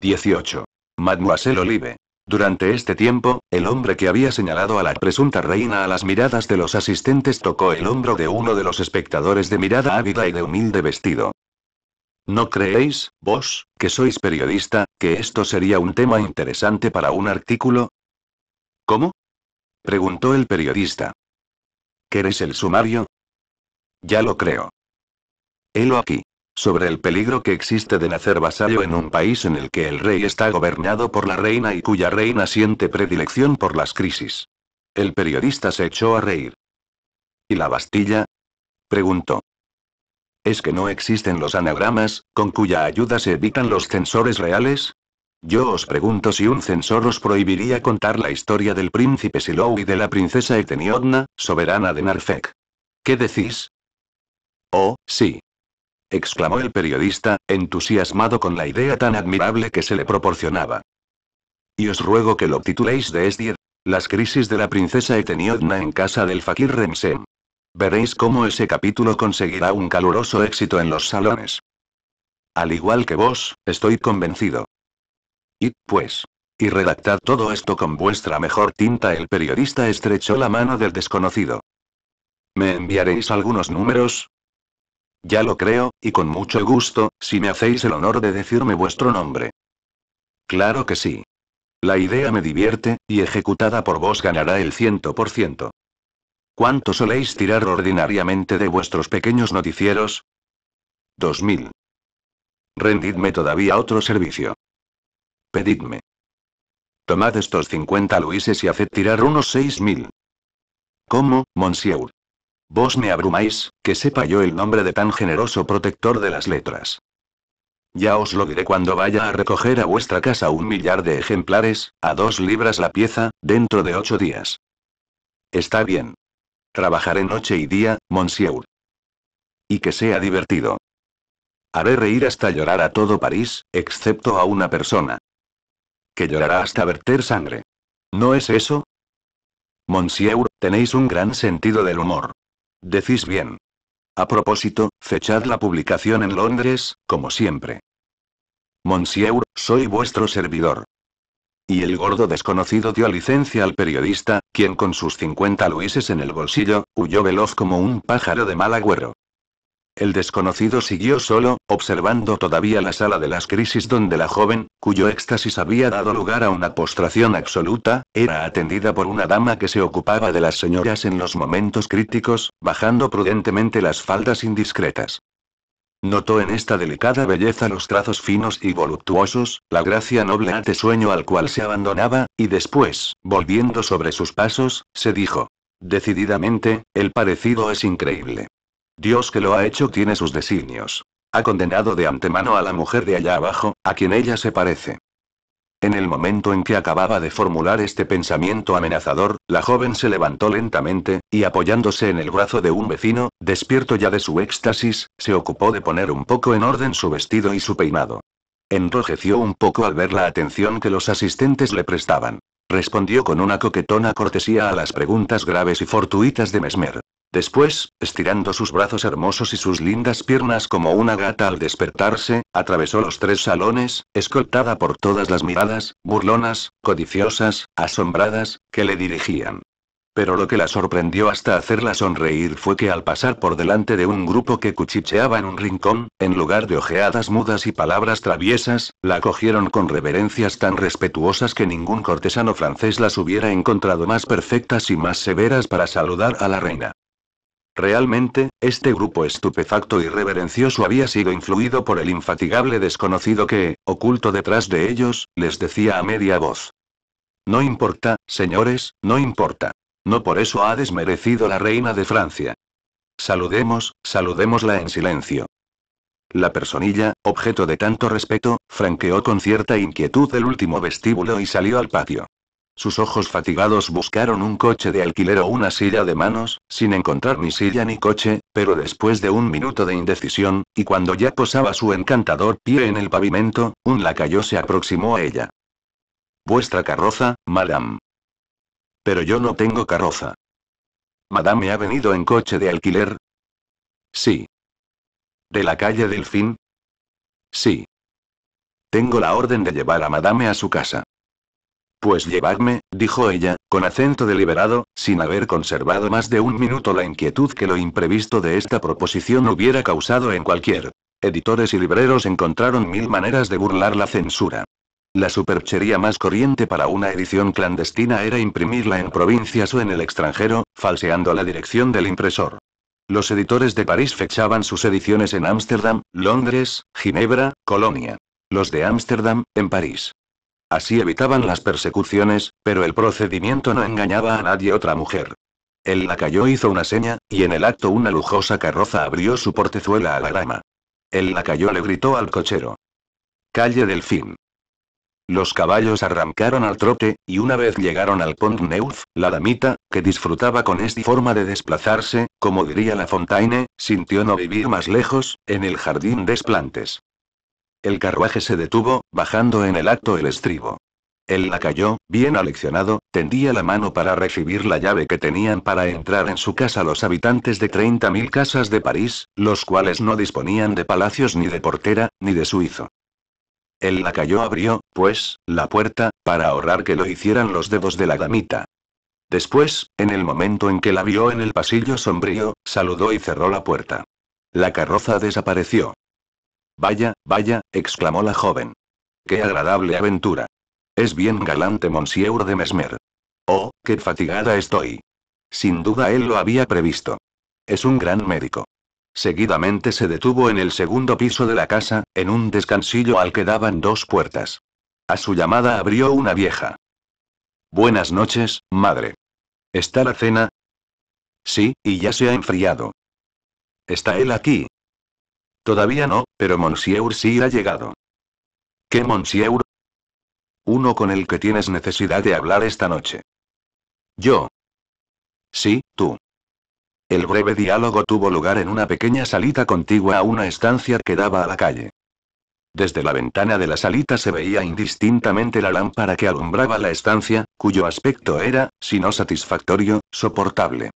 18. Mademoiselle Olive. Durante este tiempo, el hombre que había señalado a la presunta reina a las miradas de los asistentes tocó el hombro de uno de los espectadores de mirada ávida y de humilde vestido. ¿No creéis, vos, que sois periodista, que esto sería un tema interesante para un artículo? ¿Cómo? preguntó el periodista. ¿Queréis el sumario? Ya lo creo. Helo aquí sobre el peligro que existe de nacer vasallo en un país en el que el rey está gobernado por la reina y cuya reina siente predilección por las crisis. El periodista se echó a reír. ¿Y la Bastilla? preguntó. ¿Es que no existen los anagramas, con cuya ayuda se evitan los censores reales? Yo os pregunto si un censor os prohibiría contar la historia del príncipe Silou y de la princesa Eteniodna, soberana de Narfek. ¿Qué decís? Oh, sí, exclamó el periodista, entusiasmado con la idea tan admirable que se le proporcionaba. Y os ruego que lo tituléis de Esdier las crisis de la princesa Eteniodna en casa del fakir Remsen. Veréis cómo ese capítulo conseguirá un caluroso éxito en los salones. Al igual que vos, estoy convencido. Y, pues. Y redactad todo esto con vuestra mejor tinta. El periodista estrechó la mano del desconocido. ¿Me enviaréis algunos números? Ya lo creo, y con mucho gusto, si me hacéis el honor de decirme vuestro nombre. Claro que sí. La idea me divierte, y ejecutada por vos ganará el 100%. por ciento. ¿Cuánto soléis tirar ordinariamente de vuestros pequeños noticieros? 2000. Rendidme todavía otro servicio. Pedidme. Tomad estos 50 luises y haced tirar unos 6000. ¿Cómo, monsieur? Vos me abrumáis, que sepa yo el nombre de tan generoso protector de las letras. Ya os lo diré cuando vaya a recoger a vuestra casa un millar de ejemplares, a dos libras la pieza, dentro de ocho días. Está bien. Trabajaré noche y día, monsieur. Y que sea divertido. Haré reír hasta llorar a todo París, excepto a una persona. Que llorará hasta verter sangre. ¿No es eso? Monsieur, tenéis un gran sentido del humor. Decís bien. A propósito, fechad la publicación en Londres, como siempre. Monsieur, soy vuestro servidor. Y el gordo desconocido dio licencia al periodista, quien con sus 50 luises en el bolsillo, huyó veloz como un pájaro de mal agüero. El desconocido siguió solo, observando todavía la sala de las crisis donde la joven, cuyo éxtasis había dado lugar a una postración absoluta, era atendida por una dama que se ocupaba de las señoras en los momentos críticos, bajando prudentemente las faldas indiscretas. Notó en esta delicada belleza los trazos finos y voluptuosos, la gracia noble ante sueño al cual se abandonaba, y después, volviendo sobre sus pasos, se dijo. Decididamente, el parecido es increíble. Dios que lo ha hecho tiene sus designios. Ha condenado de antemano a la mujer de allá abajo, a quien ella se parece. En el momento en que acababa de formular este pensamiento amenazador, la joven se levantó lentamente, y apoyándose en el brazo de un vecino, despierto ya de su éxtasis, se ocupó de poner un poco en orden su vestido y su peinado. Enrojeció un poco al ver la atención que los asistentes le prestaban. Respondió con una coquetona cortesía a las preguntas graves y fortuitas de Mesmer. Después, estirando sus brazos hermosos y sus lindas piernas como una gata al despertarse, atravesó los tres salones, escoltada por todas las miradas, burlonas, codiciosas, asombradas, que le dirigían. Pero lo que la sorprendió hasta hacerla sonreír fue que al pasar por delante de un grupo que cuchicheaba en un rincón, en lugar de ojeadas mudas y palabras traviesas, la cogieron con reverencias tan respetuosas que ningún cortesano francés las hubiera encontrado más perfectas y más severas para saludar a la reina. Realmente, este grupo estupefacto y reverencioso había sido influido por el infatigable desconocido que, oculto detrás de ellos, les decía a media voz. No importa, señores, no importa. No por eso ha desmerecido la reina de Francia. Saludemos, saludémosla en silencio. La personilla, objeto de tanto respeto, franqueó con cierta inquietud el último vestíbulo y salió al patio. Sus ojos fatigados buscaron un coche de alquiler o una silla de manos, sin encontrar ni silla ni coche, pero después de un minuto de indecisión, y cuando ya posaba su encantador pie en el pavimento, un lacayo se aproximó a ella. Vuestra carroza, madame. Pero yo no tengo carroza. Madame ha venido en coche de alquiler. Sí. ¿De la calle Delfín? Sí. Tengo la orden de llevar a Madame a su casa. Pues llevarme", dijo ella, con acento deliberado, sin haber conservado más de un minuto la inquietud que lo imprevisto de esta proposición hubiera causado en cualquier. Editores y libreros encontraron mil maneras de burlar la censura. La superchería más corriente para una edición clandestina era imprimirla en provincias o en el extranjero, falseando la dirección del impresor. Los editores de París fechaban sus ediciones en Ámsterdam, Londres, Ginebra, Colonia. Los de Ámsterdam, en París. Así evitaban las persecuciones, pero el procedimiento no engañaba a nadie otra mujer. El lacayo hizo una seña, y en el acto una lujosa carroza abrió su portezuela a la dama. El lacayo le gritó al cochero. Calle del Los caballos arrancaron al trote, y una vez llegaron al Pont Neuf, la damita, que disfrutaba con esta forma de desplazarse, como diría La Fontaine, sintió no vivir más lejos, en el jardín desplantes. El carruaje se detuvo, bajando en el acto el estribo. El lacayo, bien aleccionado, tendía la mano para recibir la llave que tenían para entrar en su casa los habitantes de 30.000 casas de París, los cuales no disponían de palacios ni de portera, ni de suizo. El lacayo abrió, pues, la puerta, para ahorrar que lo hicieran los dedos de la gamita. Después, en el momento en que la vio en el pasillo sombrío, saludó y cerró la puerta. La carroza desapareció. Vaya, vaya, exclamó la joven. Qué agradable aventura. Es bien galante Monsieur de Mesmer. Oh, qué fatigada estoy. Sin duda él lo había previsto. Es un gran médico. Seguidamente se detuvo en el segundo piso de la casa, en un descansillo al que daban dos puertas. A su llamada abrió una vieja. Buenas noches, madre. ¿Está la cena? Sí, y ya se ha enfriado. ¿Está él aquí? Todavía no, pero Monsieur sí ha llegado. ¿Qué Monsieur? Uno con el que tienes necesidad de hablar esta noche. Yo. Sí, tú. El breve diálogo tuvo lugar en una pequeña salita contigua a una estancia que daba a la calle. Desde la ventana de la salita se veía indistintamente la lámpara que alumbraba la estancia, cuyo aspecto era, si no satisfactorio, soportable.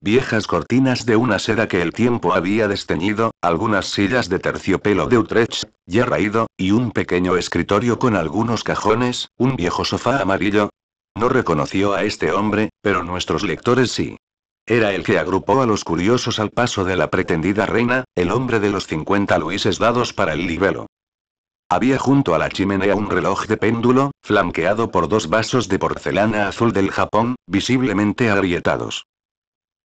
Viejas cortinas de una seda que el tiempo había desteñido, algunas sillas de terciopelo de Utrecht, ya raído, y un pequeño escritorio con algunos cajones, un viejo sofá amarillo. No reconoció a este hombre, pero nuestros lectores sí. Era el que agrupó a los curiosos al paso de la pretendida reina, el hombre de los 50 luises dados para el libelo. Había junto a la chimenea un reloj de péndulo, flanqueado por dos vasos de porcelana azul del Japón, visiblemente agrietados.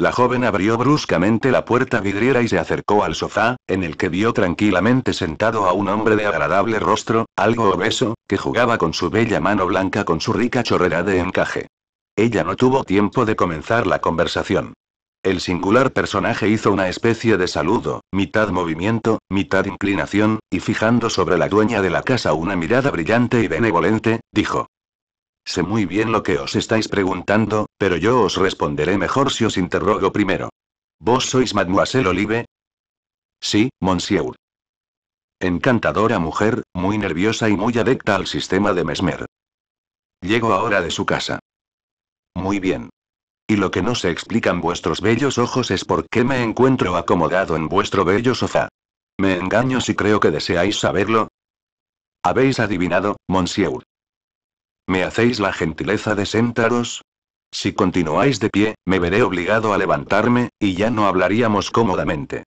La joven abrió bruscamente la puerta vidriera y se acercó al sofá, en el que vio tranquilamente sentado a un hombre de agradable rostro, algo obeso, que jugaba con su bella mano blanca con su rica chorrera de encaje. Ella no tuvo tiempo de comenzar la conversación. El singular personaje hizo una especie de saludo, mitad movimiento, mitad inclinación, y fijando sobre la dueña de la casa una mirada brillante y benevolente, dijo, Sé muy bien lo que os estáis preguntando, pero yo os responderé mejor si os interrogo primero. ¿Vos sois Mademoiselle Olive? Sí, monsieur. Encantadora mujer, muy nerviosa y muy adecta al sistema de Mesmer. Llego ahora de su casa. Muy bien. Y lo que no se explican vuestros bellos ojos es por qué me encuentro acomodado en vuestro bello sofá. Me engaño si creo que deseáis saberlo. Habéis adivinado, monsieur. ¿Me hacéis la gentileza de sentaros? Si continuáis de pie, me veré obligado a levantarme, y ya no hablaríamos cómodamente.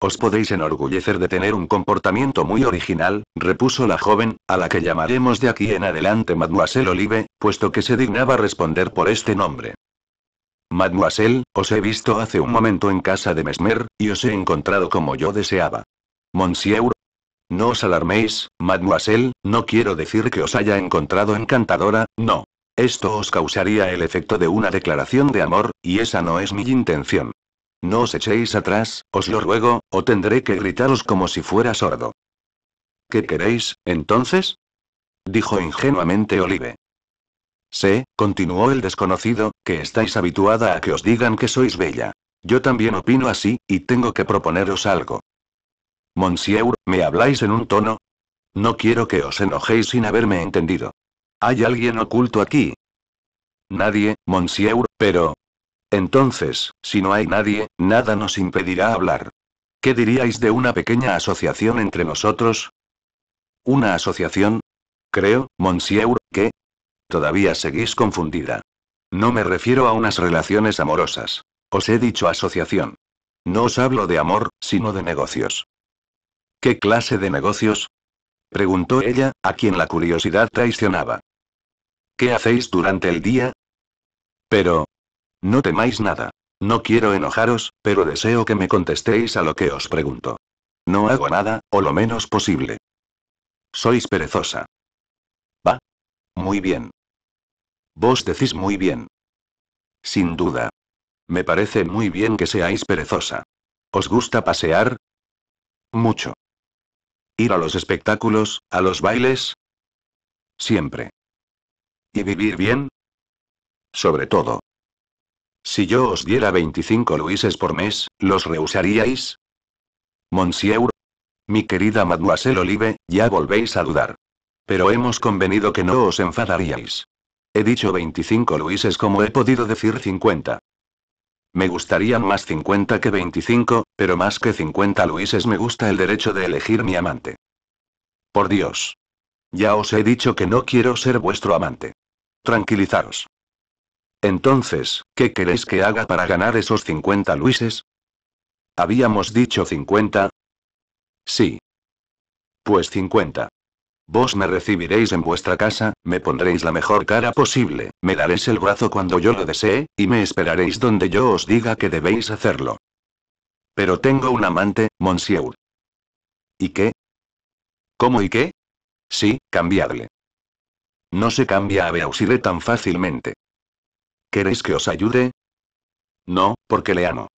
Os podéis enorgullecer de tener un comportamiento muy original, repuso la joven, a la que llamaremos de aquí en adelante Mademoiselle Olive, puesto que se dignaba responder por este nombre. Mademoiselle, os he visto hace un momento en casa de Mesmer, y os he encontrado como yo deseaba. Monsieur no os alarméis, mademoiselle, no quiero decir que os haya encontrado encantadora, no. Esto os causaría el efecto de una declaración de amor, y esa no es mi intención. No os echéis atrás, os lo ruego, o tendré que gritaros como si fuera sordo. ¿Qué queréis, entonces? dijo ingenuamente Olive. Sé, continuó el desconocido, que estáis habituada a que os digan que sois bella. Yo también opino así, y tengo que proponeros algo. Monsieur, ¿me habláis en un tono? No quiero que os enojéis sin haberme entendido. ¿Hay alguien oculto aquí? Nadie, Monsieur, pero... Entonces, si no hay nadie, nada nos impedirá hablar. ¿Qué diríais de una pequeña asociación entre nosotros? ¿Una asociación? Creo, Monsieur, que... Todavía seguís confundida. No me refiero a unas relaciones amorosas. Os he dicho asociación. No os hablo de amor, sino de negocios. ¿Qué clase de negocios? preguntó ella, a quien la curiosidad traicionaba. ¿Qué hacéis durante el día? Pero... No temáis nada. No quiero enojaros, pero deseo que me contestéis a lo que os pregunto. No hago nada, o lo menos posible. Sois perezosa. Va. Muy bien. Vos decís muy bien. Sin duda. Me parece muy bien que seáis perezosa. ¿Os gusta pasear? Mucho. Ir a los espectáculos, a los bailes. Siempre. ¿Y vivir bien? Sobre todo. Si yo os diera 25 luises por mes, ¿los rehusaríais? Monsieur. Mi querida Mademoiselle Olive, ya volvéis a dudar. Pero hemos convenido que no os enfadaríais. He dicho 25 luises como he podido decir 50. Me gustarían más 50 que 25, pero más que 50 Luises me gusta el derecho de elegir mi amante. Por Dios. Ya os he dicho que no quiero ser vuestro amante. Tranquilizaros. Entonces, ¿qué queréis que haga para ganar esos 50 Luises? ¿Habíamos dicho 50? Sí. Pues 50. Vos me recibiréis en vuestra casa, me pondréis la mejor cara posible, me daréis el brazo cuando yo lo desee, y me esperaréis donde yo os diga que debéis hacerlo. Pero tengo un amante, monsieur. ¿Y qué? ¿Cómo y qué? Sí, cambiadle. No se cambia a Beausire tan fácilmente. ¿Queréis que os ayude? No, porque le amo.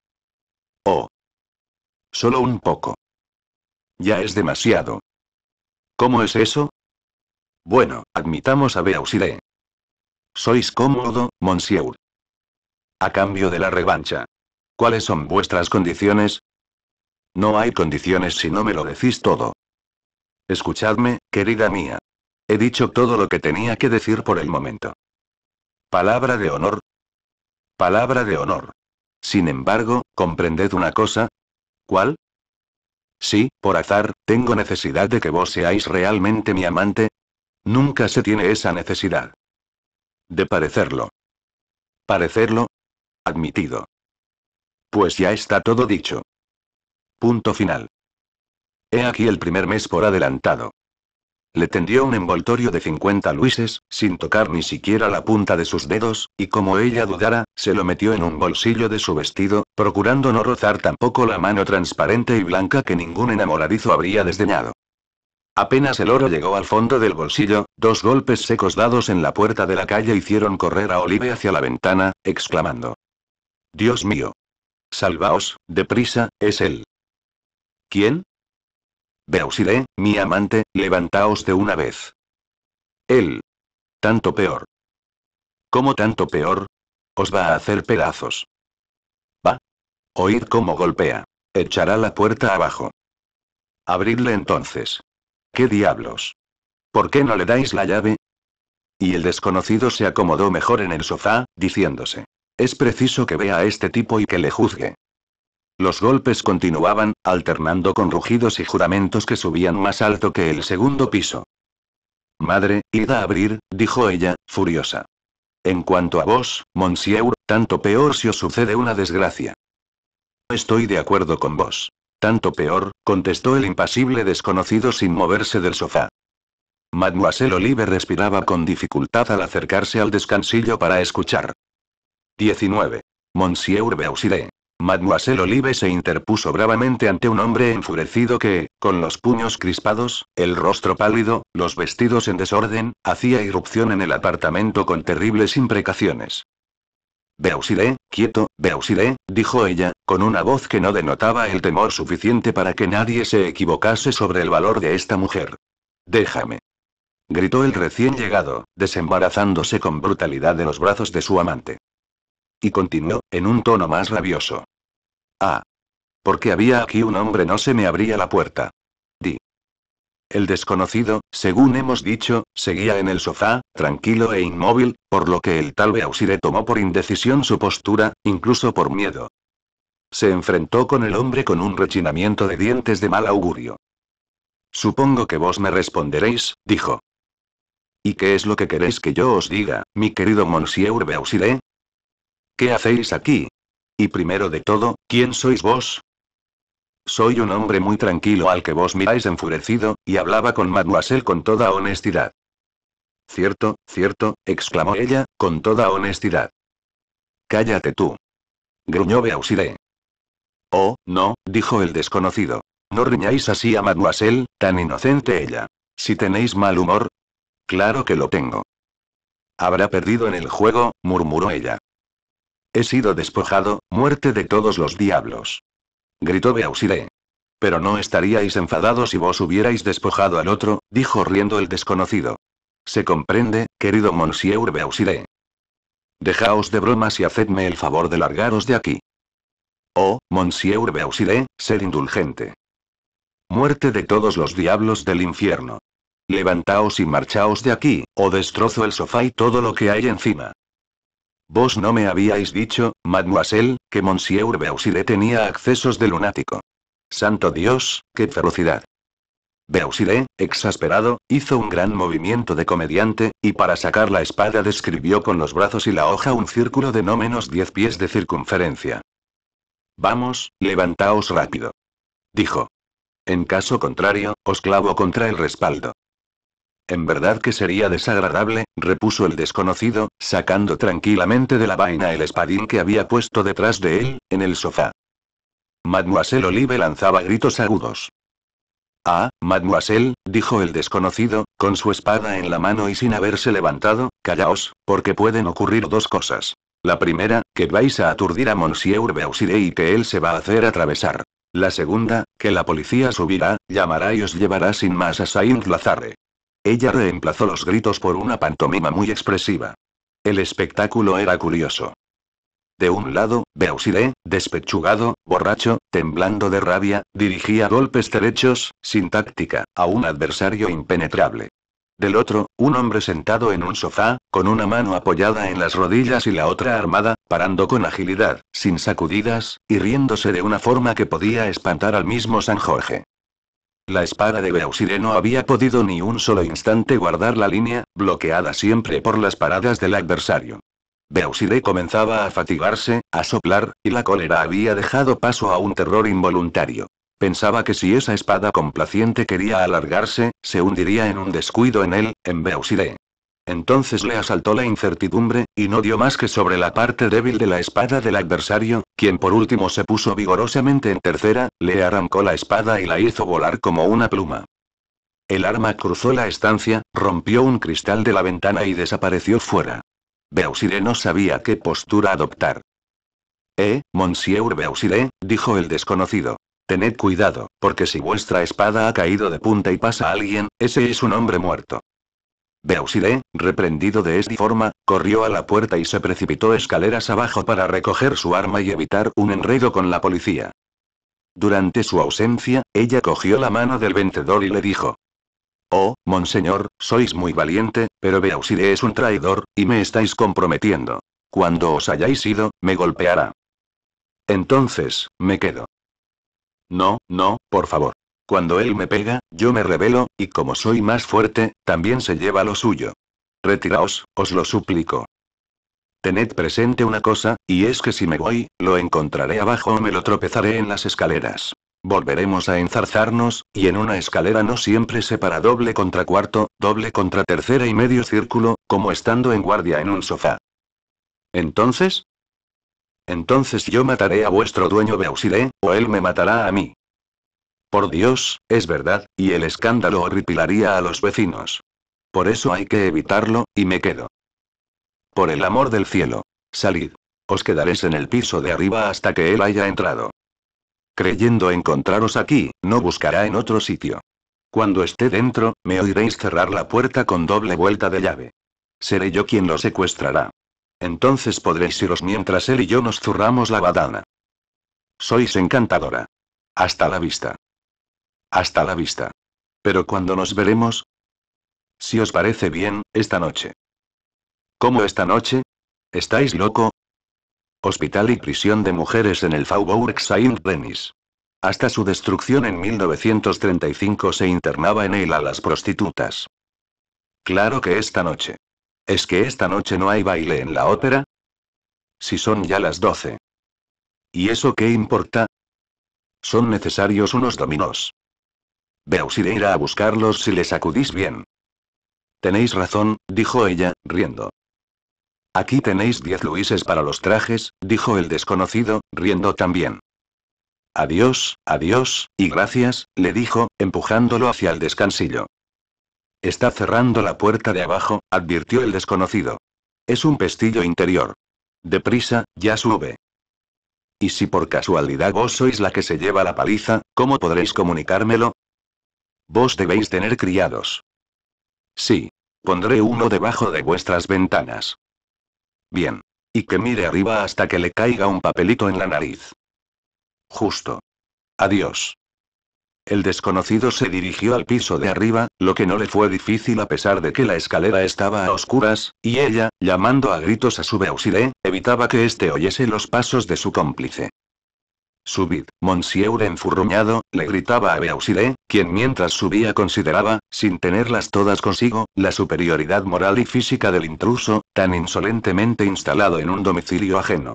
Oh. Solo un poco. Ya es demasiado. ¿Cómo es eso? Bueno, admitamos a Beauside. Sois cómodo, monsieur. A cambio de la revancha. ¿Cuáles son vuestras condiciones? No hay condiciones si no me lo decís todo. Escuchadme, querida mía. He dicho todo lo que tenía que decir por el momento. Palabra de honor. Palabra de honor. Sin embargo, comprended una cosa. ¿Cuál? Sí, por azar, tengo necesidad de que vos seáis realmente mi amante. Nunca se tiene esa necesidad. De parecerlo. Parecerlo. Admitido. Pues ya está todo dicho. Punto final. He aquí el primer mes por adelantado. Le tendió un envoltorio de 50 luises, sin tocar ni siquiera la punta de sus dedos, y como ella dudara, se lo metió en un bolsillo de su vestido, procurando no rozar tampoco la mano transparente y blanca que ningún enamoradizo habría desdeñado. Apenas el oro llegó al fondo del bolsillo, dos golpes secos dados en la puerta de la calle hicieron correr a Olive hacia la ventana, exclamando. Dios mío. Salvaos, deprisa, es él. ¿Quién? Beausire, mi amante, levantaos de una vez. Él. Tanto peor. ¿Cómo tanto peor? Os va a hacer pedazos. Va. Oíd cómo golpea. Echará la puerta abajo. Abridle entonces. ¿Qué diablos? ¿Por qué no le dais la llave? Y el desconocido se acomodó mejor en el sofá, diciéndose. Es preciso que vea a este tipo y que le juzgue. Los golpes continuaban, alternando con rugidos y juramentos que subían más alto que el segundo piso. Madre, id a abrir, dijo ella, furiosa. En cuanto a vos, Monsieur, tanto peor si os sucede una desgracia. Estoy de acuerdo con vos. Tanto peor, contestó el impasible desconocido sin moverse del sofá. Mademoiselle Olive respiraba con dificultad al acercarse al descansillo para escuchar. 19. Monsieur Beausire. Mademoiselle Olive se interpuso bravamente ante un hombre enfurecido que, con los puños crispados, el rostro pálido, los vestidos en desorden, hacía irrupción en el apartamento con terribles imprecaciones. Beausiré, quieto, Beausiré, dijo ella, con una voz que no denotaba el temor suficiente para que nadie se equivocase sobre el valor de esta mujer. Déjame. Gritó el recién llegado, desembarazándose con brutalidad de los brazos de su amante. Y continuó, en un tono más rabioso. Ah. Porque había aquí un hombre, no se me abría la puerta. Di. El desconocido, según hemos dicho, seguía en el sofá, tranquilo e inmóvil, por lo que el tal Beausire tomó por indecisión su postura, incluso por miedo. Se enfrentó con el hombre con un rechinamiento de dientes de mal augurio. Supongo que vos me responderéis, dijo. ¿Y qué es lo que queréis que yo os diga, mi querido Monsieur Beausire? ¿Qué hacéis aquí? Y primero de todo, ¿quién sois vos? Soy un hombre muy tranquilo al que vos miráis enfurecido, y hablaba con mademoiselle con toda honestidad. Cierto, cierto, exclamó ella, con toda honestidad. Cállate tú. Gruñó Beausire. Oh, no, dijo el desconocido. No riñáis así a mademoiselle, tan inocente ella. Si tenéis mal humor. Claro que lo tengo. Habrá perdido en el juego, murmuró ella. He sido despojado, muerte de todos los diablos. Gritó Beausire. Pero no estaríais enfadados si vos hubierais despojado al otro, dijo riendo el desconocido. Se comprende, querido Monsieur Beausire. Dejaos de bromas y hacedme el favor de largaros de aquí. Oh, Monsieur Beausire, ser indulgente. Muerte de todos los diablos del infierno. Levantaos y marchaos de aquí, o oh destrozo el sofá y todo lo que hay encima. Vos no me habíais dicho, mademoiselle, que Monsieur Beausire tenía accesos de lunático. Santo Dios, qué ferocidad. Beausire, exasperado, hizo un gran movimiento de comediante, y para sacar la espada describió con los brazos y la hoja un círculo de no menos diez pies de circunferencia. Vamos, levantaos rápido. Dijo. En caso contrario, os clavo contra el respaldo. En verdad que sería desagradable, repuso el desconocido, sacando tranquilamente de la vaina el espadín que había puesto detrás de él, en el sofá. Mademoiselle Olive lanzaba gritos agudos. Ah, mademoiselle, dijo el desconocido, con su espada en la mano y sin haberse levantado, callaos, porque pueden ocurrir dos cosas. La primera, que vais a aturdir a Monsieur Beausire y que él se va a hacer atravesar. La segunda, que la policía subirá, llamará y os llevará sin más a Saint-Lazare. Ella reemplazó los gritos por una pantomima muy expresiva. El espectáculo era curioso. De un lado, Beausire, despechugado, borracho, temblando de rabia, dirigía golpes derechos, sin táctica, a un adversario impenetrable. Del otro, un hombre sentado en un sofá, con una mano apoyada en las rodillas y la otra armada, parando con agilidad, sin sacudidas, y riéndose de una forma que podía espantar al mismo San Jorge. La espada de Beausire no había podido ni un solo instante guardar la línea, bloqueada siempre por las paradas del adversario. Beausire comenzaba a fatigarse, a soplar, y la cólera había dejado paso a un terror involuntario. Pensaba que si esa espada complaciente quería alargarse, se hundiría en un descuido en él, en Beausire. Entonces le asaltó la incertidumbre, y no dio más que sobre la parte débil de la espada del adversario, quien por último se puso vigorosamente en tercera, le arrancó la espada y la hizo volar como una pluma. El arma cruzó la estancia, rompió un cristal de la ventana y desapareció fuera. Beausire no sabía qué postura adoptar. Eh, Monsieur Beausire, dijo el desconocido. Tened cuidado, porque si vuestra espada ha caído de punta y pasa a alguien, ese es un hombre muerto. Beausiré, reprendido de esta forma, corrió a la puerta y se precipitó escaleras abajo para recoger su arma y evitar un enredo con la policía. Durante su ausencia, ella cogió la mano del vencedor y le dijo. Oh, monseñor, sois muy valiente, pero Beausiré es un traidor, y me estáis comprometiendo. Cuando os hayáis ido, me golpeará. Entonces, me quedo. No, no, por favor. Cuando él me pega, yo me revelo, y como soy más fuerte, también se lleva lo suyo. Retiraos, os lo suplico. Tened presente una cosa, y es que si me voy, lo encontraré abajo o me lo tropezaré en las escaleras. Volveremos a enzarzarnos, y en una escalera no siempre se para doble contra cuarto, doble contra tercera y medio círculo, como estando en guardia en un sofá. ¿Entonces? Entonces yo mataré a vuestro dueño Beausiré, o él me matará a mí. Por Dios, es verdad, y el escándalo horripilaría a los vecinos. Por eso hay que evitarlo, y me quedo. Por el amor del cielo. Salid. Os quedaréis en el piso de arriba hasta que él haya entrado. Creyendo encontraros aquí, no buscará en otro sitio. Cuando esté dentro, me oiréis cerrar la puerta con doble vuelta de llave. Seré yo quien lo secuestrará. Entonces podréis iros mientras él y yo nos zurramos la badana. Sois encantadora. Hasta la vista. Hasta la vista. Pero cuando nos veremos... Si os parece bien, esta noche. ¿Cómo esta noche? ¿Estáis loco? Hospital y prisión de mujeres en el Faubourg Saint-Denis. Hasta su destrucción en 1935 se internaba en él a las prostitutas. Claro que esta noche. ¿Es que esta noche no hay baile en la ópera? Si son ya las doce. ¿Y eso qué importa? Son necesarios unos dominos. Beausire irá a buscarlos si les sacudís bien. Tenéis razón, dijo ella, riendo. Aquí tenéis diez luises para los trajes, dijo el desconocido, riendo también. Adiós, adiós, y gracias, le dijo, empujándolo hacia el descansillo. Está cerrando la puerta de abajo, advirtió el desconocido. Es un pestillo interior. Deprisa, ya sube. Y si por casualidad vos sois la que se lleva la paliza, ¿cómo podréis comunicármelo? Vos debéis tener criados. Sí. Pondré uno debajo de vuestras ventanas. Bien. Y que mire arriba hasta que le caiga un papelito en la nariz. Justo. Adiós. El desconocido se dirigió al piso de arriba, lo que no le fue difícil a pesar de que la escalera estaba a oscuras, y ella, llamando a gritos a su Beausire, evitaba que éste oyese los pasos de su cómplice. Subid, monsieur enfurruñado, le gritaba a Beausire, quien mientras subía consideraba, sin tenerlas todas consigo, la superioridad moral y física del intruso, tan insolentemente instalado en un domicilio ajeno.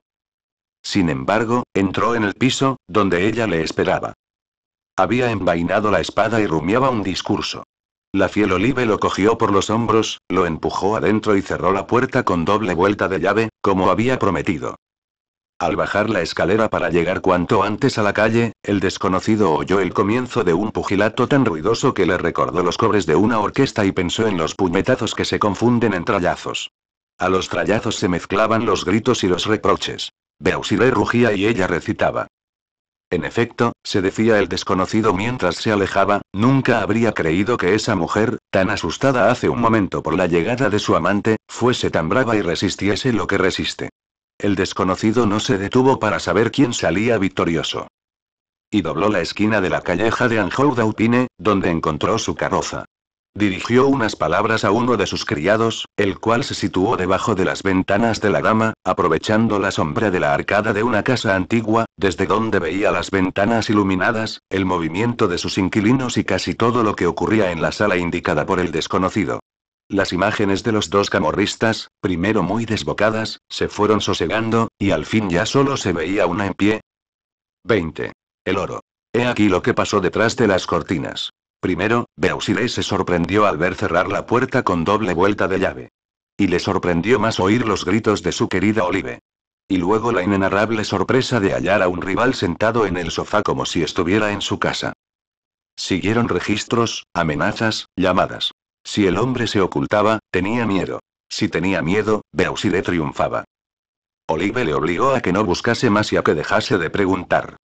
Sin embargo, entró en el piso, donde ella le esperaba. Había envainado la espada y rumiaba un discurso. La fiel Olive lo cogió por los hombros, lo empujó adentro y cerró la puerta con doble vuelta de llave, como había prometido. Al bajar la escalera para llegar cuanto antes a la calle, el desconocido oyó el comienzo de un pugilato tan ruidoso que le recordó los cobres de una orquesta y pensó en los puñetazos que se confunden en trallazos. A los trallazos se mezclaban los gritos y los reproches. Beausire rugía y ella recitaba. En efecto, se decía el desconocido mientras se alejaba, nunca habría creído que esa mujer, tan asustada hace un momento por la llegada de su amante, fuese tan brava y resistiese lo que resiste. El desconocido no se detuvo para saber quién salía victorioso. Y dobló la esquina de la calleja de Anjou Dautine, donde encontró su carroza. Dirigió unas palabras a uno de sus criados, el cual se situó debajo de las ventanas de la dama, aprovechando la sombra de la arcada de una casa antigua, desde donde veía las ventanas iluminadas, el movimiento de sus inquilinos y casi todo lo que ocurría en la sala indicada por el desconocido. Las imágenes de los dos camorristas, primero muy desbocadas, se fueron sosegando, y al fin ya solo se veía una en pie. 20. El oro. He aquí lo que pasó detrás de las cortinas. Primero, Beausire se sorprendió al ver cerrar la puerta con doble vuelta de llave. Y le sorprendió más oír los gritos de su querida Olive. Y luego la inenarrable sorpresa de hallar a un rival sentado en el sofá como si estuviera en su casa. Siguieron registros, amenazas, llamadas. Si el hombre se ocultaba, tenía miedo. Si tenía miedo, Beausire triunfaba. Olive le obligó a que no buscase más y a que dejase de preguntar.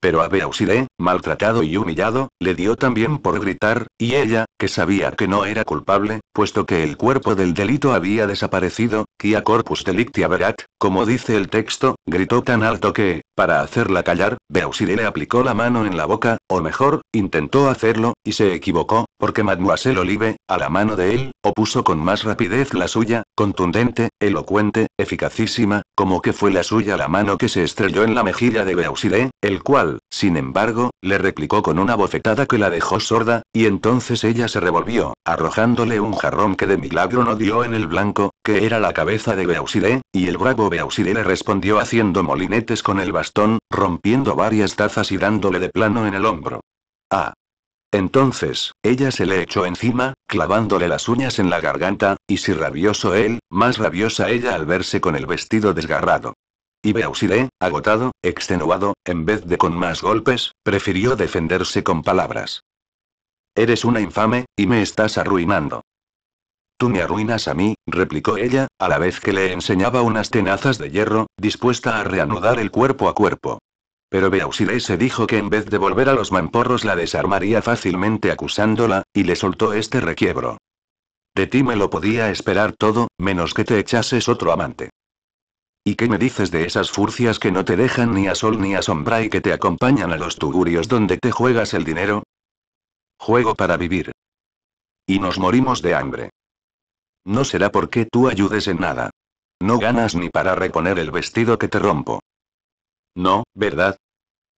Pero a Beausire, maltratado y humillado, le dio también por gritar, y ella, que sabía que no era culpable, puesto que el cuerpo del delito había desaparecido, Quia corpus delicti verat, como dice el texto, gritó tan alto que, para hacerla callar, Beausire le aplicó la mano en la boca, o mejor, intentó hacerlo, y se equivocó, porque Mademoiselle Olive, a la mano de él, opuso con más rapidez la suya, contundente, elocuente, eficacísima, como que fue la suya la mano que se estrelló en la mejilla de Beausire, el cual, sin embargo, le replicó con una bofetada que la dejó sorda, y entonces ella se revolvió, arrojándole un jarrón que de milagro no dio en el blanco, que era la cabeza de Beausiré, y el bravo Beausiré le respondió haciendo molinetes con el bastón, rompiendo varias tazas y dándole de plano en el hombro. Ah. Entonces, ella se le echó encima, clavándole las uñas en la garganta, y si rabioso él, más rabiosa ella al verse con el vestido desgarrado. Y Beausiré, agotado, extenuado, en vez de con más golpes, prefirió defenderse con palabras. Eres una infame, y me estás arruinando. Tú me arruinas a mí, replicó ella, a la vez que le enseñaba unas tenazas de hierro, dispuesta a reanudar el cuerpo a cuerpo. Pero Beausire se dijo que en vez de volver a los mamporros la desarmaría fácilmente acusándola, y le soltó este requiebro. De ti me lo podía esperar todo, menos que te echases otro amante. ¿Y qué me dices de esas furcias que no te dejan ni a sol ni a sombra y que te acompañan a los tugurios donde te juegas el dinero? Juego para vivir. Y nos morimos de hambre. No será porque tú ayudes en nada. No ganas ni para reponer el vestido que te rompo. No, ¿verdad?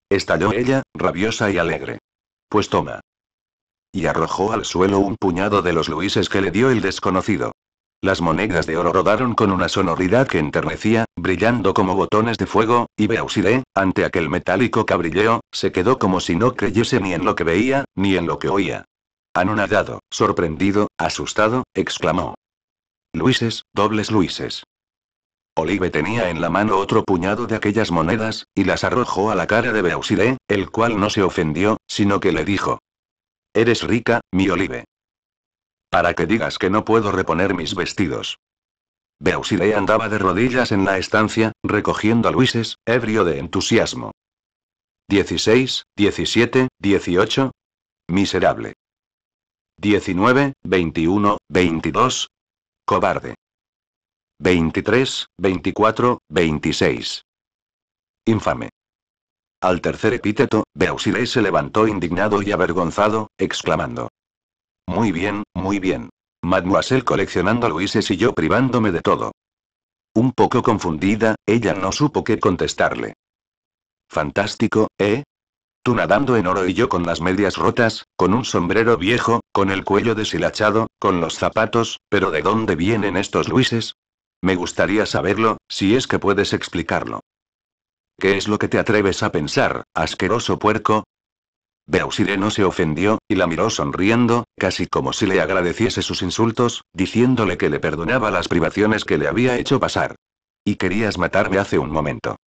Estalló ella, rabiosa y alegre. Pues toma. Y arrojó al suelo un puñado de los luises que le dio el desconocido. Las monedas de oro rodaron con una sonoridad que enternecía, brillando como botones de fuego, y Beausire, ante aquel metálico cabrilleo, se quedó como si no creyese ni en lo que veía, ni en lo que oía. Anonadado, sorprendido, asustado, exclamó. Luises, dobles luises. Olive tenía en la mano otro puñado de aquellas monedas, y las arrojó a la cara de Beausire, el cual no se ofendió, sino que le dijo. Eres rica, mi Olive. Para que digas que no puedo reponer mis vestidos. Beausire andaba de rodillas en la estancia, recogiendo a Luises, ebrio de entusiasmo. 16, 17, 18. Miserable. 19, 21, 22, Cobarde. 23, 24, 26. Infame. Al tercer epíteto, Beausilé se levantó indignado y avergonzado, exclamando. Muy bien, muy bien. Mademoiselle coleccionando Luises y yo privándome de todo. Un poco confundida, ella no supo qué contestarle. Fantástico, ¿eh? Tú nadando en oro y yo con las medias rotas, con un sombrero viejo, con el cuello deshilachado, con los zapatos, pero ¿de dónde vienen estos Luises? Me gustaría saberlo, si es que puedes explicarlo. ¿Qué es lo que te atreves a pensar, asqueroso puerco? Beausire se ofendió, y la miró sonriendo, casi como si le agradeciese sus insultos, diciéndole que le perdonaba las privaciones que le había hecho pasar. Y querías matarme hace un momento.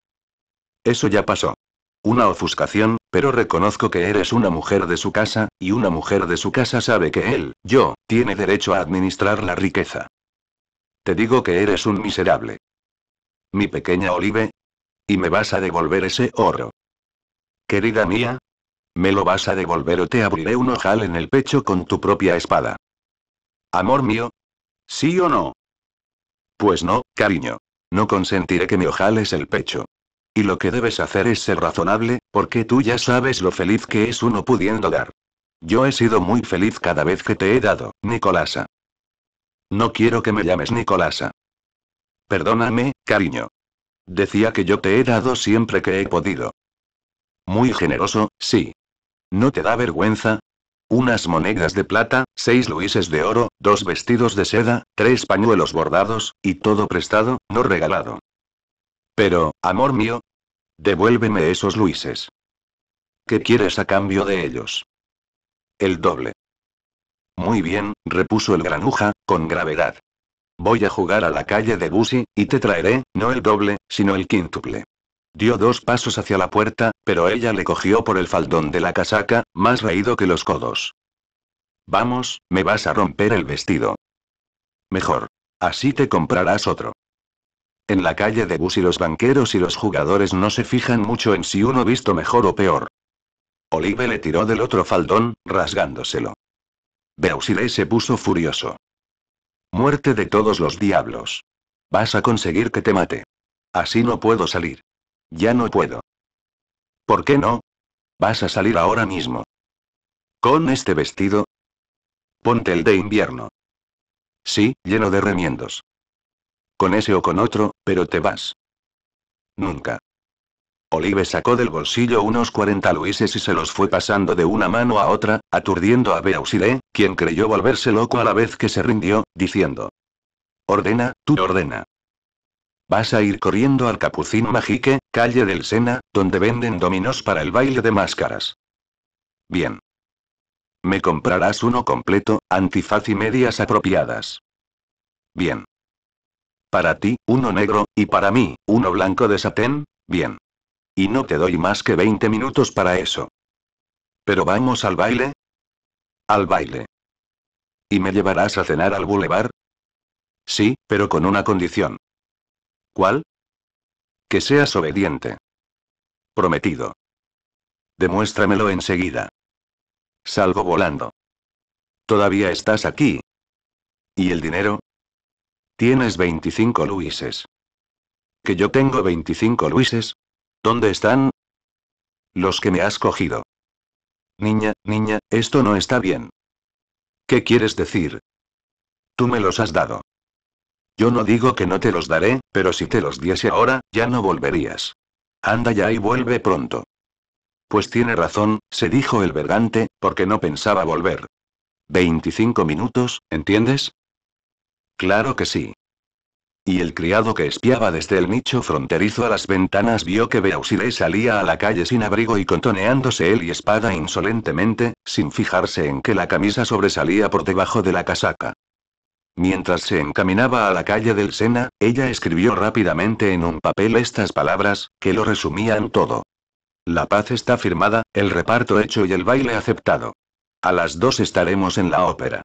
Eso ya pasó. Una ofuscación, pero reconozco que eres una mujer de su casa, y una mujer de su casa sabe que él, yo, tiene derecho a administrar la riqueza. Te digo que eres un miserable. Mi pequeña Olive. Y me vas a devolver ese oro. Querida mía. Me lo vas a devolver o te abriré un ojal en el pecho con tu propia espada. Amor mío. ¿Sí o no? Pues no, cariño. No consentiré que me ojales el pecho. Y lo que debes hacer es ser razonable, porque tú ya sabes lo feliz que es uno pudiendo dar. Yo he sido muy feliz cada vez que te he dado, Nicolasa. No quiero que me llames Nicolasa. Perdóname, cariño. Decía que yo te he dado siempre que he podido. Muy generoso, sí. ¿No te da vergüenza? Unas monedas de plata, seis luises de oro, dos vestidos de seda, tres pañuelos bordados, y todo prestado, no regalado. Pero, amor mío, Devuélveme esos luises. ¿Qué quieres a cambio de ellos? El doble. Muy bien, repuso el granuja, con gravedad. Voy a jugar a la calle de Busi, y te traeré, no el doble, sino el quíntuple. Dio dos pasos hacia la puerta, pero ella le cogió por el faldón de la casaca, más reído que los codos. Vamos, me vas a romper el vestido. Mejor. Así te comprarás otro. En la calle de y los banqueros y los jugadores no se fijan mucho en si uno visto mejor o peor. Olive le tiró del otro faldón, rasgándoselo. Beausire se puso furioso. Muerte de todos los diablos. Vas a conseguir que te mate. Así no puedo salir. Ya no puedo. ¿Por qué no? Vas a salir ahora mismo. ¿Con este vestido? Ponte el de invierno. Sí, lleno de remiendos. Con ese o con otro, pero te vas. Nunca. Olive sacó del bolsillo unos 40 luises y se los fue pasando de una mano a otra, aturdiendo a Beausire, quien creyó volverse loco a la vez que se rindió, diciendo: Ordena, tú ordena. Vas a ir corriendo al Capucino Magique, calle del Sena, donde venden dominos para el baile de máscaras. Bien. Me comprarás uno completo, antifaz y medias apropiadas. Bien. Para ti, uno negro, y para mí, uno blanco de satén, bien. Y no te doy más que 20 minutos para eso. Pero vamos al baile. Al baile. ¿Y me llevarás a cenar al bulevar? Sí, pero con una condición. ¿Cuál? Que seas obediente. Prometido. Demuéstramelo enseguida. Salgo volando. Todavía estás aquí. ¿Y el dinero? Tienes 25 luises. ¿Que yo tengo 25 luises? ¿Dónde están? Los que me has cogido. Niña, niña, esto no está bien. ¿Qué quieres decir? Tú me los has dado. Yo no digo que no te los daré, pero si te los diese ahora, ya no volverías. Anda ya y vuelve pronto. Pues tiene razón, se dijo el bergante, porque no pensaba volver. 25 minutos, ¿entiendes? Claro que sí. Y el criado que espiaba desde el nicho fronterizo a las ventanas vio que Beausire salía a la calle sin abrigo y contoneándose él y espada insolentemente, sin fijarse en que la camisa sobresalía por debajo de la casaca. Mientras se encaminaba a la calle del Sena, ella escribió rápidamente en un papel estas palabras, que lo resumían todo. La paz está firmada, el reparto hecho y el baile aceptado. A las dos estaremos en la ópera.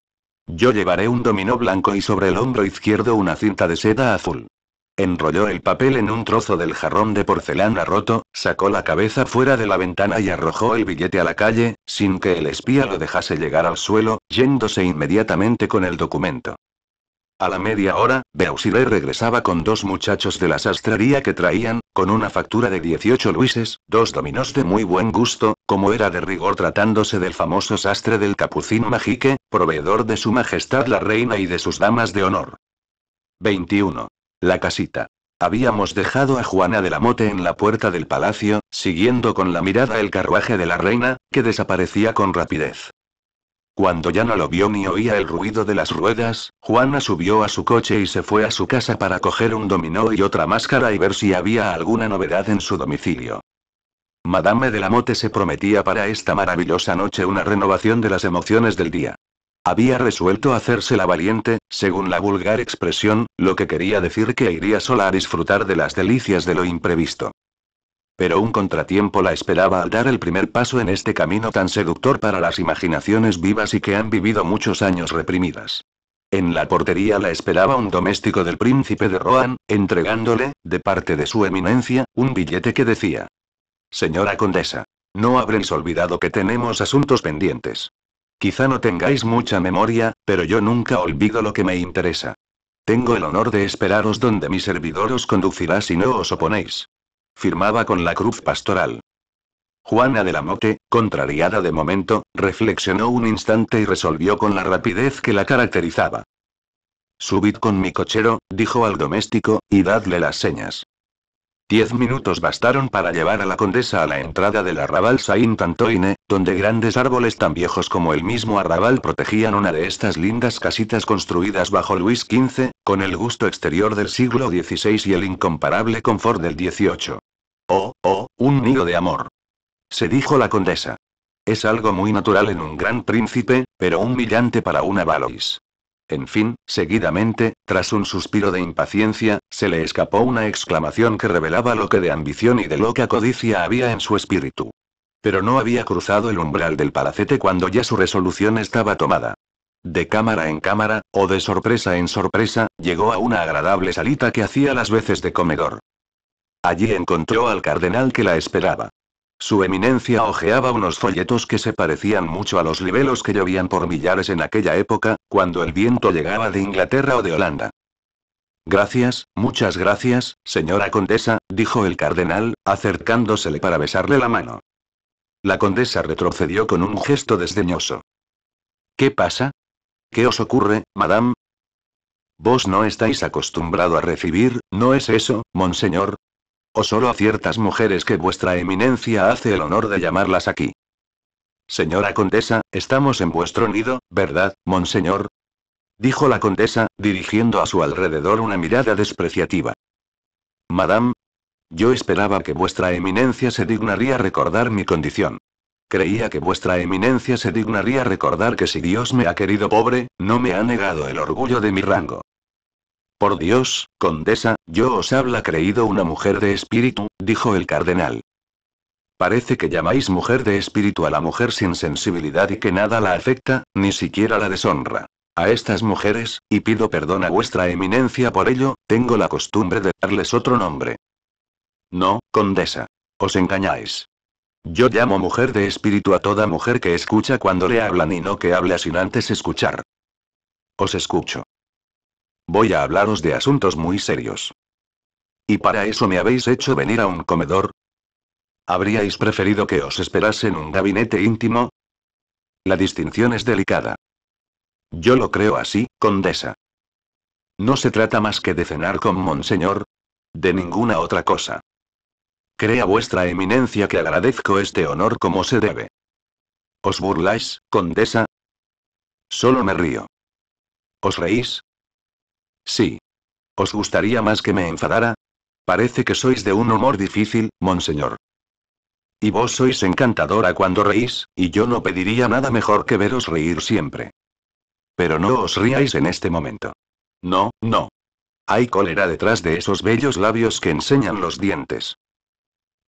Yo llevaré un dominó blanco y sobre el hombro izquierdo una cinta de seda azul. Enrolló el papel en un trozo del jarrón de porcelana roto, sacó la cabeza fuera de la ventana y arrojó el billete a la calle, sin que el espía lo dejase llegar al suelo, yéndose inmediatamente con el documento. A la media hora, Beausire regresaba con dos muchachos de la sastrería que traían, con una factura de 18 luises, dos dominos de muy buen gusto, como era de rigor tratándose del famoso sastre del Capucín Majique, proveedor de su Majestad la Reina y de sus damas de honor. 21. La casita. Habíamos dejado a Juana de la Mote en la puerta del palacio, siguiendo con la mirada el carruaje de la reina, que desaparecía con rapidez. Cuando ya no lo vio ni oía el ruido de las ruedas, Juana subió a su coche y se fue a su casa para coger un dominó y otra máscara y ver si había alguna novedad en su domicilio. Madame de la Mote se prometía para esta maravillosa noche una renovación de las emociones del día. Había resuelto hacerse la valiente, según la vulgar expresión, lo que quería decir que iría sola a disfrutar de las delicias de lo imprevisto. Pero un contratiempo la esperaba al dar el primer paso en este camino tan seductor para las imaginaciones vivas y que han vivido muchos años reprimidas. En la portería la esperaba un doméstico del príncipe de Rohan, entregándole, de parte de su eminencia, un billete que decía, Señora condesa, no habréis olvidado que tenemos asuntos pendientes. Quizá no tengáis mucha memoria, pero yo nunca olvido lo que me interesa. Tengo el honor de esperaros donde mi servidor os conducirá si no os oponéis. Firmaba con la cruz pastoral. Juana de la Mote, contrariada de momento, reflexionó un instante y resolvió con la rapidez que la caracterizaba. Subid con mi cochero, dijo al doméstico, y dadle las señas. Diez minutos bastaron para llevar a la condesa a la entrada del arrabal Saint Antoine, donde grandes árboles tan viejos como el mismo arrabal protegían una de estas lindas casitas construidas bajo Luis XV, con el gusto exterior del siglo XVI y el incomparable confort del XVIII. Oh, oh, un nido de amor. Se dijo la condesa. Es algo muy natural en un gran príncipe, pero humillante para una Valois. En fin, seguidamente, tras un suspiro de impaciencia, se le escapó una exclamación que revelaba lo que de ambición y de loca codicia había en su espíritu. Pero no había cruzado el umbral del palacete cuando ya su resolución estaba tomada. De cámara en cámara, o de sorpresa en sorpresa, llegó a una agradable salita que hacía las veces de comedor. Allí encontró al cardenal que la esperaba. Su eminencia hojeaba unos folletos que se parecían mucho a los libelos que llovían por millares en aquella época, cuando el viento llegaba de Inglaterra o de Holanda. Gracias, muchas gracias, señora condesa, dijo el cardenal, acercándosele para besarle la mano. La condesa retrocedió con un gesto desdeñoso. ¿Qué pasa? ¿Qué os ocurre, madame? Vos no estáis acostumbrado a recibir, ¿no es eso, monseñor? o solo a ciertas mujeres que vuestra eminencia hace el honor de llamarlas aquí. Señora condesa, estamos en vuestro nido, ¿verdad, monseñor? dijo la condesa, dirigiendo a su alrededor una mirada despreciativa. Madame, yo esperaba que vuestra eminencia se dignaría recordar mi condición. Creía que vuestra eminencia se dignaría recordar que si Dios me ha querido pobre, no me ha negado el orgullo de mi rango. Por Dios, condesa, yo os habla creído una mujer de espíritu, dijo el cardenal. Parece que llamáis mujer de espíritu a la mujer sin sensibilidad y que nada la afecta, ni siquiera la deshonra. A estas mujeres, y pido perdón a vuestra eminencia por ello, tengo la costumbre de darles otro nombre. No, condesa. Os engañáis. Yo llamo mujer de espíritu a toda mujer que escucha cuando le hablan y no que habla sin antes escuchar. Os escucho. Voy a hablaros de asuntos muy serios. ¿Y para eso me habéis hecho venir a un comedor? ¿Habríais preferido que os esperase en un gabinete íntimo? La distinción es delicada. Yo lo creo así, condesa. No se trata más que de cenar con monseñor. De ninguna otra cosa. Crea vuestra eminencia que agradezco este honor como se debe. ¿Os burláis, condesa? Solo me río. ¿Os reís, Sí. ¿Os gustaría más que me enfadara? Parece que sois de un humor difícil, monseñor. Y vos sois encantadora cuando reís, y yo no pediría nada mejor que veros reír siempre. Pero no os riáis en este momento. No, no. Hay cólera detrás de esos bellos labios que enseñan los dientes.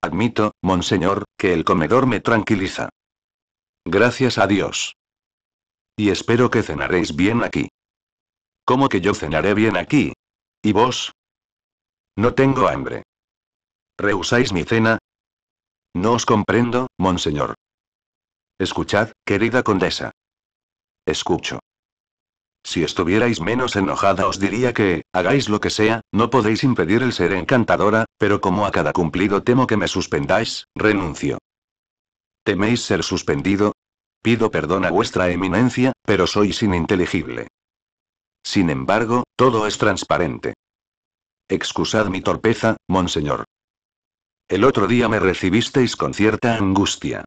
Admito, monseñor, que el comedor me tranquiliza. Gracias a Dios. Y espero que cenaréis bien aquí. ¿Cómo que yo cenaré bien aquí? ¿Y vos? No tengo hambre. ¿Rehusáis mi cena? No os comprendo, monseñor. Escuchad, querida condesa. Escucho. Si estuvierais menos enojada os diría que, hagáis lo que sea, no podéis impedir el ser encantadora, pero como a cada cumplido temo que me suspendáis, renuncio. ¿Teméis ser suspendido? Pido perdón a vuestra eminencia, pero sois ininteligible. Sin embargo, todo es transparente. Excusad mi torpeza, monseñor. El otro día me recibisteis con cierta angustia.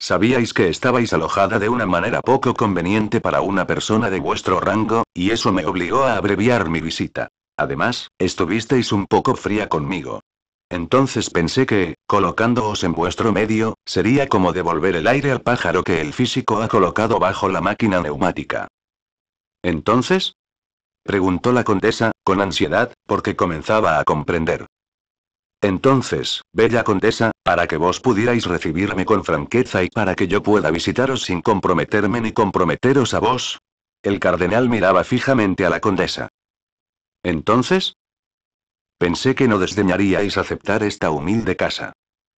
Sabíais que estabais alojada de una manera poco conveniente para una persona de vuestro rango, y eso me obligó a abreviar mi visita. Además, estuvisteis un poco fría conmigo. Entonces pensé que, colocándoos en vuestro medio, sería como devolver el aire al pájaro que el físico ha colocado bajo la máquina neumática. Entonces, Preguntó la condesa, con ansiedad, porque comenzaba a comprender. Entonces, bella condesa, para que vos pudierais recibirme con franqueza y para que yo pueda visitaros sin comprometerme ni comprometeros a vos. El cardenal miraba fijamente a la condesa. Entonces? Pensé que no desdeñaríais aceptar esta humilde casa.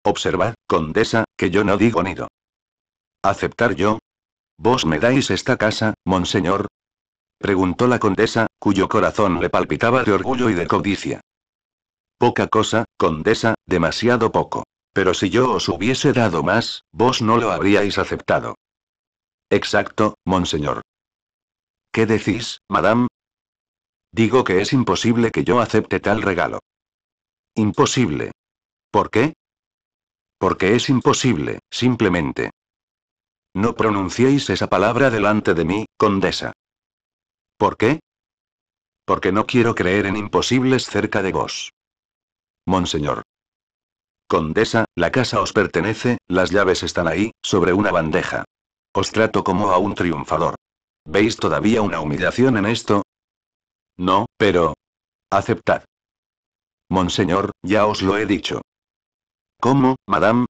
Observad, condesa, que yo no digo nido. ¿Aceptar yo? ¿Vos me dais esta casa, monseñor? Preguntó la condesa, cuyo corazón le palpitaba de orgullo y de codicia. Poca cosa, condesa, demasiado poco. Pero si yo os hubiese dado más, vos no lo habríais aceptado. Exacto, monseñor. ¿Qué decís, madame? Digo que es imposible que yo acepte tal regalo. Imposible. ¿Por qué? Porque es imposible, simplemente. No pronunciéis esa palabra delante de mí, condesa. ¿Por qué? porque no quiero creer en imposibles cerca de vos. Monseñor. Condesa, la casa os pertenece, las llaves están ahí, sobre una bandeja. Os trato como a un triunfador. ¿Veis todavía una humillación en esto? No, pero... Aceptad. Monseñor, ya os lo he dicho. ¿Cómo, madame?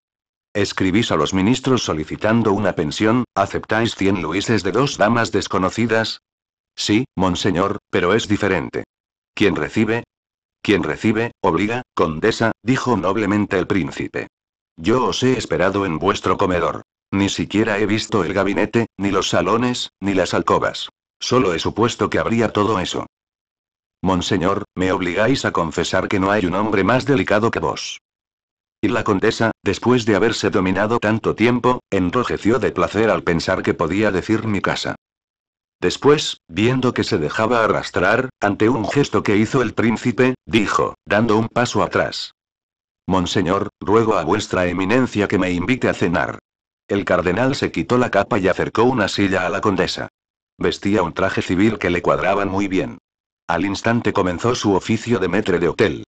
Escribís a los ministros solicitando una pensión, aceptáis 100 luises de dos damas desconocidas, Sí, monseñor, pero es diferente. ¿Quién recibe? Quien recibe, obliga, condesa, dijo noblemente el príncipe. Yo os he esperado en vuestro comedor. Ni siquiera he visto el gabinete, ni los salones, ni las alcobas. Solo he supuesto que habría todo eso. Monseñor, me obligáis a confesar que no hay un hombre más delicado que vos. Y la condesa, después de haberse dominado tanto tiempo, enrojeció de placer al pensar que podía decir mi casa. Después, viendo que se dejaba arrastrar, ante un gesto que hizo el príncipe, dijo, dando un paso atrás. Monseñor, ruego a vuestra eminencia que me invite a cenar. El cardenal se quitó la capa y acercó una silla a la condesa. Vestía un traje civil que le cuadraba muy bien. Al instante comenzó su oficio de metre de hotel.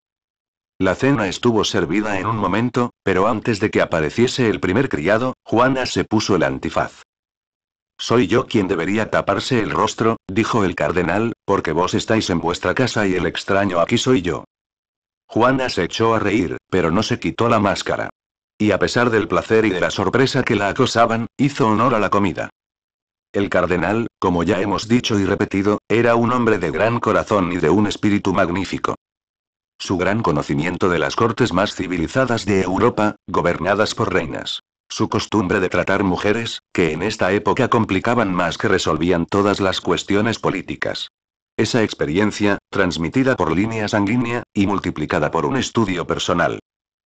La cena estuvo servida en un momento, pero antes de que apareciese el primer criado, Juana se puso el antifaz. Soy yo quien debería taparse el rostro, dijo el cardenal, porque vos estáis en vuestra casa y el extraño aquí soy yo. Juana se echó a reír, pero no se quitó la máscara. Y a pesar del placer y de la sorpresa que la acosaban, hizo honor a la comida. El cardenal, como ya hemos dicho y repetido, era un hombre de gran corazón y de un espíritu magnífico. Su gran conocimiento de las cortes más civilizadas de Europa, gobernadas por reinas, su costumbre de tratar mujeres, que en esta época complicaban más que resolvían todas las cuestiones políticas. Esa experiencia, transmitida por línea sanguínea, y multiplicada por un estudio personal.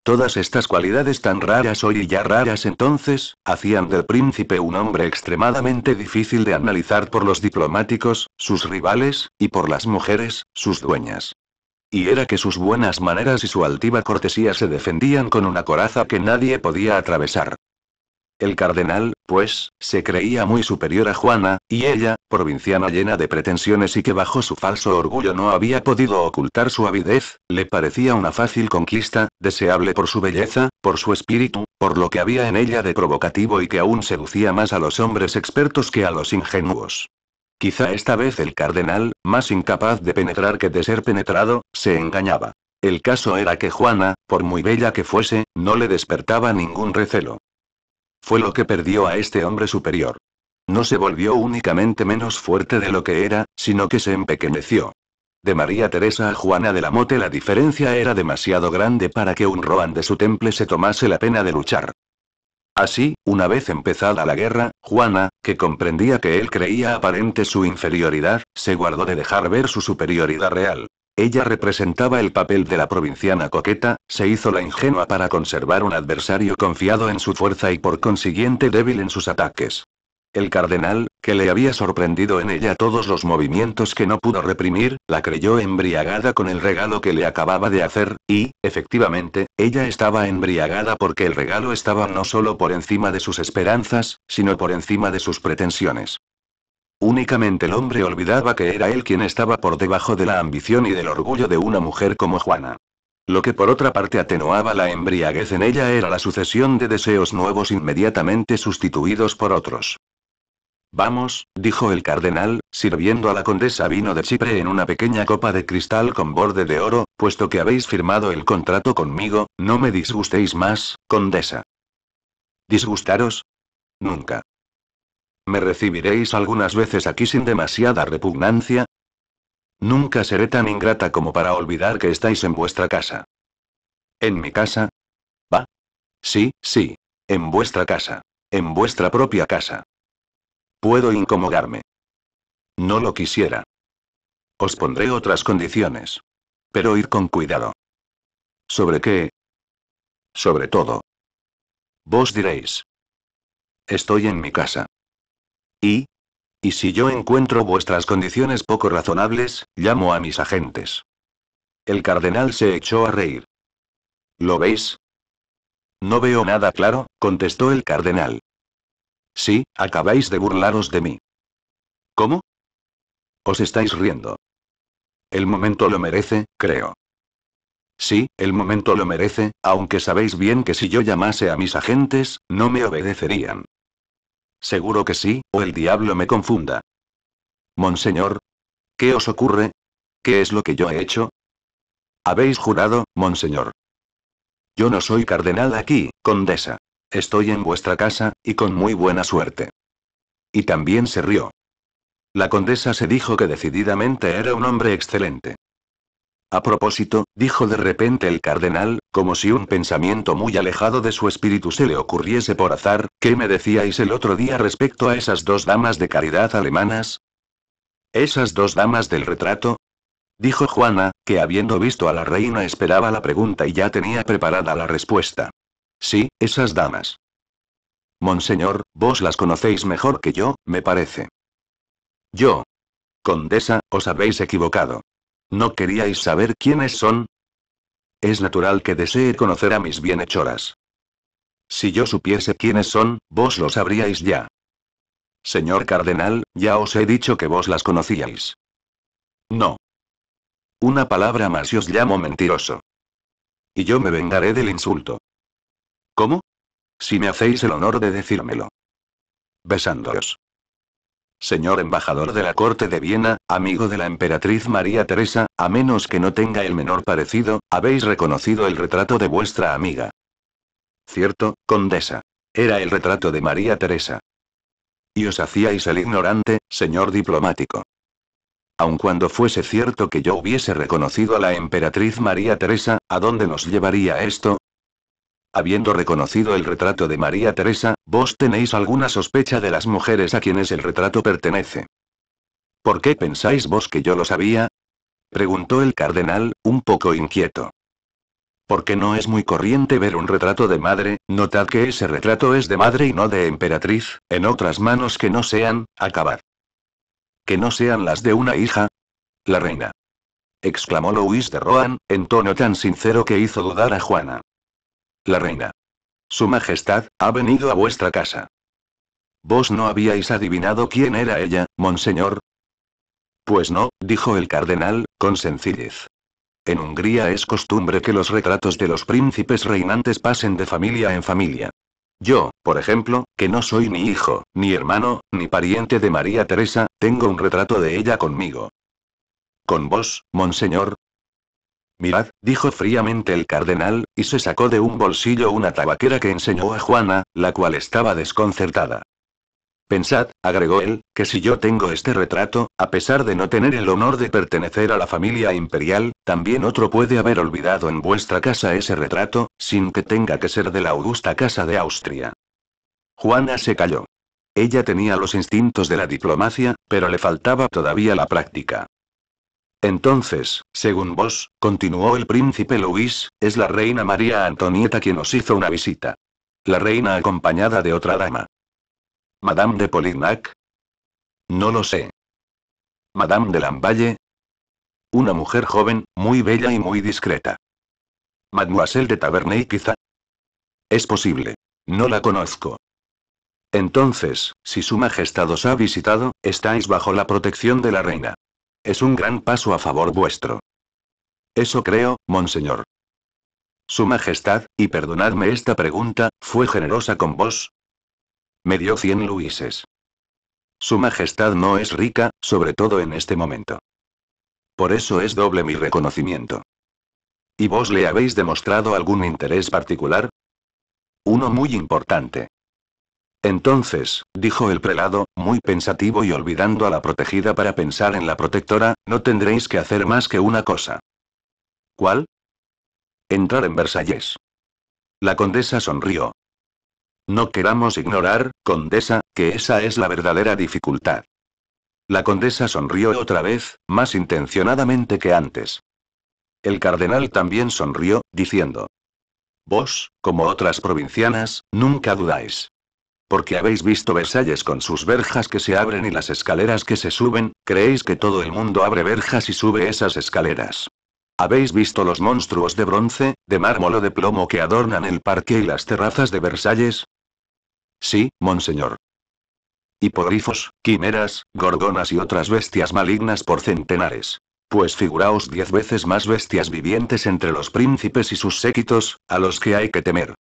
Todas estas cualidades tan raras hoy y ya raras entonces, hacían del príncipe un hombre extremadamente difícil de analizar por los diplomáticos, sus rivales, y por las mujeres, sus dueñas. Y era que sus buenas maneras y su altiva cortesía se defendían con una coraza que nadie podía atravesar. El cardenal, pues, se creía muy superior a Juana, y ella, provinciana llena de pretensiones y que bajo su falso orgullo no había podido ocultar su avidez, le parecía una fácil conquista, deseable por su belleza, por su espíritu, por lo que había en ella de provocativo y que aún seducía más a los hombres expertos que a los ingenuos. Quizá esta vez el cardenal, más incapaz de penetrar que de ser penetrado, se engañaba. El caso era que Juana, por muy bella que fuese, no le despertaba ningún recelo. Fue lo que perdió a este hombre superior. No se volvió únicamente menos fuerte de lo que era, sino que se empequeñeció. De María Teresa a Juana de la Mote la diferencia era demasiado grande para que un Rohan de su temple se tomase la pena de luchar. Así, una vez empezada la guerra, Juana, que comprendía que él creía aparente su inferioridad, se guardó de dejar ver su superioridad real. Ella representaba el papel de la provinciana coqueta, se hizo la ingenua para conservar un adversario confiado en su fuerza y por consiguiente débil en sus ataques. El cardenal, que le había sorprendido en ella todos los movimientos que no pudo reprimir, la creyó embriagada con el regalo que le acababa de hacer, y, efectivamente, ella estaba embriagada porque el regalo estaba no solo por encima de sus esperanzas, sino por encima de sus pretensiones. Únicamente el hombre olvidaba que era él quien estaba por debajo de la ambición y del orgullo de una mujer como Juana. Lo que por otra parte atenuaba la embriaguez en ella era la sucesión de deseos nuevos inmediatamente sustituidos por otros. Vamos, dijo el cardenal, sirviendo a la condesa vino de Chipre en una pequeña copa de cristal con borde de oro, puesto que habéis firmado el contrato conmigo, no me disgustéis más, condesa. ¿Disgustaros? Nunca. ¿Me recibiréis algunas veces aquí sin demasiada repugnancia? Nunca seré tan ingrata como para olvidar que estáis en vuestra casa. ¿En mi casa? Va. Sí, sí. En vuestra casa. En vuestra propia casa. Puedo incomodarme. No lo quisiera. Os pondré otras condiciones. Pero ir con cuidado. ¿Sobre qué? Sobre todo. Vos diréis. Estoy en mi casa. Y... Y si yo encuentro vuestras condiciones poco razonables, llamo a mis agentes. El cardenal se echó a reír. ¿Lo veis? No veo nada claro, contestó el cardenal. Sí, acabáis de burlaros de mí. ¿Cómo? Os estáis riendo. El momento lo merece, creo. Sí, el momento lo merece, aunque sabéis bien que si yo llamase a mis agentes, no me obedecerían. Seguro que sí, o el diablo me confunda. Monseñor. ¿Qué os ocurre? ¿Qué es lo que yo he hecho? Habéis jurado, monseñor. Yo no soy cardenal aquí, condesa. Estoy en vuestra casa, y con muy buena suerte. Y también se rió. La condesa se dijo que decididamente era un hombre excelente. A propósito, dijo de repente el cardenal, como si un pensamiento muy alejado de su espíritu se le ocurriese por azar, ¿qué me decíais el otro día respecto a esas dos damas de caridad alemanas? ¿Esas dos damas del retrato? Dijo Juana, que habiendo visto a la reina esperaba la pregunta y ya tenía preparada la respuesta. Sí, esas damas. Monseñor, vos las conocéis mejor que yo, me parece. Yo. Condesa, os habéis equivocado. ¿No queríais saber quiénes son? Es natural que desee conocer a mis bienhechoras. Si yo supiese quiénes son, vos lo sabríais ya. Señor cardenal, ya os he dicho que vos las conocíais. No. Una palabra más y os llamo mentiroso. Y yo me vengaré del insulto. ¿Cómo? Si me hacéis el honor de decírmelo. Besándolos. Señor embajador de la corte de Viena, amigo de la emperatriz María Teresa, a menos que no tenga el menor parecido, habéis reconocido el retrato de vuestra amiga. Cierto, condesa. Era el retrato de María Teresa. Y os hacíais el ignorante, señor diplomático. Aun cuando fuese cierto que yo hubiese reconocido a la emperatriz María Teresa, ¿a dónde nos llevaría esto? Habiendo reconocido el retrato de María Teresa, vos tenéis alguna sospecha de las mujeres a quienes el retrato pertenece. ¿Por qué pensáis vos que yo lo sabía? preguntó el cardenal, un poco inquieto. Porque no es muy corriente ver un retrato de madre, notad que ese retrato es de madre y no de emperatriz, en otras manos que no sean, acabad. Que no sean las de una hija. La reina. exclamó Luis de Rohan, en tono tan sincero que hizo dudar a Juana la reina. Su Majestad, ha venido a vuestra casa. ¿Vos no habíais adivinado quién era ella, monseñor? Pues no, dijo el cardenal, con sencillez. En Hungría es costumbre que los retratos de los príncipes reinantes pasen de familia en familia. Yo, por ejemplo, que no soy ni hijo, ni hermano, ni pariente de María Teresa, tengo un retrato de ella conmigo. ¿Con vos, monseñor? Mirad, dijo fríamente el cardenal, y se sacó de un bolsillo una tabaquera que enseñó a Juana, la cual estaba desconcertada. Pensad, agregó él, que si yo tengo este retrato, a pesar de no tener el honor de pertenecer a la familia imperial, también otro puede haber olvidado en vuestra casa ese retrato, sin que tenga que ser de la augusta casa de Austria. Juana se calló. Ella tenía los instintos de la diplomacia, pero le faltaba todavía la práctica. Entonces, según vos, continuó el príncipe Luis, es la reina María Antonieta quien os hizo una visita. La reina acompañada de otra dama. Madame de Polignac. No lo sé. Madame de Lamballe. Una mujer joven, muy bella y muy discreta. Mademoiselle de Taverney quizá. Es posible. No la conozco. Entonces, si Su Majestad os ha visitado, estáis bajo la protección de la reina. Es un gran paso a favor vuestro. Eso creo, monseñor. Su Majestad, y perdonadme esta pregunta, ¿fue generosa con vos? Me dio cien luises. Su Majestad no es rica, sobre todo en este momento. Por eso es doble mi reconocimiento. ¿Y vos le habéis demostrado algún interés particular? Uno muy importante. Entonces, dijo el prelado, muy pensativo y olvidando a la protegida para pensar en la protectora, no tendréis que hacer más que una cosa. ¿Cuál? Entrar en Versalles. La condesa sonrió. No queramos ignorar, condesa, que esa es la verdadera dificultad. La condesa sonrió otra vez, más intencionadamente que antes. El cardenal también sonrió, diciendo, Vos, como otras provincianas, nunca dudáis. Porque habéis visto Versalles con sus verjas que se abren y las escaleras que se suben, creéis que todo el mundo abre verjas y sube esas escaleras. Habéis visto los monstruos de bronce, de mármol o de plomo que adornan el parque y las terrazas de Versalles. Sí, monseñor. Hipogrifos, quimeras, gorgonas y otras bestias malignas por centenares. Pues figuraos diez veces más bestias vivientes entre los príncipes y sus séquitos, a los que hay que temer.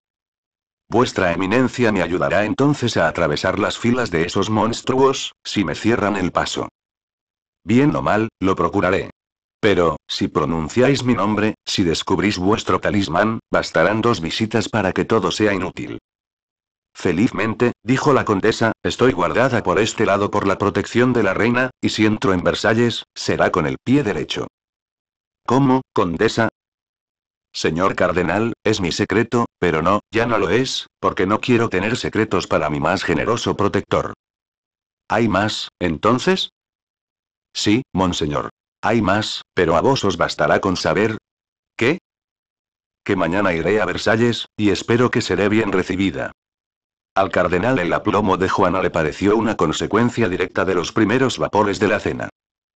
Vuestra eminencia me ayudará entonces a atravesar las filas de esos monstruos, si me cierran el paso. Bien o mal, lo procuraré. Pero, si pronunciáis mi nombre, si descubrís vuestro talismán, bastarán dos visitas para que todo sea inútil. Felizmente, dijo la condesa, estoy guardada por este lado por la protección de la reina, y si entro en Versalles, será con el pie derecho. ¿Cómo, condesa? Señor cardenal, es mi secreto, pero no, ya no lo es, porque no quiero tener secretos para mi más generoso protector. ¿Hay más, entonces? Sí, monseñor. Hay más, pero a vos os bastará con saber. ¿Qué? Que mañana iré a Versalles, y espero que seré bien recibida. Al cardenal el aplomo de Juana le pareció una consecuencia directa de los primeros vapores de la cena.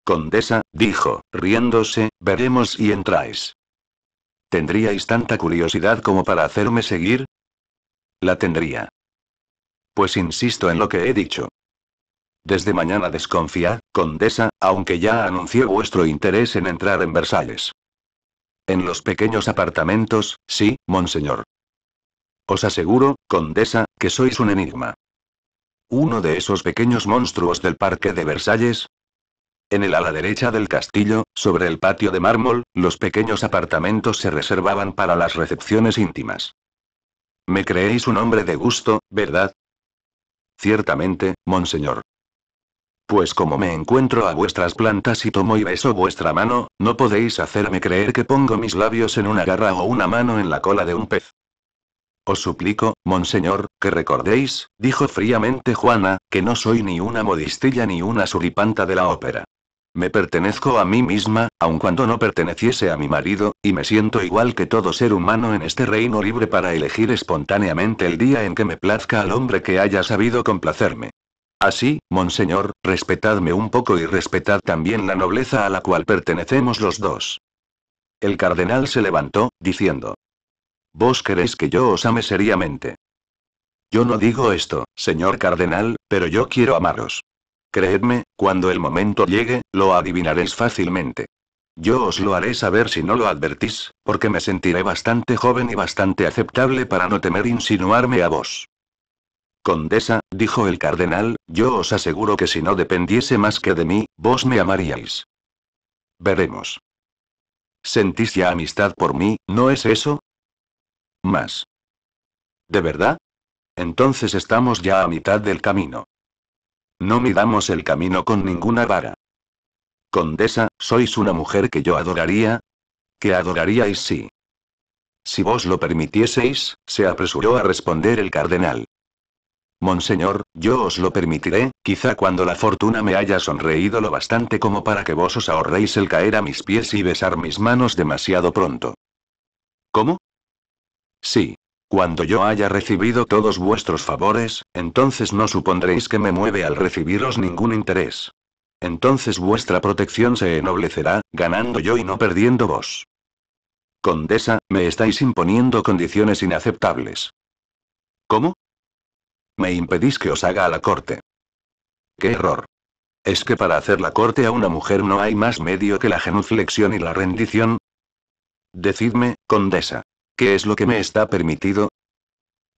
Condesa, dijo, riéndose, veremos y entráis. ¿Tendríais tanta curiosidad como para hacerme seguir? La tendría. Pues insisto en lo que he dicho. Desde mañana desconfía, condesa, aunque ya anuncié vuestro interés en entrar en Versalles. En los pequeños apartamentos, sí, monseñor. Os aseguro, condesa, que sois un enigma. Uno de esos pequeños monstruos del parque de Versalles, en el ala derecha del castillo, sobre el patio de mármol, los pequeños apartamentos se reservaban para las recepciones íntimas. Me creéis un hombre de gusto, ¿verdad? Ciertamente, monseñor. Pues como me encuentro a vuestras plantas y tomo y beso vuestra mano, no podéis hacerme creer que pongo mis labios en una garra o una mano en la cola de un pez. Os suplico, monseñor, que recordéis, dijo fríamente Juana, que no soy ni una modistilla ni una suripanta de la ópera. Me pertenezco a mí misma, aun cuando no perteneciese a mi marido, y me siento igual que todo ser humano en este reino libre para elegir espontáneamente el día en que me plazca al hombre que haya sabido complacerme. Así, monseñor, respetadme un poco y respetad también la nobleza a la cual pertenecemos los dos. El cardenal se levantó, diciendo. Vos queréis que yo os ame seriamente. Yo no digo esto, señor cardenal, pero yo quiero amaros. Creedme, cuando el momento llegue, lo adivinaréis fácilmente. Yo os lo haré saber si no lo advertís, porque me sentiré bastante joven y bastante aceptable para no temer insinuarme a vos. Condesa, dijo el cardenal, yo os aseguro que si no dependiese más que de mí, vos me amaríais. Veremos. ¿Sentís ya amistad por mí, no es eso? Más. ¿De verdad? Entonces estamos ya a mitad del camino. No midamos el camino con ninguna vara. Condesa, sois una mujer que yo adoraría. Que adoraríais sí. Si vos lo permitieseis, se apresuró a responder el cardenal. Monseñor, yo os lo permitiré, quizá cuando la fortuna me haya sonreído lo bastante como para que vos os ahorréis el caer a mis pies y besar mis manos demasiado pronto. ¿Cómo? Sí. Cuando yo haya recibido todos vuestros favores, entonces no supondréis que me mueve al recibiros ningún interés. Entonces vuestra protección se ennoblecerá, ganando yo y no perdiendo vos. Condesa, me estáis imponiendo condiciones inaceptables. ¿Cómo? Me impedís que os haga a la corte. ¡Qué error! ¿Es que para hacer la corte a una mujer no hay más medio que la genuflexión y la rendición? Decidme, condesa. ¿Qué es lo que me está permitido?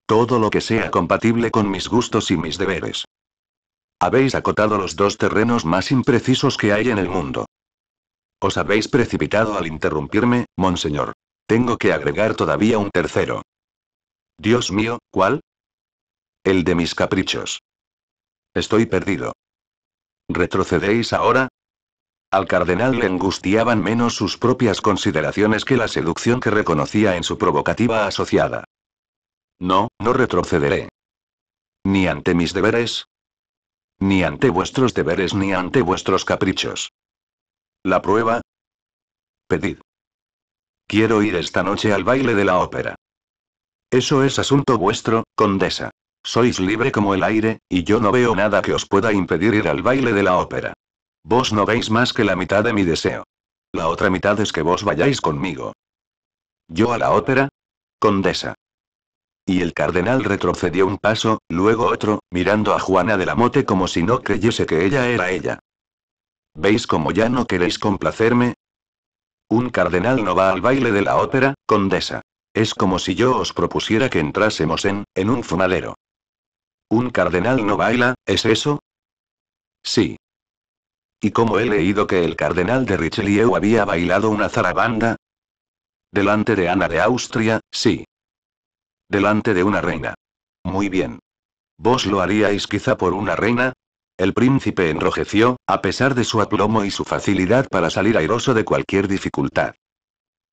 Todo lo que sea compatible con mis gustos y mis deberes. Habéis acotado los dos terrenos más imprecisos que hay en el mundo. Os habéis precipitado al interrumpirme, monseñor. Tengo que agregar todavía un tercero. Dios mío, ¿cuál? El de mis caprichos. Estoy perdido. ¿Retrocedéis ahora? Al cardenal le angustiaban menos sus propias consideraciones que la seducción que reconocía en su provocativa asociada. No, no retrocederé. Ni ante mis deberes. Ni ante vuestros deberes ni ante vuestros caprichos. La prueba. Pedid. Quiero ir esta noche al baile de la ópera. Eso es asunto vuestro, condesa. Sois libre como el aire, y yo no veo nada que os pueda impedir ir al baile de la ópera. Vos no veis más que la mitad de mi deseo. La otra mitad es que vos vayáis conmigo. ¿Yo a la ópera? Condesa. Y el cardenal retrocedió un paso, luego otro, mirando a Juana de la Mote como si no creyese que ella era ella. ¿Veis como ya no queréis complacerme? Un cardenal no va al baile de la ópera, condesa. Es como si yo os propusiera que entrásemos en, en un fumadero. Un cardenal no baila, ¿es eso? Sí, ¿Y cómo he leído que el cardenal de Richelieu había bailado una zarabanda? Delante de Ana de Austria, sí. Delante de una reina. Muy bien. ¿Vos lo haríais quizá por una reina? El príncipe enrojeció, a pesar de su aplomo y su facilidad para salir airoso de cualquier dificultad.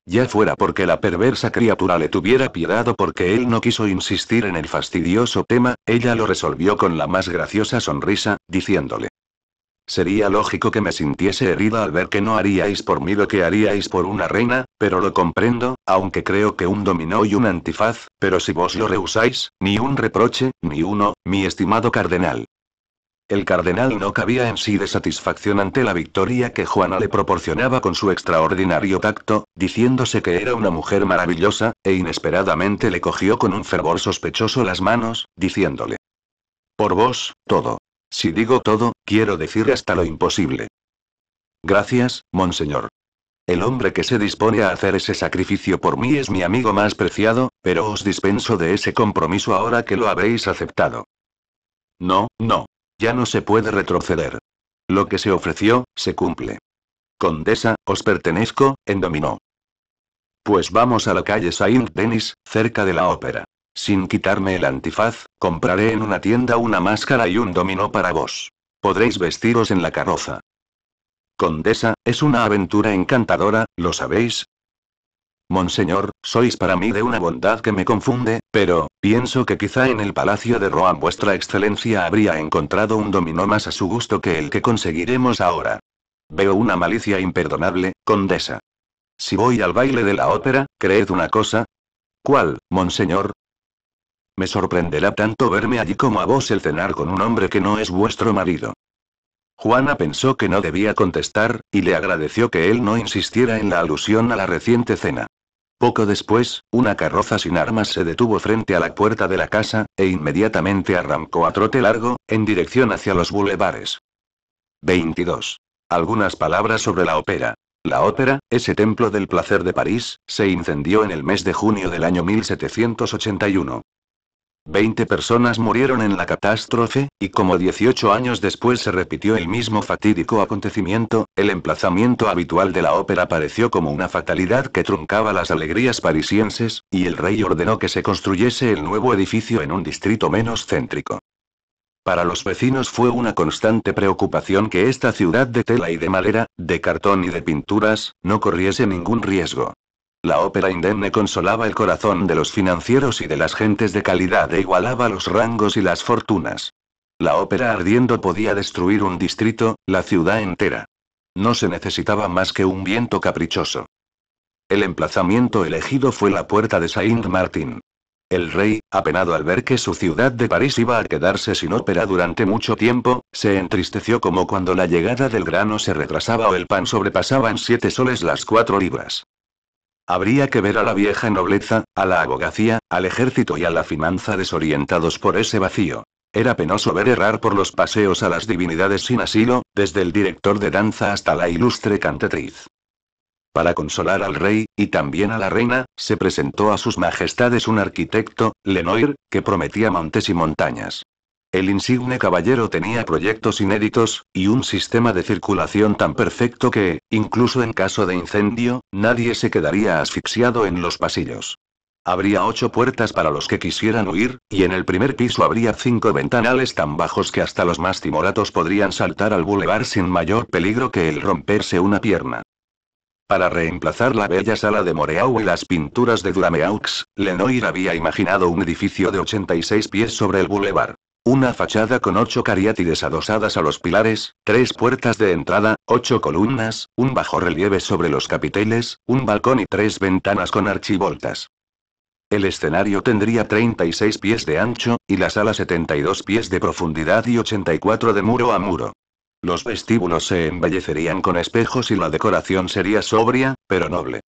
Ya fuera porque la perversa criatura le tuviera piedad o porque él no quiso insistir en el fastidioso tema, ella lo resolvió con la más graciosa sonrisa, diciéndole. Sería lógico que me sintiese herida al ver que no haríais por mí lo que haríais por una reina, pero lo comprendo, aunque creo que un dominó y un antifaz, pero si vos lo rehusáis, ni un reproche, ni uno, mi estimado cardenal. El cardenal no cabía en sí de satisfacción ante la victoria que Juana le proporcionaba con su extraordinario tacto, diciéndose que era una mujer maravillosa, e inesperadamente le cogió con un fervor sospechoso las manos, diciéndole. Por vos, todo. Si digo todo, quiero decir hasta lo imposible. Gracias, monseñor. El hombre que se dispone a hacer ese sacrificio por mí es mi amigo más preciado, pero os dispenso de ese compromiso ahora que lo habéis aceptado. No, no. Ya no se puede retroceder. Lo que se ofreció, se cumple. Condesa, os pertenezco, endominó. Pues vamos a la calle Saint-Denis, cerca de la ópera. Sin quitarme el antifaz, compraré en una tienda una máscara y un dominó para vos. Podréis vestiros en la carroza. Condesa, es una aventura encantadora, ¿lo sabéis? Monseñor, sois para mí de una bondad que me confunde, pero, pienso que quizá en el Palacio de Rohan vuestra excelencia habría encontrado un dominó más a su gusto que el que conseguiremos ahora. Veo una malicia imperdonable, condesa. Si voy al baile de la ópera, creed una cosa. ¿Cuál, monseñor? Me sorprenderá tanto verme allí como a vos el cenar con un hombre que no es vuestro marido. Juana pensó que no debía contestar, y le agradeció que él no insistiera en la alusión a la reciente cena. Poco después, una carroza sin armas se detuvo frente a la puerta de la casa, e inmediatamente arrancó a trote largo, en dirección hacia los bulevares. 22. Algunas palabras sobre la ópera. La ópera, ese templo del placer de París, se incendió en el mes de junio del año 1781. Veinte personas murieron en la catástrofe, y como 18 años después se repitió el mismo fatídico acontecimiento, el emplazamiento habitual de la ópera pareció como una fatalidad que truncaba las alegrías parisienses, y el rey ordenó que se construyese el nuevo edificio en un distrito menos céntrico. Para los vecinos fue una constante preocupación que esta ciudad de tela y de madera, de cartón y de pinturas, no corriese ningún riesgo. La ópera indemne consolaba el corazón de los financieros y de las gentes de calidad e igualaba los rangos y las fortunas. La ópera ardiendo podía destruir un distrito, la ciudad entera. No se necesitaba más que un viento caprichoso. El emplazamiento elegido fue la puerta de Saint-Martin. El rey, apenado al ver que su ciudad de París iba a quedarse sin ópera durante mucho tiempo, se entristeció como cuando la llegada del grano se retrasaba o el pan sobrepasaba en siete soles las cuatro libras. Habría que ver a la vieja nobleza, a la abogacía, al ejército y a la finanza desorientados por ese vacío. Era penoso ver errar por los paseos a las divinidades sin asilo, desde el director de danza hasta la ilustre cantatriz. Para consolar al rey, y también a la reina, se presentó a sus majestades un arquitecto, Lenoir, que prometía montes y montañas. El insigne caballero tenía proyectos inéditos, y un sistema de circulación tan perfecto que, incluso en caso de incendio, nadie se quedaría asfixiado en los pasillos. Habría ocho puertas para los que quisieran huir, y en el primer piso habría cinco ventanales tan bajos que hasta los más timoratos podrían saltar al bulevar sin mayor peligro que el romperse una pierna. Para reemplazar la bella sala de Moreau y las pinturas de Durameaux, Lenoir había imaginado un edificio de 86 pies sobre el bulevar. Una fachada con ocho cariátides adosadas a los pilares, tres puertas de entrada, ocho columnas, un bajorrelieve sobre los capiteles, un balcón y tres ventanas con archivoltas. El escenario tendría 36 pies de ancho, y la sala 72 pies de profundidad y 84 de muro a muro. Los vestíbulos se embellecerían con espejos y la decoración sería sobria, pero noble.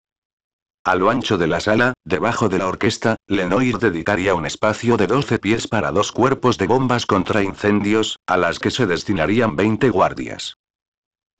A lo ancho de la sala, debajo de la orquesta, Lenoir dedicaría un espacio de 12 pies para dos cuerpos de bombas contra incendios, a las que se destinarían 20 guardias.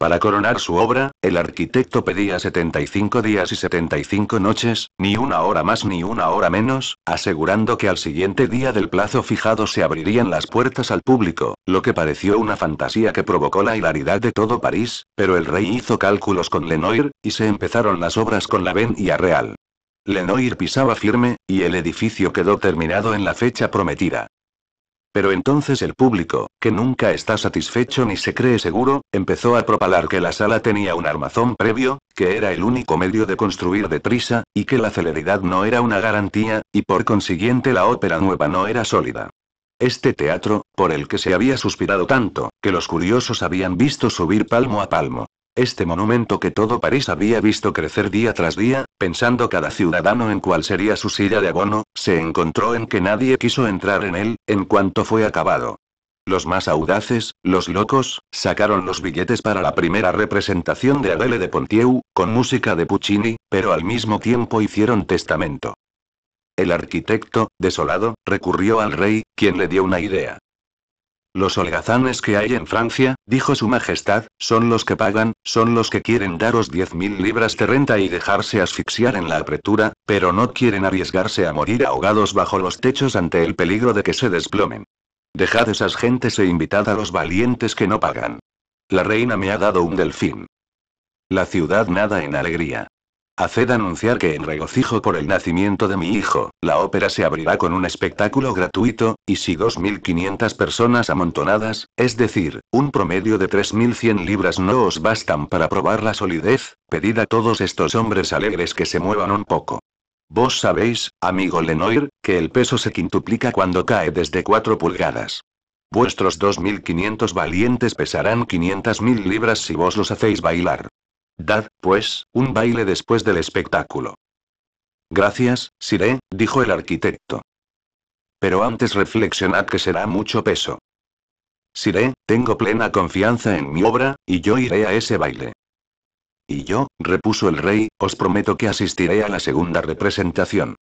Para coronar su obra, el arquitecto pedía 75 días y 75 noches, ni una hora más ni una hora menos, asegurando que al siguiente día del plazo fijado se abrirían las puertas al público, lo que pareció una fantasía que provocó la hilaridad de todo París, pero el rey hizo cálculos con Lenoir, y se empezaron las obras con la y Real. Lenoir pisaba firme, y el edificio quedó terminado en la fecha prometida. Pero entonces el público, que nunca está satisfecho ni se cree seguro, empezó a propalar que la sala tenía un armazón previo, que era el único medio de construir deprisa, y que la celeridad no era una garantía, y por consiguiente la ópera nueva no era sólida. Este teatro, por el que se había suspirado tanto, que los curiosos habían visto subir palmo a palmo, este monumento que todo París había visto crecer día tras día, pensando cada ciudadano en cuál sería su silla de abono, se encontró en que nadie quiso entrar en él, en cuanto fue acabado. Los más audaces, los locos, sacaron los billetes para la primera representación de Adele de Pontieu, con música de Puccini, pero al mismo tiempo hicieron testamento. El arquitecto, desolado, recurrió al rey, quien le dio una idea. Los holgazanes que hay en Francia, dijo su Majestad, son los que pagan, son los que quieren daros diez mil libras de renta y dejarse asfixiar en la apretura, pero no quieren arriesgarse a morir ahogados bajo los techos ante el peligro de que se desplomen. Dejad esas gentes e invitad a los valientes que no pagan. La reina me ha dado un delfín. La ciudad nada en alegría. Haced anunciar que en regocijo por el nacimiento de mi hijo, la ópera se abrirá con un espectáculo gratuito, y si 2.500 personas amontonadas, es decir, un promedio de 3.100 libras no os bastan para probar la solidez, pedid a todos estos hombres alegres que se muevan un poco. Vos sabéis, amigo Lenoir, que el peso se quintuplica cuando cae desde 4 pulgadas. Vuestros 2.500 valientes pesarán 500.000 libras si vos los hacéis bailar. Dad, pues, un baile después del espectáculo. Gracias, Siré, dijo el arquitecto. Pero antes reflexionad que será mucho peso. Siré, tengo plena confianza en mi obra, y yo iré a ese baile. Y yo, repuso el rey, os prometo que asistiré a la segunda representación.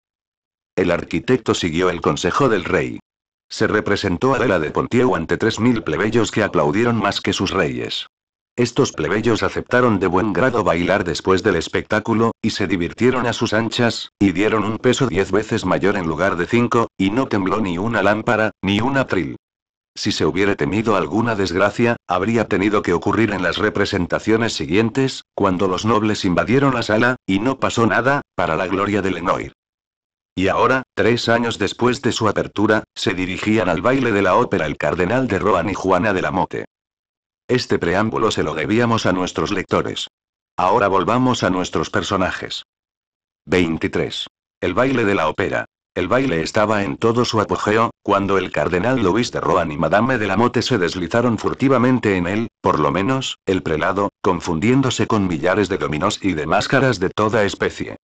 El arquitecto siguió el consejo del rey. Se representó a Vela de Pontieu ante tres mil plebeyos que aplaudieron más que sus reyes. Estos plebeyos aceptaron de buen grado bailar después del espectáculo, y se divirtieron a sus anchas, y dieron un peso diez veces mayor en lugar de cinco, y no tembló ni una lámpara, ni un atril. Si se hubiera temido alguna desgracia, habría tenido que ocurrir en las representaciones siguientes, cuando los nobles invadieron la sala, y no pasó nada, para la gloria de Lenoir. Y ahora, tres años después de su apertura, se dirigían al baile de la ópera el cardenal de Rohan y Juana de la Mote. Este preámbulo se lo debíamos a nuestros lectores. Ahora volvamos a nuestros personajes. 23. El baile de la ópera. El baile estaba en todo su apogeo, cuando el cardenal Luis de Rohan y Madame de la Motte se deslizaron furtivamente en él, por lo menos, el prelado, confundiéndose con millares de dominos y de máscaras de toda especie.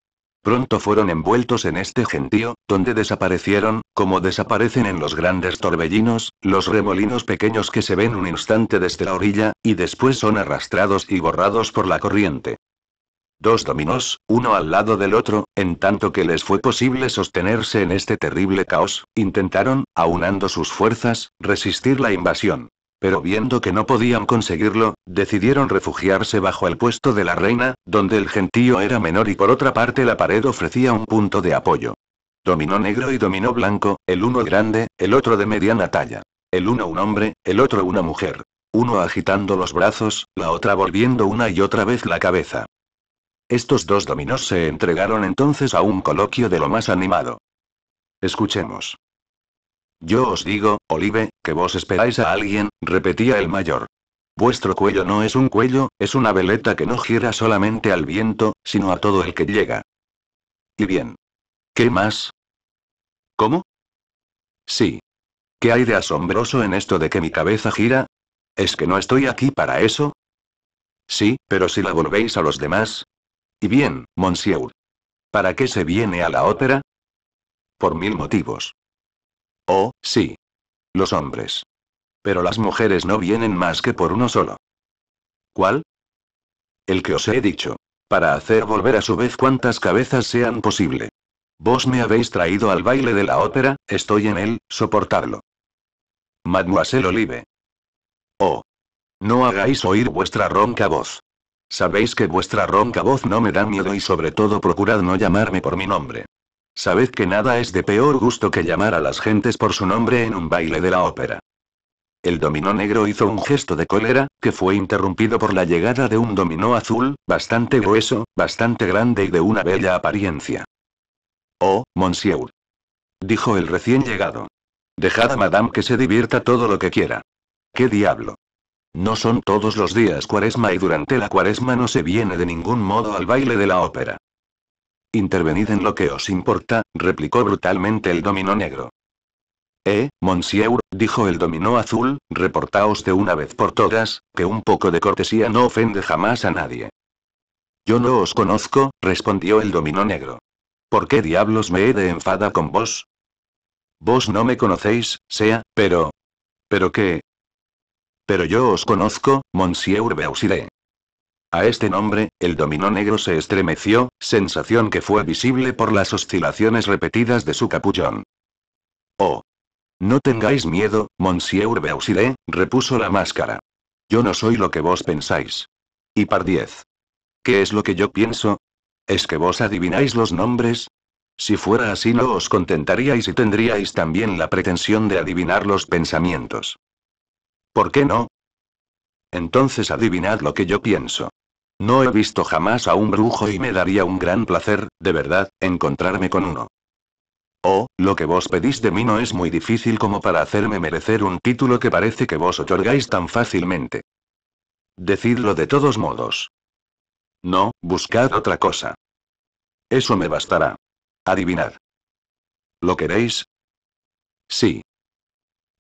Pronto fueron envueltos en este gentío, donde desaparecieron, como desaparecen en los grandes torbellinos, los remolinos pequeños que se ven un instante desde la orilla, y después son arrastrados y borrados por la corriente. Dos dominos, uno al lado del otro, en tanto que les fue posible sostenerse en este terrible caos, intentaron, aunando sus fuerzas, resistir la invasión pero viendo que no podían conseguirlo, decidieron refugiarse bajo el puesto de la reina, donde el gentío era menor y por otra parte la pared ofrecía un punto de apoyo. Dominó negro y dominó blanco, el uno grande, el otro de mediana talla. El uno un hombre, el otro una mujer. Uno agitando los brazos, la otra volviendo una y otra vez la cabeza. Estos dos dominos se entregaron entonces a un coloquio de lo más animado. Escuchemos. Yo os digo, Olive, que vos esperáis a alguien, repetía el mayor. Vuestro cuello no es un cuello, es una veleta que no gira solamente al viento, sino a todo el que llega. Y bien. ¿Qué más? ¿Cómo? Sí. ¿Qué hay de asombroso en esto de que mi cabeza gira? ¿Es que no estoy aquí para eso? Sí, pero si la volvéis a los demás. Y bien, monsieur. ¿Para qué se viene a la ópera? Por mil motivos. Oh, sí. Los hombres. Pero las mujeres no vienen más que por uno solo. ¿Cuál? El que os he dicho. Para hacer volver a su vez cuantas cabezas sean posible. Vos me habéis traído al baile de la ópera, estoy en él, soportadlo. Mademoiselle Olive. Oh. No hagáis oír vuestra ronca voz. Sabéis que vuestra ronca voz no me da miedo y sobre todo procurad no llamarme por mi nombre. Sabed que nada es de peor gusto que llamar a las gentes por su nombre en un baile de la ópera. El dominó negro hizo un gesto de cólera, que fue interrumpido por la llegada de un dominó azul, bastante grueso, bastante grande y de una bella apariencia. Oh, monsieur. Dijo el recién llegado. Dejad a madame que se divierta todo lo que quiera. ¿Qué diablo? No son todos los días cuaresma y durante la cuaresma no se viene de ningún modo al baile de la ópera. Intervenid en lo que os importa, replicó brutalmente el dominó negro. Eh, monsieur, dijo el dominó azul, reportaos de una vez por todas, que un poco de cortesía no ofende jamás a nadie. Yo no os conozco, respondió el dominó negro. ¿Por qué diablos me he de enfada con vos? Vos no me conocéis, sea, pero... ¿Pero qué? Pero yo os conozco, monsieur Beausire. A este nombre, el dominó negro se estremeció, sensación que fue visible por las oscilaciones repetidas de su capullón. Oh. No tengáis miedo, Monsieur Beausire, repuso la máscara. Yo no soy lo que vos pensáis. Y par 10. ¿Qué es lo que yo pienso? ¿Es que vos adivináis los nombres? Si fuera así no os contentaríais y tendríais también la pretensión de adivinar los pensamientos. ¿Por qué no? Entonces adivinad lo que yo pienso. No he visto jamás a un brujo y me daría un gran placer, de verdad, encontrarme con uno. Oh, lo que vos pedís de mí no es muy difícil como para hacerme merecer un título que parece que vos otorgáis tan fácilmente. Decidlo de todos modos. No, buscad otra cosa. Eso me bastará. Adivinad. ¿Lo queréis? Sí.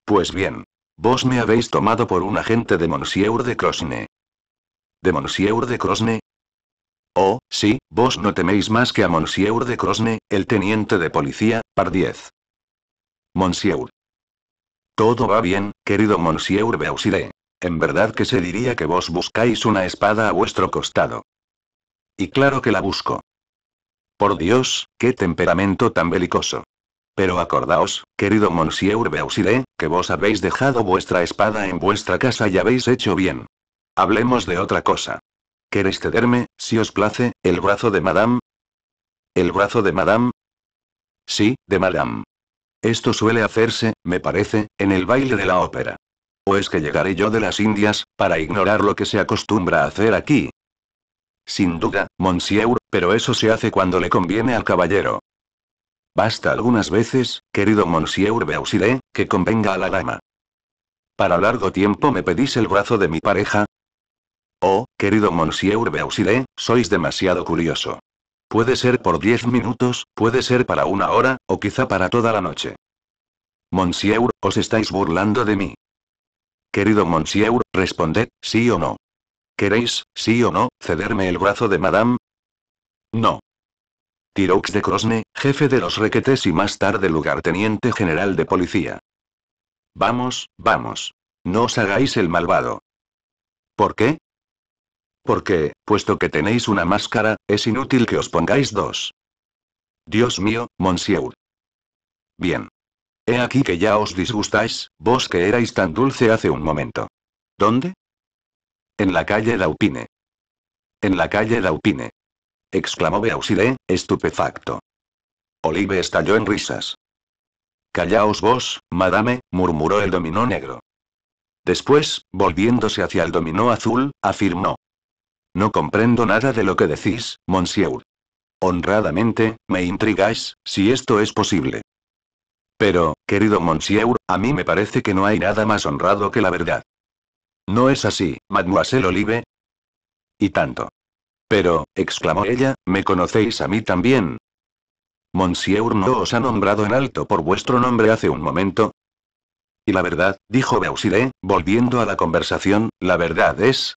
Pues bien. Vos me habéis tomado por un agente de Monsieur de Crosne. ¿De Monsieur de Crosne? Oh, sí, vos no teméis más que a Monsieur de Crosne, el teniente de policía, par 10. Monsieur. Todo va bien, querido Monsieur Beausire. En verdad que se diría que vos buscáis una espada a vuestro costado. Y claro que la busco. Por Dios, qué temperamento tan belicoso. Pero acordaos, querido Monsieur Beausire, que vos habéis dejado vuestra espada en vuestra casa y habéis hecho bien. Hablemos de otra cosa. ¿Queréis cederme, si os place, el brazo de Madame? ¿El brazo de Madame? Sí, de Madame. Esto suele hacerse, me parece, en el baile de la ópera. ¿O es que llegaré yo de las Indias, para ignorar lo que se acostumbra a hacer aquí? Sin duda, monsieur, pero eso se hace cuando le conviene al caballero. Basta algunas veces, querido monsieur Beausire, que convenga a la dama. Para largo tiempo me pedís el brazo de mi pareja, Oh, querido Monsieur Beausire, sois demasiado curioso. Puede ser por diez minutos, puede ser para una hora, o quizá para toda la noche. Monsieur, os estáis burlando de mí. Querido Monsieur, responded, sí o no. ¿Queréis, sí o no, cederme el brazo de Madame? No. Tirox de Crosne, jefe de los requetes y más tarde lugarteniente general de policía. Vamos, vamos. No os hagáis el malvado. ¿Por qué? Porque, puesto que tenéis una máscara, es inútil que os pongáis dos. Dios mío, monsieur. Bien. He aquí que ya os disgustáis, vos que erais tan dulce hace un momento. ¿Dónde? En la calle Daupine. En la calle Daupine. Exclamó Beausire, estupefacto. Olive estalló en risas. Callaos vos, madame, murmuró el dominó negro. Después, volviéndose hacia el dominó azul, afirmó. No comprendo nada de lo que decís, monsieur. Honradamente, me intrigáis, si esto es posible. Pero, querido monsieur, a mí me parece que no hay nada más honrado que la verdad. No es así, mademoiselle Olive. Y tanto. Pero, exclamó ella, ¿me conocéis a mí también? Monsieur no os ha nombrado en alto por vuestro nombre hace un momento. Y la verdad, dijo Beausire, volviendo a la conversación, la verdad es,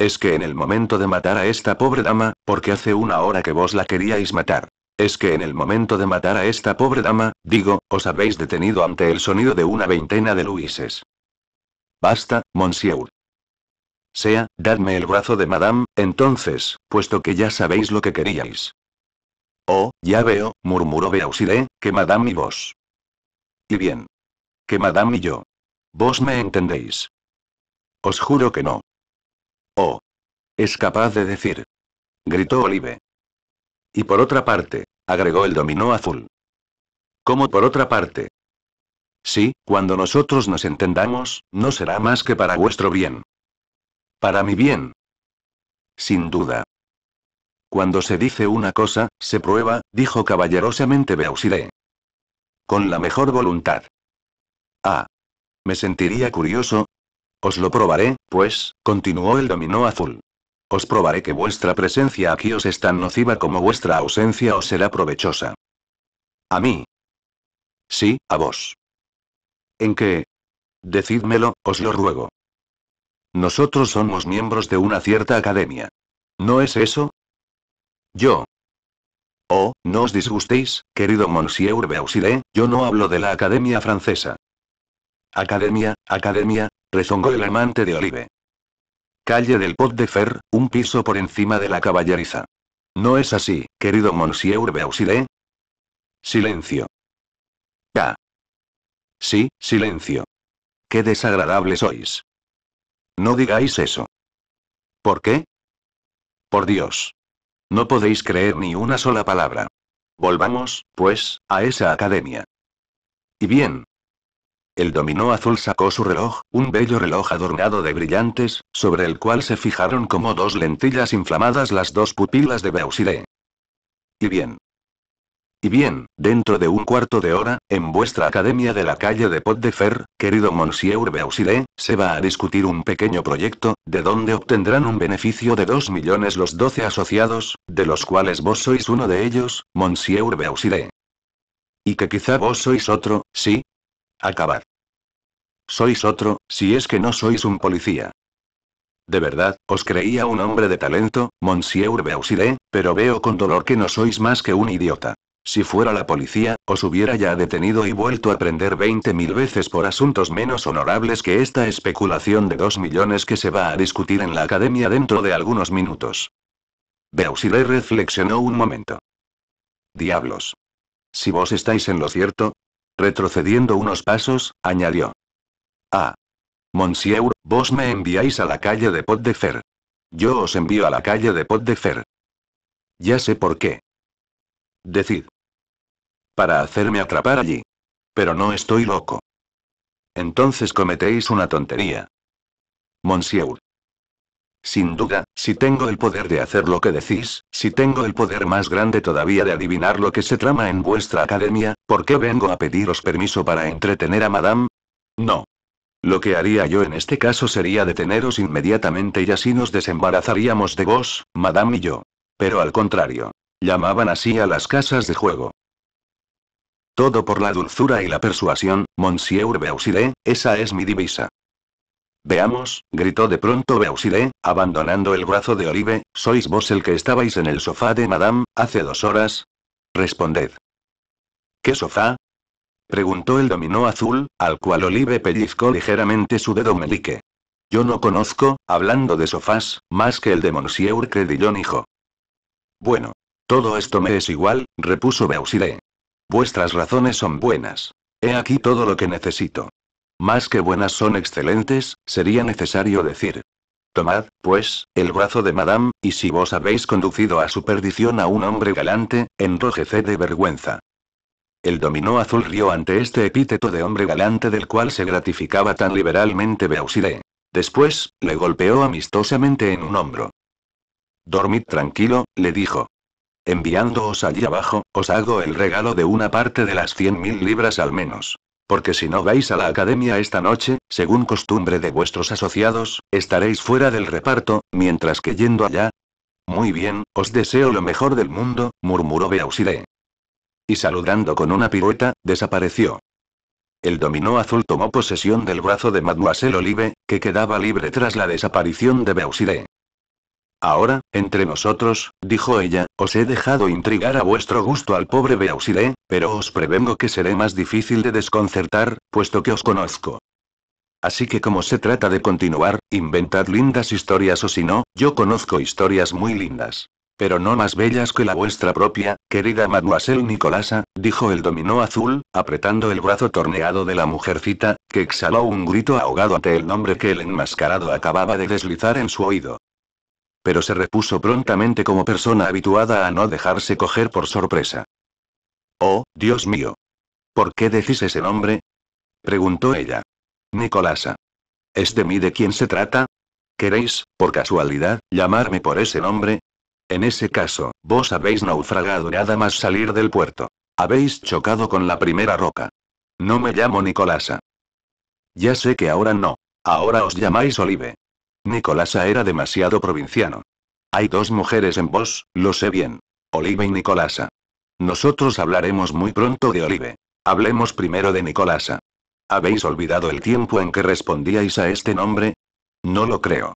es que en el momento de matar a esta pobre dama, porque hace una hora que vos la queríais matar. Es que en el momento de matar a esta pobre dama, digo, os habéis detenido ante el sonido de una veintena de luises. Basta, monsieur. Sea, dadme el brazo de madame, entonces, puesto que ya sabéis lo que queríais. Oh, ya veo, murmuró Beausire, que madame y vos. Y bien. Que madame y yo. Vos me entendéis. Os juro que no. Oh. Es capaz de decir. Gritó Olive. Y por otra parte, agregó el dominó azul. ¿Cómo por otra parte? Sí, cuando nosotros nos entendamos, no será más que para vuestro bien. Para mi bien. Sin duda. Cuando se dice una cosa, se prueba, dijo caballerosamente Beausire. Con la mejor voluntad. Ah. Me sentiría curioso, os lo probaré, pues, continuó el dominó azul. Os probaré que vuestra presencia aquí os es tan nociva como vuestra ausencia os será provechosa. ¿A mí? Sí, a vos. ¿En qué? Decídmelo, os lo ruego. Nosotros somos miembros de una cierta academia. ¿No es eso? Yo. Oh, no os disgustéis, querido Monsieur Beausire, yo no hablo de la academia francesa. Academia, academia, rezongó el amante de Olive. Calle del Pot de Fer, un piso por encima de la caballeriza. No es así, querido Monsieur Beausire. Silencio. Ya. Sí, silencio. Qué desagradable sois. No digáis eso. ¿Por qué? Por Dios. No podéis creer ni una sola palabra. Volvamos, pues, a esa academia. Y bien, el dominó azul sacó su reloj, un bello reloj adornado de brillantes, sobre el cual se fijaron como dos lentillas inflamadas las dos pupilas de Beausire. Y bien. Y bien, dentro de un cuarto de hora, en vuestra academia de la calle de Pot de Fer, querido Monsieur Beausire, se va a discutir un pequeño proyecto, de donde obtendrán un beneficio de dos millones los doce asociados, de los cuales vos sois uno de ellos, Monsieur Beausire. Y que quizá vos sois otro, sí, Acabad. Sois otro, si es que no sois un policía. De verdad, os creía un hombre de talento, Monsieur Beausire, pero veo con dolor que no sois más que un idiota. Si fuera la policía, os hubiera ya detenido y vuelto a prender 20.000 veces por asuntos menos honorables que esta especulación de 2 millones que se va a discutir en la academia dentro de algunos minutos. Beausire reflexionó un momento. Diablos. Si vos estáis en lo cierto. Retrocediendo unos pasos, añadió. Ah. Monsieur, vos me enviáis a la calle de Pot de Fer. Yo os envío a la calle de Pot de Fer. Ya sé por qué. Decid. Para hacerme atrapar allí. Pero no estoy loco. Entonces cometéis una tontería. Monsieur. Sin duda, si tengo el poder de hacer lo que decís, si tengo el poder más grande todavía de adivinar lo que se trama en vuestra academia, ¿por qué vengo a pediros permiso para entretener a Madame? No. Lo que haría yo en este caso sería deteneros inmediatamente y así nos desembarazaríamos de vos, madame y yo. Pero al contrario. Llamaban así a las casas de juego. Todo por la dulzura y la persuasión, Monsieur Beausire, esa es mi divisa. Veamos, gritó de pronto Beausire, abandonando el brazo de Olive, ¿sois vos el que estabais en el sofá de Madame, hace dos horas? Responded. ¿Qué sofá, Preguntó el dominó azul, al cual Olive pellizcó ligeramente su dedo melique. Yo no conozco, hablando de sofás, más que el de Monsieur Credillon hijo. Bueno. Todo esto me es igual, repuso Beausire. Vuestras razones son buenas. He aquí todo lo que necesito. Más que buenas son excelentes, sería necesario decir. Tomad, pues, el brazo de Madame, y si vos habéis conducido a su perdición a un hombre galante, enrojeced de vergüenza. El dominó azul rió ante este epíteto de hombre galante del cual se gratificaba tan liberalmente Beausire. Después, le golpeó amistosamente en un hombro. Dormid tranquilo, le dijo. Enviándoos allí abajo, os hago el regalo de una parte de las cien mil libras al menos. Porque si no vais a la academia esta noche, según costumbre de vuestros asociados, estaréis fuera del reparto, mientras que yendo allá. Muy bien, os deseo lo mejor del mundo, murmuró Beausire. Y saludando con una pirueta, desapareció. El dominó azul tomó posesión del brazo de Mademoiselle Olive, que quedaba libre tras la desaparición de Beausire. Ahora, entre nosotros, dijo ella, os he dejado intrigar a vuestro gusto al pobre Beausire, pero os prevengo que seré más difícil de desconcertar, puesto que os conozco. Así que como se trata de continuar, inventad lindas historias o si no, yo conozco historias muy lindas pero no más bellas que la vuestra propia, querida mademoiselle Nicolasa, dijo el dominó azul, apretando el brazo torneado de la mujercita, que exhaló un grito ahogado ante el nombre que el enmascarado acababa de deslizar en su oído. Pero se repuso prontamente como persona habituada a no dejarse coger por sorpresa. Oh, Dios mío. ¿Por qué decís ese nombre? preguntó ella. Nicolasa. ¿Es de mí de quién se trata? ¿Queréis, por casualidad, llamarme por ese nombre? En ese caso, vos habéis naufragado nada más salir del puerto. Habéis chocado con la primera roca. No me llamo Nicolasa. Ya sé que ahora no. Ahora os llamáis Olive. Nicolasa era demasiado provinciano. Hay dos mujeres en vos, lo sé bien. Olive y Nicolasa. Nosotros hablaremos muy pronto de Olive. Hablemos primero de Nicolasa. ¿Habéis olvidado el tiempo en que respondíais a este nombre? No lo creo.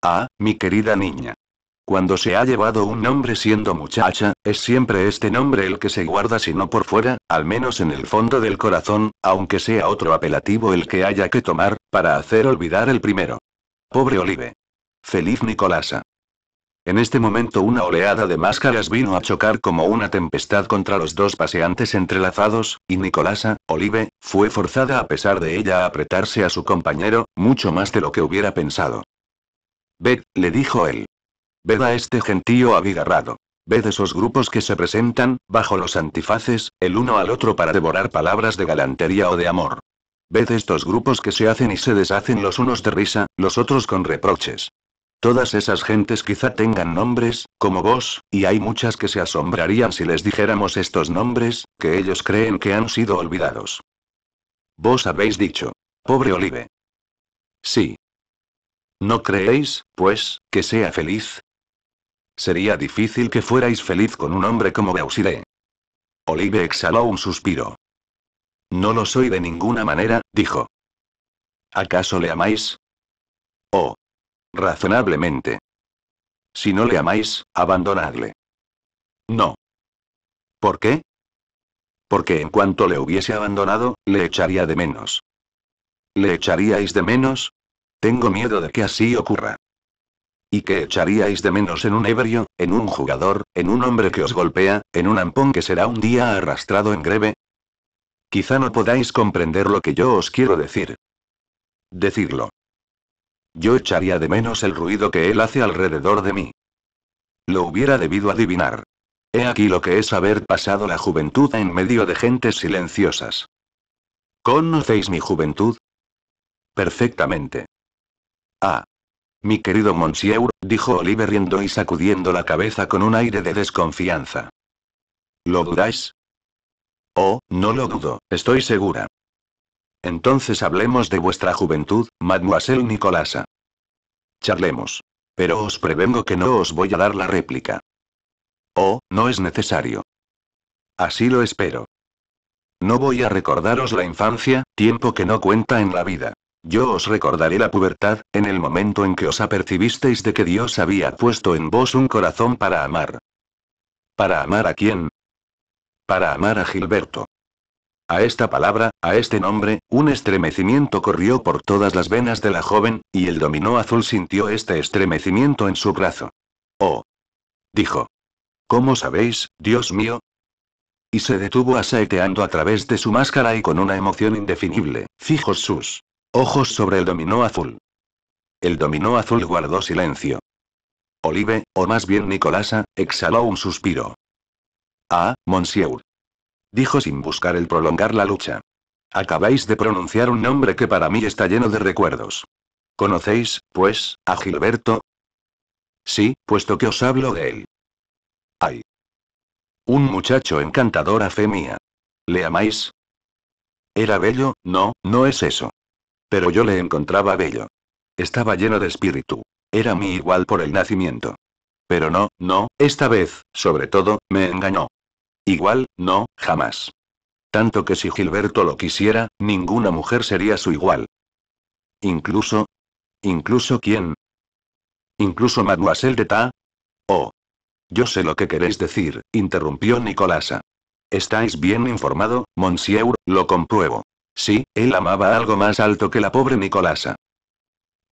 Ah, mi querida niña, cuando se ha llevado un nombre siendo muchacha, es siempre este nombre el que se guarda si no por fuera, al menos en el fondo del corazón, aunque sea otro apelativo el que haya que tomar, para hacer olvidar el primero. Pobre Olive. Feliz Nicolasa. En este momento una oleada de máscaras vino a chocar como una tempestad contra los dos paseantes entrelazados, y Nicolasa, Olive, fue forzada a pesar de ella a apretarse a su compañero, mucho más de lo que hubiera pensado. Beth, le dijo él, Ved a este gentío abigarrado. Ved esos grupos que se presentan, bajo los antifaces, el uno al otro para devorar palabras de galantería o de amor. Ved estos grupos que se hacen y se deshacen los unos de risa, los otros con reproches. Todas esas gentes quizá tengan nombres, como vos, y hay muchas que se asombrarían si les dijéramos estos nombres, que ellos creen que han sido olvidados. Vos habéis dicho, pobre Olive. Sí. ¿No creéis, pues, que sea feliz? Sería difícil que fuerais feliz con un hombre como Beausire. Olive exhaló un suspiro. No lo soy de ninguna manera, dijo. ¿Acaso le amáis? Oh. Razonablemente. Si no le amáis, abandonadle. No. ¿Por qué? Porque en cuanto le hubiese abandonado, le echaría de menos. ¿Le echaríais de menos? Tengo miedo de que así ocurra y qué echaríais de menos en un ebrio, en un jugador, en un hombre que os golpea, en un ampón que será un día arrastrado en greve? Quizá no podáis comprender lo que yo os quiero decir. Decirlo. Yo echaría de menos el ruido que él hace alrededor de mí. Lo hubiera debido adivinar. He aquí lo que es haber pasado la juventud en medio de gentes silenciosas. ¿Conocéis mi juventud? Perfectamente. Ah, mi querido Monsieur, dijo Oliver riendo y sacudiendo la cabeza con un aire de desconfianza. ¿Lo dudáis? Oh, no lo dudo, estoy segura. Entonces hablemos de vuestra juventud, mademoiselle Nicolasa. Charlemos. Pero os prevengo que no os voy a dar la réplica. Oh, no es necesario. Así lo espero. No voy a recordaros la infancia, tiempo que no cuenta en la vida. Yo os recordaré la pubertad, en el momento en que os apercibisteis de que Dios había puesto en vos un corazón para amar. ¿Para amar a quién? Para amar a Gilberto. A esta palabra, a este nombre, un estremecimiento corrió por todas las venas de la joven, y el dominó azul sintió este estremecimiento en su brazo. Oh. Dijo. ¿Cómo sabéis, Dios mío? Y se detuvo asaeteando a través de su máscara y con una emoción indefinible, fijos sus Ojos sobre el dominó azul. El dominó azul guardó silencio. Olive, o más bien Nicolasa, exhaló un suspiro. Ah, monsieur. Dijo sin buscar el prolongar la lucha. Acabáis de pronunciar un nombre que para mí está lleno de recuerdos. ¿Conocéis, pues, a Gilberto? Sí, puesto que os hablo de él. Ay. Un muchacho encantador a fe mía. ¿Le amáis? Era bello, no, no es eso. Pero yo le encontraba bello. Estaba lleno de espíritu. Era mi igual por el nacimiento. Pero no, no, esta vez, sobre todo, me engañó. Igual, no, jamás. Tanto que si Gilberto lo quisiera, ninguna mujer sería su igual. Incluso... ¿Incluso quién? ¿Incluso Mademoiselle de Ta? Oh. Yo sé lo que queréis decir, interrumpió Nicolasa. Estáis bien informado, Monsieur, lo compruebo. Sí, él amaba algo más alto que la pobre Nicolasa.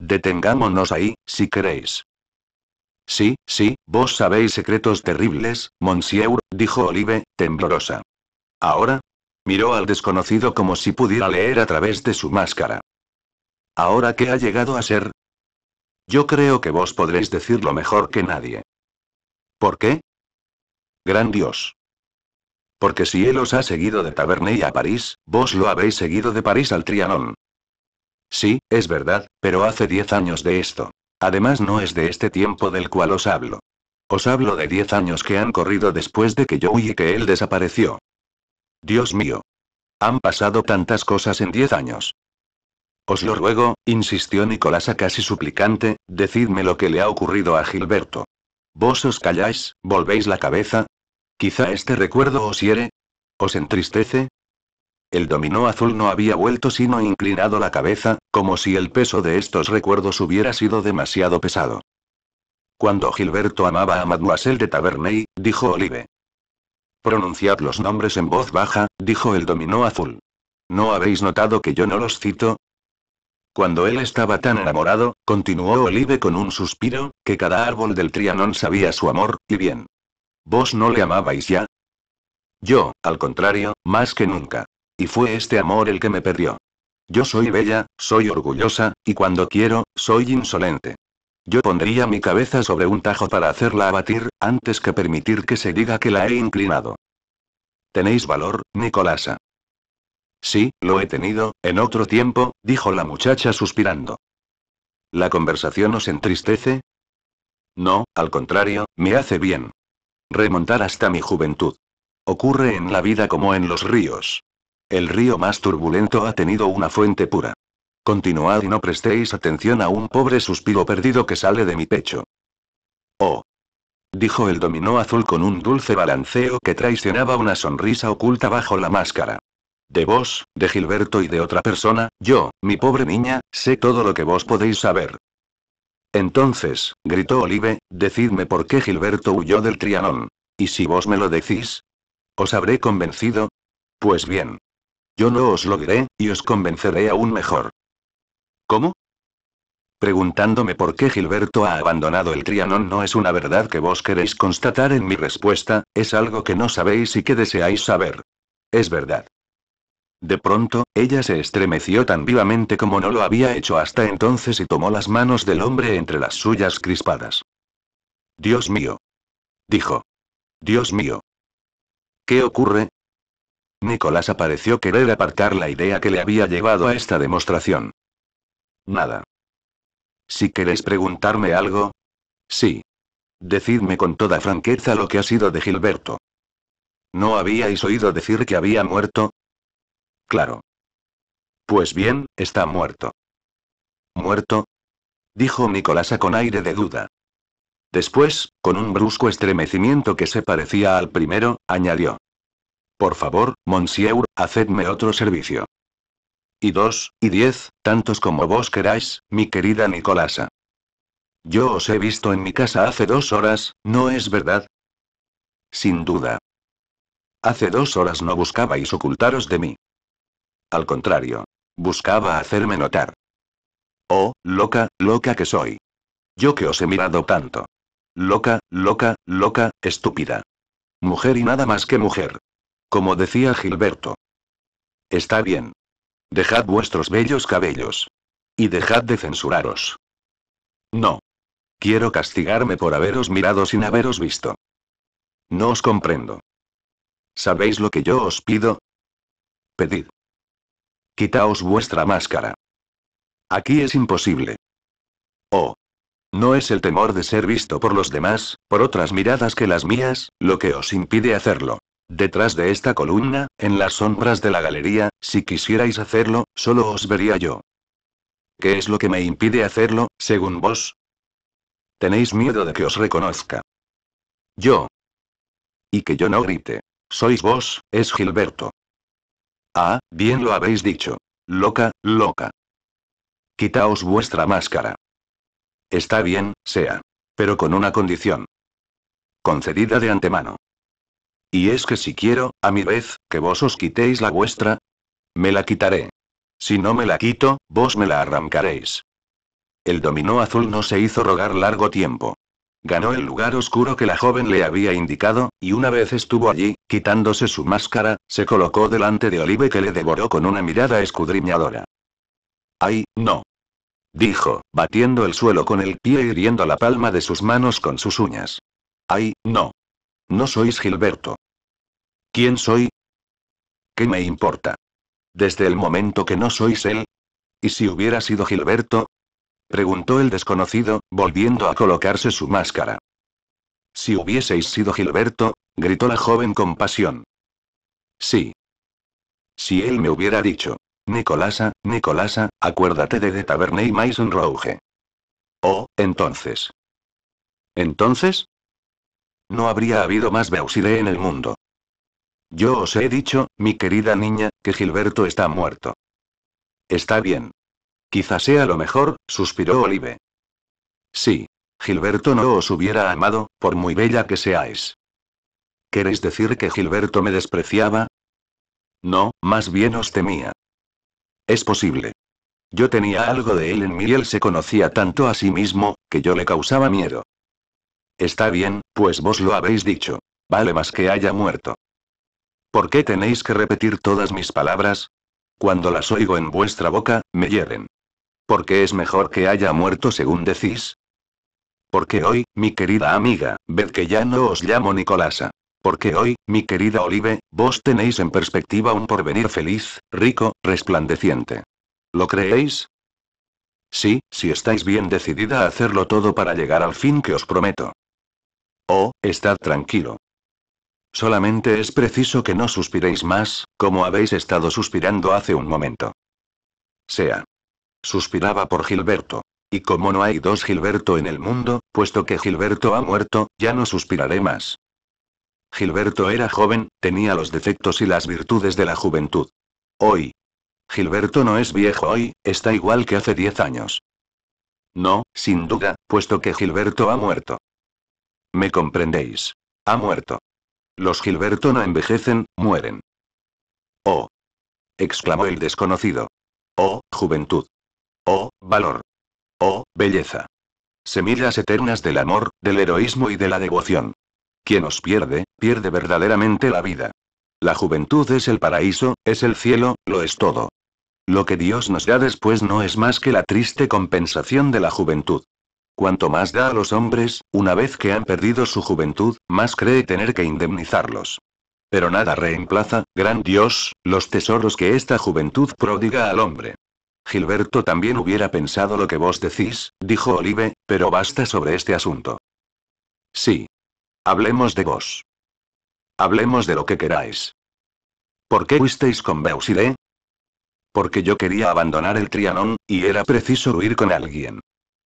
Detengámonos ahí, si queréis. Sí, sí, vos sabéis secretos terribles, monsieur, dijo Olive, temblorosa. Ahora. Miró al desconocido como si pudiera leer a través de su máscara. ¿Ahora qué ha llegado a ser? Yo creo que vos podréis decirlo mejor que nadie. ¿Por qué? Gran Dios. Porque si él os ha seguido de y a París, vos lo habéis seguido de París al Trianón. Sí, es verdad, pero hace diez años de esto. Además no es de este tiempo del cual os hablo. Os hablo de diez años que han corrido después de que yo huye y que él desapareció. Dios mío. Han pasado tantas cosas en diez años. Os lo ruego, insistió a casi suplicante, decidme lo que le ha ocurrido a Gilberto. Vos os calláis, volvéis la cabeza, Quizá este recuerdo os hiere. ¿Os entristece? El dominó azul no había vuelto sino inclinado la cabeza, como si el peso de estos recuerdos hubiera sido demasiado pesado. Cuando Gilberto amaba a Mademoiselle de Taverney, dijo Olive. Pronunciad los nombres en voz baja, dijo el dominó azul. ¿No habéis notado que yo no los cito? Cuando él estaba tan enamorado, continuó Olive con un suspiro, que cada árbol del trianón sabía su amor, y bien. ¿Vos no le amabais ya? Yo, al contrario, más que nunca. Y fue este amor el que me perdió. Yo soy bella, soy orgullosa, y cuando quiero, soy insolente. Yo pondría mi cabeza sobre un tajo para hacerla abatir, antes que permitir que se diga que la he inclinado. ¿Tenéis valor, Nicolasa? Sí, lo he tenido, en otro tiempo, dijo la muchacha suspirando. ¿La conversación os entristece? No, al contrario, me hace bien. Remontar hasta mi juventud. Ocurre en la vida como en los ríos. El río más turbulento ha tenido una fuente pura. Continuad y no prestéis atención a un pobre suspiro perdido que sale de mi pecho. Oh. Dijo el dominó azul con un dulce balanceo que traicionaba una sonrisa oculta bajo la máscara. De vos, de Gilberto y de otra persona, yo, mi pobre niña, sé todo lo que vos podéis saber. Entonces, gritó Olive, decidme por qué Gilberto huyó del Trianón. Y si vos me lo decís, ¿os habré convencido? Pues bien. Yo no os lo diré, y os convenceré aún mejor. ¿Cómo? Preguntándome por qué Gilberto ha abandonado el Trianón no es una verdad que vos queréis constatar en mi respuesta, es algo que no sabéis y que deseáis saber. Es verdad. De pronto, ella se estremeció tan vivamente como no lo había hecho hasta entonces y tomó las manos del hombre entre las suyas crispadas. Dios mío. Dijo. Dios mío. ¿Qué ocurre? Nicolás apareció querer apartar la idea que le había llevado a esta demostración. Nada. Si queréis preguntarme algo. Sí. Decidme con toda franqueza lo que ha sido de Gilberto. ¿No habíais oído decir que había muerto? Claro. Pues bien, está muerto. ¿Muerto? dijo Nicolasa con aire de duda. Después, con un brusco estremecimiento que se parecía al primero, añadió. Por favor, monsieur, hacedme otro servicio. Y dos, y diez, tantos como vos queráis, mi querida Nicolasa. Yo os he visto en mi casa hace dos horas, ¿no es verdad? Sin duda. Hace dos horas no buscabais ocultaros de mí. Al contrario. Buscaba hacerme notar. Oh, loca, loca que soy. Yo que os he mirado tanto. Loca, loca, loca, estúpida. Mujer y nada más que mujer. Como decía Gilberto. Está bien. Dejad vuestros bellos cabellos. Y dejad de censuraros. No. Quiero castigarme por haberos mirado sin haberos visto. No os comprendo. ¿Sabéis lo que yo os pido? Pedid. Quitaos vuestra máscara. Aquí es imposible. Oh. No es el temor de ser visto por los demás, por otras miradas que las mías, lo que os impide hacerlo. Detrás de esta columna, en las sombras de la galería, si quisierais hacerlo, solo os vería yo. ¿Qué es lo que me impide hacerlo, según vos? Tenéis miedo de que os reconozca. Yo. Y que yo no grite. Sois vos, es Gilberto. Ah, bien lo habéis dicho. Loca, loca. Quitaos vuestra máscara. Está bien, sea. Pero con una condición. Concedida de antemano. Y es que si quiero, a mi vez, que vos os quitéis la vuestra, me la quitaré. Si no me la quito, vos me la arrancaréis. El dominó azul no se hizo rogar largo tiempo. Ganó el lugar oscuro que la joven le había indicado, y una vez estuvo allí, quitándose su máscara, se colocó delante de Olive que le devoró con una mirada escudriñadora. ¡Ay, no! dijo, batiendo el suelo con el pie y hiriendo la palma de sus manos con sus uñas. ¡Ay, no! No sois Gilberto. ¿Quién soy? ¿Qué me importa? Desde el momento que no sois él. Y si hubiera sido Gilberto, preguntó el desconocido, volviendo a colocarse su máscara. Si hubieseis sido Gilberto, gritó la joven con pasión. Sí. Si él me hubiera dicho, Nicolasa, Nicolasa, acuérdate de The Taverne y Mason Rouge. Oh, entonces. ¿Entonces? No habría habido más Beausire en el mundo. Yo os he dicho, mi querida niña, que Gilberto está muerto. Está bien, Quizá sea lo mejor, suspiró Olive. Sí. Gilberto no os hubiera amado, por muy bella que seáis. ¿Queréis decir que Gilberto me despreciaba? No, más bien os temía. Es posible. Yo tenía algo de él en mí y él se conocía tanto a sí mismo, que yo le causaba miedo. Está bien, pues vos lo habéis dicho. Vale más que haya muerto. ¿Por qué tenéis que repetir todas mis palabras? Cuando las oigo en vuestra boca, me hieren. Porque es mejor que haya muerto según decís. Porque hoy, mi querida amiga, ved que ya no os llamo Nicolasa. Porque hoy, mi querida Olive, vos tenéis en perspectiva un porvenir feliz, rico, resplandeciente. ¿Lo creéis? Sí, si estáis bien decidida a hacerlo todo para llegar al fin que os prometo. Oh, estad tranquilo. Solamente es preciso que no suspiréis más, como habéis estado suspirando hace un momento. Sea. Suspiraba por Gilberto. Y como no hay dos Gilberto en el mundo, puesto que Gilberto ha muerto, ya no suspiraré más. Gilberto era joven, tenía los defectos y las virtudes de la juventud. Hoy. Gilberto no es viejo hoy, está igual que hace diez años. No, sin duda, puesto que Gilberto ha muerto. Me comprendéis. Ha muerto. Los Gilberto no envejecen, mueren. Oh. exclamó el desconocido. Oh, juventud. Oh, valor. Oh, belleza. Semillas eternas del amor, del heroísmo y de la devoción. Quien os pierde, pierde verdaderamente la vida. La juventud es el paraíso, es el cielo, lo es todo. Lo que Dios nos da después no es más que la triste compensación de la juventud. Cuanto más da a los hombres, una vez que han perdido su juventud, más cree tener que indemnizarlos. Pero nada reemplaza, gran Dios, los tesoros que esta juventud prodiga al hombre. Gilberto también hubiera pensado lo que vos decís, dijo Olive, pero basta sobre este asunto. Sí. Hablemos de vos. Hablemos de lo que queráis. ¿Por qué fuisteis con Beuside? Porque yo quería abandonar el Trianón, y era preciso huir con alguien.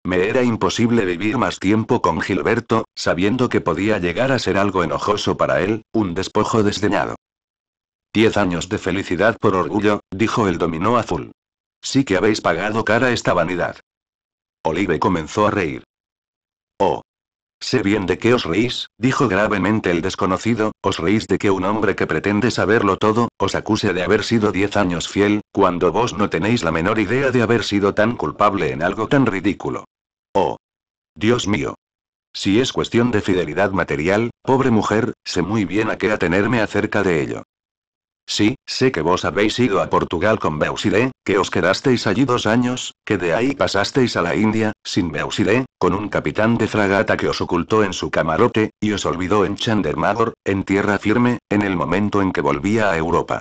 Me era imposible vivir más tiempo con Gilberto, sabiendo que podía llegar a ser algo enojoso para él, un despojo desdeñado. Diez años de felicidad por orgullo, dijo el dominó azul. Sí que habéis pagado cara esta vanidad. Olive comenzó a reír. Oh. Sé bien de qué os reís, dijo gravemente el desconocido, os reís de que un hombre que pretende saberlo todo, os acuse de haber sido diez años fiel, cuando vos no tenéis la menor idea de haber sido tan culpable en algo tan ridículo. Oh. Dios mío. Si es cuestión de fidelidad material, pobre mujer, sé muy bien a qué atenerme acerca de ello. Sí, sé que vos habéis ido a Portugal con Beausiré, que os quedasteis allí dos años, que de ahí pasasteis a la India, sin Beausiré, con un capitán de fragata que os ocultó en su camarote, y os olvidó en Chandermador, en tierra firme, en el momento en que volvía a Europa.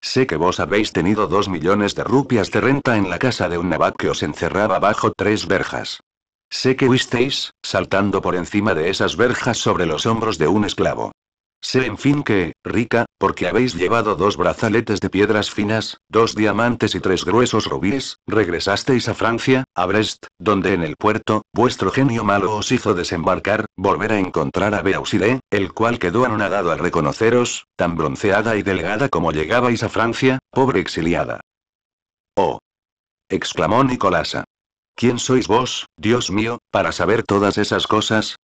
Sé que vos habéis tenido dos millones de rupias de renta en la casa de un nabat que os encerraba bajo tres verjas. Sé que huisteis, saltando por encima de esas verjas sobre los hombros de un esclavo. Sé en fin que, rica, porque habéis llevado dos brazaletes de piedras finas, dos diamantes y tres gruesos rubíes, regresasteis a Francia, a Brest, donde en el puerto, vuestro genio malo os hizo desembarcar, volver a encontrar a Beausire, el cual quedó anonadado al reconoceros, tan bronceada y delgada como llegabais a Francia, pobre exiliada. Oh. exclamó Nicolasa. ¿Quién sois vos, Dios mío, para saber todas esas cosas?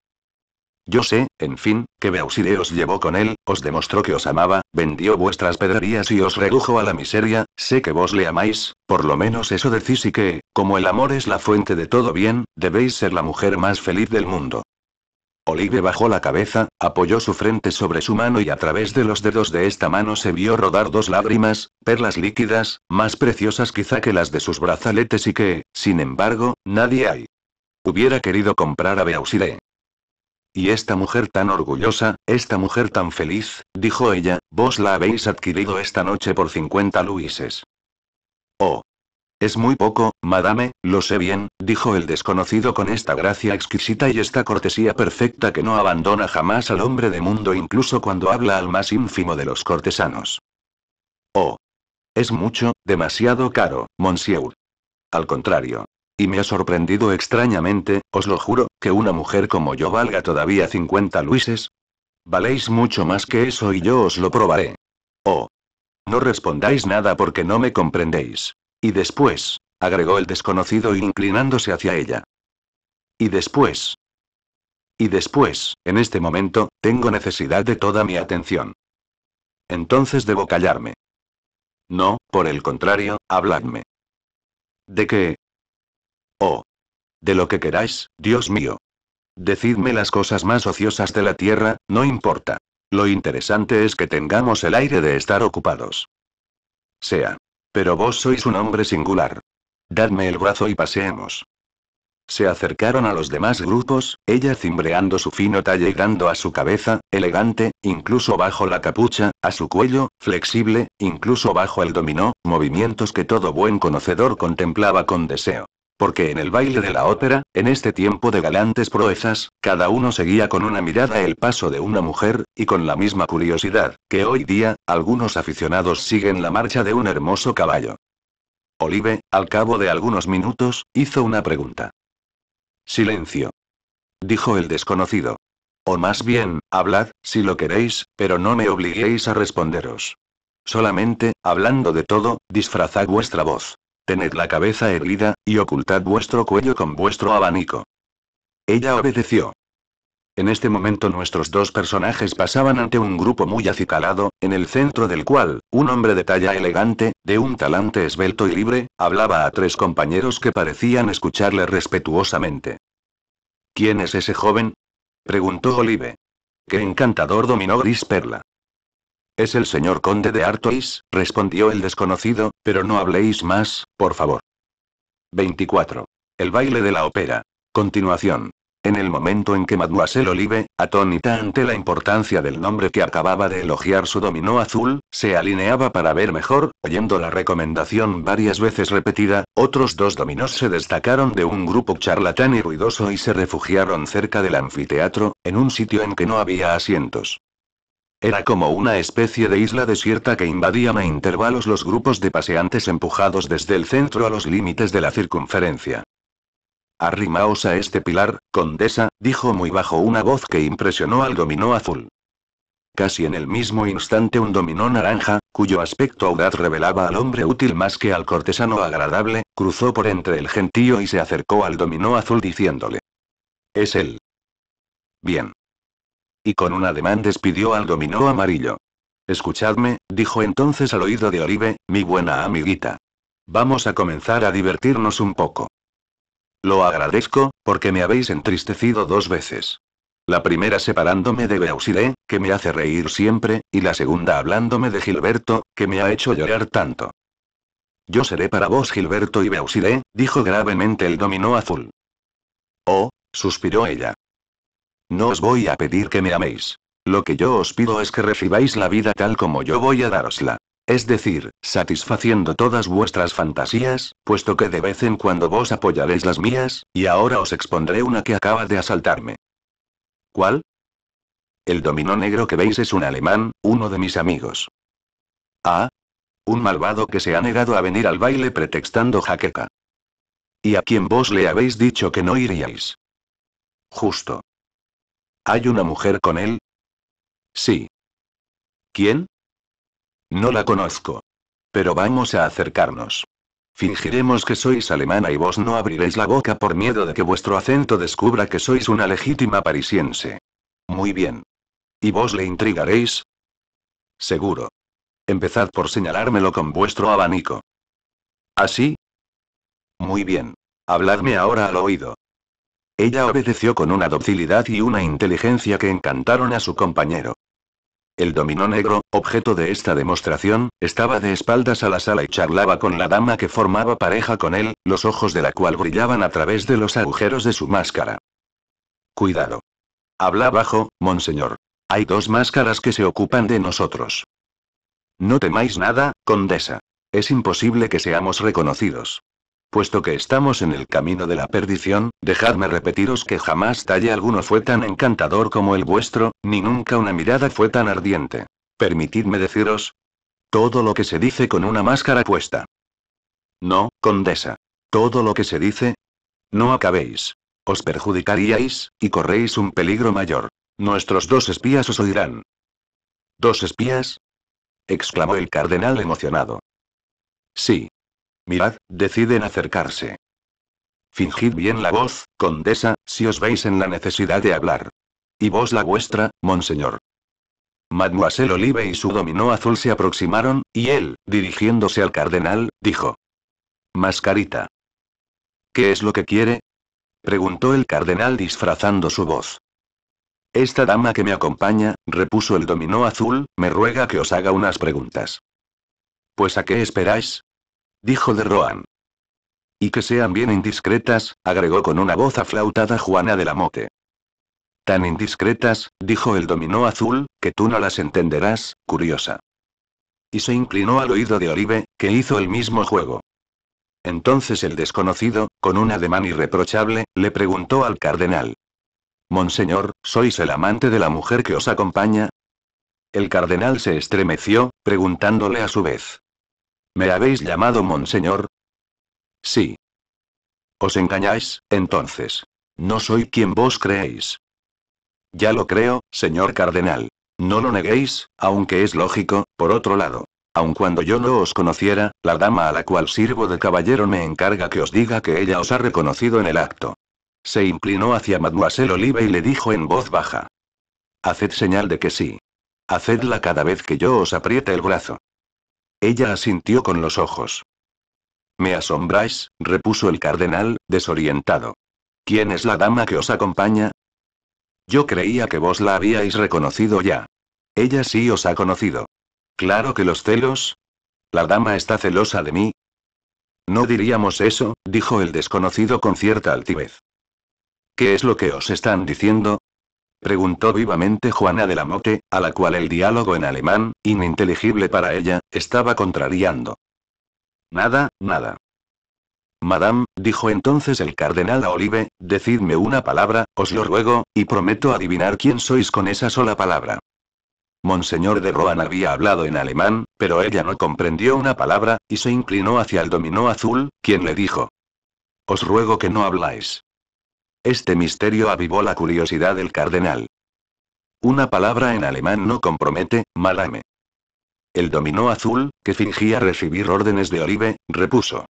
Yo sé, en fin, que Beausire os llevó con él, os demostró que os amaba, vendió vuestras pedrerías y os redujo a la miseria, sé que vos le amáis, por lo menos eso decís y que, como el amor es la fuente de todo bien, debéis ser la mujer más feliz del mundo. Olive bajó la cabeza, apoyó su frente sobre su mano y a través de los dedos de esta mano se vio rodar dos lágrimas, perlas líquidas, más preciosas quizá que las de sus brazaletes y que, sin embargo, nadie hay. Hubiera querido comprar a Beausire. Y esta mujer tan orgullosa, esta mujer tan feliz, dijo ella, vos la habéis adquirido esta noche por 50 luises. Oh. Es muy poco, madame, lo sé bien, dijo el desconocido con esta gracia exquisita y esta cortesía perfecta que no abandona jamás al hombre de mundo incluso cuando habla al más ínfimo de los cortesanos. Oh. Es mucho, demasiado caro, monsieur. Al contrario, y me ha sorprendido extrañamente, os lo juro, que una mujer como yo valga todavía 50 luises. Valéis mucho más que eso y yo os lo probaré. Oh. No respondáis nada porque no me comprendéis. Y después, agregó el desconocido inclinándose hacia ella. Y después. Y después, en este momento, tengo necesidad de toda mi atención. Entonces debo callarme. No, por el contrario, habladme. ¿De qué? Oh. De lo que queráis, Dios mío. Decidme las cosas más ociosas de la Tierra, no importa. Lo interesante es que tengamos el aire de estar ocupados. Sea. Pero vos sois un hombre singular. Dadme el brazo y paseemos. Se acercaron a los demás grupos, ella cimbreando su fino talle y dando a su cabeza, elegante, incluso bajo la capucha, a su cuello, flexible, incluso bajo el dominó, movimientos que todo buen conocedor contemplaba con deseo. Porque en el baile de la ópera, en este tiempo de galantes proezas, cada uno seguía con una mirada el paso de una mujer, y con la misma curiosidad, que hoy día, algunos aficionados siguen la marcha de un hermoso caballo. Olive, al cabo de algunos minutos, hizo una pregunta. Silencio. Dijo el desconocido. O más bien, hablad, si lo queréis, pero no me obliguéis a responderos. Solamente, hablando de todo, disfrazad vuestra voz. Tened la cabeza erguida, y ocultad vuestro cuello con vuestro abanico. Ella obedeció. En este momento nuestros dos personajes pasaban ante un grupo muy acicalado, en el centro del cual, un hombre de talla elegante, de un talante esbelto y libre, hablaba a tres compañeros que parecían escucharle respetuosamente. ¿Quién es ese joven? preguntó Olive. ¡Qué encantador dominó Gris Perla! Es el señor conde de Artois, respondió el desconocido, pero no habléis más, por favor. 24. El baile de la ópera. Continuación. En el momento en que Mademoiselle Olive, atónita ante la importancia del nombre que acababa de elogiar su dominó azul, se alineaba para ver mejor, oyendo la recomendación varias veces repetida, otros dos dominós se destacaron de un grupo charlatán y ruidoso y se refugiaron cerca del anfiteatro, en un sitio en que no había asientos. Era como una especie de isla desierta que invadían a intervalos los grupos de paseantes empujados desde el centro a los límites de la circunferencia. Arrimaos a este pilar, condesa, dijo muy bajo una voz que impresionó al dominó azul. Casi en el mismo instante un dominó naranja, cuyo aspecto audaz revelaba al hombre útil más que al cortesano agradable, cruzó por entre el gentío y se acercó al dominó azul diciéndole. Es él. Bien y con un ademán despidió al dominó amarillo. Escuchadme, dijo entonces al oído de Oribe, mi buena amiguita. Vamos a comenzar a divertirnos un poco. Lo agradezco, porque me habéis entristecido dos veces. La primera separándome de Beausire, que me hace reír siempre, y la segunda hablándome de Gilberto, que me ha hecho llorar tanto. Yo seré para vos Gilberto y Beausire, dijo gravemente el dominó azul. Oh, suspiró ella. No os voy a pedir que me améis. Lo que yo os pido es que recibáis la vida tal como yo voy a darosla. Es decir, satisfaciendo todas vuestras fantasías, puesto que de vez en cuando vos apoyaréis las mías, y ahora os expondré una que acaba de asaltarme. ¿Cuál? El dominó negro que veis es un alemán, uno de mis amigos. Ah. Un malvado que se ha negado a venir al baile pretextando jaqueca. ¿Y a quien vos le habéis dicho que no iríais? Justo. ¿Hay una mujer con él? Sí. ¿Quién? No la conozco. Pero vamos a acercarnos. Fingiremos que sois alemana y vos no abriréis la boca por miedo de que vuestro acento descubra que sois una legítima parisiense. Muy bien. ¿Y vos le intrigaréis? Seguro. Empezad por señalármelo con vuestro abanico. ¿Así? Muy bien. Habladme ahora al oído. Ella obedeció con una docilidad y una inteligencia que encantaron a su compañero. El dominó negro, objeto de esta demostración, estaba de espaldas a la sala y charlaba con la dama que formaba pareja con él, los ojos de la cual brillaban a través de los agujeros de su máscara. Cuidado. Habla bajo, monseñor. Hay dos máscaras que se ocupan de nosotros. No temáis nada, condesa. Es imposible que seamos reconocidos. Puesto que estamos en el camino de la perdición, dejadme repetiros que jamás talle alguno fue tan encantador como el vuestro, ni nunca una mirada fue tan ardiente. Permitidme deciros. Todo lo que se dice con una máscara puesta. No, condesa. Todo lo que se dice. No acabéis. Os perjudicaríais, y corréis un peligro mayor. Nuestros dos espías os oirán. ¿Dos espías? exclamó el cardenal emocionado. Sí, Mirad, deciden acercarse. Fingid bien la voz, condesa, si os veis en la necesidad de hablar. Y vos la vuestra, monseñor. Mademoiselle Olive y su dominó azul se aproximaron, y él, dirigiéndose al cardenal, dijo. Mascarita. ¿Qué es lo que quiere? preguntó el cardenal disfrazando su voz. Esta dama que me acompaña, repuso el dominó azul, me ruega que os haga unas preguntas. Pues a qué esperáis? dijo de Roan. Y que sean bien indiscretas, agregó con una voz aflautada Juana de la Mote. Tan indiscretas, dijo el dominó azul, que tú no las entenderás, curiosa. Y se inclinó al oído de Oribe, que hizo el mismo juego. Entonces el desconocido, con un ademán irreprochable, le preguntó al cardenal. Monseñor, ¿sois el amante de la mujer que os acompaña? El cardenal se estremeció, preguntándole a su vez. ¿Me habéis llamado monseñor? Sí. Os engañáis, entonces. No soy quien vos creéis. Ya lo creo, señor cardenal. No lo neguéis, aunque es lógico, por otro lado. Aun cuando yo no os conociera, la dama a la cual sirvo de caballero me encarga que os diga que ella os ha reconocido en el acto. Se inclinó hacia Mademoiselle Oliva y le dijo en voz baja. Haced señal de que sí. Hacedla cada vez que yo os apriete el brazo. Ella asintió con los ojos. Me asombráis, repuso el cardenal, desorientado. ¿Quién es la dama que os acompaña? Yo creía que vos la habíais reconocido ya. Ella sí os ha conocido. Claro que los celos. La dama está celosa de mí. No diríamos eso, dijo el desconocido con cierta altivez. ¿Qué es lo que os están diciendo? preguntó vivamente Juana de la mote a la cual el diálogo en alemán, ininteligible para ella, estaba contrariando. Nada, nada. Madame, dijo entonces el cardenal a Olive, decidme una palabra, os lo ruego, y prometo adivinar quién sois con esa sola palabra. Monseñor de Rohan había hablado en alemán, pero ella no comprendió una palabra, y se inclinó hacia el dominó azul, quien le dijo. Os ruego que no habláis. Este misterio avivó la curiosidad del cardenal. Una palabra en alemán no compromete, malame. El dominó azul, que fingía recibir órdenes de olive, repuso.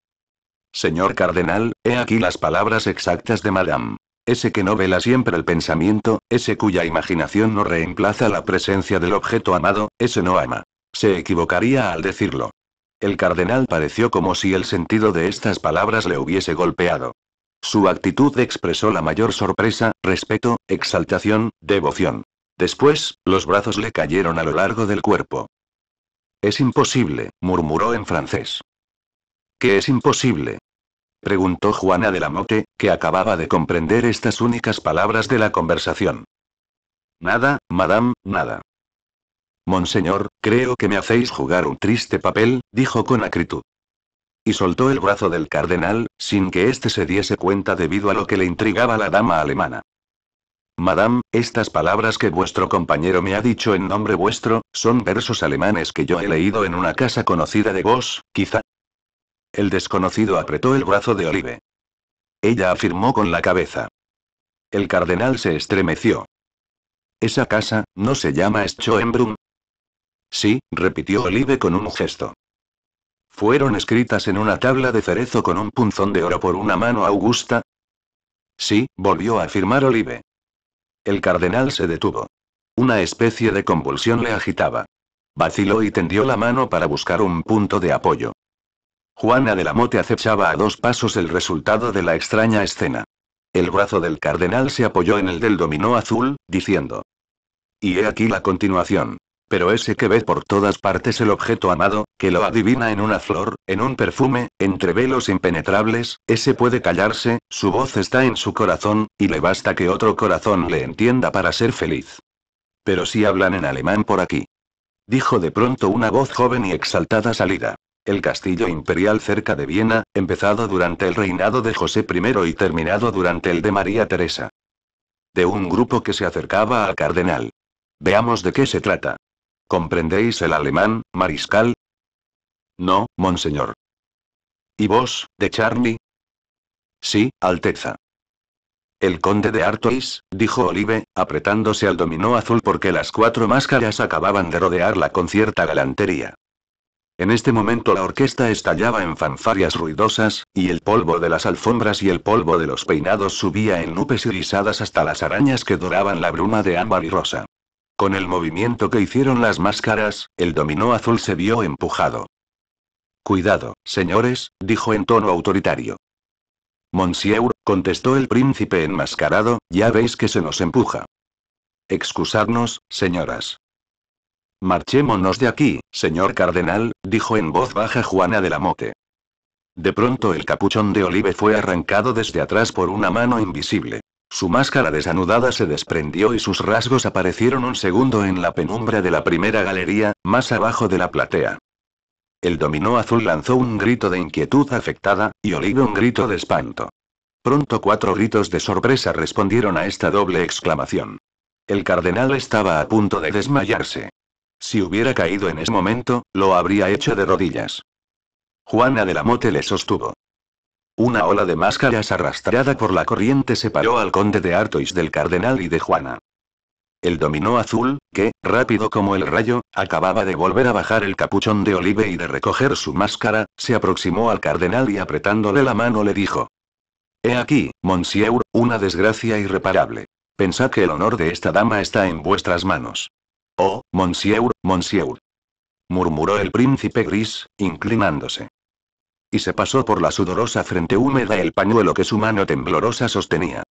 Señor cardenal, he aquí las palabras exactas de Madame. Ese que no vela siempre el pensamiento, ese cuya imaginación no reemplaza la presencia del objeto amado, ese no ama. Se equivocaría al decirlo. El cardenal pareció como si el sentido de estas palabras le hubiese golpeado. Su actitud expresó la mayor sorpresa, respeto, exaltación, devoción. Después, los brazos le cayeron a lo largo del cuerpo. Es imposible, murmuró en francés. ¿Qué es imposible? preguntó Juana de la Mote, que acababa de comprender estas únicas palabras de la conversación. Nada, madame, nada. Monseñor, creo que me hacéis jugar un triste papel, dijo con acritud y soltó el brazo del cardenal, sin que éste se diese cuenta debido a lo que le intrigaba la dama alemana. Madame, estas palabras que vuestro compañero me ha dicho en nombre vuestro, son versos alemanes que yo he leído en una casa conocida de vos, quizá. El desconocido apretó el brazo de Olive. Ella afirmó con la cabeza. El cardenal se estremeció. ¿Esa casa, no se llama Schoenbrunn? Sí, repitió Olive con un gesto. ¿Fueron escritas en una tabla de cerezo con un punzón de oro por una mano augusta? Sí, volvió a afirmar Olive. El cardenal se detuvo. Una especie de convulsión le agitaba. Vaciló y tendió la mano para buscar un punto de apoyo. Juana de la Mote acechaba a dos pasos el resultado de la extraña escena. El brazo del cardenal se apoyó en el del dominó azul, diciendo. Y he aquí la continuación pero ese que ve por todas partes el objeto amado, que lo adivina en una flor, en un perfume, entre velos impenetrables, ese puede callarse, su voz está en su corazón, y le basta que otro corazón le entienda para ser feliz. Pero si hablan en alemán por aquí. Dijo de pronto una voz joven y exaltada salida. El castillo imperial cerca de Viena, empezado durante el reinado de José I y terminado durante el de María Teresa. De un grupo que se acercaba al cardenal. Veamos de qué se trata. ¿Comprendéis el alemán, mariscal? No, monseñor. ¿Y vos, de Charlie? Sí, Alteza. El conde de Artois, dijo Olive, apretándose al dominó azul porque las cuatro máscaras acababan de rodearla con cierta galantería. En este momento la orquesta estallaba en fanfarias ruidosas, y el polvo de las alfombras y el polvo de los peinados subía en nubes irisadas hasta las arañas que doraban la bruma de ámbar y rosa. Con el movimiento que hicieron las máscaras, el dominó azul se vio empujado. Cuidado, señores, dijo en tono autoritario. Monsieur, contestó el príncipe enmascarado, ya veis que se nos empuja. Excusarnos, señoras. Marchémonos de aquí, señor cardenal, dijo en voz baja Juana de la Mote. De pronto el capuchón de Olive fue arrancado desde atrás por una mano invisible. Su máscara desanudada se desprendió y sus rasgos aparecieron un segundo en la penumbra de la primera galería, más abajo de la platea. El dominó azul lanzó un grito de inquietud afectada, y Oliva un grito de espanto. Pronto cuatro gritos de sorpresa respondieron a esta doble exclamación. El cardenal estaba a punto de desmayarse. Si hubiera caído en ese momento, lo habría hecho de rodillas. Juana de la Mote le sostuvo. Una ola de máscaras arrastrada por la corriente separó al conde de Artois del cardenal y de Juana. El dominó azul, que, rápido como el rayo, acababa de volver a bajar el capuchón de Olive y de recoger su máscara, se aproximó al cardenal y apretándole la mano le dijo. He aquí, monsieur, una desgracia irreparable. Pensad que el honor de esta dama está en vuestras manos. Oh, monsieur, monsieur. Murmuró el príncipe gris, inclinándose y se pasó por la sudorosa frente húmeda el pañuelo que su mano temblorosa sostenía.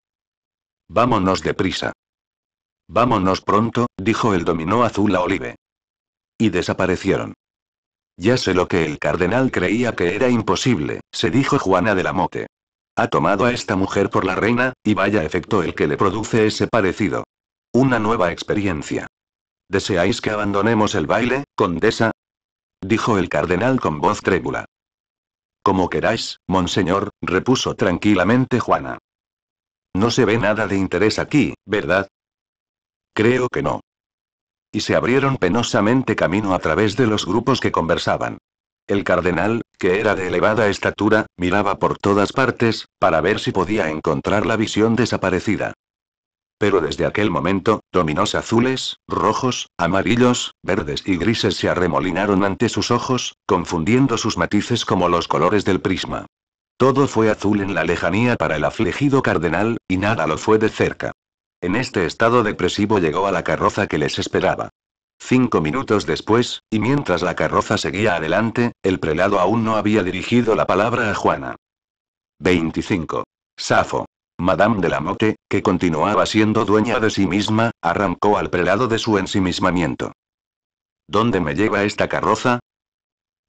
Vámonos deprisa. Vámonos pronto, dijo el dominó azul a Olive. Y desaparecieron. Ya sé lo que el cardenal creía que era imposible, se dijo Juana de la Mote. Ha tomado a esta mujer por la reina, y vaya efecto el que le produce ese parecido. Una nueva experiencia. ¿Deseáis que abandonemos el baile, condesa? dijo el cardenal con voz trébula. Como queráis, monseñor, repuso tranquilamente Juana. No se ve nada de interés aquí, ¿verdad? Creo que no. Y se abrieron penosamente camino a través de los grupos que conversaban. El cardenal, que era de elevada estatura, miraba por todas partes, para ver si podía encontrar la visión desaparecida pero desde aquel momento, dominos azules, rojos, amarillos, verdes y grises se arremolinaron ante sus ojos, confundiendo sus matices como los colores del prisma. Todo fue azul en la lejanía para el afligido cardenal, y nada lo fue de cerca. En este estado depresivo llegó a la carroza que les esperaba. Cinco minutos después, y mientras la carroza seguía adelante, el prelado aún no había dirigido la palabra a Juana. 25. Safo. Madame de la Motte, que continuaba siendo dueña de sí misma, arrancó al prelado de su ensimismamiento. ¿Dónde me lleva esta carroza?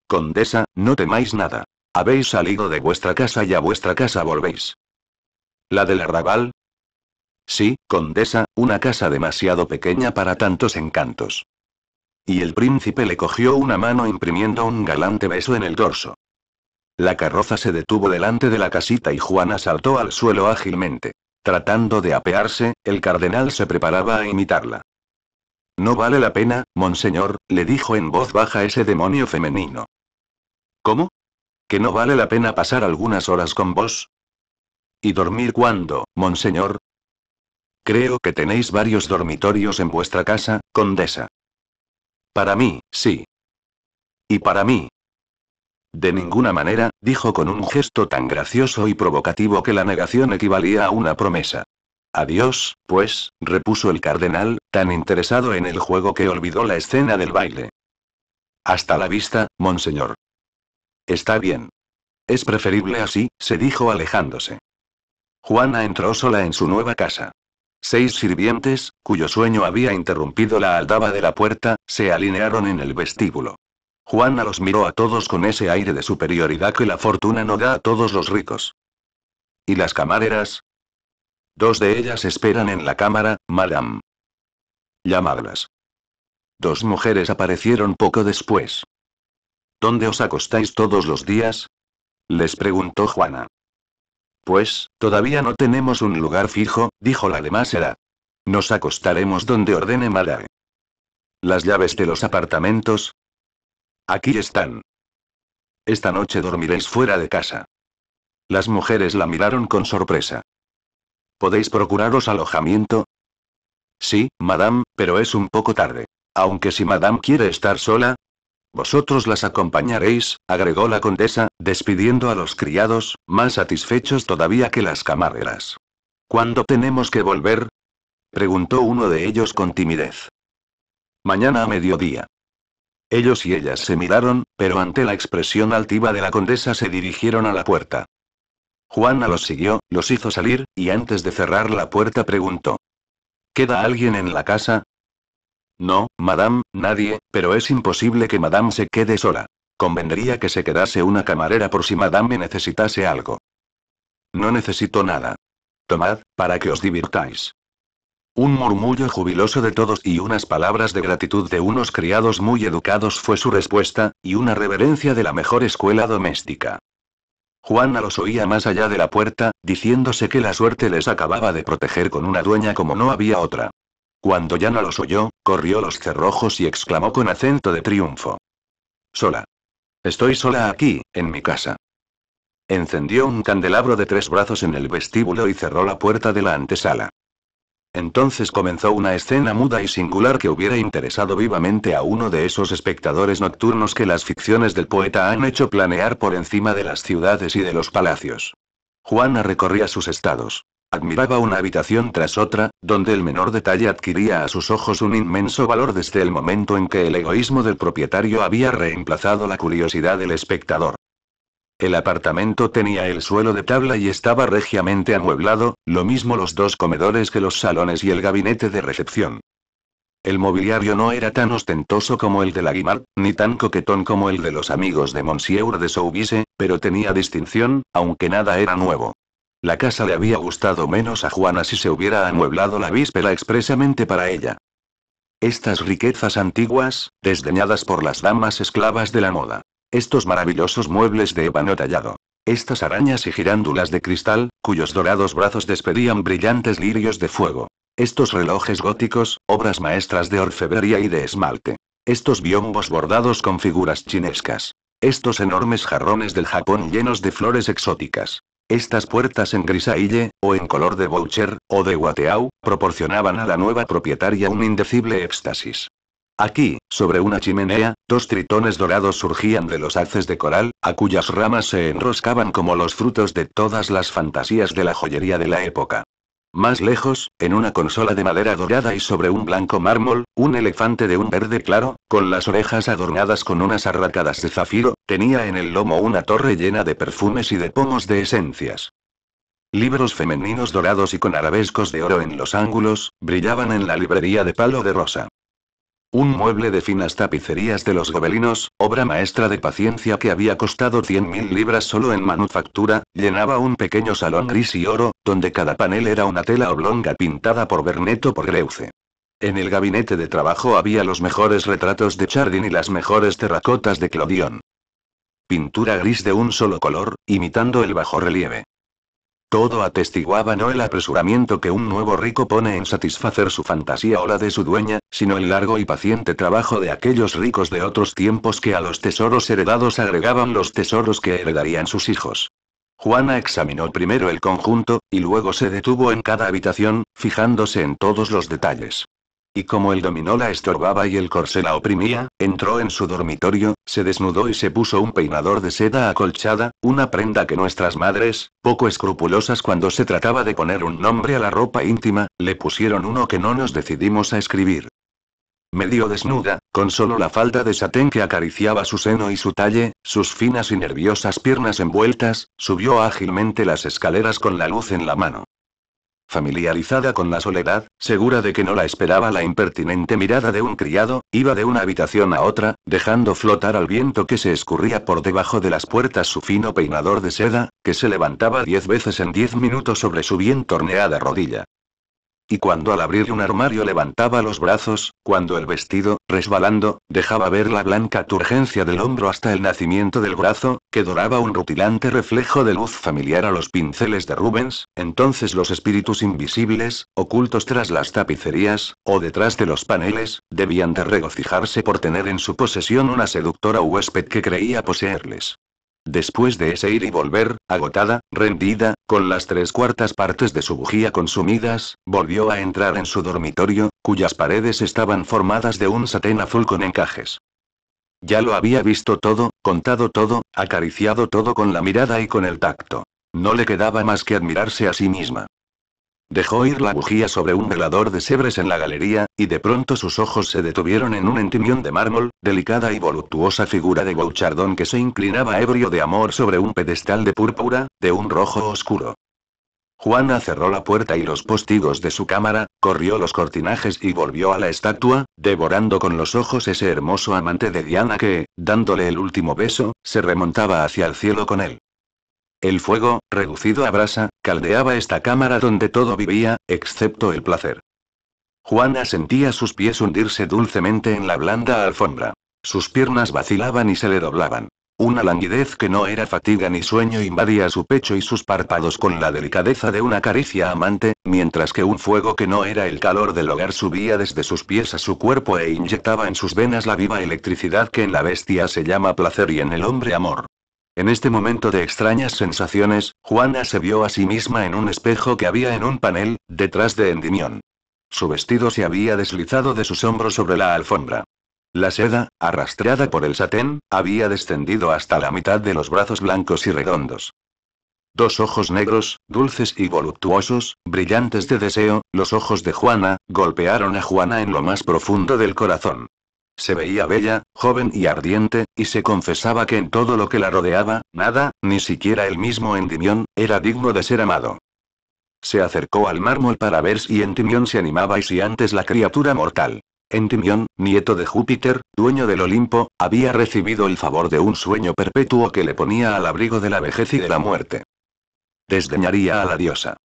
Condesa, no temáis nada. Habéis salido de vuestra casa y a vuestra casa volvéis. ¿La del arrabal? Sí, condesa, una casa demasiado pequeña para tantos encantos. Y el príncipe le cogió una mano imprimiendo un galante beso en el dorso. La carroza se detuvo delante de la casita y Juana saltó al suelo ágilmente. Tratando de apearse, el cardenal se preparaba a imitarla. No vale la pena, monseñor, le dijo en voz baja ese demonio femenino. ¿Cómo? ¿Que no vale la pena pasar algunas horas con vos? ¿Y dormir cuándo, monseñor? Creo que tenéis varios dormitorios en vuestra casa, condesa. Para mí, sí. Y para mí, de ninguna manera, dijo con un gesto tan gracioso y provocativo que la negación equivalía a una promesa. Adiós, pues, repuso el cardenal, tan interesado en el juego que olvidó la escena del baile. Hasta la vista, monseñor. Está bien. Es preferible así, se dijo alejándose. Juana entró sola en su nueva casa. Seis sirvientes, cuyo sueño había interrumpido la aldaba de la puerta, se alinearon en el vestíbulo. Juana los miró a todos con ese aire de superioridad que la fortuna no da a todos los ricos. ¿Y las camareras? Dos de ellas esperan en la cámara, madame. Llamadlas. Dos mujeres aparecieron poco después. ¿Dónde os acostáis todos los días? Les preguntó Juana. Pues, todavía no tenemos un lugar fijo, dijo la demás era. Nos acostaremos donde ordene Madame. Las llaves de los apartamentos, Aquí están. Esta noche dormiréis fuera de casa. Las mujeres la miraron con sorpresa. ¿Podéis procuraros alojamiento? Sí, madame, pero es un poco tarde. Aunque si madame quiere estar sola, vosotros las acompañaréis, agregó la condesa, despidiendo a los criados, más satisfechos todavía que las camareras. ¿Cuándo tenemos que volver? preguntó uno de ellos con timidez. Mañana a mediodía. Ellos y ellas se miraron, pero ante la expresión altiva de la condesa se dirigieron a la puerta. Juana los siguió, los hizo salir, y antes de cerrar la puerta preguntó. ¿Queda alguien en la casa? No, madame, nadie, pero es imposible que madame se quede sola. Convendría que se quedase una camarera por si madame necesitase algo. No necesito nada. Tomad, para que os divirtáis. Un murmullo jubiloso de todos y unas palabras de gratitud de unos criados muy educados fue su respuesta, y una reverencia de la mejor escuela doméstica. Juana los oía más allá de la puerta, diciéndose que la suerte les acababa de proteger con una dueña como no había otra. Cuando ya no los oyó, corrió los cerrojos y exclamó con acento de triunfo. Sola. Estoy sola aquí, en mi casa. Encendió un candelabro de tres brazos en el vestíbulo y cerró la puerta de la antesala. Entonces comenzó una escena muda y singular que hubiera interesado vivamente a uno de esos espectadores nocturnos que las ficciones del poeta han hecho planear por encima de las ciudades y de los palacios. Juana recorría sus estados. Admiraba una habitación tras otra, donde el menor detalle adquiría a sus ojos un inmenso valor desde el momento en que el egoísmo del propietario había reemplazado la curiosidad del espectador. El apartamento tenía el suelo de tabla y estaba regiamente amueblado, lo mismo los dos comedores que los salones y el gabinete de recepción. El mobiliario no era tan ostentoso como el de la Guimard, ni tan coquetón como el de los amigos de Monsieur de Soubise, pero tenía distinción, aunque nada era nuevo. La casa le había gustado menos a Juana si se hubiera amueblado la víspera expresamente para ella. Estas riquezas antiguas, desdeñadas por las damas esclavas de la moda, estos maravillosos muebles de ébano tallado. Estas arañas y girándulas de cristal, cuyos dorados brazos despedían brillantes lirios de fuego. Estos relojes góticos, obras maestras de orfebrería y de esmalte. Estos biombos bordados con figuras chinescas. Estos enormes jarrones del Japón llenos de flores exóticas. Estas puertas en grisaille, o en color de voucher, o de guateau, proporcionaban a la nueva propietaria un indecible éxtasis. Aquí, sobre una chimenea, dos tritones dorados surgían de los haces de coral, a cuyas ramas se enroscaban como los frutos de todas las fantasías de la joyería de la época. Más lejos, en una consola de madera dorada y sobre un blanco mármol, un elefante de un verde claro, con las orejas adornadas con unas arracadas de zafiro, tenía en el lomo una torre llena de perfumes y de pomos de esencias. Libros femeninos dorados y con arabescos de oro en los ángulos, brillaban en la librería de palo de rosa. Un mueble de finas tapicerías de los gobelinos, obra maestra de paciencia que había costado 100.000 libras solo en manufactura, llenaba un pequeño salón gris y oro, donde cada panel era una tela oblonga pintada por Berneto por Greuze. En el gabinete de trabajo había los mejores retratos de Chardin y las mejores terracotas de Clodion. Pintura gris de un solo color, imitando el bajorrelieve. Todo atestiguaba no el apresuramiento que un nuevo rico pone en satisfacer su fantasía o la de su dueña, sino el largo y paciente trabajo de aquellos ricos de otros tiempos que a los tesoros heredados agregaban los tesoros que heredarían sus hijos. Juana examinó primero el conjunto, y luego se detuvo en cada habitación, fijándose en todos los detalles. Y como el dominó la estorbaba y el corsé la oprimía, entró en su dormitorio, se desnudó y se puso un peinador de seda acolchada, una prenda que nuestras madres, poco escrupulosas cuando se trataba de poner un nombre a la ropa íntima, le pusieron uno que no nos decidimos a escribir. Medio desnuda, con solo la falda de satén que acariciaba su seno y su talle, sus finas y nerviosas piernas envueltas, subió ágilmente las escaleras con la luz en la mano familiarizada con la soledad, segura de que no la esperaba la impertinente mirada de un criado, iba de una habitación a otra, dejando flotar al viento que se escurría por debajo de las puertas su fino peinador de seda, que se levantaba diez veces en diez minutos sobre su bien torneada rodilla. Y cuando al abrir un armario levantaba los brazos, cuando el vestido, resbalando, dejaba ver la blanca turgencia del hombro hasta el nacimiento del brazo, que doraba un rutilante reflejo de luz familiar a los pinceles de Rubens, entonces los espíritus invisibles, ocultos tras las tapicerías, o detrás de los paneles, debían de regocijarse por tener en su posesión una seductora huésped que creía poseerles. Después de ese ir y volver, agotada, rendida, con las tres cuartas partes de su bujía consumidas, volvió a entrar en su dormitorio, cuyas paredes estaban formadas de un satén azul con encajes. Ya lo había visto todo, contado todo, acariciado todo con la mirada y con el tacto. No le quedaba más que admirarse a sí misma. Dejó ir la bujía sobre un velador de sebres en la galería, y de pronto sus ojos se detuvieron en un entimión de mármol, delicada y voluptuosa figura de Bouchardón que se inclinaba ebrio de amor sobre un pedestal de púrpura, de un rojo oscuro. Juana cerró la puerta y los postigos de su cámara, corrió los cortinajes y volvió a la estatua, devorando con los ojos ese hermoso amante de Diana que, dándole el último beso, se remontaba hacia el cielo con él. El fuego, reducido a brasa, caldeaba esta cámara donde todo vivía, excepto el placer. Juana sentía sus pies hundirse dulcemente en la blanda alfombra. Sus piernas vacilaban y se le doblaban. Una languidez que no era fatiga ni sueño invadía su pecho y sus párpados con la delicadeza de una caricia amante, mientras que un fuego que no era el calor del hogar subía desde sus pies a su cuerpo e inyectaba en sus venas la viva electricidad que en la bestia se llama placer y en el hombre amor. En este momento de extrañas sensaciones, Juana se vio a sí misma en un espejo que había en un panel, detrás de Endimión. Su vestido se había deslizado de sus hombros sobre la alfombra. La seda, arrastrada por el satén, había descendido hasta la mitad de los brazos blancos y redondos. Dos ojos negros, dulces y voluptuosos, brillantes de deseo, los ojos de Juana, golpearon a Juana en lo más profundo del corazón. Se veía bella, joven y ardiente, y se confesaba que en todo lo que la rodeaba, nada, ni siquiera el mismo Endimión, era digno de ser amado. Se acercó al mármol para ver si Endimión se animaba y si antes la criatura mortal. Endimión, nieto de Júpiter, dueño del Olimpo, había recibido el favor de un sueño perpetuo que le ponía al abrigo de la vejez y de la muerte. Desdeñaría a la diosa.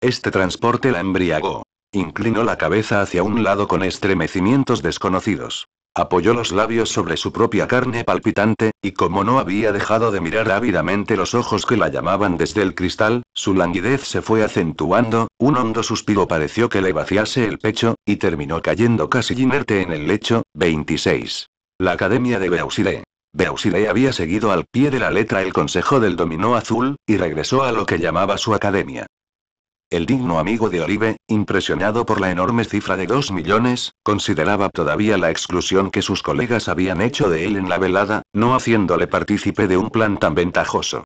Este transporte la embriagó, Inclinó la cabeza hacia un lado con estremecimientos desconocidos. Apoyó los labios sobre su propia carne palpitante, y como no había dejado de mirar ávidamente los ojos que la llamaban desde el cristal, su languidez se fue acentuando, un hondo suspiro pareció que le vaciase el pecho, y terminó cayendo casi inerte en el lecho. 26. La Academia de Beausire. Beausire había seguido al pie de la letra el consejo del dominó azul, y regresó a lo que llamaba su academia el digno amigo de Olive, impresionado por la enorme cifra de dos millones, consideraba todavía la exclusión que sus colegas habían hecho de él en la velada, no haciéndole partícipe de un plan tan ventajoso.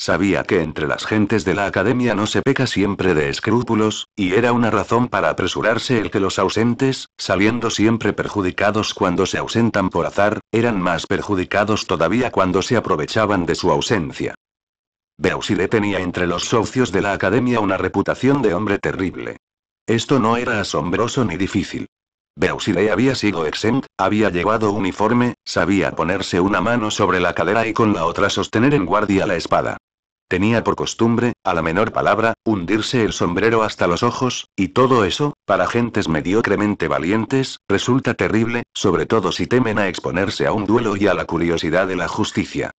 Sabía que entre las gentes de la academia no se peca siempre de escrúpulos, y era una razón para apresurarse el que los ausentes, saliendo siempre perjudicados cuando se ausentan por azar, eran más perjudicados todavía cuando se aprovechaban de su ausencia. Beausire tenía entre los socios de la academia una reputación de hombre terrible. Esto no era asombroso ni difícil. Beausire había sido exent, había llevado uniforme, sabía ponerse una mano sobre la cadera y con la otra sostener en guardia la espada. Tenía por costumbre, a la menor palabra, hundirse el sombrero hasta los ojos, y todo eso, para gentes mediocremente valientes, resulta terrible, sobre todo si temen a exponerse a un duelo y a la curiosidad de la justicia.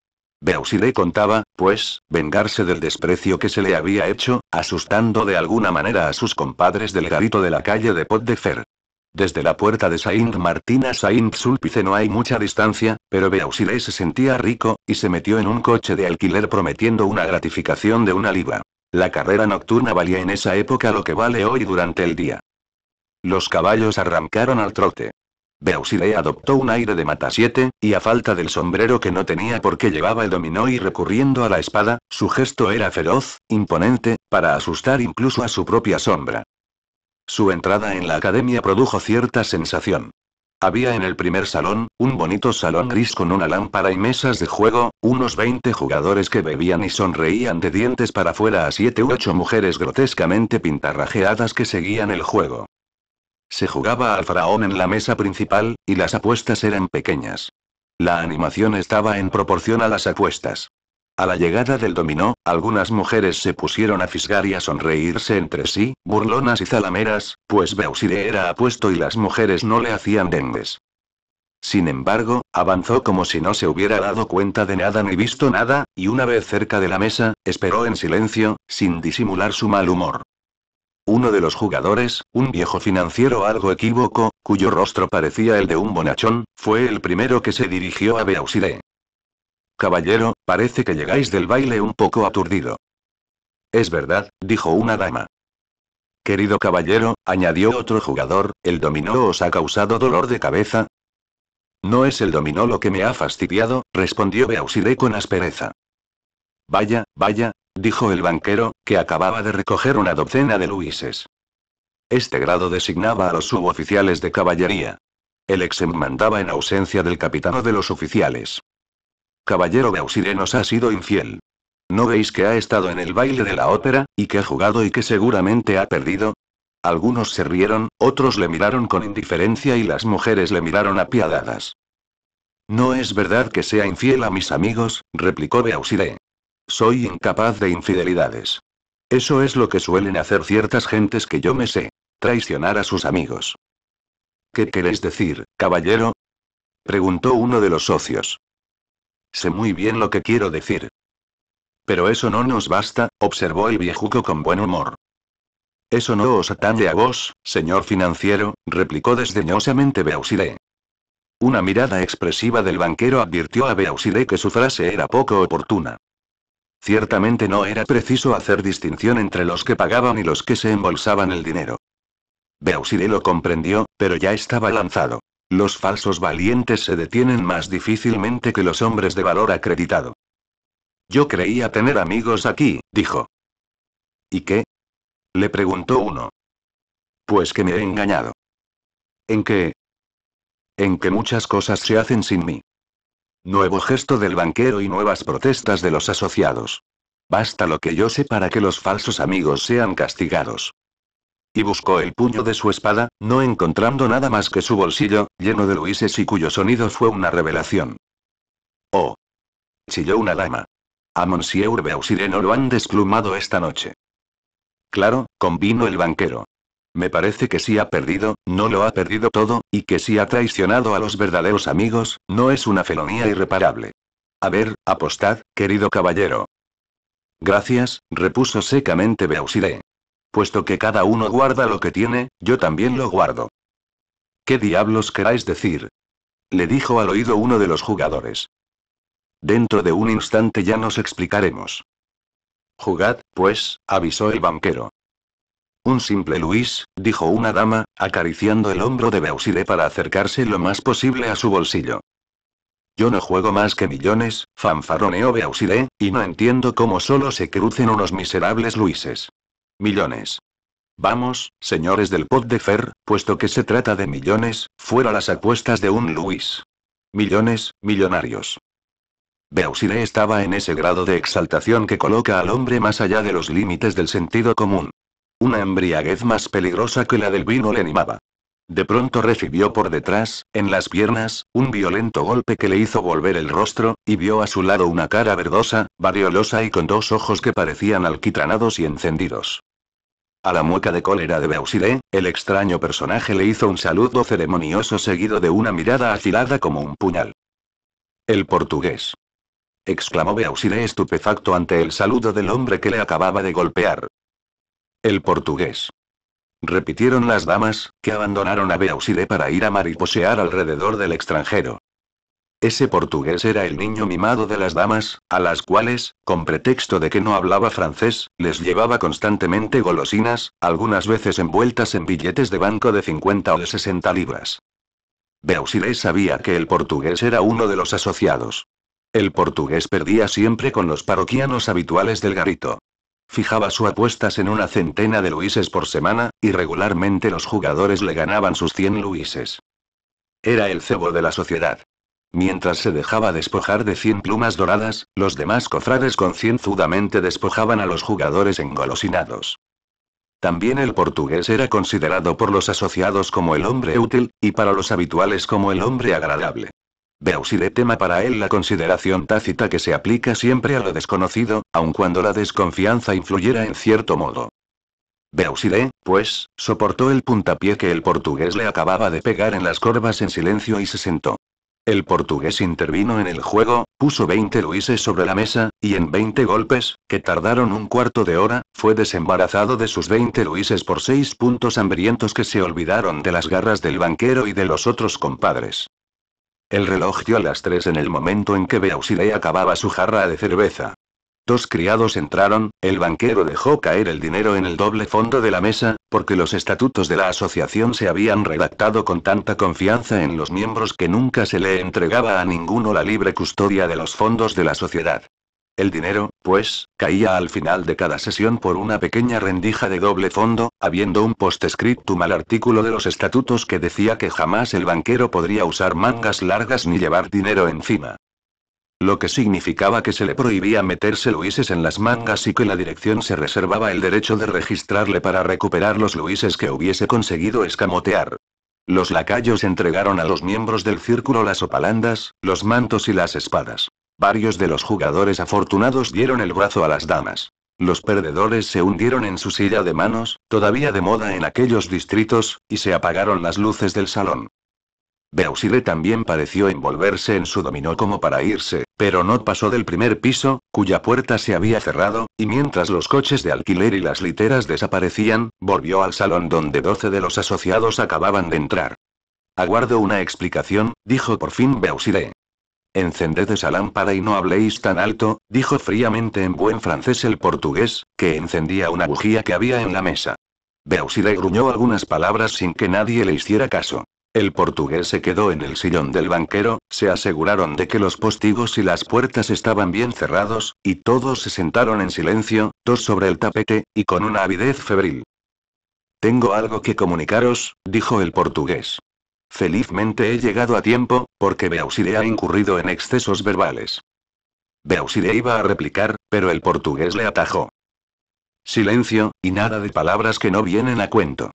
Beausire contaba, pues, vengarse del desprecio que se le había hecho, asustando de alguna manera a sus compadres del garito de la calle de Pot de Fer. Desde la puerta de Saint Martín a Saint Sulpice no hay mucha distancia, pero Beausire se sentía rico, y se metió en un coche de alquiler prometiendo una gratificación de una libra. La carrera nocturna valía en esa época lo que vale hoy durante el día. Los caballos arrancaron al trote. Beausire adoptó un aire de mata siete y a falta del sombrero que no tenía porque llevaba el dominó y recurriendo a la espada, su gesto era feroz, imponente, para asustar incluso a su propia sombra. Su entrada en la academia produjo cierta sensación. Había en el primer salón, un bonito salón gris con una lámpara y mesas de juego, unos 20 jugadores que bebían y sonreían de dientes para afuera a siete u ocho mujeres grotescamente pintarrajeadas que seguían el juego. Se jugaba al faraón en la mesa principal, y las apuestas eran pequeñas. La animación estaba en proporción a las apuestas. A la llegada del dominó, algunas mujeres se pusieron a fisgar y a sonreírse entre sí, burlonas y zalameras, pues Beausire era apuesto y las mujeres no le hacían dengues. Sin embargo, avanzó como si no se hubiera dado cuenta de nada ni visto nada, y una vez cerca de la mesa, esperó en silencio, sin disimular su mal humor. Uno de los jugadores, un viejo financiero algo equívoco, cuyo rostro parecía el de un bonachón, fue el primero que se dirigió a Beausire. Caballero, parece que llegáis del baile un poco aturdido. Es verdad, dijo una dama. Querido caballero, añadió otro jugador, ¿el dominó os ha causado dolor de cabeza? No es el dominó lo que me ha fastidiado, respondió Beausire con aspereza. Vaya, vaya, dijo el banquero, que acababa de recoger una docena de luises. Este grado designaba a los suboficiales de caballería. El exem mandaba en ausencia del o de los oficiales. Caballero Beausire nos ha sido infiel. ¿No veis que ha estado en el baile de la ópera, y que ha jugado y que seguramente ha perdido? Algunos se rieron, otros le miraron con indiferencia y las mujeres le miraron apiadadas. No es verdad que sea infiel a mis amigos, replicó Beausire. Soy incapaz de infidelidades. Eso es lo que suelen hacer ciertas gentes que yo me sé. Traicionar a sus amigos. ¿Qué querés decir, caballero? Preguntó uno de los socios. Sé muy bien lo que quiero decir. Pero eso no nos basta, observó el viejuco con buen humor. Eso no os atañe a vos, señor financiero, replicó desdeñosamente Beausire. Una mirada expresiva del banquero advirtió a Beausire que su frase era poco oportuna. Ciertamente no era preciso hacer distinción entre los que pagaban y los que se embolsaban el dinero. Beausire lo comprendió, pero ya estaba lanzado. Los falsos valientes se detienen más difícilmente que los hombres de valor acreditado. Yo creía tener amigos aquí, dijo. ¿Y qué? Le preguntó uno. Pues que me he engañado. ¿En qué? En que muchas cosas se hacen sin mí. Nuevo gesto del banquero y nuevas protestas de los asociados. Basta lo que yo sé para que los falsos amigos sean castigados. Y buscó el puño de su espada, no encontrando nada más que su bolsillo, lleno de luises y cuyo sonido fue una revelación. ¡Oh! chilló una dama. A Monsieur no lo han desplumado esta noche. Claro, convino el banquero. Me parece que si ha perdido, no lo ha perdido todo, y que si ha traicionado a los verdaderos amigos, no es una felonía irreparable. A ver, apostad, querido caballero. Gracias, repuso secamente Beauside. Puesto que cada uno guarda lo que tiene, yo también lo guardo. ¿Qué diablos queráis decir? Le dijo al oído uno de los jugadores. Dentro de un instante ya nos explicaremos. Jugad, pues, avisó el banquero. Un simple Luis, dijo una dama, acariciando el hombro de Beausire para acercarse lo más posible a su bolsillo. Yo no juego más que millones, fanfaroneó Beausire, y no entiendo cómo solo se crucen unos miserables Luises. Millones. Vamos, señores del pot de Fer, puesto que se trata de millones, fuera las apuestas de un Luis. Millones, millonarios. Beausire estaba en ese grado de exaltación que coloca al hombre más allá de los límites del sentido común. Una embriaguez más peligrosa que la del vino le animaba. De pronto recibió por detrás, en las piernas, un violento golpe que le hizo volver el rostro, y vio a su lado una cara verdosa, variolosa y con dos ojos que parecían alquitranados y encendidos. A la mueca de cólera de Beausire, el extraño personaje le hizo un saludo ceremonioso seguido de una mirada afilada como un puñal. El portugués. exclamó Beausire estupefacto ante el saludo del hombre que le acababa de golpear. El portugués. Repitieron las damas, que abandonaron a Beausire para ir a mariposear alrededor del extranjero. Ese portugués era el niño mimado de las damas, a las cuales, con pretexto de que no hablaba francés, les llevaba constantemente golosinas, algunas veces envueltas en billetes de banco de 50 o de 60 libras. Beausire sabía que el portugués era uno de los asociados. El portugués perdía siempre con los parroquianos habituales del garito. Fijaba su apuestas en una centena de luises por semana, y regularmente los jugadores le ganaban sus 100 luises. Era el cebo de la sociedad. Mientras se dejaba despojar de 100 plumas doradas, los demás cofrades concienzudamente despojaban a los jugadores engolosinados. También el portugués era considerado por los asociados como el hombre útil, y para los habituales como el hombre agradable. Beausire tema para él la consideración tácita que se aplica siempre a lo desconocido, aun cuando la desconfianza influyera en cierto modo. Beausire, pues, soportó el puntapié que el portugués le acababa de pegar en las corvas en silencio y se sentó. El portugués intervino en el juego, puso 20 luises sobre la mesa, y en 20 golpes, que tardaron un cuarto de hora, fue desembarazado de sus 20 luises por seis puntos hambrientos que se olvidaron de las garras del banquero y de los otros compadres. El reloj dio las tres en el momento en que Beausire acababa su jarra de cerveza. Dos criados entraron, el banquero dejó caer el dinero en el doble fondo de la mesa, porque los estatutos de la asociación se habían redactado con tanta confianza en los miembros que nunca se le entregaba a ninguno la libre custodia de los fondos de la sociedad. El dinero, pues, caía al final de cada sesión por una pequeña rendija de doble fondo, habiendo un postscriptum al artículo de los estatutos que decía que jamás el banquero podría usar mangas largas ni llevar dinero encima. Lo que significaba que se le prohibía meterse luises en las mangas y que la dirección se reservaba el derecho de registrarle para recuperar los luises que hubiese conseguido escamotear. Los lacayos entregaron a los miembros del círculo las opalandas, los mantos y las espadas. Varios de los jugadores afortunados dieron el brazo a las damas. Los perdedores se hundieron en su silla de manos, todavía de moda en aquellos distritos, y se apagaron las luces del salón. Beausire también pareció envolverse en su dominó como para irse, pero no pasó del primer piso, cuya puerta se había cerrado, y mientras los coches de alquiler y las literas desaparecían, volvió al salón donde doce de los asociados acababan de entrar. Aguardo una explicación, dijo por fin Beausire. Encended esa lámpara y no habléis tan alto, dijo fríamente en buen francés el portugués, que encendía una bujía que había en la mesa. Beausire gruñó algunas palabras sin que nadie le hiciera caso. El portugués se quedó en el sillón del banquero, se aseguraron de que los postigos y las puertas estaban bien cerrados, y todos se sentaron en silencio, dos sobre el tapete, y con una avidez febril. Tengo algo que comunicaros, dijo el portugués. Felizmente he llegado a tiempo, porque Beausire ha incurrido en excesos verbales. Beausire iba a replicar, pero el portugués le atajó. Silencio, y nada de palabras que no vienen a cuento.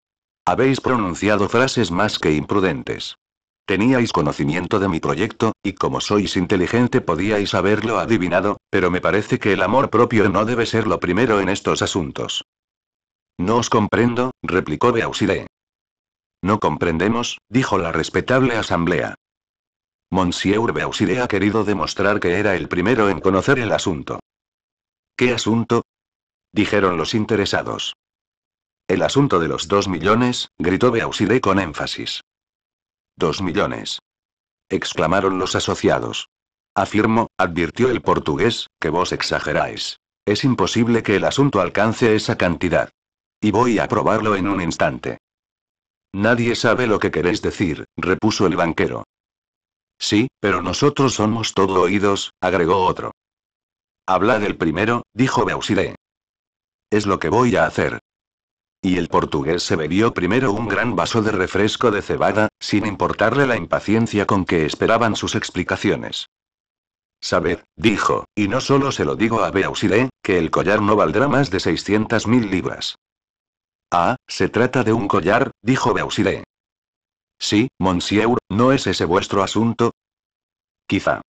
Habéis pronunciado frases más que imprudentes. Teníais conocimiento de mi proyecto, y como sois inteligente podíais haberlo adivinado, pero me parece que el amor propio no debe ser lo primero en estos asuntos. No os comprendo, replicó Beausire. No comprendemos, dijo la respetable asamblea. Monsieur Beausire ha querido demostrar que era el primero en conocer el asunto. ¿Qué asunto? dijeron los interesados. El asunto de los dos millones, gritó Beausire con énfasis. Dos millones. exclamaron los asociados. Afirmo, advirtió el portugués, que vos exageráis. Es imposible que el asunto alcance esa cantidad. Y voy a probarlo en un instante. Nadie sabe lo que queréis decir, repuso el banquero. Sí, pero nosotros somos todo oídos, agregó otro. Habla del primero, dijo Beausire. Es lo que voy a hacer. Y el portugués se bebió primero un gran vaso de refresco de cebada, sin importarle la impaciencia con que esperaban sus explicaciones. Sabed, dijo, y no solo se lo digo a Beausire, que el collar no valdrá más de mil libras. Ah, se trata de un collar, dijo Beausire. Sí, monsieur, ¿no es ese vuestro asunto? Quizá.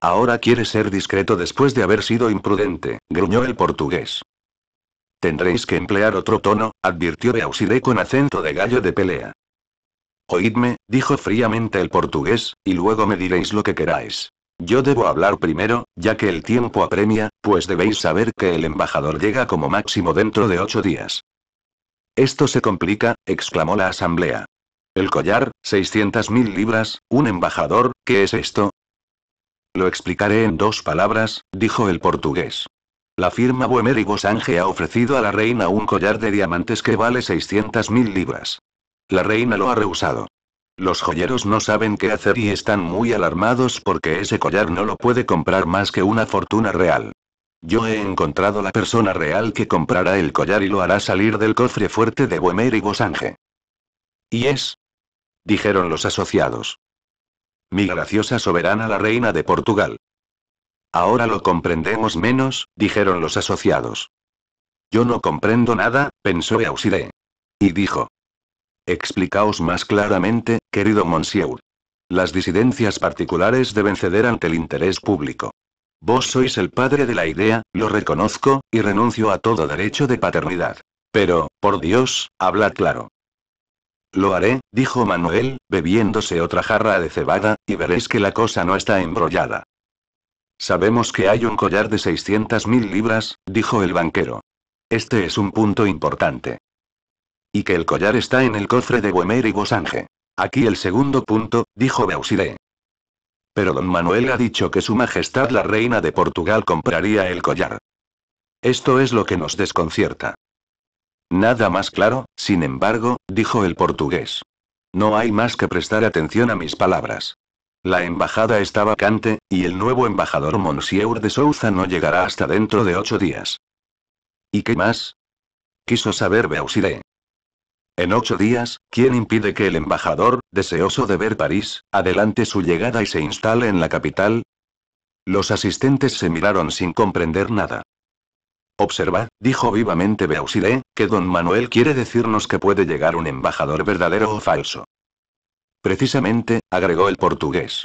Ahora quiere ser discreto después de haber sido imprudente, gruñó el portugués. Tendréis que emplear otro tono, advirtió Beausire con acento de gallo de pelea. Oídme, dijo fríamente el portugués, y luego me diréis lo que queráis. Yo debo hablar primero, ya que el tiempo apremia, pues debéis saber que el embajador llega como máximo dentro de ocho días. Esto se complica, exclamó la asamblea. El collar, 600.000 libras, un embajador, ¿qué es esto? Lo explicaré en dos palabras, dijo el portugués. La firma Boemer y Bosange ha ofrecido a la reina un collar de diamantes que vale 600.000 libras. La reina lo ha rehusado. Los joyeros no saben qué hacer y están muy alarmados porque ese collar no lo puede comprar más que una fortuna real. Yo he encontrado la persona real que comprará el collar y lo hará salir del cofre fuerte de Boemer y Bosange. ¿Y es? dijeron los asociados. Mi graciosa soberana la reina de Portugal. Ahora lo comprendemos menos, dijeron los asociados. Yo no comprendo nada, pensó Euside. Y dijo. Explicaos más claramente, querido Monsieur. Las disidencias particulares deben ceder ante el interés público. Vos sois el padre de la idea, lo reconozco, y renuncio a todo derecho de paternidad. Pero, por Dios, habla claro. Lo haré, dijo Manuel, bebiéndose otra jarra de cebada, y veréis que la cosa no está embrollada. Sabemos que hay un collar de 600.000 libras, dijo el banquero. Este es un punto importante. Y que el collar está en el cofre de Boemer y Bosange. Aquí el segundo punto, dijo Beausire pero don Manuel ha dicho que su Majestad la Reina de Portugal compraría el collar. Esto es lo que nos desconcierta. Nada más claro, sin embargo, dijo el portugués. No hay más que prestar atención a mis palabras. La embajada está vacante, y el nuevo embajador Monsieur de Souza no llegará hasta dentro de ocho días. ¿Y qué más? Quiso saber Beausiré. En ocho días, ¿quién impide que el embajador, deseoso de ver París, adelante su llegada y se instale en la capital? Los asistentes se miraron sin comprender nada. Observa, dijo vivamente Beausire, que don Manuel quiere decirnos que puede llegar un embajador verdadero o falso. Precisamente, agregó el portugués.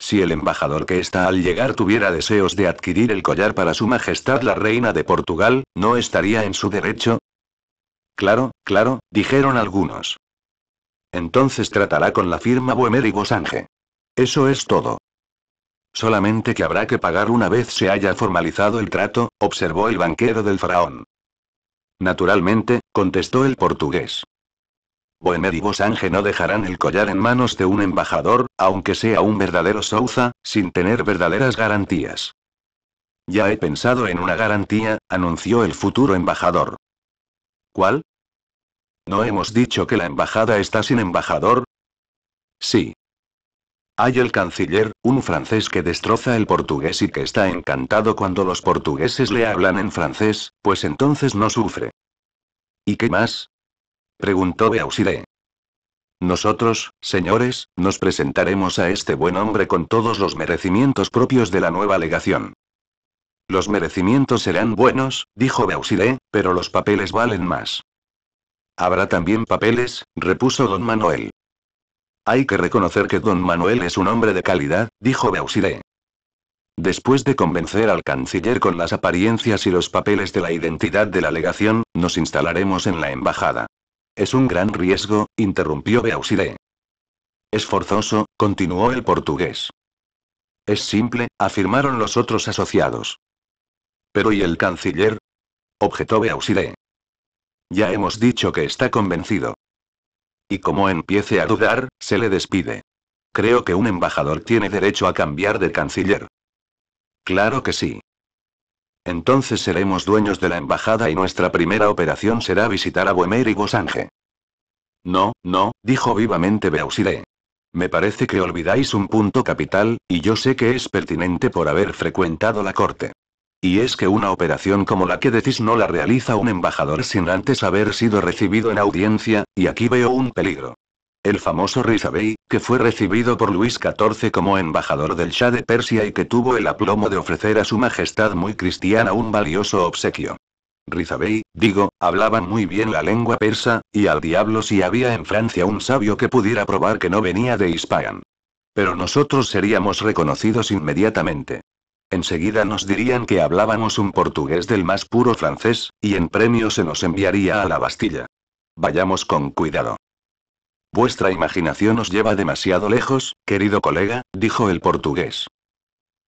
Si el embajador que está al llegar tuviera deseos de adquirir el collar para su Majestad la Reina de Portugal, ¿no estaría en su derecho? Claro, claro, dijeron algunos. Entonces tratará con la firma Boemer y Bosange. Eso es todo. Solamente que habrá que pagar una vez se haya formalizado el trato, observó el banquero del faraón. Naturalmente, contestó el portugués. Boemer y Bosange no dejarán el collar en manos de un embajador, aunque sea un verdadero Souza, sin tener verdaderas garantías. Ya he pensado en una garantía, anunció el futuro embajador. ¿Cuál? ¿No hemos dicho que la embajada está sin embajador? Sí. Hay el canciller, un francés que destroza el portugués y que está encantado cuando los portugueses le hablan en francés, pues entonces no sufre. ¿Y qué más? preguntó Beausire. Nosotros, señores, nos presentaremos a este buen hombre con todos los merecimientos propios de la nueva legación. Los merecimientos serán buenos, dijo Beausire. pero los papeles valen más. Habrá también papeles, repuso don Manuel. Hay que reconocer que don Manuel es un hombre de calidad, dijo Beausire. Después de convencer al canciller con las apariencias y los papeles de la identidad de la legación, nos instalaremos en la embajada. Es un gran riesgo, interrumpió Beausire. Es forzoso, continuó el portugués. Es simple, afirmaron los otros asociados. Pero ¿y el canciller? Objetó Beausire. Ya hemos dicho que está convencido. Y como empiece a dudar, se le despide. Creo que un embajador tiene derecho a cambiar de canciller. Claro que sí. Entonces seremos dueños de la embajada y nuestra primera operación será visitar a Boemer y Gosange. No, no, dijo vivamente Beausire. Me parece que olvidáis un punto capital, y yo sé que es pertinente por haber frecuentado la corte. Y es que una operación como la que decís no la realiza un embajador sin antes haber sido recibido en audiencia, y aquí veo un peligro. El famoso Rizabey, que fue recibido por Luis XIV como embajador del Shah de Persia y que tuvo el aplomo de ofrecer a su majestad muy cristiana un valioso obsequio. Rizabey, digo, hablaba muy bien la lengua persa, y al diablo si había en Francia un sabio que pudiera probar que no venía de Hispan. Pero nosotros seríamos reconocidos inmediatamente. Enseguida nos dirían que hablábamos un portugués del más puro francés, y en premio se nos enviaría a la Bastilla. Vayamos con cuidado. Vuestra imaginación os lleva demasiado lejos, querido colega, dijo el portugués.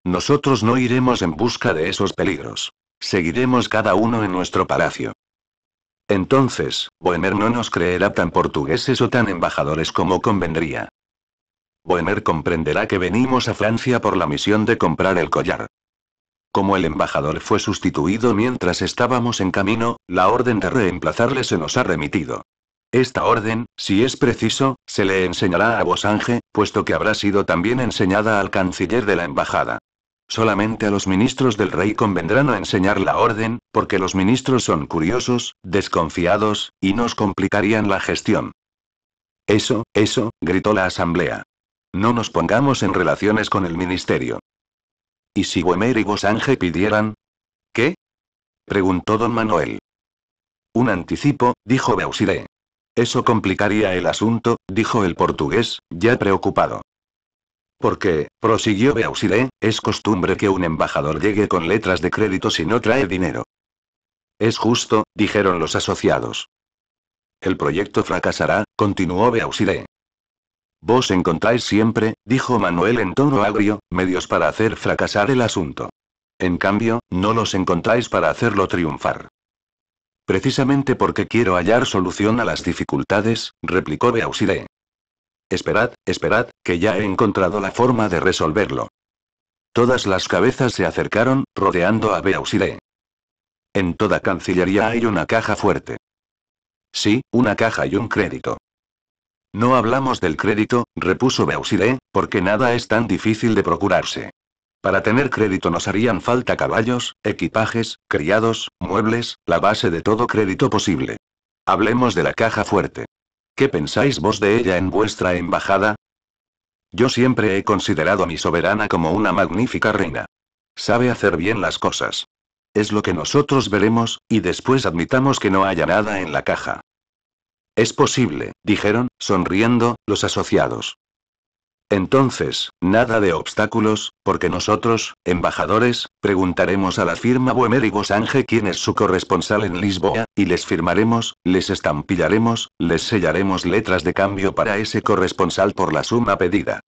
Nosotros no iremos en busca de esos peligros. Seguiremos cada uno en nuestro palacio. Entonces, Boemer no nos creerá tan portugueses o tan embajadores como convendría. Boemer comprenderá que venimos a Francia por la misión de comprar el collar. Como el embajador fue sustituido mientras estábamos en camino, la orden de reemplazarle se nos ha remitido. Esta orden, si es preciso, se le enseñará a Bosange, puesto que habrá sido también enseñada al canciller de la embajada. Solamente a los ministros del rey convendrán a enseñar la orden, porque los ministros son curiosos, desconfiados, y nos complicarían la gestión. Eso, eso, gritó la asamblea. No nos pongamos en relaciones con el ministerio. ¿Y si Wemer y Bosange pidieran? ¿Qué? preguntó don Manuel. Un anticipo, dijo Beausiré. Eso complicaría el asunto, dijo el portugués, ya preocupado. Porque, prosiguió Beausiré, es costumbre que un embajador llegue con letras de crédito si no trae dinero. Es justo, dijeron los asociados. El proyecto fracasará, continuó Beausiré. Vos encontráis siempre, dijo Manuel en tono agrio, medios para hacer fracasar el asunto. En cambio, no los encontráis para hacerlo triunfar. Precisamente porque quiero hallar solución a las dificultades, replicó Beausire. Esperad, esperad, que ya he encontrado la forma de resolverlo. Todas las cabezas se acercaron, rodeando a Beausire. En toda cancillería hay una caja fuerte. Sí, una caja y un crédito. No hablamos del crédito, repuso Beausire, porque nada es tan difícil de procurarse. Para tener crédito nos harían falta caballos, equipajes, criados, muebles, la base de todo crédito posible. Hablemos de la caja fuerte. ¿Qué pensáis vos de ella en vuestra embajada? Yo siempre he considerado a mi soberana como una magnífica reina. Sabe hacer bien las cosas. Es lo que nosotros veremos, y después admitamos que no haya nada en la caja. Es posible, dijeron, sonriendo, los asociados. Entonces, nada de obstáculos, porque nosotros, embajadores, preguntaremos a la firma Boemer y Bosange quién es su corresponsal en Lisboa, y les firmaremos, les estampillaremos, les sellaremos letras de cambio para ese corresponsal por la suma pedida.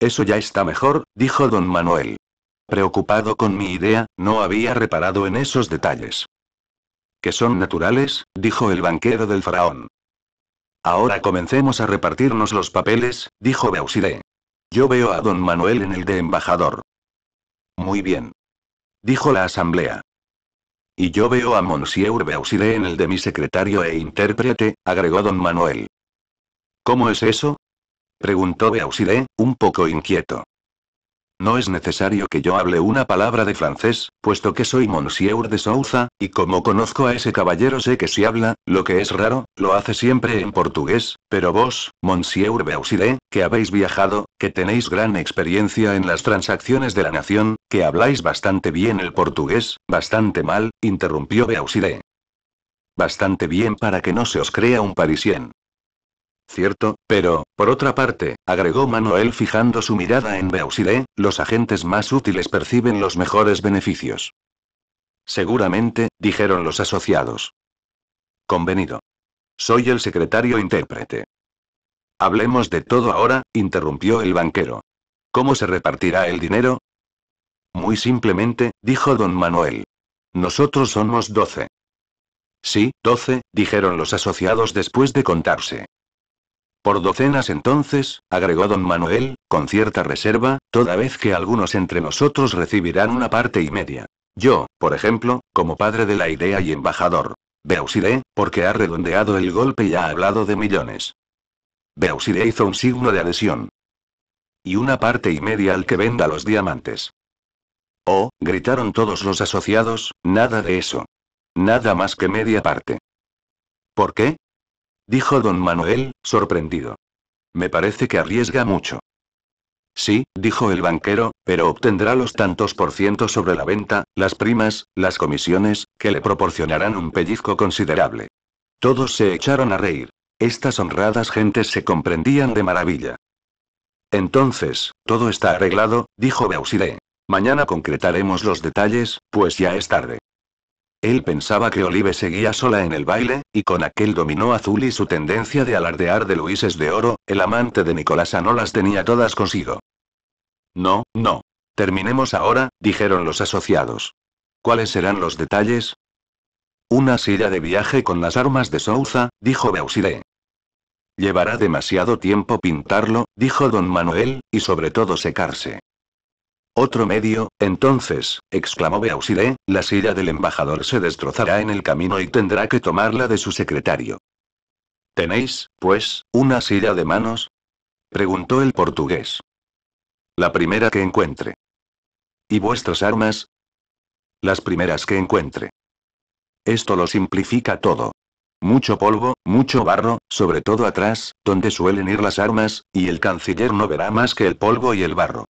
Eso ya está mejor, dijo don Manuel. Preocupado con mi idea, no había reparado en esos detalles. Que son naturales, dijo el banquero del faraón. Ahora comencemos a repartirnos los papeles, dijo Beausire. Yo veo a don Manuel en el de embajador. Muy bien. Dijo la asamblea. Y yo veo a Monsieur Beausire en el de mi secretario e intérprete, agregó don Manuel. ¿Cómo es eso? Preguntó Beausire, un poco inquieto. No es necesario que yo hable una palabra de francés, puesto que soy Monsieur de Souza, y como conozco a ese caballero sé que si habla, lo que es raro, lo hace siempre en portugués, pero vos, Monsieur Beausire, que habéis viajado, que tenéis gran experiencia en las transacciones de la nación, que habláis bastante bien el portugués, bastante mal, interrumpió Beausire. Bastante bien para que no se os crea un parisien. Cierto, pero, por otra parte, agregó Manuel fijando su mirada en Beausire, los agentes más útiles perciben los mejores beneficios. Seguramente, dijeron los asociados. Convenido. Soy el secretario intérprete. Hablemos de todo ahora, interrumpió el banquero. ¿Cómo se repartirá el dinero? Muy simplemente, dijo don Manuel. Nosotros somos doce. Sí, doce, dijeron los asociados después de contarse. Por docenas entonces, agregó don Manuel, con cierta reserva, toda vez que algunos entre nosotros recibirán una parte y media. Yo, por ejemplo, como padre de la idea y embajador. Beausiré, porque ha redondeado el golpe y ha hablado de millones. Beausiré hizo un signo de adhesión. Y una parte y media al que venda los diamantes. Oh, gritaron todos los asociados, nada de eso. Nada más que media parte. ¿Por qué? dijo don Manuel, sorprendido. Me parece que arriesga mucho. Sí, dijo el banquero, pero obtendrá los tantos por ciento sobre la venta, las primas, las comisiones, que le proporcionarán un pellizco considerable. Todos se echaron a reír. Estas honradas gentes se comprendían de maravilla. Entonces, todo está arreglado, dijo beausire Mañana concretaremos los detalles, pues ya es tarde. Él pensaba que Olive seguía sola en el baile, y con aquel dominó azul y su tendencia de alardear de Luises de oro, el amante de Nicolasa no las tenía todas consigo. No, no. Terminemos ahora, dijeron los asociados. ¿Cuáles serán los detalles? Una silla de viaje con las armas de Souza, dijo Beausire. Llevará demasiado tiempo pintarlo, dijo don Manuel, y sobre todo secarse. Otro medio, entonces, exclamó Beausire, la silla del embajador se destrozará en el camino y tendrá que tomarla de su secretario. ¿Tenéis, pues, una silla de manos? preguntó el portugués. La primera que encuentre. ¿Y vuestras armas? Las primeras que encuentre. Esto lo simplifica todo. Mucho polvo, mucho barro, sobre todo atrás, donde suelen ir las armas, y el canciller no verá más que el polvo y el barro.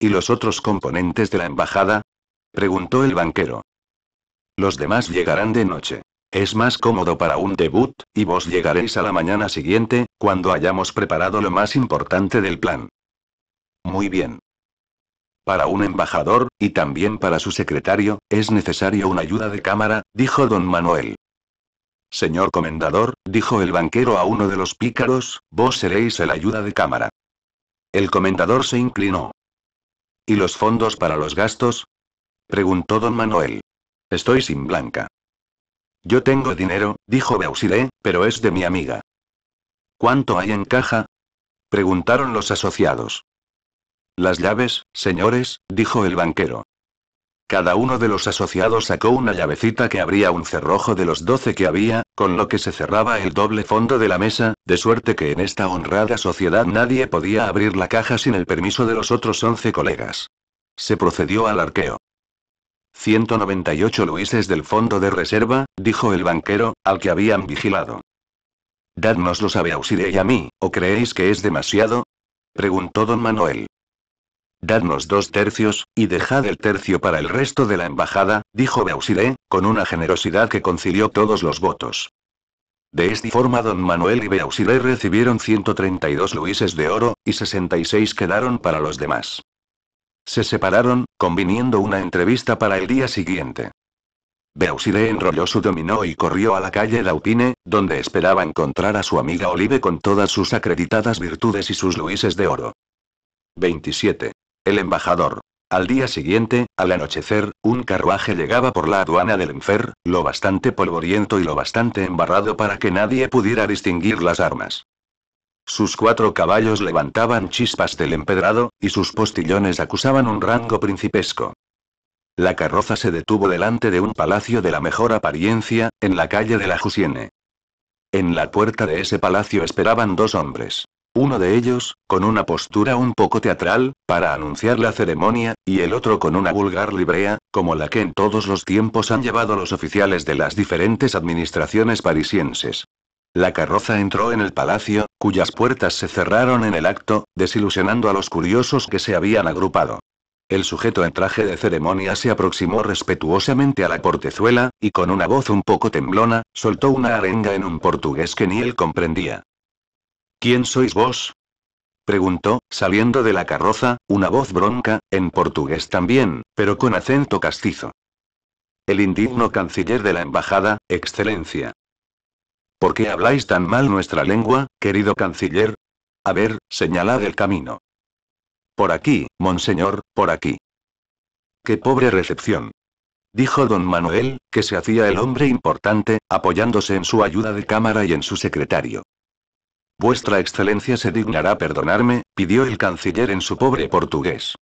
¿Y los otros componentes de la embajada? preguntó el banquero. Los demás llegarán de noche. Es más cómodo para un debut, y vos llegaréis a la mañana siguiente, cuando hayamos preparado lo más importante del plan. Muy bien. Para un embajador, y también para su secretario, es necesario una ayuda de cámara, dijo don Manuel. Señor comendador, dijo el banquero a uno de los pícaros, vos seréis el ayuda de cámara. El comendador se inclinó. ¿Y los fondos para los gastos? preguntó don Manuel. Estoy sin blanca. Yo tengo dinero, dijo Beausire, pero es de mi amiga. ¿Cuánto hay en caja? preguntaron los asociados. Las llaves, señores, dijo el banquero. Cada uno de los asociados sacó una llavecita que abría un cerrojo de los doce que había, con lo que se cerraba el doble fondo de la mesa, de suerte que en esta honrada sociedad nadie podía abrir la caja sin el permiso de los otros once colegas. Se procedió al arqueo. 198 luises del fondo de reserva, dijo el banquero, al que habían vigilado. Dadnos los a y a mí, ¿o creéis que es demasiado? preguntó don Manuel. Dadnos dos tercios, y dejad el tercio para el resto de la embajada, dijo Beausire, con una generosidad que concilió todos los votos. De esta forma don Manuel y Beausire recibieron 132 luises de oro, y 66 quedaron para los demás. Se separaron, conviniendo una entrevista para el día siguiente. Beausire enrolló su dominó y corrió a la calle Lautine, donde esperaba encontrar a su amiga Olive con todas sus acreditadas virtudes y sus luises de oro. 27. El embajador. Al día siguiente, al anochecer, un carruaje llegaba por la aduana del Enfer, lo bastante polvoriento y lo bastante embarrado para que nadie pudiera distinguir las armas. Sus cuatro caballos levantaban chispas del empedrado, y sus postillones acusaban un rango principesco. La carroza se detuvo delante de un palacio de la mejor apariencia, en la calle de la Jusiene. En la puerta de ese palacio esperaban dos hombres. Uno de ellos, con una postura un poco teatral, para anunciar la ceremonia, y el otro con una vulgar librea, como la que en todos los tiempos han llevado los oficiales de las diferentes administraciones parisienses. La carroza entró en el palacio, cuyas puertas se cerraron en el acto, desilusionando a los curiosos que se habían agrupado. El sujeto en traje de ceremonia se aproximó respetuosamente a la portezuela, y con una voz un poco temblona, soltó una arenga en un portugués que ni él comprendía. ¿Quién sois vos? preguntó, saliendo de la carroza, una voz bronca, en portugués también, pero con acento castizo. El indigno canciller de la embajada, excelencia. ¿Por qué habláis tan mal nuestra lengua, querido canciller? A ver, señalad el camino. Por aquí, monseñor, por aquí. Qué pobre recepción. Dijo don Manuel, que se hacía el hombre importante, apoyándose en su ayuda de cámara y en su secretario. Vuestra Excelencia se dignará perdonarme, pidió el canciller en su pobre portugués.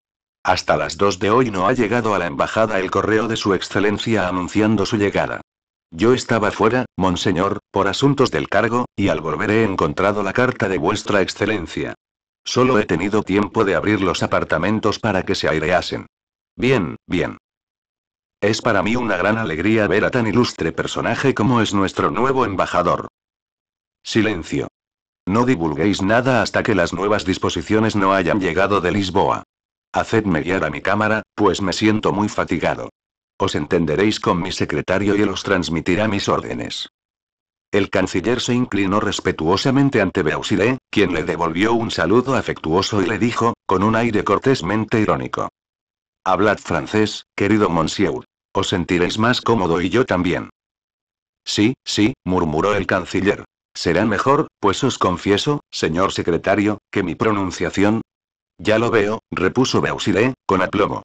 Hasta las dos de hoy no ha llegado a la embajada el correo de su Excelencia anunciando su llegada. Yo estaba fuera, monseñor, por asuntos del cargo, y al volver he encontrado la carta de vuestra Excelencia. Solo he tenido tiempo de abrir los apartamentos para que se aireasen. Bien, bien. Es para mí una gran alegría ver a tan ilustre personaje como es nuestro nuevo embajador. Silencio. No divulguéis nada hasta que las nuevas disposiciones no hayan llegado de Lisboa. Hacedme guiar a mi cámara, pues me siento muy fatigado. Os entenderéis con mi secretario y él os transmitirá mis órdenes. El canciller se inclinó respetuosamente ante Beausire, quien le devolvió un saludo afectuoso y le dijo, con un aire cortésmente irónico. Hablad francés, querido monsieur. Os sentiréis más cómodo y yo también. Sí, sí, murmuró el canciller. Será mejor, pues os confieso, señor secretario, que mi pronunciación... Ya lo veo, repuso Beausire con aplomo.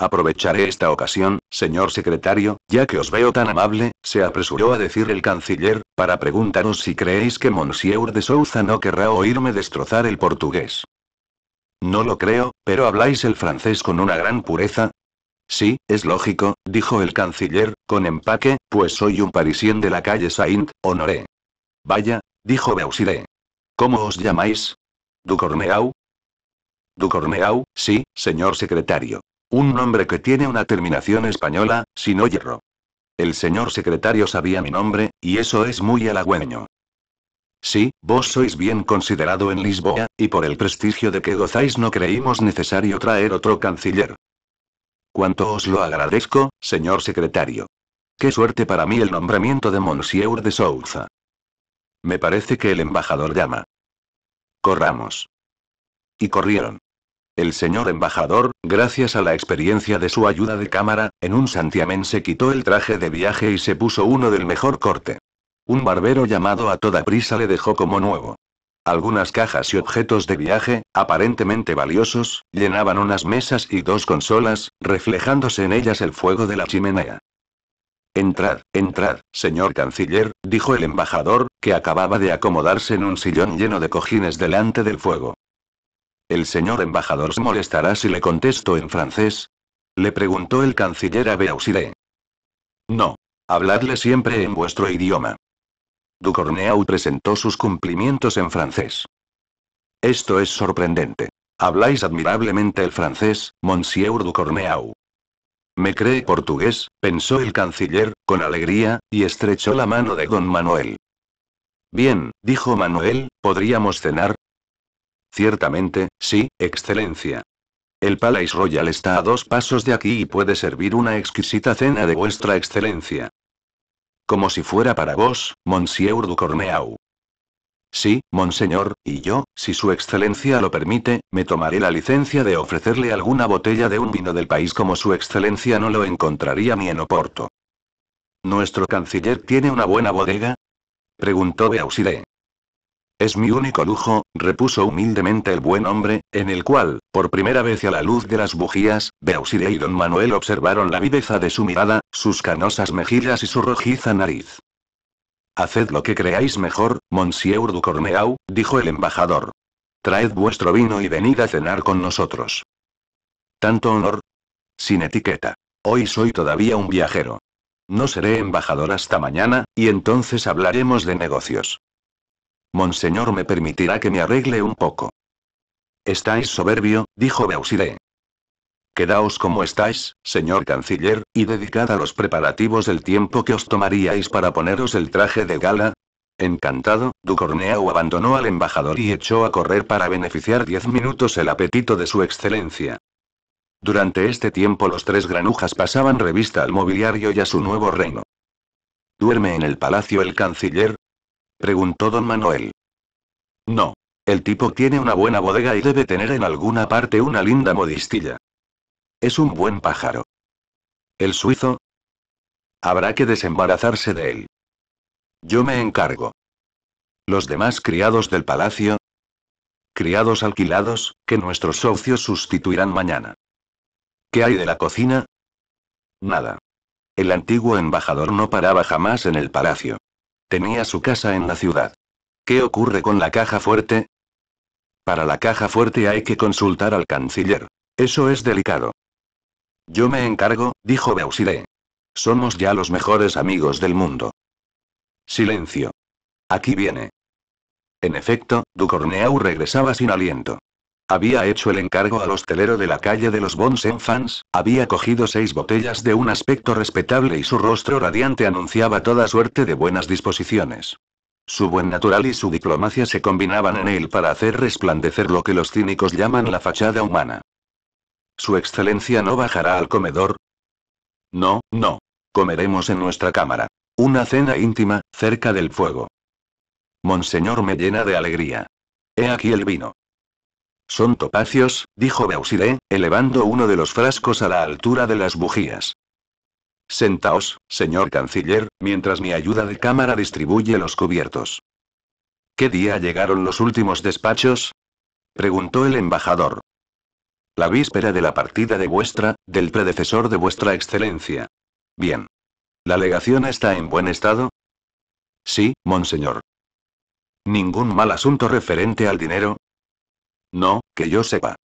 Aprovecharé esta ocasión, señor secretario, ya que os veo tan amable, se apresuró a decir el canciller, para preguntaros si creéis que Monsieur de Souza no querrá oírme destrozar el portugués. No lo creo, pero habláis el francés con una gran pureza. Sí, es lógico, dijo el canciller, con empaque, pues soy un parisien de la calle Saint-Honoré. Vaya, Dijo Beausire. ¿Cómo os llamáis? Du Ducorneau, sí, señor secretario. Un nombre que tiene una terminación española, si no hierro. El señor secretario sabía mi nombre, y eso es muy halagüeño. Sí, vos sois bien considerado en Lisboa, y por el prestigio de que gozáis no creímos necesario traer otro canciller. Cuanto os lo agradezco, señor secretario. Qué suerte para mí el nombramiento de Monsieur de Souza. Me parece que el embajador llama. Corramos. Y corrieron. El señor embajador, gracias a la experiencia de su ayuda de cámara, en un santiamén se quitó el traje de viaje y se puso uno del mejor corte. Un barbero llamado a toda prisa le dejó como nuevo. Algunas cajas y objetos de viaje, aparentemente valiosos, llenaban unas mesas y dos consolas, reflejándose en ellas el fuego de la chimenea. Entrad, entrad, señor canciller, dijo el embajador, que acababa de acomodarse en un sillón lleno de cojines delante del fuego. El señor embajador se molestará si le contesto en francés. Le preguntó el canciller a No. Habladle siempre en vuestro idioma. Ducorneau presentó sus cumplimientos en francés. Esto es sorprendente. Habláis admirablemente el francés, Monsieur Ducorneau. Me cree portugués, pensó el canciller, con alegría, y estrechó la mano de don Manuel. Bien, dijo Manuel, ¿podríamos cenar? Ciertamente, sí, Excelencia. El Palais Royal está a dos pasos de aquí y puede servir una exquisita cena de vuestra Excelencia. Como si fuera para vos, Monsieur du Corneau, Sí, monseñor, y yo, si su excelencia lo permite, me tomaré la licencia de ofrecerle alguna botella de un vino del país como su excelencia no lo encontraría ni en Oporto. ¿Nuestro canciller tiene una buena bodega? preguntó Beausire. Es mi único lujo, repuso humildemente el buen hombre, en el cual, por primera vez a la luz de las bujías, Beausire y don Manuel observaron la viveza de su mirada, sus canosas mejillas y su rojiza nariz. Haced lo que creáis mejor, Monsieur du Corneau, dijo el embajador. Traed vuestro vino y venid a cenar con nosotros. Tanto honor. Sin etiqueta. Hoy soy todavía un viajero. No seré embajador hasta mañana, y entonces hablaremos de negocios. Monseñor me permitirá que me arregle un poco. Estáis soberbio, dijo Beausire. Quedaos como estáis, señor canciller, y dedicad a los preparativos el tiempo que os tomaríais para poneros el traje de gala. Encantado, Ducorneau abandonó al embajador y echó a correr para beneficiar diez minutos el apetito de su excelencia. Durante este tiempo los tres granujas pasaban revista al mobiliario y a su nuevo reino. ¿Duerme en el palacio el canciller? preguntó don Manuel. No. El tipo tiene una buena bodega y debe tener en alguna parte una linda modistilla. Es un buen pájaro. ¿El suizo? Habrá que desembarazarse de él. Yo me encargo. Los demás criados del palacio. Criados alquilados, que nuestros socios sustituirán mañana. ¿Qué hay de la cocina? Nada. El antiguo embajador no paraba jamás en el palacio. Tenía su casa en la ciudad. ¿Qué ocurre con la caja fuerte? Para la caja fuerte hay que consultar al canciller. Eso es delicado. Yo me encargo, dijo Beausire. Somos ya los mejores amigos del mundo. Silencio. Aquí viene. En efecto, Ducorneau regresaba sin aliento. Había hecho el encargo al hostelero de la calle de los Bons Enfants, había cogido seis botellas de un aspecto respetable y su rostro radiante anunciaba toda suerte de buenas disposiciones. Su buen natural y su diplomacia se combinaban en él para hacer resplandecer lo que los cínicos llaman la fachada humana. Su Excelencia no bajará al comedor. No, no. Comeremos en nuestra cámara. Una cena íntima, cerca del fuego. Monseñor me llena de alegría. He aquí el vino. Son topacios, dijo Bausiré, elevando uno de los frascos a la altura de las bujías. Sentaos, señor canciller, mientras mi ayuda de cámara distribuye los cubiertos. ¿Qué día llegaron los últimos despachos? preguntó el embajador. La víspera de la partida de vuestra, del predecesor de vuestra excelencia. Bien. ¿La legación está en buen estado? Sí, monseñor. ¿Ningún mal asunto referente al dinero? No, que yo sepa.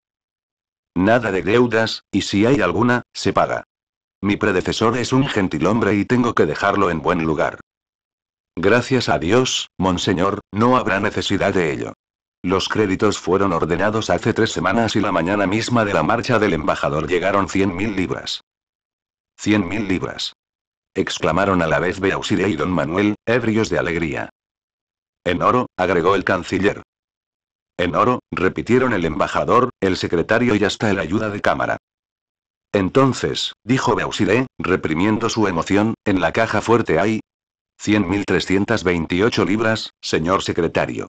Nada de deudas, y si hay alguna, se paga. Mi predecesor es un gentilhombre y tengo que dejarlo en buen lugar. Gracias a Dios, monseñor, no habrá necesidad de ello. Los créditos fueron ordenados hace tres semanas y la mañana misma de la marcha del embajador llegaron 100.000 libras. 100.000 libras. Exclamaron a la vez Beausire y don Manuel, ebrios de alegría. En oro, agregó el canciller. En oro, repitieron el embajador, el secretario y hasta el ayuda de cámara. Entonces, dijo Beausire, reprimiendo su emoción, en la caja fuerte hay... 100.328 libras, señor secretario.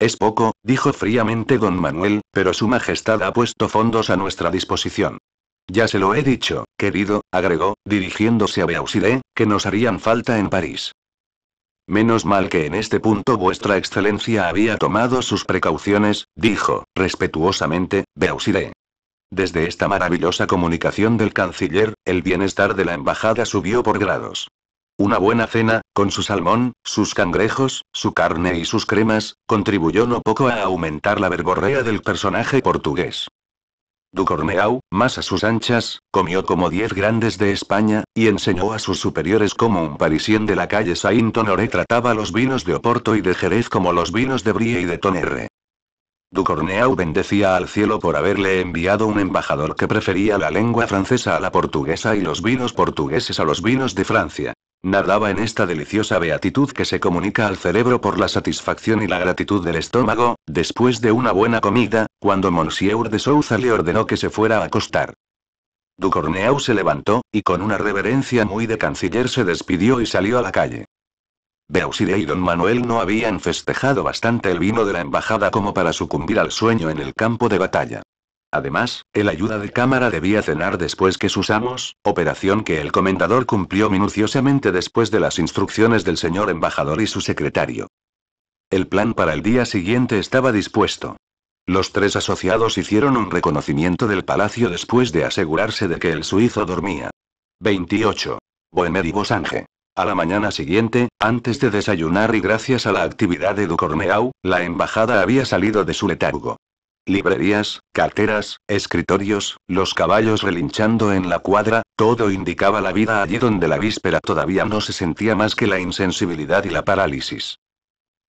Es poco, dijo fríamente don Manuel, pero Su Majestad ha puesto fondos a nuestra disposición. Ya se lo he dicho, querido, agregó, dirigiéndose a Beausiré, que nos harían falta en París. Menos mal que en este punto vuestra excelencia había tomado sus precauciones, dijo, respetuosamente, Beausiré. Desde esta maravillosa comunicación del canciller, el bienestar de la embajada subió por grados. Una buena cena, con su salmón, sus cangrejos, su carne y sus cremas, contribuyó no poco a aumentar la verborrea del personaje portugués. Du Corneau, más a sus anchas, comió como diez grandes de España, y enseñó a sus superiores cómo un parisien de la calle Saint-Honoré trataba los vinos de Oporto y de Jerez como los vinos de Brie y de Tonnerre. Corneau bendecía al cielo por haberle enviado un embajador que prefería la lengua francesa a la portuguesa y los vinos portugueses a los vinos de Francia. Nadaba en esta deliciosa beatitud que se comunica al cerebro por la satisfacción y la gratitud del estómago, después de una buena comida, cuando Monsieur de Souza le ordenó que se fuera a acostar. Ducorneau se levantó, y con una reverencia muy de canciller se despidió y salió a la calle. Beausire y don Manuel no habían festejado bastante el vino de la embajada como para sucumbir al sueño en el campo de batalla. Además, el ayuda de cámara debía cenar después que sus amos, operación que el comendador cumplió minuciosamente después de las instrucciones del señor embajador y su secretario. El plan para el día siguiente estaba dispuesto. Los tres asociados hicieron un reconocimiento del palacio después de asegurarse de que el suizo dormía. 28. Boemer y Bosange. A la mañana siguiente, antes de desayunar y gracias a la actividad de Ducorneau, la embajada había salido de su letargo. Librerías, carteras, escritorios, los caballos relinchando en la cuadra, todo indicaba la vida allí donde la víspera todavía no se sentía más que la insensibilidad y la parálisis.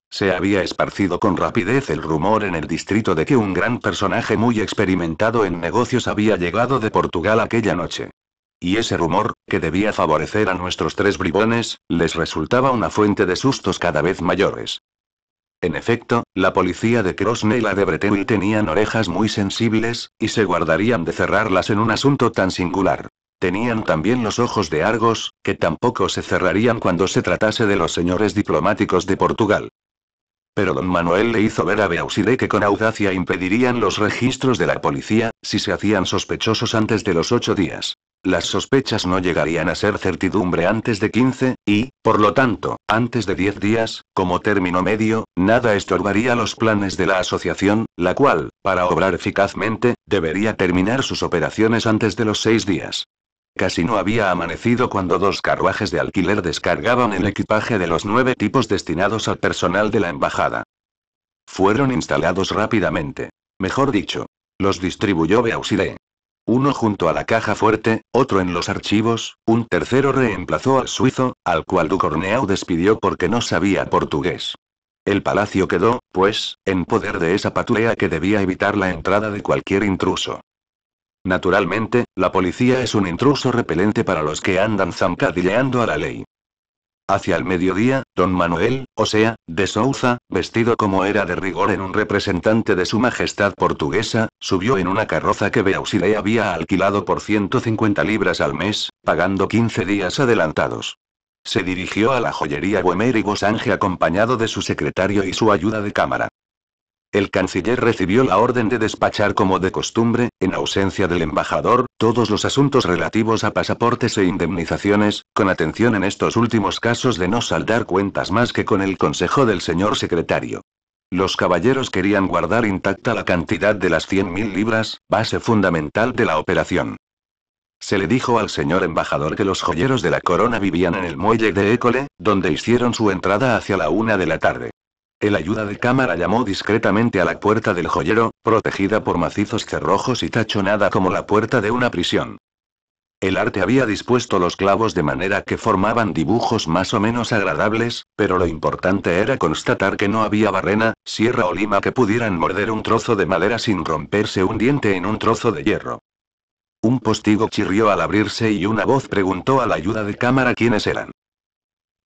Se había esparcido con rapidez el rumor en el distrito de que un gran personaje muy experimentado en negocios había llegado de Portugal aquella noche. Y ese rumor, que debía favorecer a nuestros tres bribones, les resultaba una fuente de sustos cada vez mayores. En efecto, la policía de Crosne y la de Breteuil tenían orejas muy sensibles, y se guardarían de cerrarlas en un asunto tan singular. Tenían también los ojos de Argos, que tampoco se cerrarían cuando se tratase de los señores diplomáticos de Portugal. Pero don Manuel le hizo ver a Beauside que con audacia impedirían los registros de la policía, si se hacían sospechosos antes de los ocho días. Las sospechas no llegarían a ser certidumbre antes de quince, y, por lo tanto, antes de diez días, como término medio, nada estorbaría los planes de la asociación, la cual, para obrar eficazmente, debería terminar sus operaciones antes de los seis días. Casi no había amanecido cuando dos carruajes de alquiler descargaban el equipaje de los nueve tipos destinados al personal de la embajada. Fueron instalados rápidamente. Mejor dicho, los distribuyó Beauside uno junto a la caja fuerte, otro en los archivos, un tercero reemplazó al suizo, al cual Corneau despidió porque no sabía portugués. El palacio quedó, pues, en poder de esa patrulla que debía evitar la entrada de cualquier intruso. Naturalmente, la policía es un intruso repelente para los que andan zancadilleando a la ley. Hacia el mediodía, don Manuel, o sea, de Souza, vestido como era de rigor en un representante de su Majestad portuguesa, subió en una carroza que Beausire había alquilado por 150 libras al mes, pagando 15 días adelantados. Se dirigió a la joyería Güemer y Bosange acompañado de su secretario y su ayuda de cámara. El canciller recibió la orden de despachar como de costumbre, en ausencia del embajador, todos los asuntos relativos a pasaportes e indemnizaciones, con atención en estos últimos casos de no saldar cuentas más que con el consejo del señor secretario. Los caballeros querían guardar intacta la cantidad de las 100.000 libras, base fundamental de la operación. Se le dijo al señor embajador que los joyeros de la corona vivían en el muelle de École, donde hicieron su entrada hacia la una de la tarde. El ayuda de cámara llamó discretamente a la puerta del joyero, protegida por macizos cerrojos y tachonada como la puerta de una prisión. El arte había dispuesto los clavos de manera que formaban dibujos más o menos agradables, pero lo importante era constatar que no había barrena, sierra o lima que pudieran morder un trozo de madera sin romperse un diente en un trozo de hierro. Un postigo chirrió al abrirse y una voz preguntó a la ayuda de cámara quiénes eran.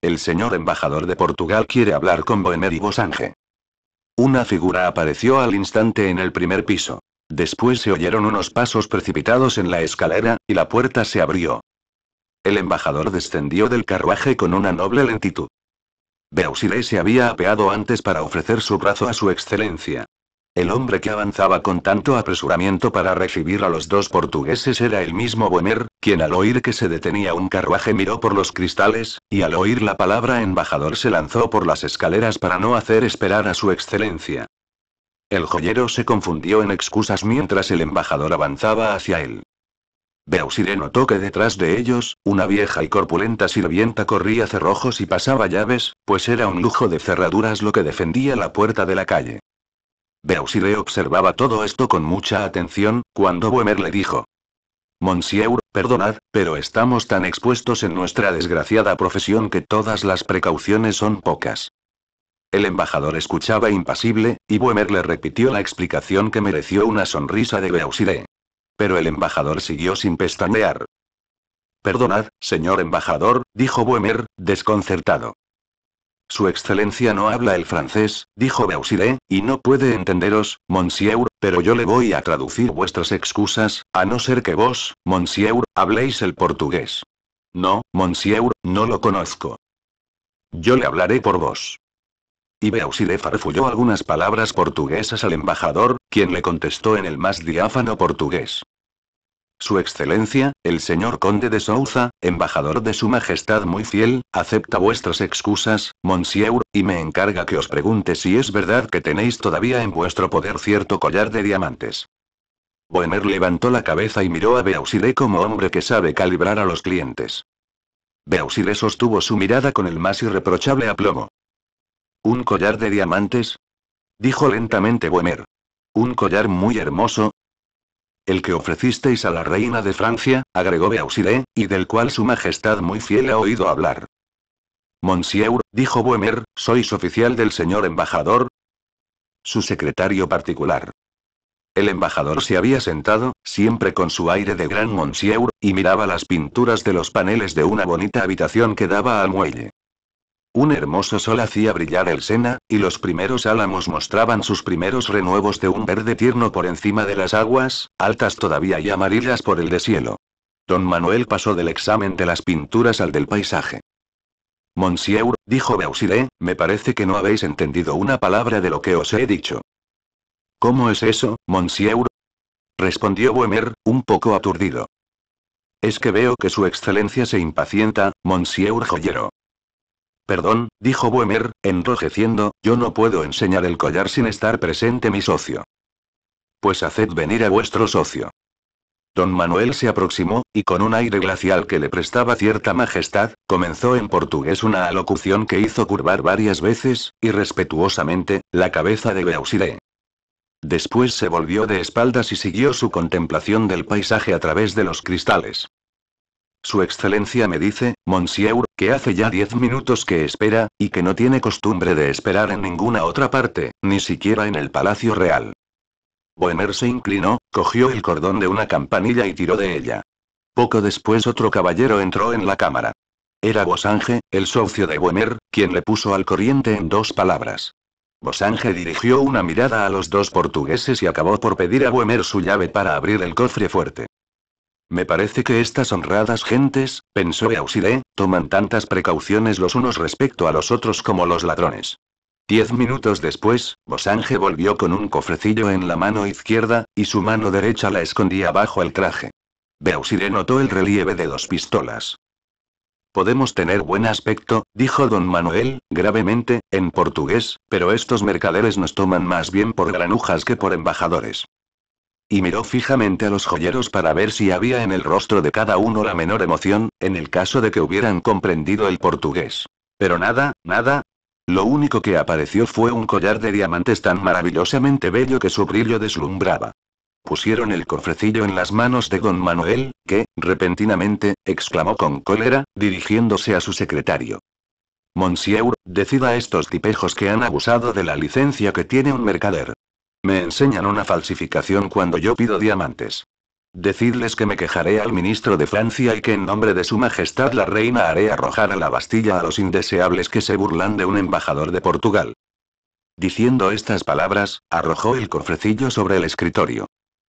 El señor embajador de Portugal quiere hablar con Boemer y Bosange. Una figura apareció al instante en el primer piso. Después se oyeron unos pasos precipitados en la escalera, y la puerta se abrió. El embajador descendió del carruaje con una noble lentitud. Beausire se había apeado antes para ofrecer su brazo a su excelencia. El hombre que avanzaba con tanto apresuramiento para recibir a los dos portugueses era el mismo Boemer, quien al oír que se detenía un carruaje miró por los cristales, y al oír la palabra embajador se lanzó por las escaleras para no hacer esperar a su excelencia. El joyero se confundió en excusas mientras el embajador avanzaba hacia él. Beausire notó que detrás de ellos, una vieja y corpulenta sirvienta corría cerrojos y pasaba llaves, pues era un lujo de cerraduras lo que defendía la puerta de la calle. Beausire observaba todo esto con mucha atención, cuando Boemer le dijo. Monsieur, perdonad, pero estamos tan expuestos en nuestra desgraciada profesión que todas las precauciones son pocas. El embajador escuchaba impasible, y Boemer le repitió la explicación que mereció una sonrisa de Beausire. Pero el embajador siguió sin pestanear. Perdonad, señor embajador, dijo Boemer, desconcertado. Su excelencia no habla el francés, dijo Beausire, y no puede entenderos, monsieur, pero yo le voy a traducir vuestras excusas, a no ser que vos, monsieur, habléis el portugués. No, monsieur, no lo conozco. Yo le hablaré por vos. Y Beausire farfulló algunas palabras portuguesas al embajador, quien le contestó en el más diáfano portugués. Su Excelencia, el señor Conde de Souza, embajador de Su Majestad muy fiel, acepta vuestras excusas, Monsieur, y me encarga que os pregunte si es verdad que tenéis todavía en vuestro poder cierto collar de diamantes. Boemer levantó la cabeza y miró a Beausire como hombre que sabe calibrar a los clientes. Beausire sostuvo su mirada con el más irreprochable aplomo. ¿Un collar de diamantes? Dijo lentamente Boemer. Un collar muy hermoso, el que ofrecisteis a la reina de Francia, agregó Beausire, y del cual su majestad muy fiel ha oído hablar. Monsieur, dijo Boemer, ¿sois oficial del señor embajador? Su secretario particular. El embajador se había sentado, siempre con su aire de gran monsieur, y miraba las pinturas de los paneles de una bonita habitación que daba al muelle. Un hermoso sol hacía brillar el Sena, y los primeros álamos mostraban sus primeros renuevos de un verde tierno por encima de las aguas, altas todavía y amarillas por el deshielo. Don Manuel pasó del examen de las pinturas al del paisaje. Monsieur, dijo Beausire, me parece que no habéis entendido una palabra de lo que os he dicho. ¿Cómo es eso, Monsieur? respondió Boemer, un poco aturdido. Es que veo que su excelencia se impacienta, Monsieur Joyero. Perdón, dijo Boemer, enrojeciendo, yo no puedo enseñar el collar sin estar presente mi socio. Pues haced venir a vuestro socio. Don Manuel se aproximó, y con un aire glacial que le prestaba cierta majestad, comenzó en portugués una alocución que hizo curvar varias veces, y respetuosamente, la cabeza de Beausire. Después se volvió de espaldas y siguió su contemplación del paisaje a través de los cristales. Su excelencia me dice, Monsieur, que hace ya diez minutos que espera, y que no tiene costumbre de esperar en ninguna otra parte, ni siquiera en el Palacio Real. Boemer se inclinó, cogió el cordón de una campanilla y tiró de ella. Poco después otro caballero entró en la cámara. Era Bosange, el socio de Boemer, quien le puso al corriente en dos palabras. Bosange dirigió una mirada a los dos portugueses y acabó por pedir a Boemer su llave para abrir el cofre fuerte. Me parece que estas honradas gentes, pensó Beausire, toman tantas precauciones los unos respecto a los otros como los ladrones. Diez minutos después, Bosange volvió con un cofrecillo en la mano izquierda, y su mano derecha la escondía bajo el traje. Beausire notó el relieve de dos pistolas. Podemos tener buen aspecto, dijo don Manuel, gravemente, en portugués, pero estos mercaderes nos toman más bien por granujas que por embajadores. Y miró fijamente a los joyeros para ver si había en el rostro de cada uno la menor emoción, en el caso de que hubieran comprendido el portugués. Pero nada, nada. Lo único que apareció fue un collar de diamantes tan maravillosamente bello que su brillo deslumbraba. Pusieron el cofrecillo en las manos de don Manuel, que, repentinamente, exclamó con cólera, dirigiéndose a su secretario. Monsieur, decida a estos tipejos que han abusado de la licencia que tiene un mercader. Me enseñan una falsificación cuando yo pido diamantes. Decidles que me quejaré al ministro de Francia y que en nombre de su majestad la reina haré arrojar a la Bastilla a los indeseables que se burlan de un embajador de Portugal. Diciendo estas palabras, arrojó el cofrecillo sobre el escritorio.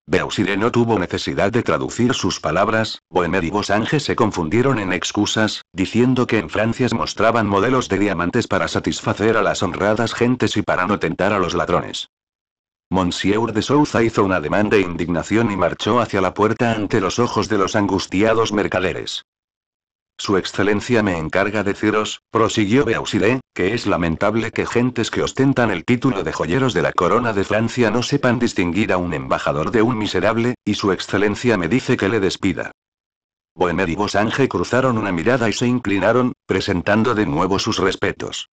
Beausire no tuvo necesidad de traducir sus palabras, Bohemer y Bosange se confundieron en excusas, diciendo que en Francia se mostraban modelos de diamantes para satisfacer a las honradas gentes y para no tentar a los ladrones. Monsieur de Souza hizo una demanda de indignación y marchó hacia la puerta ante los ojos de los angustiados mercaderes. Su excelencia me encarga deciros, prosiguió Beausire, que es lamentable que gentes que ostentan el título de joyeros de la corona de Francia no sepan distinguir a un embajador de un miserable, y su excelencia me dice que le despida. Boemer y Bosange cruzaron una mirada y se inclinaron, presentando de nuevo sus respetos.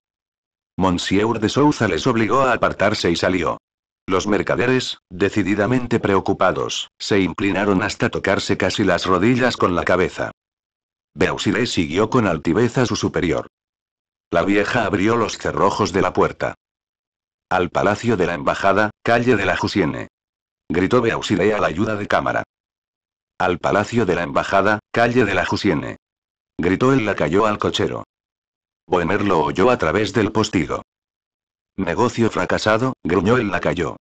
Monsieur de Souza les obligó a apartarse y salió. Los mercaderes, decididamente preocupados, se inclinaron hasta tocarse casi las rodillas con la cabeza. Beausire siguió con altivez a su superior. La vieja abrió los cerrojos de la puerta. Al palacio de la embajada, calle de la Jusiene. Gritó Beausire a la ayuda de cámara. Al palacio de la embajada, calle de la Jusiene. Gritó el lacayo al cochero. Boemer lo oyó a través del postigo. Negocio fracasado, gruñó el lacayo.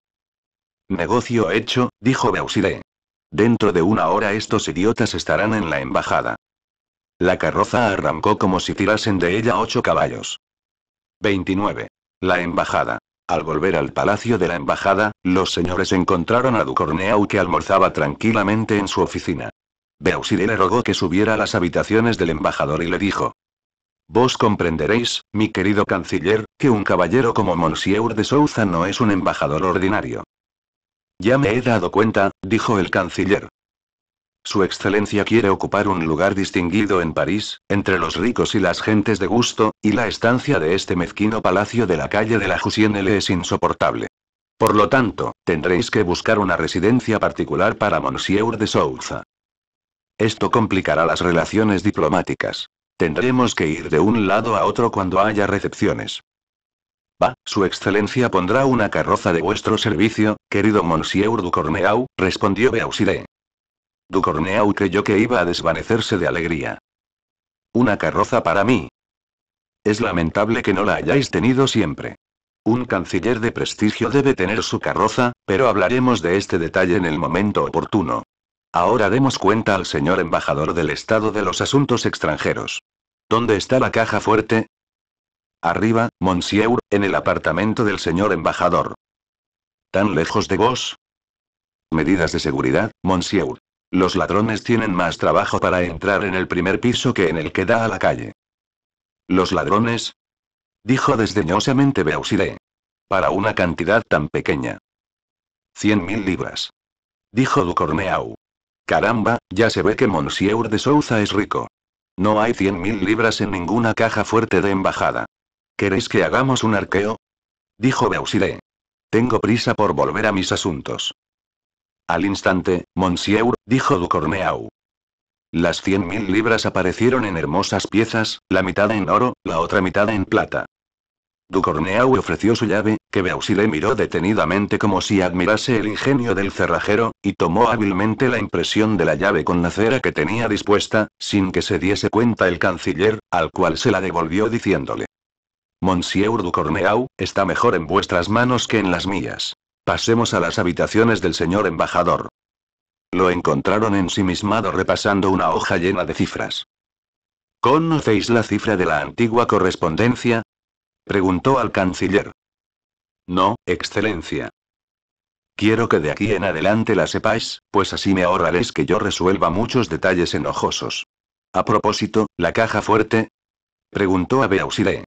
Negocio hecho, dijo Beausire. Dentro de una hora estos idiotas estarán en la embajada. La carroza arrancó como si tirasen de ella ocho caballos. 29. La embajada. Al volver al palacio de la embajada, los señores encontraron a Ducorneau que almorzaba tranquilamente en su oficina. Beausire le rogó que subiera a las habitaciones del embajador y le dijo, Vos comprenderéis, mi querido canciller, que un caballero como Monsieur de Souza no es un embajador ordinario. Ya me he dado cuenta, dijo el canciller. Su excelencia quiere ocupar un lugar distinguido en París, entre los ricos y las gentes de gusto, y la estancia de este mezquino palacio de la calle de la Jusienne le es insoportable. Por lo tanto, tendréis que buscar una residencia particular para Monsieur de Souza. Esto complicará las relaciones diplomáticas. Tendremos que ir de un lado a otro cuando haya recepciones. Va, su excelencia pondrá una carroza de vuestro servicio, querido Monsieur Ducorneau, respondió Beausire. Ducorneau creyó que iba a desvanecerse de alegría. Una carroza para mí. Es lamentable que no la hayáis tenido siempre. Un canciller de prestigio debe tener su carroza, pero hablaremos de este detalle en el momento oportuno. Ahora demos cuenta al señor embajador del Estado de los Asuntos Extranjeros. ¿Dónde está la caja fuerte? Arriba, Monsieur, en el apartamento del señor embajador. ¿Tan lejos de vos? Medidas de seguridad, Monsieur. Los ladrones tienen más trabajo para entrar en el primer piso que en el que da a la calle. ¿Los ladrones? Dijo desdeñosamente Beausire. Para una cantidad tan pequeña. Cien mil libras. Dijo Ducorneau. Caramba, ya se ve que Monsieur de Souza es rico. No hay cien mil libras en ninguna caja fuerte de embajada. ¿Queréis que hagamos un arqueo? Dijo Beausire. Tengo prisa por volver a mis asuntos. Al instante, Monsieur, dijo Ducorneau. Las cien mil libras aparecieron en hermosas piezas, la mitad en oro, la otra mitad en plata. Ducorneau ofreció su llave, que Beausile miró detenidamente como si admirase el ingenio del cerrajero, y tomó hábilmente la impresión de la llave con la cera que tenía dispuesta, sin que se diese cuenta el canciller, al cual se la devolvió diciéndole. Monsieur Ducorneau, está mejor en vuestras manos que en las mías. Pasemos a las habitaciones del señor embajador. Lo encontraron ensimismado repasando una hoja llena de cifras. ¿Conocéis la cifra de la antigua correspondencia? Preguntó al canciller. No, excelencia. Quiero que de aquí en adelante la sepáis, pues así me ahorraréis que yo resuelva muchos detalles enojosos. A propósito, ¿la caja fuerte? Preguntó a Beausire.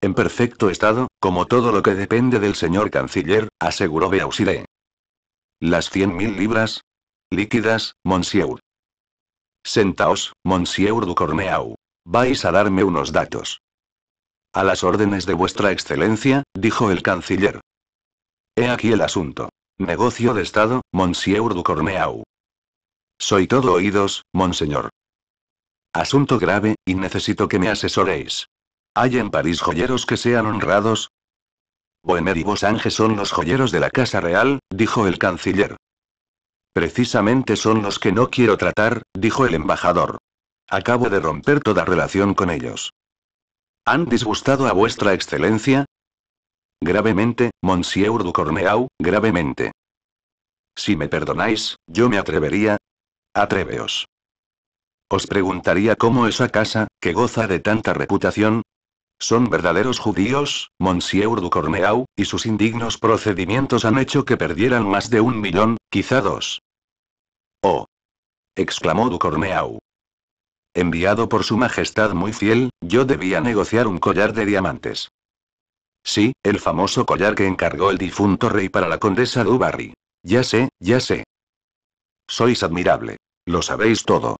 En perfecto estado, como todo lo que depende del señor canciller, aseguró Beausire. Las cien mil libras. Líquidas, monsieur. Sentaos, monsieur du corneau. Vais a darme unos datos. A las órdenes de vuestra excelencia, dijo el canciller. He aquí el asunto. Negocio de Estado, Monsieur du Corneau. Soy todo oídos, monseñor. Asunto grave, y necesito que me asesoréis. ¿Hay en París joyeros que sean honrados? Boemer y Bosange son los joyeros de la Casa Real, dijo el canciller. Precisamente son los que no quiero tratar, dijo el embajador. Acabo de romper toda relación con ellos. ¿Han disgustado a vuestra excelencia? Gravemente, Monsieur Corneau, gravemente. Si me perdonáis, yo me atrevería. Atréveos. Os preguntaría cómo esa casa, que goza de tanta reputación, son verdaderos judíos, Monsieur Corneau, y sus indignos procedimientos han hecho que perdieran más de un millón, quizá dos. Oh. exclamó Corneau enviado por Su Majestad muy fiel, yo debía negociar un collar de diamantes. Sí, el famoso collar que encargó el difunto rey para la condesa Dubarry. Ya sé, ya sé. Sois admirable. Lo sabéis todo.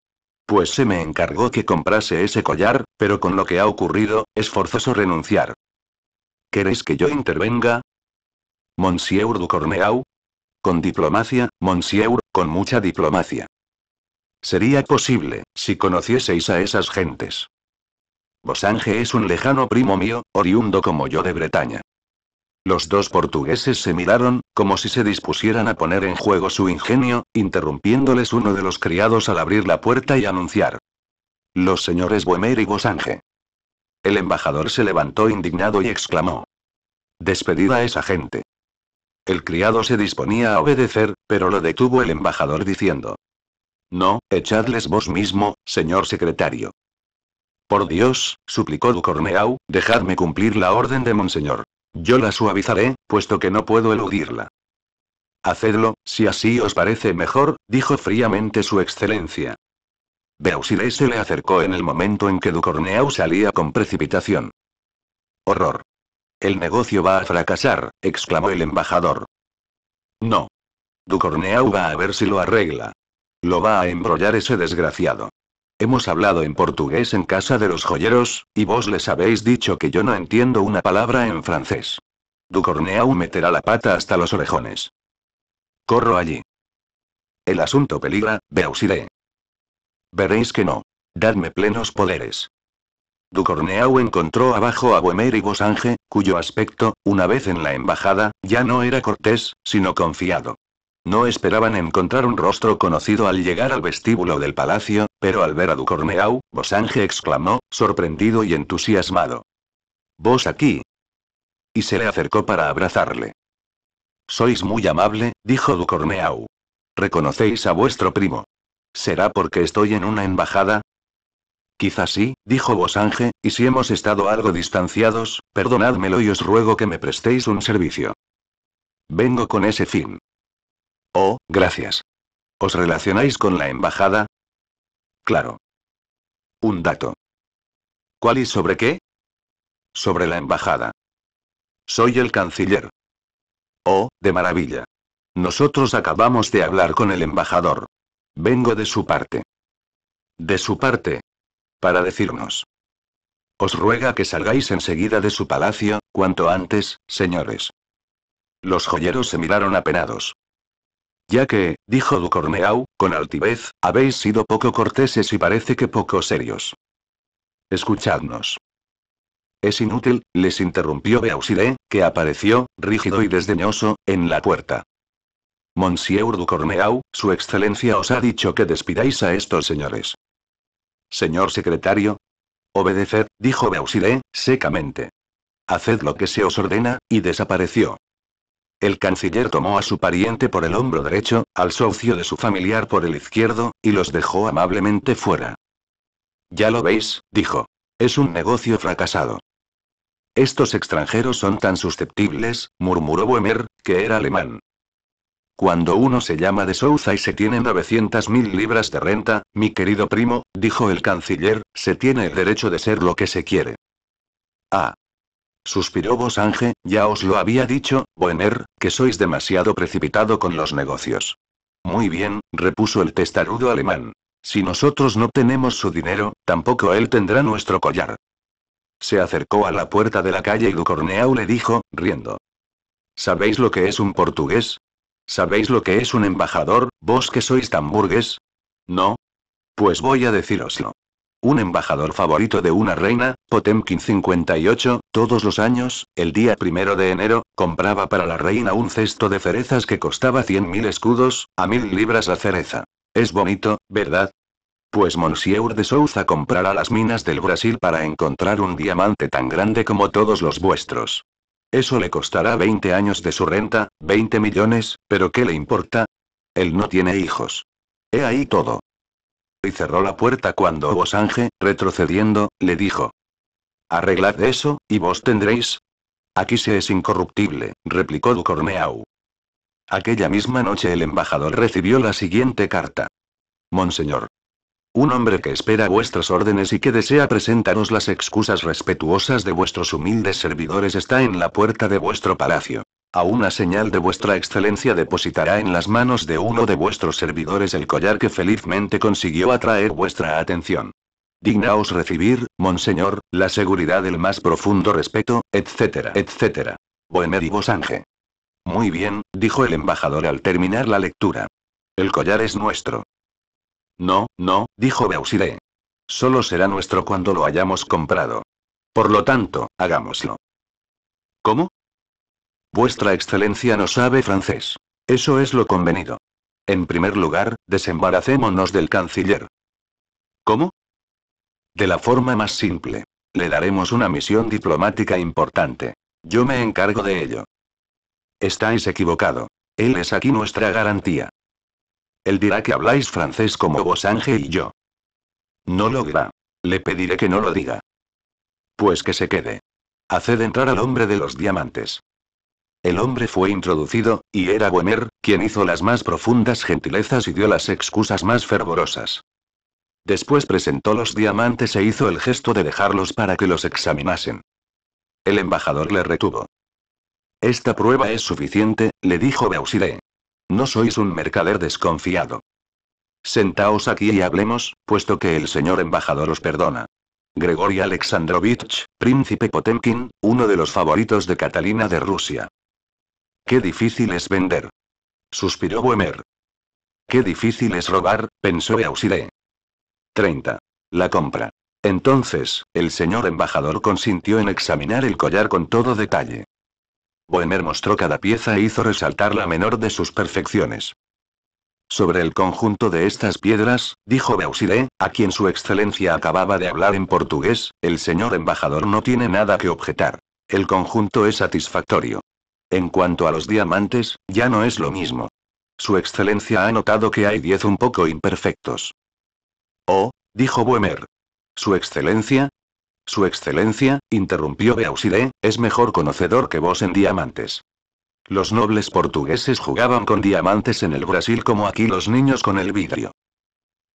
Pues se me encargó que comprase ese collar, pero con lo que ha ocurrido, es forzoso renunciar. ¿Queréis que yo intervenga? Monsieur du Corneau. Con diplomacia, Monsieur, con mucha diplomacia. Sería posible, si conocieseis a esas gentes. Bosange es un lejano primo mío, oriundo como yo de Bretaña. Los dos portugueses se miraron, como si se dispusieran a poner en juego su ingenio, interrumpiéndoles uno de los criados al abrir la puerta y anunciar. Los señores Boemer y Bosange. El embajador se levantó indignado y exclamó. Despedid a esa gente. El criado se disponía a obedecer, pero lo detuvo el embajador diciendo. No, echadles vos mismo, señor secretario. Por Dios, suplicó Ducorneau, dejadme cumplir la orden de monseñor. Yo la suavizaré, puesto que no puedo eludirla. Hacedlo, si así os parece mejor, dijo fríamente su excelencia. Beausilé se le acercó en el momento en que Ducorneau salía con precipitación. Horror. El negocio va a fracasar, exclamó el embajador. No. Ducorneau va a ver si lo arregla, lo va a embrollar ese desgraciado. Hemos hablado en portugués en casa de los joyeros, y vos les habéis dicho que yo no entiendo una palabra en francés. Ducorneau meterá la pata hasta los orejones. Corro allí. El asunto peligra, Beausire. Veréis que no. Dadme plenos poderes. Ducorneau encontró abajo a Boemer y Bosange, cuyo aspecto, una vez en la embajada, ya no era cortés, sino confiado. No esperaban encontrar un rostro conocido al llegar al vestíbulo del palacio, pero al ver a Ducorneau, Bosange exclamó, sorprendido y entusiasmado. ¿Vos aquí? Y se le acercó para abrazarle. Sois muy amable, dijo Ducorneau. Reconocéis a vuestro primo. ¿Será porque estoy en una embajada? Quizás sí, dijo Bosange, y si hemos estado algo distanciados, perdonádmelo y os ruego que me prestéis un servicio. Vengo con ese fin. Oh, gracias. ¿Os relacionáis con la embajada? Claro. Un dato. ¿Cuál y sobre qué? Sobre la embajada. Soy el canciller. Oh, de maravilla. Nosotros acabamos de hablar con el embajador. Vengo de su parte. De su parte. Para decirnos. Os ruega que salgáis enseguida de su palacio, cuanto antes, señores. Los joyeros se miraron apenados. Ya que, dijo Ducorneau, con altivez, habéis sido poco corteses y parece que poco serios. Escuchadnos. Es inútil, les interrumpió Beausire, que apareció, rígido y desdeñoso, en la puerta. Monsieur Ducorneau, su excelencia os ha dicho que despidáis a estos señores. Señor secretario. Obedeced, dijo Beausire, secamente. Haced lo que se os ordena, y desapareció. El canciller tomó a su pariente por el hombro derecho, al socio de su familiar por el izquierdo, y los dejó amablemente fuera. Ya lo veis, dijo. Es un negocio fracasado. Estos extranjeros son tan susceptibles, murmuró Boemer, que era alemán. Cuando uno se llama de Souza y se tiene 900.000 libras de renta, mi querido primo, dijo el canciller, se tiene el derecho de ser lo que se quiere. Ah, Suspiró Ange, ya os lo había dicho, Boemer, que sois demasiado precipitado con los negocios. Muy bien, repuso el testarudo alemán. Si nosotros no tenemos su dinero, tampoco él tendrá nuestro collar. Se acercó a la puerta de la calle y Ducorneau le dijo, riendo. ¿Sabéis lo que es un portugués? ¿Sabéis lo que es un embajador, vos que sois tan No. Pues voy a decíroslo un embajador favorito de una reina, Potemkin 58, todos los años, el día primero de enero, compraba para la reina un cesto de cerezas que costaba 100.000 escudos, a mil libras la cereza. Es bonito, ¿verdad? Pues Monsieur de Souza comprará las minas del Brasil para encontrar un diamante tan grande como todos los vuestros. Eso le costará 20 años de su renta, 20 millones, pero ¿qué le importa? Él no tiene hijos. He ahí todo y cerró la puerta cuando Bosange, retrocediendo, le dijo. Arreglad eso, y vos tendréis. Aquí se es incorruptible, replicó Ducorneau. Aquella misma noche el embajador recibió la siguiente carta. Monseñor. Un hombre que espera vuestras órdenes y que desea presentaros las excusas respetuosas de vuestros humildes servidores está en la puerta de vuestro palacio. A una señal de vuestra excelencia depositará en las manos de uno de vuestros servidores el collar que felizmente consiguió atraer vuestra atención. Dignaos recibir, monseñor, la seguridad del más profundo respeto, etcétera, etcétera. médico Sange. Muy bien, dijo el embajador al terminar la lectura. El collar es nuestro. No, no, dijo Beausire. Solo será nuestro cuando lo hayamos comprado. Por lo tanto, hagámoslo. ¿Cómo? Vuestra Excelencia no sabe francés. Eso es lo convenido. En primer lugar, desembaracémonos del canciller. ¿Cómo? De la forma más simple. Le daremos una misión diplomática importante. Yo me encargo de ello. Estáis equivocado. Él es aquí nuestra garantía. Él dirá que habláis francés como vos Ángel y yo. No lo dirá. Le pediré que no lo diga. Pues que se quede. Haced entrar al hombre de los diamantes. El hombre fue introducido, y era Wemer, quien hizo las más profundas gentilezas y dio las excusas más fervorosas. Después presentó los diamantes e hizo el gesto de dejarlos para que los examinasen. El embajador le retuvo. Esta prueba es suficiente, le dijo Beausire. No sois un mercader desconfiado. Sentaos aquí y hablemos, puesto que el señor embajador os perdona. Gregory Alexandrovich, príncipe Potemkin, uno de los favoritos de Catalina de Rusia. Qué difícil es vender. Suspiró Boemer. Qué difícil es robar, pensó Beausiré. 30. La compra. Entonces, el señor embajador consintió en examinar el collar con todo detalle. Boemer mostró cada pieza e hizo resaltar la menor de sus perfecciones. Sobre el conjunto de estas piedras, dijo Beausire, a quien su excelencia acababa de hablar en portugués, el señor embajador no tiene nada que objetar. El conjunto es satisfactorio. En cuanto a los diamantes, ya no es lo mismo. Su excelencia ha notado que hay diez un poco imperfectos. Oh, dijo Boemer. Su excelencia, su excelencia, interrumpió Beausire, es mejor conocedor que vos en diamantes. Los nobles portugueses jugaban con diamantes en el Brasil como aquí los niños con el vidrio.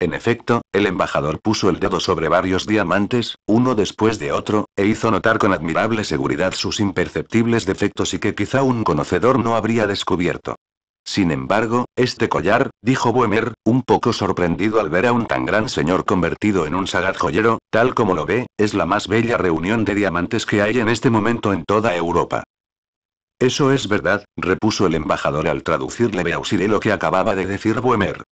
En efecto, el embajador puso el dedo sobre varios diamantes, uno después de otro, e hizo notar con admirable seguridad sus imperceptibles defectos y que quizá un conocedor no habría descubierto. Sin embargo, este collar, dijo Boemer, un poco sorprendido al ver a un tan gran señor convertido en un sagaz joyero, tal como lo ve, es la más bella reunión de diamantes que hay en este momento en toda Europa. Eso es verdad, repuso el embajador al traducirle Beausire lo que acababa de decir Boemer.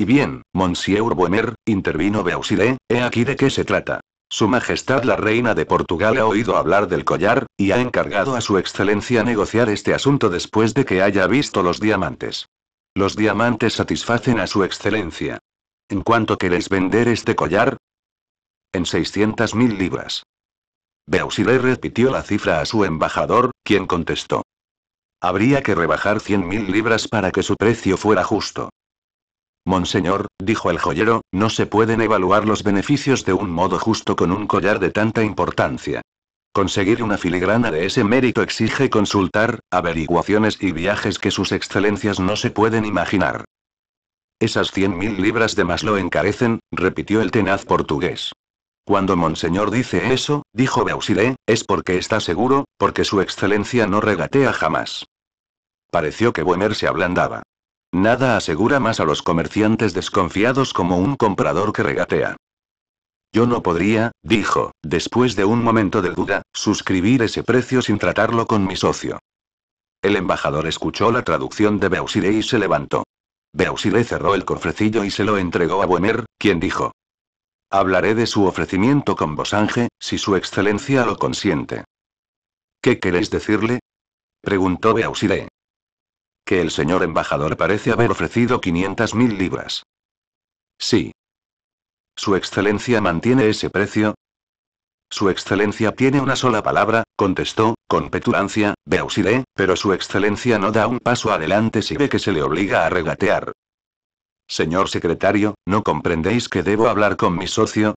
Y bien, Monsieur Boemer, intervino Beausire, he aquí de qué se trata. Su Majestad la Reina de Portugal ha oído hablar del collar, y ha encargado a su Excelencia negociar este asunto después de que haya visto los diamantes. Los diamantes satisfacen a su Excelencia. ¿En cuánto queréis vender este collar? En 600.000 libras. Beausire repitió la cifra a su embajador, quien contestó. Habría que rebajar 100.000 libras para que su precio fuera justo. Monseñor, dijo el joyero, no se pueden evaluar los beneficios de un modo justo con un collar de tanta importancia. Conseguir una filigrana de ese mérito exige consultar, averiguaciones y viajes que sus excelencias no se pueden imaginar. Esas cien mil libras de más lo encarecen, repitió el tenaz portugués. Cuando Monseñor dice eso, dijo Beausire, es porque está seguro, porque su excelencia no regatea jamás. Pareció que Boemer se ablandaba. Nada asegura más a los comerciantes desconfiados como un comprador que regatea. Yo no podría, dijo, después de un momento de duda, suscribir ese precio sin tratarlo con mi socio. El embajador escuchó la traducción de Beausire y se levantó. Beausire cerró el cofrecillo y se lo entregó a Boemer, quien dijo. Hablaré de su ofrecimiento con Bosange, si su excelencia lo consiente. ¿Qué queréis decirle? preguntó Beausire que el señor embajador parece haber ofrecido mil libras. Sí. Su excelencia mantiene ese precio, su excelencia tiene una sola palabra, contestó, con petulancia, Beausire, pero su excelencia no da un paso adelante si ve que se le obliga a regatear. Señor secretario, ¿no comprendéis que debo hablar con mi socio?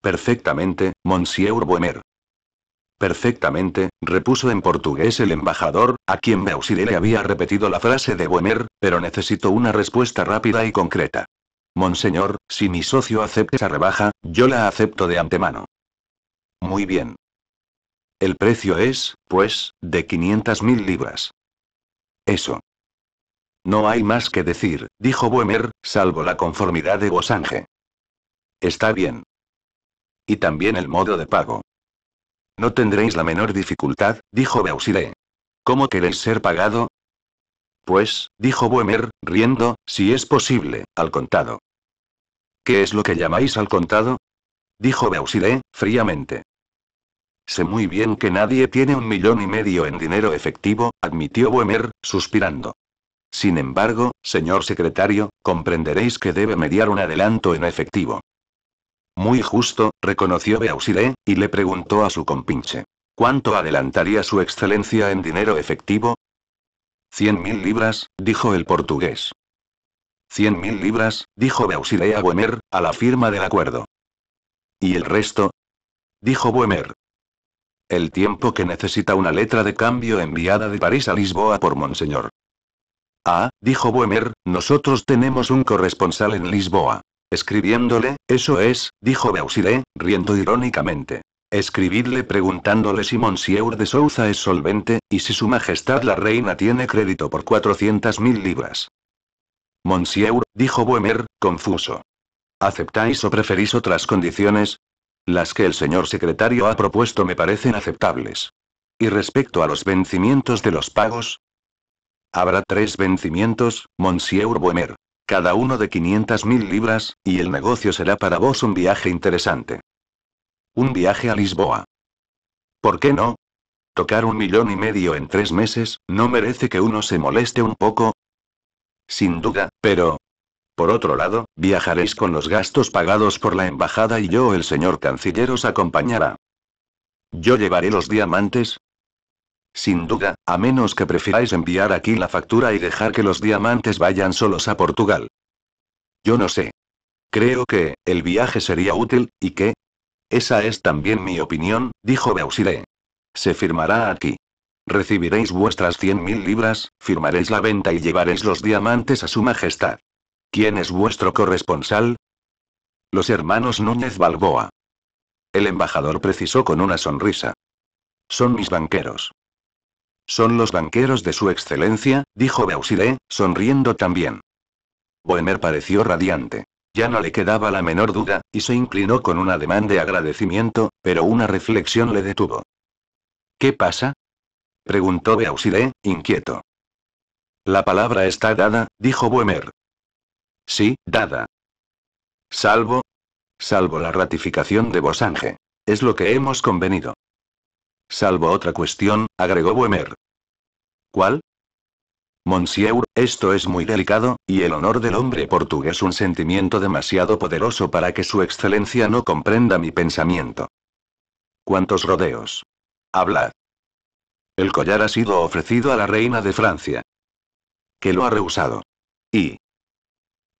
Perfectamente, Monsieur Boemer. Perfectamente, repuso en portugués el embajador, a quien Beausire le había repetido la frase de Boemer, pero necesito una respuesta rápida y concreta. Monseñor, si mi socio acepta esa rebaja, yo la acepto de antemano. Muy bien. El precio es, pues, de 500.000 libras. Eso. No hay más que decir, dijo Boemer, salvo la conformidad de Bosange. Está bien. Y también el modo de pago. No tendréis la menor dificultad, dijo Beausire. ¿Cómo queréis ser pagado? Pues, dijo Boemer, riendo, si es posible, al contado. ¿Qué es lo que llamáis al contado? dijo Beausire, fríamente. Sé muy bien que nadie tiene un millón y medio en dinero efectivo, admitió Boemer, suspirando. Sin embargo, señor secretario, comprenderéis que debe mediar un adelanto en efectivo. Muy justo, reconoció Beausire, y le preguntó a su compinche. ¿Cuánto adelantaría su excelencia en dinero efectivo? Cien mil libras, dijo el portugués. Cien mil libras, dijo Beausire a Boemer, a la firma del acuerdo. ¿Y el resto? Dijo Boemer. El tiempo que necesita una letra de cambio enviada de París a Lisboa por Monseñor. Ah, dijo Boemer, nosotros tenemos un corresponsal en Lisboa. Escribiéndole, eso es, dijo Beausire, riendo irónicamente. Escribidle preguntándole si Monsieur de Souza es solvente, y si su majestad la reina tiene crédito por 400.000 libras. Monsieur, dijo Boemer, confuso. ¿Aceptáis o preferís otras condiciones? Las que el señor secretario ha propuesto me parecen aceptables. ¿Y respecto a los vencimientos de los pagos? Habrá tres vencimientos, Monsieur Boemer cada uno de mil libras, y el negocio será para vos un viaje interesante. Un viaje a Lisboa. ¿Por qué no? Tocar un millón y medio en tres meses, ¿no merece que uno se moleste un poco? Sin duda, pero... Por otro lado, viajaréis con los gastos pagados por la embajada y yo, el señor canciller, os acompañará. Yo llevaré los diamantes, sin duda, a menos que prefiráis enviar aquí la factura y dejar que los diamantes vayan solos a Portugal. Yo no sé. Creo que, el viaje sería útil, y que... Esa es también mi opinión, dijo Beausire. Se firmará aquí. Recibiréis vuestras 100.000 libras, firmaréis la venta y llevaréis los diamantes a su majestad. ¿Quién es vuestro corresponsal? Los hermanos Núñez Balboa. El embajador precisó con una sonrisa. Son mis banqueros. Son los banqueros de su excelencia, dijo Beausire, sonriendo también. Boemer pareció radiante. Ya no le quedaba la menor duda, y se inclinó con un ademán de agradecimiento, pero una reflexión le detuvo. ¿Qué pasa? preguntó Beausire, inquieto. La palabra está dada, dijo Boemer. Sí, dada. Salvo. Salvo la ratificación de Bosange. Es lo que hemos convenido. Salvo otra cuestión, agregó Boemer. ¿Cuál? Monsieur, esto es muy delicado, y el honor del hombre portugués un sentimiento demasiado poderoso para que su excelencia no comprenda mi pensamiento. ¿Cuántos rodeos? Hablad. El collar ha sido ofrecido a la reina de Francia. Que lo ha rehusado. Y...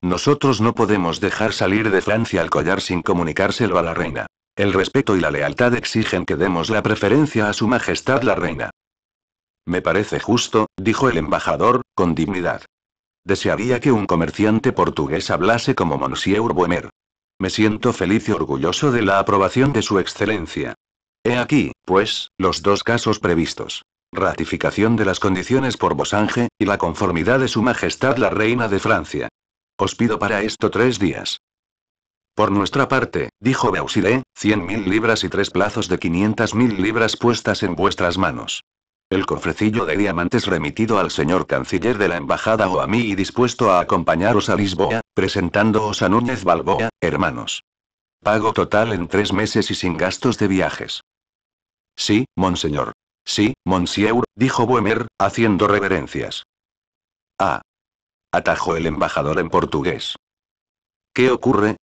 Nosotros no podemos dejar salir de Francia el collar sin comunicárselo a la reina. El respeto y la lealtad exigen que demos la preferencia a su majestad la reina. Me parece justo, dijo el embajador, con dignidad. Desearía que un comerciante portugués hablase como Monsieur Boemer. Me siento feliz y orgulloso de la aprobación de su excelencia. He aquí, pues, los dos casos previstos. Ratificación de las condiciones por Bosange, y la conformidad de su Majestad la Reina de Francia. Os pido para esto tres días. Por nuestra parte, dijo Beausire, cien mil libras y tres plazos de quinientas mil libras puestas en vuestras manos. El cofrecillo de diamantes remitido al señor canciller de la embajada o a mí y dispuesto a acompañaros a Lisboa, presentándoos a Núñez Balboa, hermanos. Pago total en tres meses y sin gastos de viajes. Sí, monseñor. Sí, monsieur, dijo Boemer, haciendo reverencias. Ah. Atajó el embajador en portugués. ¿Qué ocurre?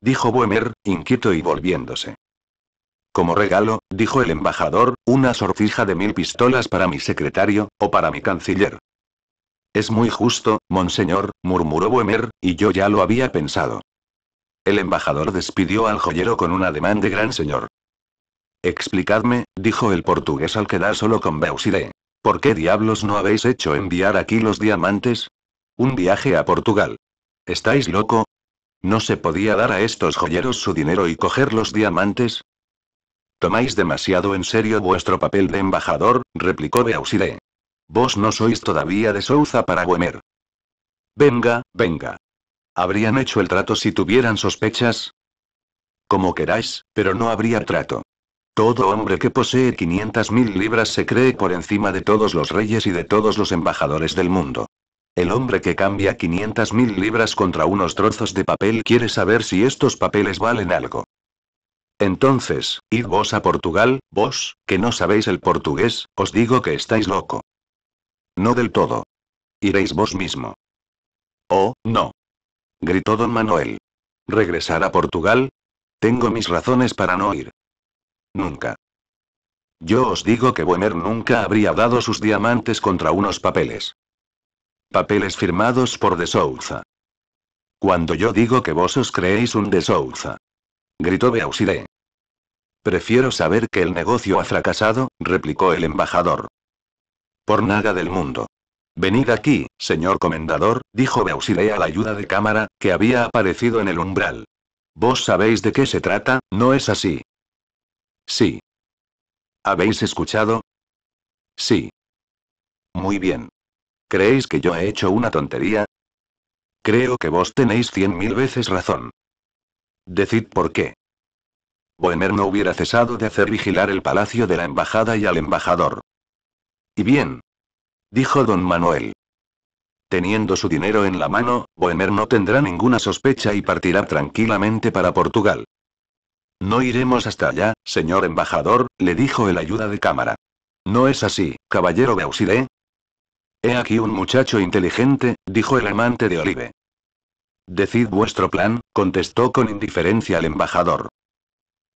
Dijo Boemer, inquieto y volviéndose. Como regalo, dijo el embajador, una sortija de mil pistolas para mi secretario, o para mi canciller. Es muy justo, monseñor, murmuró Boemer, y yo ya lo había pensado. El embajador despidió al joyero con un ademán de gran señor. Explicadme, dijo el portugués al quedar solo con Beausire. ¿Por qué diablos no habéis hecho enviar aquí los diamantes? Un viaje a Portugal. ¿Estáis loco? ¿No se podía dar a estos joyeros su dinero y coger los diamantes? Tomáis demasiado en serio vuestro papel de embajador, replicó Beausire. Vos no sois todavía de Souza para Güemer. Venga, venga. ¿Habrían hecho el trato si tuvieran sospechas? Como queráis, pero no habría trato. Todo hombre que posee 500.000 libras se cree por encima de todos los reyes y de todos los embajadores del mundo. El hombre que cambia 500.000 libras contra unos trozos de papel quiere saber si estos papeles valen algo. Entonces, id vos a Portugal, vos, que no sabéis el portugués, os digo que estáis loco. No del todo. Iréis vos mismo. Oh, no. Gritó don Manuel. ¿Regresar a Portugal? Tengo mis razones para no ir. Nunca. Yo os digo que Boemer nunca habría dado sus diamantes contra unos papeles. Papeles firmados por De Souza. Cuando yo digo que vos os creéis un De Souza, gritó Beausire. Prefiero saber que el negocio ha fracasado, replicó el embajador. Por nada del mundo. Venid aquí, señor comendador, dijo Beausire a la ayuda de cámara, que había aparecido en el umbral. Vos sabéis de qué se trata, ¿no es así? Sí. ¿Habéis escuchado? Sí. Muy bien. ¿Creéis que yo he hecho una tontería? Creo que vos tenéis cien mil veces razón. Decid por qué. Boemer no hubiera cesado de hacer vigilar el palacio de la embajada y al embajador. Y bien, dijo don Manuel. Teniendo su dinero en la mano, Boemer no tendrá ninguna sospecha y partirá tranquilamente para Portugal. No iremos hasta allá, señor embajador, le dijo el ayuda de cámara. No es así, caballero de auxilio? He aquí un muchacho inteligente, dijo el amante de Olive. Decid vuestro plan, contestó con indiferencia el embajador.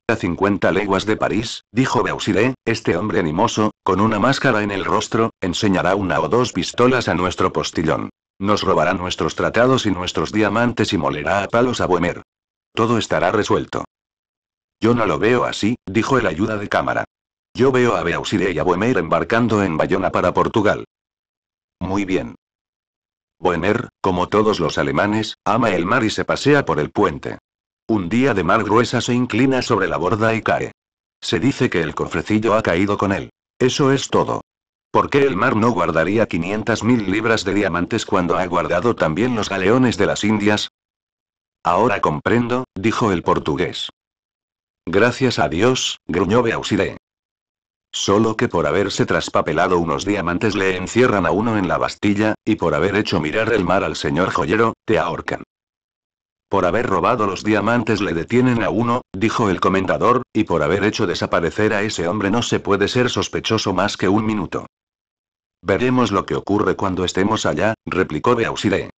A 50 leguas de París, dijo Beausire, este hombre animoso, con una máscara en el rostro, enseñará una o dos pistolas a nuestro postillón. Nos robará nuestros tratados y nuestros diamantes y molerá a palos a Boemer. Todo estará resuelto. Yo no lo veo así, dijo el ayuda de cámara. Yo veo a Beausire y a Boemer embarcando en Bayona para Portugal. Muy bien. Boemer, como todos los alemanes, ama el mar y se pasea por el puente. Un día de mar gruesa se inclina sobre la borda y cae. Se dice que el cofrecillo ha caído con él. Eso es todo. ¿Por qué el mar no guardaría 500.000 libras de diamantes cuando ha guardado también los galeones de las Indias? Ahora comprendo, dijo el portugués. Gracias a Dios, gruñó Beausire. Solo que por haberse traspapelado unos diamantes le encierran a uno en la Bastilla, y por haber hecho mirar el mar al señor joyero, te ahorcan. Por haber robado los diamantes le detienen a uno, dijo el comendador, y por haber hecho desaparecer a ese hombre no se puede ser sospechoso más que un minuto. Veremos lo que ocurre cuando estemos allá, replicó Beausire.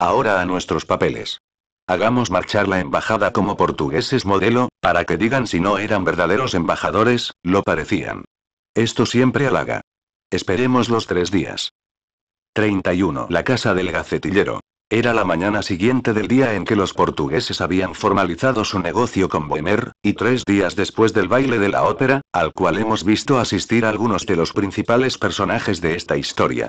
Ahora a nuestros papeles. Hagamos marchar la embajada como portugueses modelo, para que digan si no eran verdaderos embajadores, lo parecían. Esto siempre halaga. Esperemos los tres días. 31. La casa del gacetillero. Era la mañana siguiente del día en que los portugueses habían formalizado su negocio con Boemer, y tres días después del baile de la ópera, al cual hemos visto asistir algunos de los principales personajes de esta historia.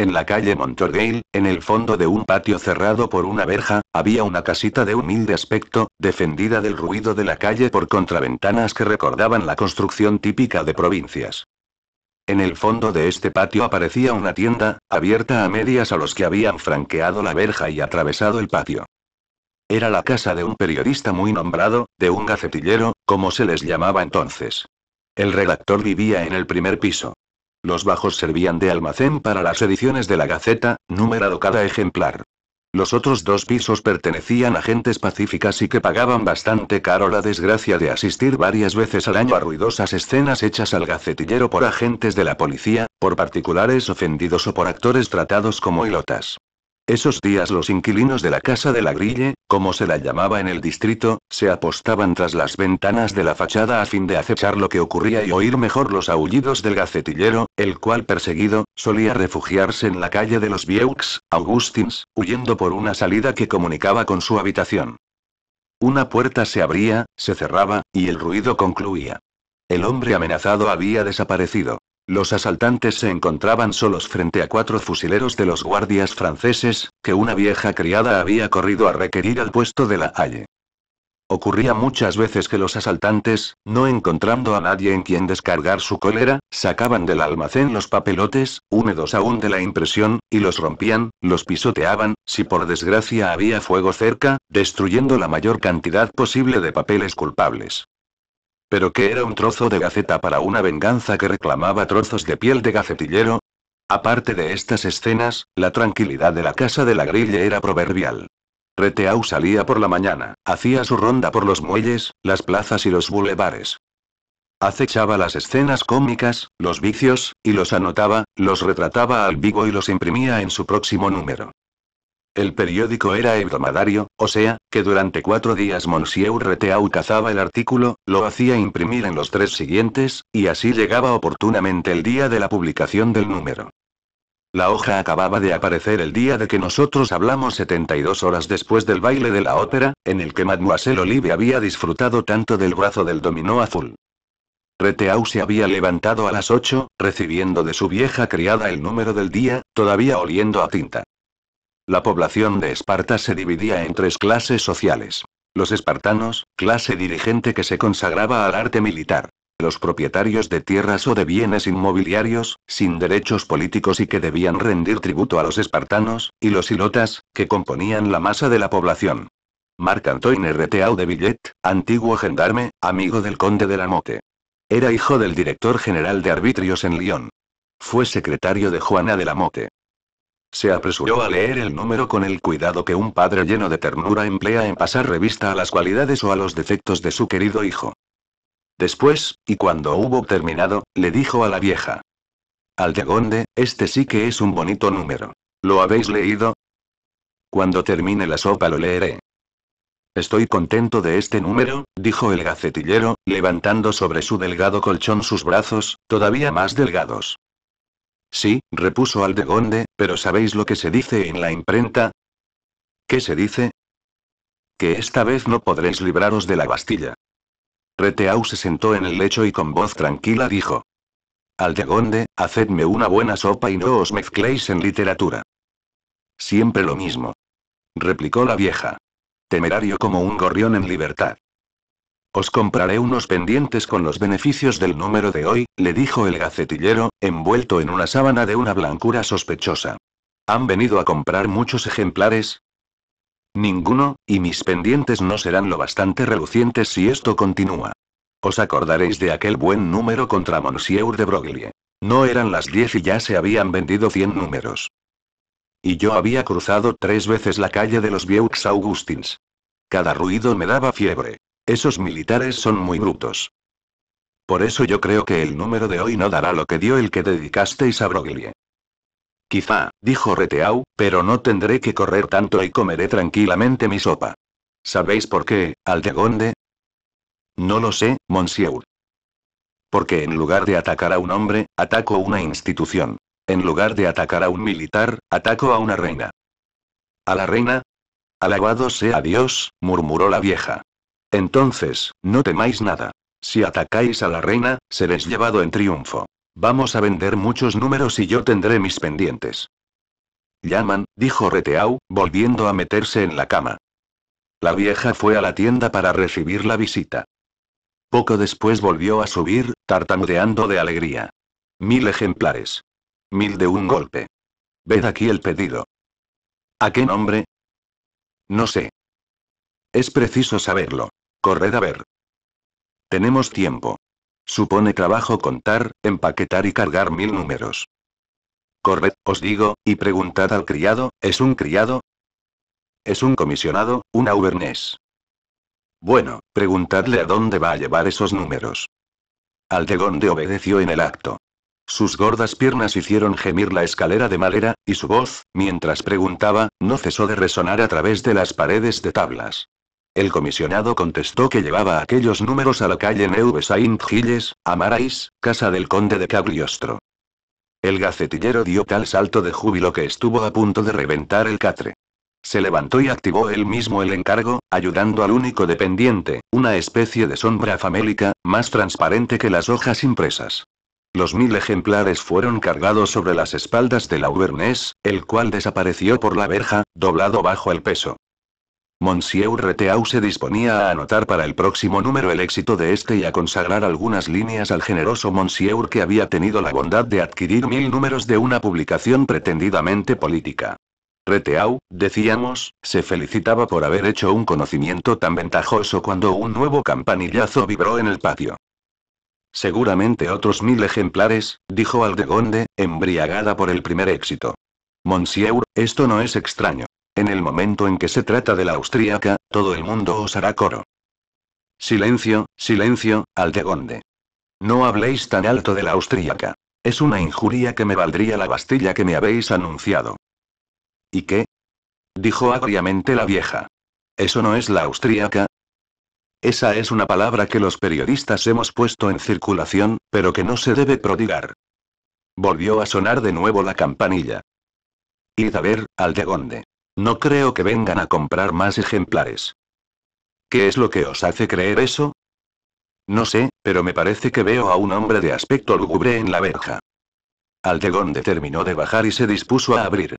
En la calle Montorgueil, en el fondo de un patio cerrado por una verja, había una casita de humilde aspecto, defendida del ruido de la calle por contraventanas que recordaban la construcción típica de provincias. En el fondo de este patio aparecía una tienda, abierta a medias a los que habían franqueado la verja y atravesado el patio. Era la casa de un periodista muy nombrado, de un gacetillero, como se les llamaba entonces. El redactor vivía en el primer piso. Los bajos servían de almacén para las ediciones de la Gaceta, numerado cada ejemplar. Los otros dos pisos pertenecían a gentes pacíficas y que pagaban bastante caro la desgracia de asistir varias veces al año a ruidosas escenas hechas al gacetillero por agentes de la policía, por particulares ofendidos o por actores tratados como ilotas. Esos días los inquilinos de la Casa de la Grille, como se la llamaba en el distrito, se apostaban tras las ventanas de la fachada a fin de acechar lo que ocurría y oír mejor los aullidos del gacetillero, el cual perseguido, solía refugiarse en la calle de los Vieux, Augustins, huyendo por una salida que comunicaba con su habitación. Una puerta se abría, se cerraba, y el ruido concluía. El hombre amenazado había desaparecido. Los asaltantes se encontraban solos frente a cuatro fusileros de los guardias franceses, que una vieja criada había corrido a requerir al puesto de la Halle. Ocurría muchas veces que los asaltantes, no encontrando a nadie en quien descargar su cólera, sacaban del almacén los papelotes, húmedos aún de la impresión, y los rompían, los pisoteaban, si por desgracia había fuego cerca, destruyendo la mayor cantidad posible de papeles culpables. ¿Pero que era un trozo de gaceta para una venganza que reclamaba trozos de piel de gacetillero? Aparte de estas escenas, la tranquilidad de la casa de la grilla era proverbial. Reteau salía por la mañana, hacía su ronda por los muelles, las plazas y los bulevares. Acechaba las escenas cómicas, los vicios, y los anotaba, los retrataba al vivo y los imprimía en su próximo número. El periódico era hebdomadario, o sea, que durante cuatro días Monsieur Reteau cazaba el artículo, lo hacía imprimir en los tres siguientes, y así llegaba oportunamente el día de la publicación del número. La hoja acababa de aparecer el día de que nosotros hablamos 72 horas después del baile de la ópera, en el que Mademoiselle Olive había disfrutado tanto del brazo del dominó azul. Reteau se había levantado a las 8, recibiendo de su vieja criada el número del día, todavía oliendo a tinta. La población de Esparta se dividía en tres clases sociales. Los espartanos, clase dirigente que se consagraba al arte militar. Los propietarios de tierras o de bienes inmobiliarios, sin derechos políticos y que debían rendir tributo a los espartanos, y los ilotas, que componían la masa de la población. Marc Antoine Reteau de Villet, antiguo gendarme, amigo del conde de la mote. Era hijo del director general de arbitrios en Lyon. Fue secretario de Juana de la mote. Se apresuró a leer el número con el cuidado que un padre lleno de ternura emplea en pasar revista a las cualidades o a los defectos de su querido hijo. Después, y cuando hubo terminado, le dijo a la vieja. "Altagonde, este sí que es un bonito número. ¿Lo habéis leído? Cuando termine la sopa lo leeré. Estoy contento de este número, dijo el gacetillero, levantando sobre su delgado colchón sus brazos, todavía más delgados. Sí, repuso Aldegonde, pero ¿sabéis lo que se dice en la imprenta? ¿Qué se dice? Que esta vez no podréis libraros de la Bastilla. Reteau se sentó en el lecho y con voz tranquila dijo. Aldegonde, hacedme una buena sopa y no os mezcléis en literatura. Siempre lo mismo. Replicó la vieja. Temerario como un gorrión en libertad. Os compraré unos pendientes con los beneficios del número de hoy, le dijo el gacetillero, envuelto en una sábana de una blancura sospechosa. ¿Han venido a comprar muchos ejemplares? Ninguno, y mis pendientes no serán lo bastante relucientes si esto continúa. Os acordaréis de aquel buen número contra Monsieur de Broglie. No eran las 10 y ya se habían vendido 100 números. Y yo había cruzado tres veces la calle de los Vieux Augustins. Cada ruido me daba fiebre. Esos militares son muy brutos. Por eso yo creo que el número de hoy no dará lo que dio el que dedicasteis a Broglie. Quizá, dijo Reteau, pero no tendré que correr tanto y comeré tranquilamente mi sopa. ¿Sabéis por qué, Aldegonde? No lo sé, monsieur. Porque en lugar de atacar a un hombre, ataco una institución. En lugar de atacar a un militar, ataco a una reina. ¿A la reina? Alabado sea Dios, murmuró la vieja. Entonces, no temáis nada. Si atacáis a la reina, seréis llevado en triunfo. Vamos a vender muchos números y yo tendré mis pendientes. Llaman, dijo Reteau, volviendo a meterse en la cama. La vieja fue a la tienda para recibir la visita. Poco después volvió a subir, tartamudeando de alegría. Mil ejemplares. Mil de un golpe. Ved aquí el pedido. ¿A qué nombre? No sé. Es preciso saberlo. Corred a ver. Tenemos tiempo. Supone trabajo contar, empaquetar y cargar mil números. Corred, os digo, y preguntad al criado, ¿es un criado? Es un comisionado, un auvernés. Bueno, preguntadle a dónde va a llevar esos números. Aldegonde obedeció en el acto. Sus gordas piernas hicieron gemir la escalera de madera, y su voz, mientras preguntaba, no cesó de resonar a través de las paredes de tablas. El comisionado contestó que llevaba aquellos números a la calle Neuve Saint-Gilles, Amarais, casa del conde de Cagliostro. El gacetillero dio tal salto de júbilo que estuvo a punto de reventar el catre. Se levantó y activó él mismo el encargo, ayudando al único dependiente, una especie de sombra famélica, más transparente que las hojas impresas. Los mil ejemplares fueron cargados sobre las espaldas del auvernés, el cual desapareció por la verja, doblado bajo el peso. Monsieur Reteau se disponía a anotar para el próximo número el éxito de este y a consagrar algunas líneas al generoso Monsieur que había tenido la bondad de adquirir mil números de una publicación pretendidamente política. Reteau, decíamos, se felicitaba por haber hecho un conocimiento tan ventajoso cuando un nuevo campanillazo vibró en el patio. Seguramente otros mil ejemplares, dijo Aldegonde, embriagada por el primer éxito. Monsieur, esto no es extraño. En el momento en que se trata de la austríaca, todo el mundo os hará coro. Silencio, silencio, Aldegonde. No habléis tan alto de la austríaca. Es una injuria que me valdría la Bastilla que me habéis anunciado. ¿Y qué? dijo agriamente la vieja. ¿Eso no es la austríaca? Esa es una palabra que los periodistas hemos puesto en circulación, pero que no se debe prodigar. Volvió a sonar de nuevo la campanilla. Id a ver, Aldegonde. No creo que vengan a comprar más ejemplares. ¿Qué es lo que os hace creer eso? No sé, pero me parece que veo a un hombre de aspecto lúgubre en la verja. Aldegonde terminó de bajar y se dispuso a abrir.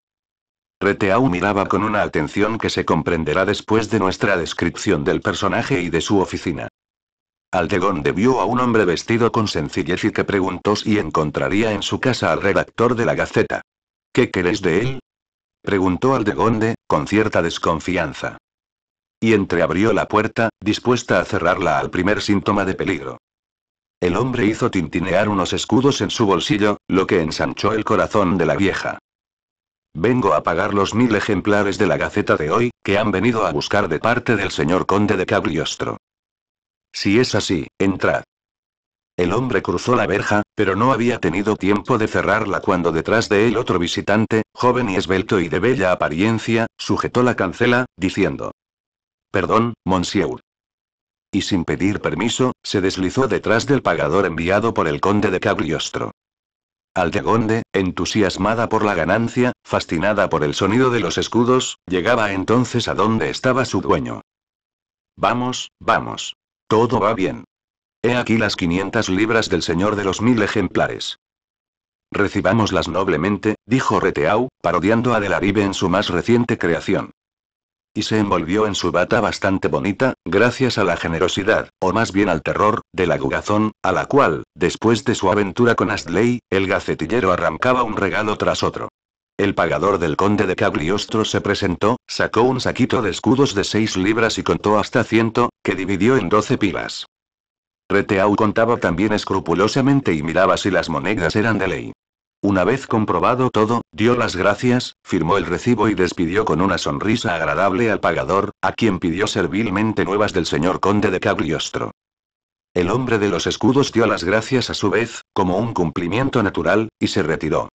Reteau miraba con una atención que se comprenderá después de nuestra descripción del personaje y de su oficina. Aldegonde vio a un hombre vestido con sencillez y que preguntó si encontraría en su casa al redactor de la Gaceta. ¿Qué queréis de él? Preguntó al de Gonde, con cierta desconfianza. Y entreabrió la puerta, dispuesta a cerrarla al primer síntoma de peligro. El hombre hizo tintinear unos escudos en su bolsillo, lo que ensanchó el corazón de la vieja. Vengo a pagar los mil ejemplares de la Gaceta de hoy, que han venido a buscar de parte del señor conde de Cagliostro. Si es así, entrad. El hombre cruzó la verja, pero no había tenido tiempo de cerrarla cuando detrás de él otro visitante, joven y esbelto y de bella apariencia, sujetó la cancela, diciendo. Perdón, monsieur. Y sin pedir permiso, se deslizó detrás del pagador enviado por el conde de Cagliostro. Aldegonde, entusiasmada por la ganancia, fascinada por el sonido de los escudos, llegaba entonces a donde estaba su dueño. Vamos, vamos. Todo va bien. He aquí las 500 libras del señor de los mil ejemplares. Recibámoslas noblemente, dijo Reteau, parodiando a Delarive en su más reciente creación. Y se envolvió en su bata bastante bonita, gracias a la generosidad, o más bien al terror, de la Gugazón, a la cual, después de su aventura con Astley, el gacetillero arrancaba un regalo tras otro. El pagador del conde de Cagliostro se presentó, sacó un saquito de escudos de seis libras y contó hasta ciento, que dividió en doce pilas. Reteau contaba también escrupulosamente y miraba si las monedas eran de ley. Una vez comprobado todo, dio las gracias, firmó el recibo y despidió con una sonrisa agradable al pagador, a quien pidió servilmente nuevas del señor conde de Cagliostro. El hombre de los escudos dio las gracias a su vez, como un cumplimiento natural, y se retiró.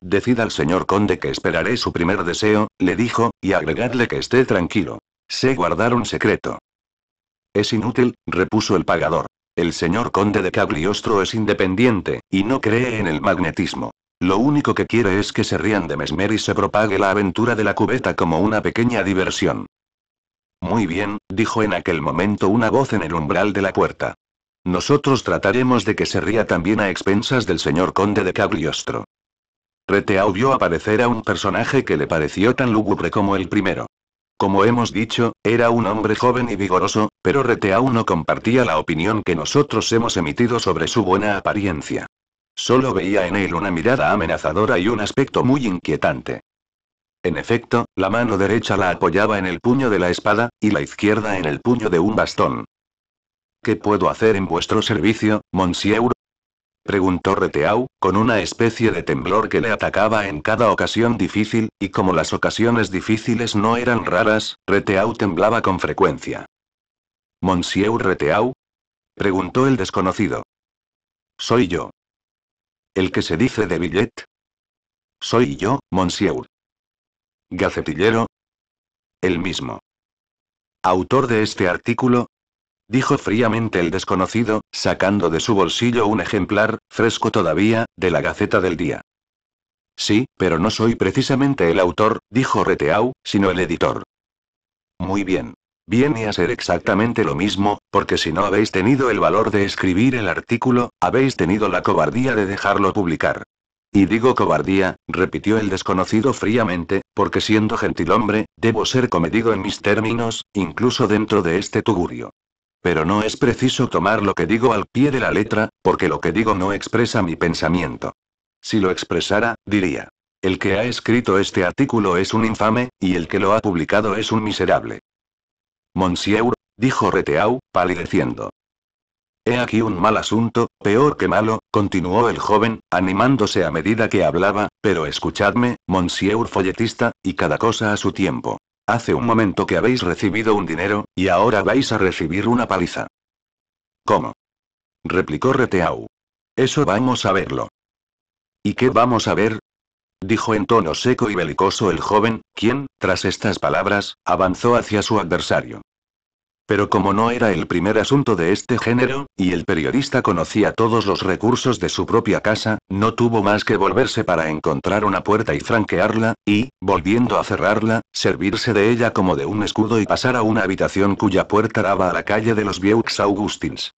Decid al señor conde que esperaré su primer deseo, le dijo, y agregadle que esté tranquilo. Sé guardar un secreto. Es inútil, repuso el pagador. El señor conde de Cagliostro es independiente, y no cree en el magnetismo. Lo único que quiere es que se rían de Mesmer y se propague la aventura de la cubeta como una pequeña diversión. Muy bien, dijo en aquel momento una voz en el umbral de la puerta. Nosotros trataremos de que se ría también a expensas del señor conde de Cagliostro. Reteau vio aparecer a un personaje que le pareció tan lúgubre como el primero. Como hemos dicho, era un hombre joven y vigoroso, pero Reteau no compartía la opinión que nosotros hemos emitido sobre su buena apariencia. Solo veía en él una mirada amenazadora y un aspecto muy inquietante. En efecto, la mano derecha la apoyaba en el puño de la espada, y la izquierda en el puño de un bastón. ¿Qué puedo hacer en vuestro servicio, Monsieur? preguntó Reteau, con una especie de temblor que le atacaba en cada ocasión difícil, y como las ocasiones difíciles no eran raras, Reteau temblaba con frecuencia. Monsieur Reteau? preguntó el desconocido. Soy yo. ¿El que se dice de Billet? Soy yo, Monsieur. Gacetillero. El mismo. Autor de este artículo, dijo fríamente el desconocido, sacando de su bolsillo un ejemplar, fresco todavía, de la Gaceta del Día. Sí, pero no soy precisamente el autor, dijo Reteau, sino el editor. Muy bien. Viene a ser exactamente lo mismo, porque si no habéis tenido el valor de escribir el artículo, habéis tenido la cobardía de dejarlo publicar. Y digo cobardía, repitió el desconocido fríamente, porque siendo gentilhombre, debo ser comedido en mis términos, incluso dentro de este tugurio. Pero no es preciso tomar lo que digo al pie de la letra, porque lo que digo no expresa mi pensamiento. Si lo expresara, diría. El que ha escrito este artículo es un infame, y el que lo ha publicado es un miserable. Monsieur, dijo Reteau, palideciendo. He aquí un mal asunto, peor que malo, continuó el joven, animándose a medida que hablaba, pero escuchadme, monsieur folletista, y cada cosa a su tiempo. Hace un momento que habéis recibido un dinero, y ahora vais a recibir una paliza. ¿Cómo? replicó Reteau. Eso vamos a verlo. ¿Y qué vamos a ver? dijo en tono seco y belicoso el joven, quien, tras estas palabras, avanzó hacia su adversario. Pero como no era el primer asunto de este género, y el periodista conocía todos los recursos de su propia casa, no tuvo más que volverse para encontrar una puerta y franquearla, y, volviendo a cerrarla, servirse de ella como de un escudo y pasar a una habitación cuya puerta daba a la calle de los Vieux Augustins.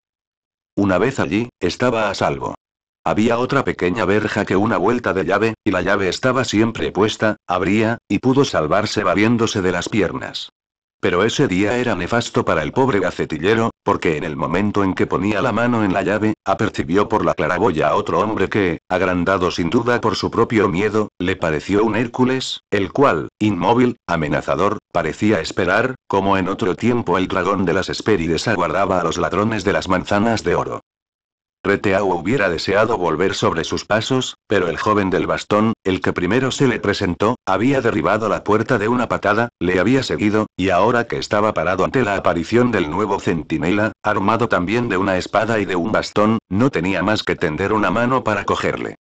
Una vez allí, estaba a salvo. Había otra pequeña verja que una vuelta de llave, y la llave estaba siempre puesta, abría, y pudo salvarse valiéndose de las piernas. Pero ese día era nefasto para el pobre gacetillero, porque en el momento en que ponía la mano en la llave, apercibió por la claraboya a otro hombre que, agrandado sin duda por su propio miedo, le pareció un Hércules, el cual, inmóvil, amenazador, parecía esperar, como en otro tiempo el dragón de las Espérides aguardaba a los ladrones de las manzanas de oro. Reteau hubiera deseado volver sobre sus pasos, pero el joven del bastón, el que primero se le presentó, había derribado la puerta de una patada, le había seguido, y ahora que estaba parado ante la aparición del nuevo centinela, armado también de una espada y de un bastón, no tenía más que tender una mano para cogerle.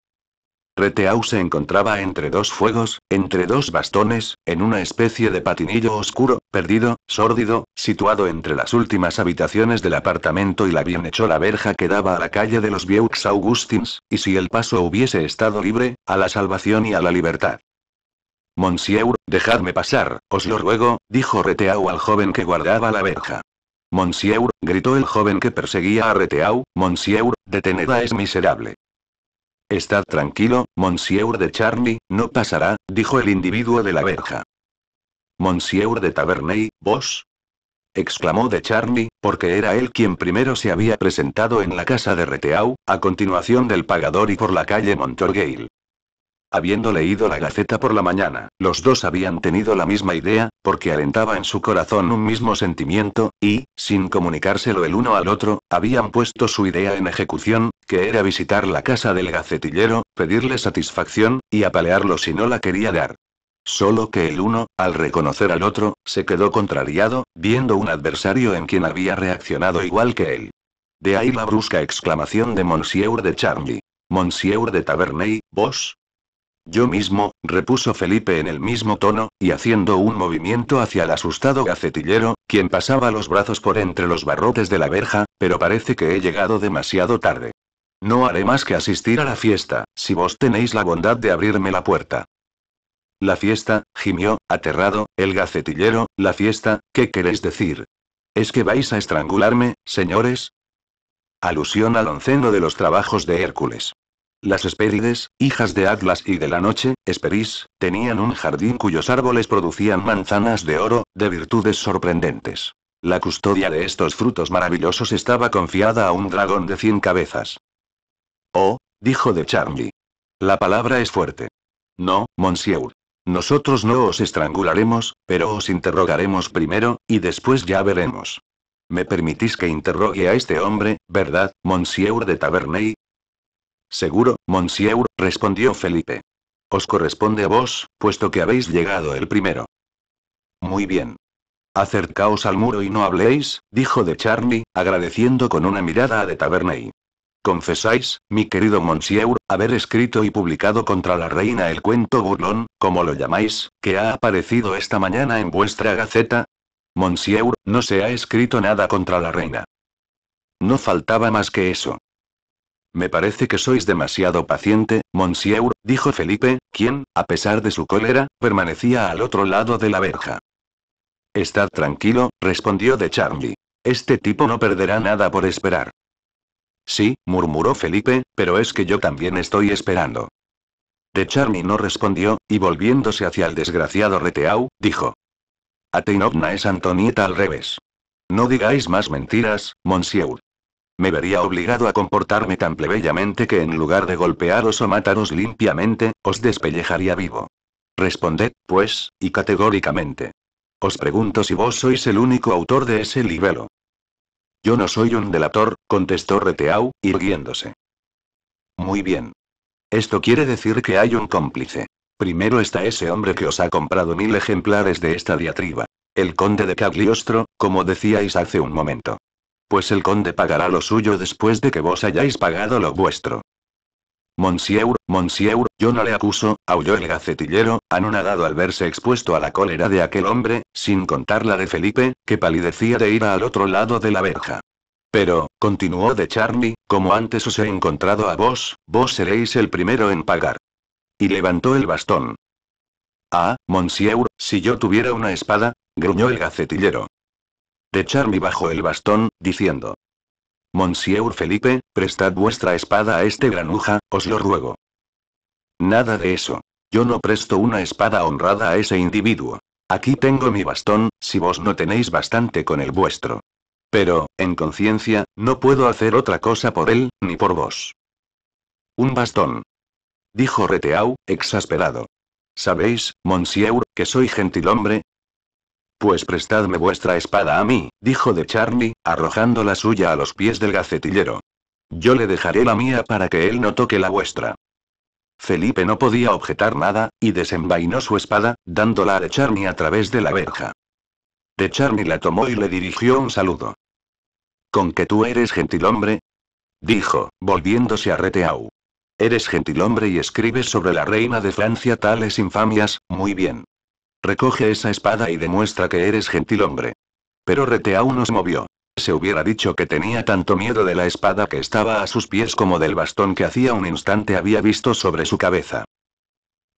Reteau se encontraba entre dos fuegos, entre dos bastones, en una especie de patinillo oscuro, perdido, sórdido, situado entre las últimas habitaciones del apartamento y la bienhechora verja que daba a la calle de los Vieux Augustins, y si el paso hubiese estado libre, a la salvación y a la libertad. Monsieur, dejadme pasar, os lo ruego, dijo Reteau al joven que guardaba la verja. Monsieur, gritó el joven que perseguía a Reteau, Monsieur, detened a es miserable. Estad tranquilo, Monsieur de Charny, no pasará, dijo el individuo de la verja. Monsieur de Taverney, vos, exclamó de Charny, porque era él quien primero se había presentado en la casa de Reteau, a continuación del pagador y por la calle Montorgueil. Habiendo leído la Gaceta por la mañana, los dos habían tenido la misma idea, porque alentaba en su corazón un mismo sentimiento, y, sin comunicárselo el uno al otro, habían puesto su idea en ejecución, que era visitar la casa del gacetillero, pedirle satisfacción, y apalearlo si no la quería dar. Solo que el uno, al reconocer al otro, se quedó contrariado, viendo un adversario en quien había reaccionado igual que él. De ahí la brusca exclamación de Monsieur de Charlie. Monsieur de Taverney, vos, yo mismo, repuso Felipe en el mismo tono, y haciendo un movimiento hacia el asustado gacetillero, quien pasaba los brazos por entre los barrotes de la verja, pero parece que he llegado demasiado tarde. No haré más que asistir a la fiesta, si vos tenéis la bondad de abrirme la puerta. La fiesta, gimió, aterrado, el gacetillero, la fiesta, ¿qué queréis decir? ¿Es que vais a estrangularme, señores? Alusión al onceno de los trabajos de Hércules. Las Hespérides, hijas de Atlas y de la noche, Esperis, tenían un jardín cuyos árboles producían manzanas de oro, de virtudes sorprendentes. La custodia de estos frutos maravillosos estaba confiada a un dragón de cien cabezas. Oh, dijo de Charlie. La palabra es fuerte. No, monsieur. Nosotros no os estrangularemos, pero os interrogaremos primero, y después ya veremos. Me permitís que interrogue a este hombre, ¿verdad, monsieur de Taverney? Seguro, monsieur, respondió Felipe. Os corresponde a vos, puesto que habéis llegado el primero. Muy bien. Acercaos al muro y no habléis, dijo de Charlie, agradeciendo con una mirada a de Taverney. Confesáis, mi querido monsieur, haber escrito y publicado contra la reina el cuento burlón, como lo llamáis, que ha aparecido esta mañana en vuestra gaceta. Monsieur, no se ha escrito nada contra la reina. No faltaba más que eso. Me parece que sois demasiado paciente, Monsieur, dijo Felipe, quien, a pesar de su cólera, permanecía al otro lado de la verja. Estad tranquilo, respondió de Charlie. Este tipo no perderá nada por esperar. Sí, murmuró Felipe, pero es que yo también estoy esperando. De Charlie no respondió, y volviéndose hacia el desgraciado Reteau, dijo. Ateinovna es Antonieta al revés. No digáis más mentiras, Monsieur. Me vería obligado a comportarme tan plebeyamente que en lugar de golpearos o mataros limpiamente, os despellejaría vivo. Responded, pues, y categóricamente. Os pregunto si vos sois el único autor de ese libelo. Yo no soy un delator, contestó Reteau, irguiéndose. Muy bien. Esto quiere decir que hay un cómplice. Primero está ese hombre que os ha comprado mil ejemplares de esta diatriba. El conde de Cagliostro, como decíais hace un momento. Pues el conde pagará lo suyo después de que vos hayáis pagado lo vuestro. Monsieur, Monsieur, yo no le acuso, aulló el gacetillero, anonadado al verse expuesto a la cólera de aquel hombre, sin contar la de Felipe, que palidecía de ir al otro lado de la verja. Pero, continuó de Charlie, como antes os he encontrado a vos, vos seréis el primero en pagar. Y levantó el bastón. Ah, Monsieur, si yo tuviera una espada, gruñó el gacetillero de Charlie bajo el bastón, diciendo. Monsieur Felipe, prestad vuestra espada a este granuja, os lo ruego. Nada de eso. Yo no presto una espada honrada a ese individuo. Aquí tengo mi bastón, si vos no tenéis bastante con el vuestro. Pero, en conciencia, no puedo hacer otra cosa por él, ni por vos. Un bastón. Dijo Reteau, exasperado. Sabéis, monsieur, que soy gentilhombre, pues prestadme vuestra espada a mí, dijo de Charlie, arrojando la suya a los pies del gacetillero. Yo le dejaré la mía para que él no toque la vuestra. Felipe no podía objetar nada, y desenvainó su espada, dándola a de Charlie a través de la verja. De Charny la tomó y le dirigió un saludo. ¿Con que tú eres gentilhombre? dijo, volviéndose a Reteau. Eres gentilhombre y escribes sobre la reina de Francia tales infamias, muy bien. Recoge esa espada y demuestra que eres gentil hombre. Pero Reteau no se movió. Se hubiera dicho que tenía tanto miedo de la espada que estaba a sus pies como del bastón que hacía un instante había visto sobre su cabeza.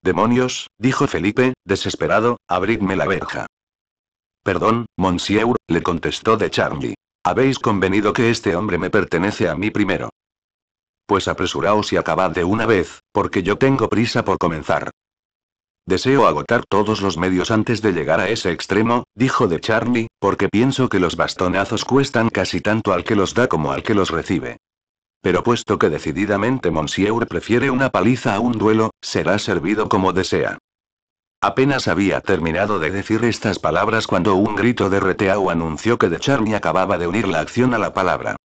Demonios, dijo Felipe, desesperado, abridme la verja. Perdón, Monsieur, le contestó de Charlie. Habéis convenido que este hombre me pertenece a mí primero. Pues apresuraos y acabad de una vez, porque yo tengo prisa por comenzar. Deseo agotar todos los medios antes de llegar a ese extremo, dijo de Charlie, porque pienso que los bastonazos cuestan casi tanto al que los da como al que los recibe. Pero puesto que decididamente Monsieur prefiere una paliza a un duelo, será servido como desea. Apenas había terminado de decir estas palabras cuando un grito de reteau anunció que de Charlie acababa de unir la acción a la palabra.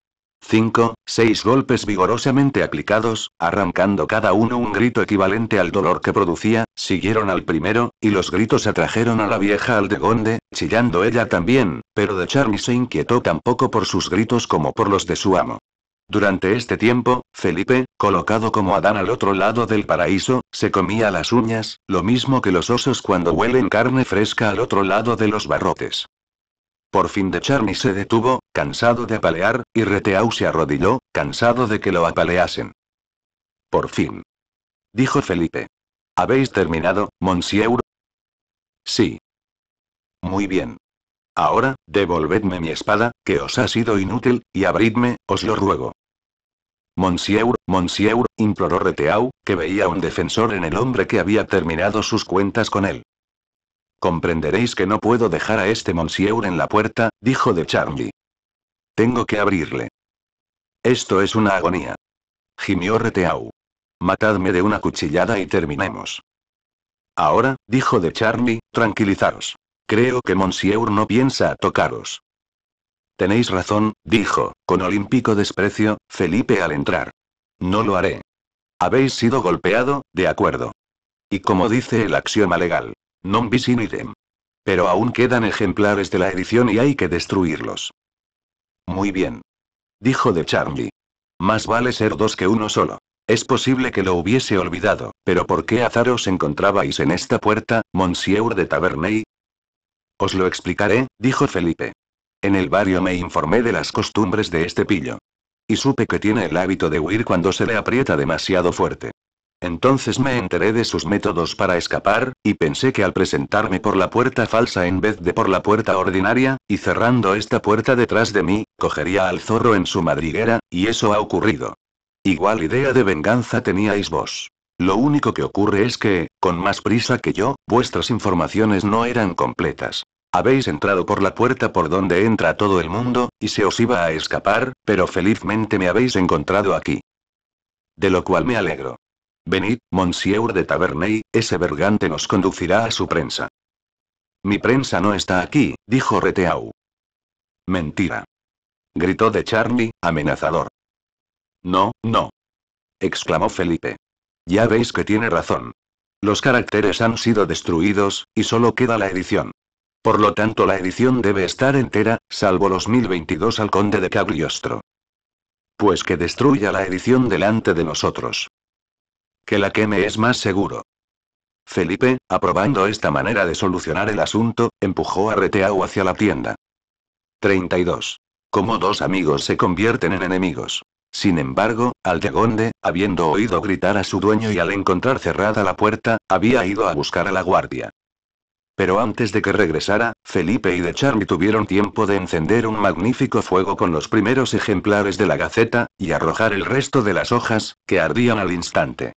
Cinco, seis golpes vigorosamente aplicados, arrancando cada uno un grito equivalente al dolor que producía, siguieron al primero, y los gritos atrajeron a la vieja aldegonde, chillando ella también, pero de Charlie se inquietó tampoco por sus gritos como por los de su amo. Durante este tiempo, Felipe, colocado como Adán al otro lado del paraíso, se comía las uñas, lo mismo que los osos cuando huelen carne fresca al otro lado de los barrotes. Por fin de Charny se detuvo, cansado de apalear, y Reteau se arrodilló, cansado de que lo apaleasen. Por fin. Dijo Felipe. ¿Habéis terminado, monsieur? Sí. Muy bien. Ahora, devolvedme mi espada, que os ha sido inútil, y abridme, os lo ruego. Monsieur, monsieur, imploró Reteau, que veía un defensor en el hombre que había terminado sus cuentas con él. Comprenderéis que no puedo dejar a este monsieur en la puerta, dijo de Charlie. Tengo que abrirle. Esto es una agonía. Gimió Reteau. Matadme de una cuchillada y terminemos. Ahora, dijo de Charlie, tranquilizaros. Creo que monsieur no piensa tocaros. Tenéis razón, dijo, con olímpico desprecio, Felipe al entrar. No lo haré. Habéis sido golpeado, de acuerdo. Y como dice el axioma legal, Non bis in idem. Pero aún quedan ejemplares de la edición y hay que destruirlos. Muy bien. Dijo de Charlie. Más vale ser dos que uno solo. Es posible que lo hubiese olvidado, pero ¿por qué azar os encontrabais en esta puerta, Monsieur de Taverney? Os lo explicaré, dijo Felipe. En el barrio me informé de las costumbres de este pillo. Y supe que tiene el hábito de huir cuando se le aprieta demasiado fuerte. Entonces me enteré de sus métodos para escapar, y pensé que al presentarme por la puerta falsa en vez de por la puerta ordinaria, y cerrando esta puerta detrás de mí, cogería al zorro en su madriguera, y eso ha ocurrido. Igual idea de venganza teníais vos. Lo único que ocurre es que, con más prisa que yo, vuestras informaciones no eran completas. Habéis entrado por la puerta por donde entra todo el mundo, y se os iba a escapar, pero felizmente me habéis encontrado aquí. De lo cual me alegro. Venid, monsieur de Taverney, ese bergante nos conducirá a su prensa. Mi prensa no está aquí, dijo Reteau. Mentira. Gritó de Charlie, amenazador. No, no. exclamó Felipe. Ya veis que tiene razón. Los caracteres han sido destruidos, y solo queda la edición. Por lo tanto, la edición debe estar entera, salvo los 1022 al conde de Cagliostro. Pues que destruya la edición delante de nosotros. Que la queme es más seguro. Felipe, aprobando esta manera de solucionar el asunto, empujó a Reteau hacia la tienda. 32. Como dos amigos se convierten en enemigos. Sin embargo, Aldegonde, habiendo oído gritar a su dueño y al encontrar cerrada la puerta, había ido a buscar a la guardia. Pero antes de que regresara, Felipe y de Charlie tuvieron tiempo de encender un magnífico fuego con los primeros ejemplares de la Gaceta, y arrojar el resto de las hojas, que ardían al instante.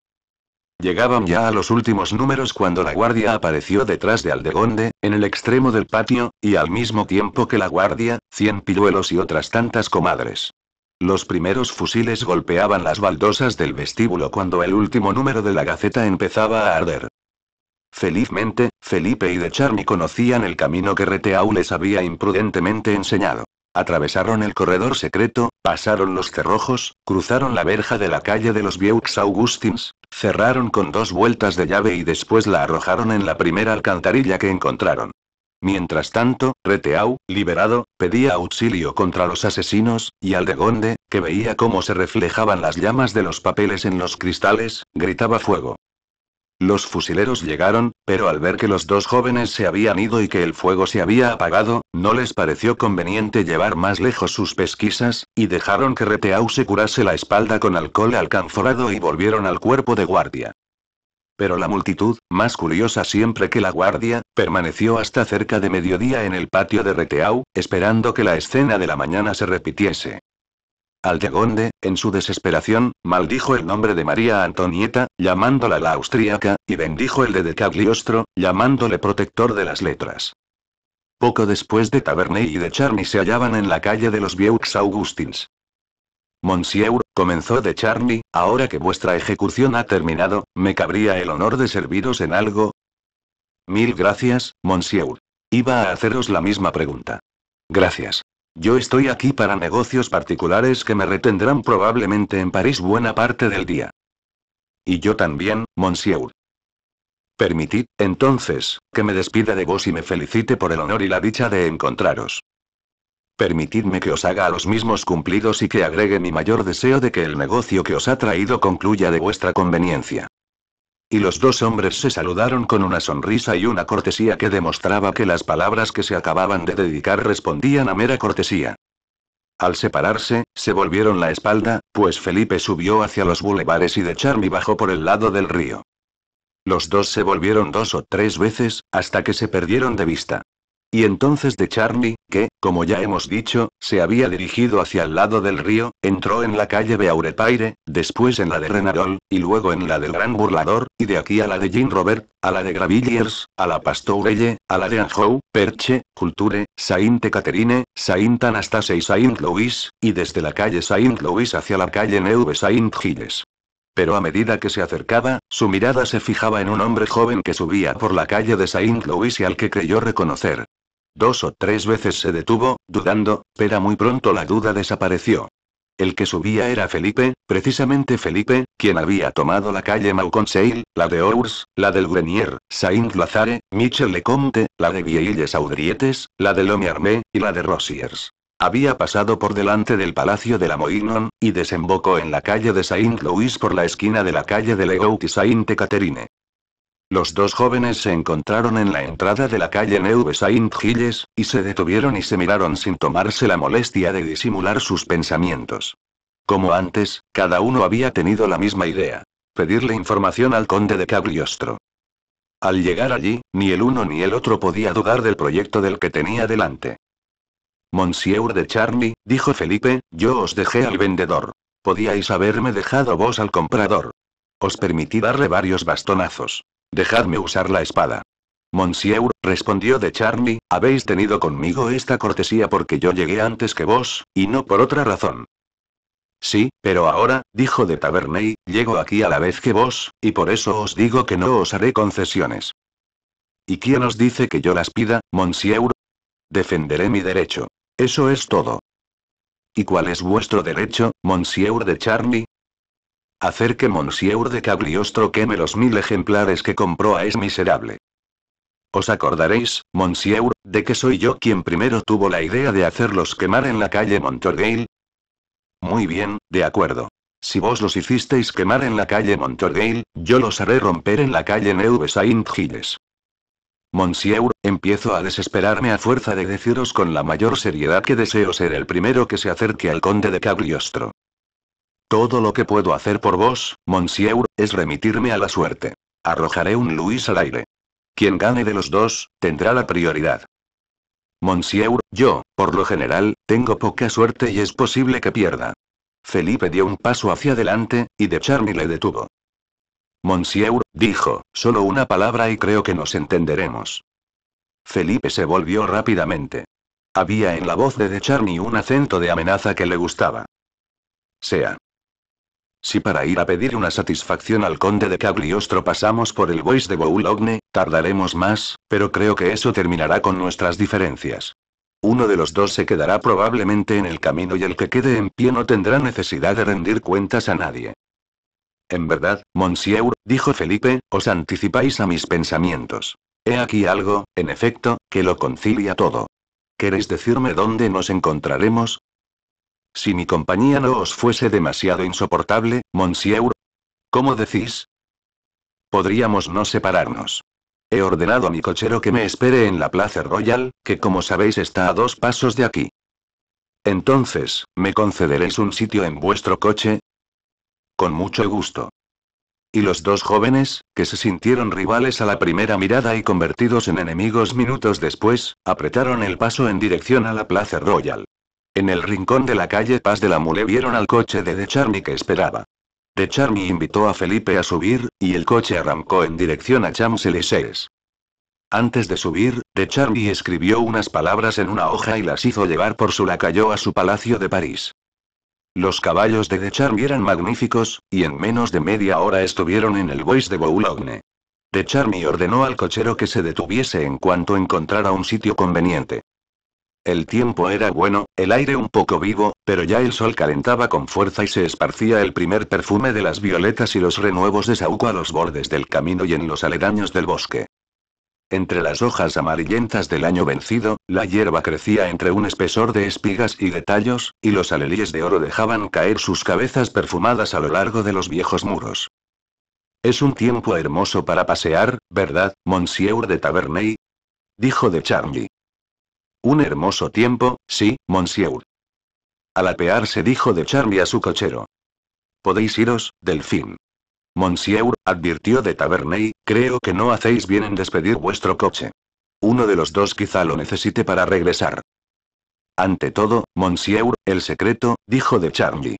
Llegaban ya a los últimos números cuando la guardia apareció detrás de Aldegonde, en el extremo del patio, y al mismo tiempo que la guardia, cien piruelos y otras tantas comadres. Los primeros fusiles golpeaban las baldosas del vestíbulo cuando el último número de la Gaceta empezaba a arder. Felizmente, Felipe y de Charmi conocían el camino que Reteau les había imprudentemente enseñado. Atravesaron el corredor secreto, pasaron los cerrojos, cruzaron la verja de la calle de los Vieux Augustins, cerraron con dos vueltas de llave y después la arrojaron en la primera alcantarilla que encontraron. Mientras tanto, Reteau, liberado, pedía auxilio contra los asesinos, y Aldegonde, que veía cómo se reflejaban las llamas de los papeles en los cristales, gritaba fuego. Los fusileros llegaron, pero al ver que los dos jóvenes se habían ido y que el fuego se había apagado, no les pareció conveniente llevar más lejos sus pesquisas, y dejaron que Reteau se curase la espalda con alcohol alcanforado y volvieron al cuerpo de guardia. Pero la multitud, más curiosa siempre que la guardia, permaneció hasta cerca de mediodía en el patio de Reteau, esperando que la escena de la mañana se repitiese. Aldegonde, en su desesperación, maldijo el nombre de María Antonieta, llamándola la austríaca, y bendijo el de Cagliostro, llamándole protector de las letras. Poco después de Taverney y de Charny se hallaban en la calle de los Vieux Augustins. Monsieur, comenzó de Charny, ahora que vuestra ejecución ha terminado, ¿me cabría el honor de serviros en algo? Mil gracias, Monsieur. Iba a haceros la misma pregunta. Gracias. Yo estoy aquí para negocios particulares que me retendrán probablemente en París buena parte del día. Y yo también, monsieur. Permitid, entonces, que me despida de vos y me felicite por el honor y la dicha de encontraros. Permitidme que os haga a los mismos cumplidos y que agregue mi mayor deseo de que el negocio que os ha traído concluya de vuestra conveniencia. Y los dos hombres se saludaron con una sonrisa y una cortesía que demostraba que las palabras que se acababan de dedicar respondían a mera cortesía. Al separarse, se volvieron la espalda, pues Felipe subió hacia los bulevares y de Charmy bajó por el lado del río. Los dos se volvieron dos o tres veces, hasta que se perdieron de vista. Y entonces de Charlie, que, como ya hemos dicho, se había dirigido hacia el lado del río, entró en la calle Beaurepaire, después en la de Renarol, y luego en la del Gran Burlador, y de aquí a la de Jean Robert, a la de Gravilliers, a la Pastourelle, a la de Anjou, Perche, Culture, Sainte Catherine, Saint Anastase y Saint Louis, y desde la calle Saint Louis hacia la calle Neuve Saint Gilles. Pero a medida que se acercaba, su mirada se fijaba en un hombre joven que subía por la calle de Saint Louis y al que creyó reconocer. Dos o tres veces se detuvo, dudando, pero muy pronto la duda desapareció. El que subía era Felipe, precisamente Felipe, quien había tomado la calle Mauconseil, la de Ours, la del Grenier, Saint-Lazare, Lecomte, la de Vieilles-Audrietes, la de Lomiarmé, y la de Rossiers. Había pasado por delante del Palacio de la Moinon, y desembocó en la calle de Saint-Louis por la esquina de la calle de Legault y Sainte-Catherine. Los dos jóvenes se encontraron en la entrada de la calle Neuve Saint-Gilles, y se detuvieron y se miraron sin tomarse la molestia de disimular sus pensamientos. Como antes, cada uno había tenido la misma idea. Pedirle información al conde de Cagliostro. Al llegar allí, ni el uno ni el otro podía dudar del proyecto del que tenía delante. Monsieur de Charny, dijo Felipe, yo os dejé al vendedor. Podíais haberme dejado vos al comprador. Os permití darle varios bastonazos. Dejadme usar la espada. Monsieur, respondió de Charney. habéis tenido conmigo esta cortesía porque yo llegué antes que vos, y no por otra razón. Sí, pero ahora, dijo de Taverney, llego aquí a la vez que vos, y por eso os digo que no os haré concesiones. ¿Y quién os dice que yo las pida, Monsieur? Defenderé mi derecho. Eso es todo. ¿Y cuál es vuestro derecho, Monsieur de Charney?" Hacer que Monsieur de Cagliostro queme los mil ejemplares que compró a ese miserable. Os acordaréis, Monsieur, de que soy yo quien primero tuvo la idea de hacerlos quemar en la calle Montorgueil. Muy bien, de acuerdo. Si vos los hicisteis quemar en la calle Montorgueil, yo los haré romper en la calle Neuve Saint-Gilles. Monsieur, empiezo a desesperarme a fuerza de deciros con la mayor seriedad que deseo ser el primero que se acerque al conde de Cagliostro. Todo lo que puedo hacer por vos, monsieur, es remitirme a la suerte. Arrojaré un Luis al aire. Quien gane de los dos, tendrá la prioridad. Monsieur, yo, por lo general, tengo poca suerte y es posible que pierda. Felipe dio un paso hacia adelante, y de Charny le detuvo. Monsieur, dijo, solo una palabra y creo que nos entenderemos. Felipe se volvió rápidamente. Había en la voz de De Charny un acento de amenaza que le gustaba. Sea. Si para ir a pedir una satisfacción al conde de Cagliostro pasamos por el Bois de Boulogne, tardaremos más, pero creo que eso terminará con nuestras diferencias. Uno de los dos se quedará probablemente en el camino y el que quede en pie no tendrá necesidad de rendir cuentas a nadie. En verdad, Monsieur, dijo Felipe, os anticipáis a mis pensamientos. He aquí algo, en efecto, que lo concilia todo. ¿Queréis decirme dónde nos encontraremos? Si mi compañía no os fuese demasiado insoportable, monsieur. ¿Cómo decís? Podríamos no separarnos. He ordenado a mi cochero que me espere en la Plaza Royal, que como sabéis está a dos pasos de aquí. Entonces, ¿me concederéis un sitio en vuestro coche? Con mucho gusto. Y los dos jóvenes, que se sintieron rivales a la primera mirada y convertidos en enemigos minutos después, apretaron el paso en dirección a la Plaza Royal. En el rincón de la calle Paz de la Mule vieron al coche de De Charmy que esperaba. De Charmy invitó a Felipe a subir, y el coche arrancó en dirección a Champs-Élysées. Antes de subir, De Charmy escribió unas palabras en una hoja y las hizo llevar por su lacayo a su palacio de París. Los caballos de De Charmy eran magníficos, y en menos de media hora estuvieron en el Bois de Boulogne. De Charmy ordenó al cochero que se detuviese en cuanto encontrara un sitio conveniente. El tiempo era bueno, el aire un poco vivo, pero ya el sol calentaba con fuerza y se esparcía el primer perfume de las violetas y los renuevos de saúco a los bordes del camino y en los aledaños del bosque. Entre las hojas amarillentas del año vencido, la hierba crecía entre un espesor de espigas y de tallos, y los alelíes de oro dejaban caer sus cabezas perfumadas a lo largo de los viejos muros. Es un tiempo hermoso para pasear, ¿verdad, Monsieur de Taverney? dijo de Charlie. Un hermoso tiempo, sí, monsieur. Al apearse dijo de Charlie a su cochero. Podéis iros, Delfín. Monsieur, advirtió de Taverney, creo que no hacéis bien en despedir vuestro coche. Uno de los dos quizá lo necesite para regresar. Ante todo, Monsieur, el secreto, dijo de Charlie.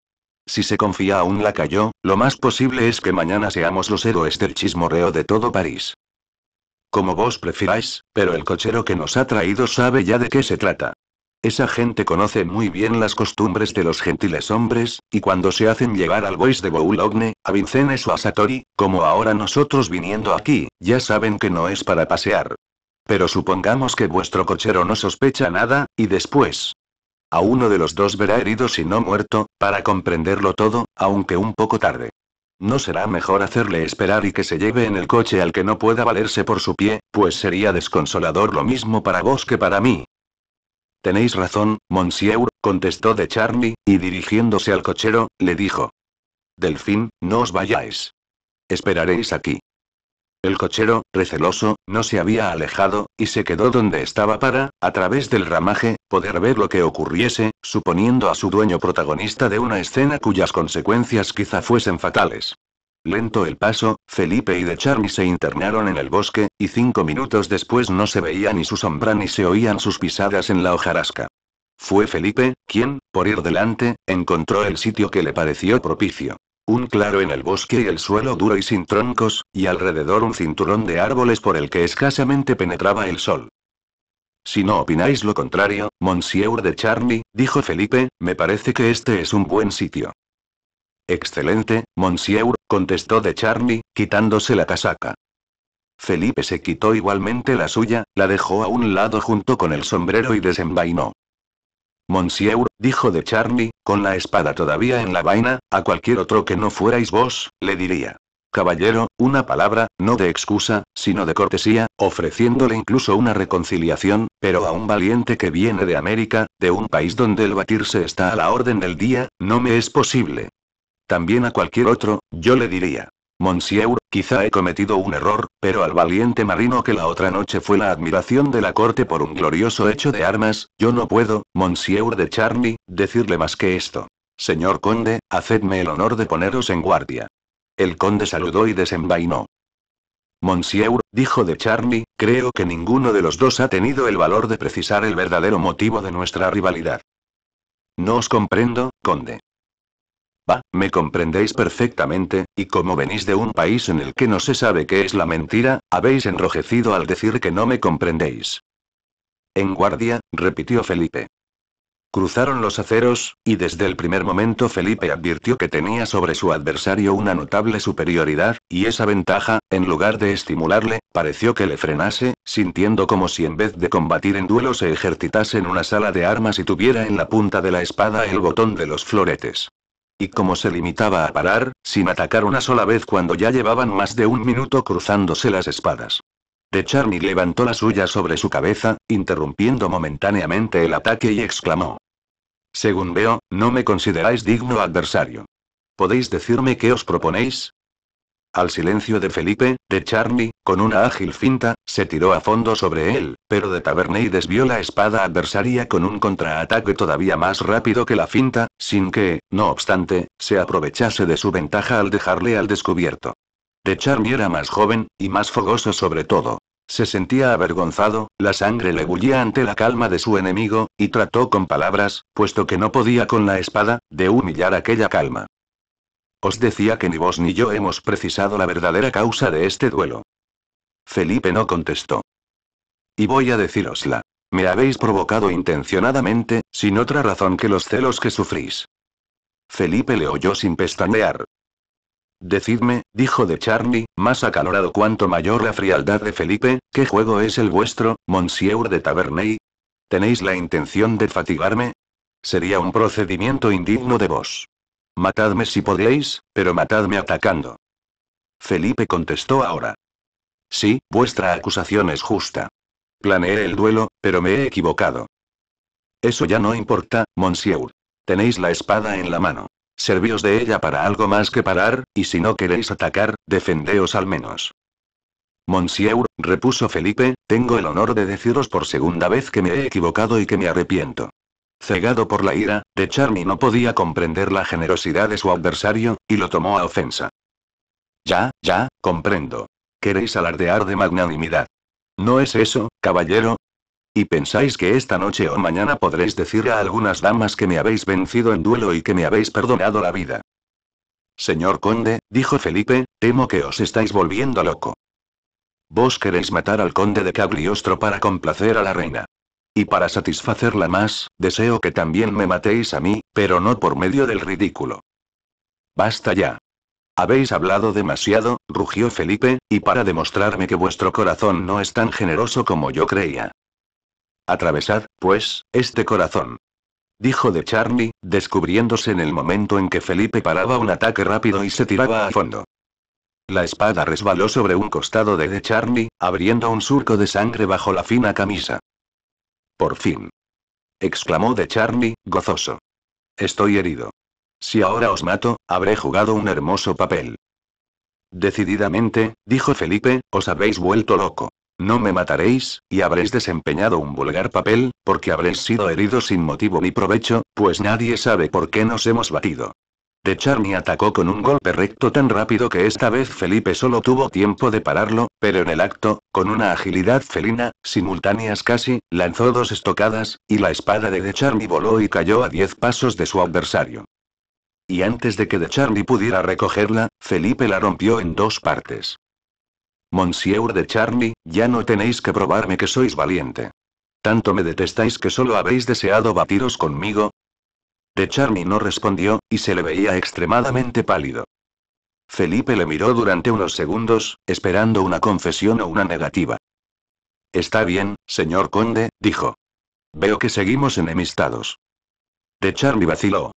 Si se confía aún la cayó, lo más posible es que mañana seamos los héroes del chismorreo de todo París. Como vos prefiráis, pero el cochero que nos ha traído sabe ya de qué se trata. Esa gente conoce muy bien las costumbres de los gentiles hombres, y cuando se hacen llegar al Bois de Boulogne, a Vincennes o a Satori, como ahora nosotros viniendo aquí, ya saben que no es para pasear. Pero supongamos que vuestro cochero no sospecha nada, y después. A uno de los dos verá herido si no muerto, para comprenderlo todo, aunque un poco tarde. ¿No será mejor hacerle esperar y que se lleve en el coche al que no pueda valerse por su pie, pues sería desconsolador lo mismo para vos que para mí? Tenéis razón, monsieur, contestó de Charlie, y dirigiéndose al cochero, le dijo. Delfín, no os vayáis. Esperaréis aquí. El cochero, receloso, no se había alejado, y se quedó donde estaba para, a través del ramaje, poder ver lo que ocurriese, suponiendo a su dueño protagonista de una escena cuyas consecuencias quizá fuesen fatales. Lento el paso, Felipe y de Charlie se internaron en el bosque, y cinco minutos después no se veía ni su sombra ni se oían sus pisadas en la hojarasca. Fue Felipe, quien, por ir delante, encontró el sitio que le pareció propicio. Un claro en el bosque y el suelo duro y sin troncos, y alrededor un cinturón de árboles por el que escasamente penetraba el sol. Si no opináis lo contrario, Monsieur de Charny, dijo Felipe, me parece que este es un buen sitio. Excelente, Monsieur, contestó de Charny, quitándose la casaca. Felipe se quitó igualmente la suya, la dejó a un lado junto con el sombrero y desenvainó. Monsieur, dijo de Charlie, con la espada todavía en la vaina, a cualquier otro que no fuerais vos, le diría. Caballero, una palabra, no de excusa, sino de cortesía, ofreciéndole incluso una reconciliación, pero a un valiente que viene de América, de un país donde el batirse está a la orden del día, no me es posible. También a cualquier otro, yo le diría. Monsieur, quizá he cometido un error, pero al valiente marino que la otra noche fue la admiración de la corte por un glorioso hecho de armas, yo no puedo, Monsieur de Charny, decirle más que esto. Señor conde, hacedme el honor de poneros en guardia. El conde saludó y desenvainó. Monsieur, dijo de Charny, creo que ninguno de los dos ha tenido el valor de precisar el verdadero motivo de nuestra rivalidad. No os comprendo, conde me comprendéis perfectamente, y como venís de un país en el que no se sabe qué es la mentira, habéis enrojecido al decir que no me comprendéis. En guardia, repitió Felipe. Cruzaron los aceros, y desde el primer momento Felipe advirtió que tenía sobre su adversario una notable superioridad, y esa ventaja, en lugar de estimularle, pareció que le frenase, sintiendo como si en vez de combatir en duelo se ejercitase en una sala de armas y tuviera en la punta de la espada el botón de los floretes. Y como se limitaba a parar, sin atacar una sola vez cuando ya llevaban más de un minuto cruzándose las espadas. De charny levantó la suya sobre su cabeza, interrumpiendo momentáneamente el ataque y exclamó. Según veo, no me consideráis digno adversario. ¿Podéis decirme qué os proponéis? Al silencio de Felipe, de Charmy, con una ágil finta, se tiró a fondo sobre él, pero de Taverney desvió la espada adversaria con un contraataque todavía más rápido que la finta, sin que, no obstante, se aprovechase de su ventaja al dejarle al descubierto. De Charmy era más joven, y más fogoso sobre todo. Se sentía avergonzado, la sangre le bullía ante la calma de su enemigo, y trató con palabras, puesto que no podía con la espada, de humillar aquella calma. Os decía que ni vos ni yo hemos precisado la verdadera causa de este duelo. Felipe no contestó. Y voy a decirosla. Me habéis provocado intencionadamente, sin otra razón que los celos que sufrís. Felipe le oyó sin pestanear. Decidme, dijo de Charlie, más acalorado cuanto mayor la frialdad de Felipe, ¿qué juego es el vuestro, Monsieur de Taverney? ¿Tenéis la intención de fatigarme? Sería un procedimiento indigno de vos. Matadme si podéis, pero matadme atacando. Felipe contestó ahora. Sí, vuestra acusación es justa. Planeé el duelo, pero me he equivocado. Eso ya no importa, monsieur. Tenéis la espada en la mano. Servíos de ella para algo más que parar, y si no queréis atacar, defendeos al menos. Monsieur, repuso Felipe, tengo el honor de deciros por segunda vez que me he equivocado y que me arrepiento. Cegado por la ira, de Charlie no podía comprender la generosidad de su adversario, y lo tomó a ofensa. Ya, ya, comprendo. Queréis alardear de magnanimidad. ¿No es eso, caballero? ¿Y pensáis que esta noche o mañana podréis decir a algunas damas que me habéis vencido en duelo y que me habéis perdonado la vida? Señor conde, dijo Felipe, temo que os estáis volviendo loco. Vos queréis matar al conde de Cagliostro para complacer a la reina. Y para satisfacerla más, deseo que también me matéis a mí, pero no por medio del ridículo. Basta ya. Habéis hablado demasiado, rugió Felipe, y para demostrarme que vuestro corazón no es tan generoso como yo creía. Atravesad, pues, este corazón. Dijo de Charlie, descubriéndose en el momento en que Felipe paraba un ataque rápido y se tiraba a fondo. La espada resbaló sobre un costado de de Charlie, abriendo un surco de sangre bajo la fina camisa. Por fin. Exclamó de Charlie, gozoso. Estoy herido. Si ahora os mato, habré jugado un hermoso papel. Decididamente, dijo Felipe, os habéis vuelto loco. No me mataréis, y habréis desempeñado un vulgar papel, porque habréis sido heridos sin motivo ni provecho, pues nadie sabe por qué nos hemos batido. De Charny atacó con un golpe recto tan rápido que esta vez Felipe solo tuvo tiempo de pararlo, pero en el acto, con una agilidad felina, simultáneas casi, lanzó dos estocadas, y la espada de De Charny voló y cayó a diez pasos de su adversario. Y antes de que De Charny pudiera recogerla, Felipe la rompió en dos partes. Monsieur de Charny, ya no tenéis que probarme que sois valiente. Tanto me detestáis que solo habéis deseado batiros conmigo, de Charmy no respondió, y se le veía extremadamente pálido. Felipe le miró durante unos segundos, esperando una confesión o una negativa. Está bien, señor conde, dijo. Veo que seguimos enemistados. De Charlie vaciló.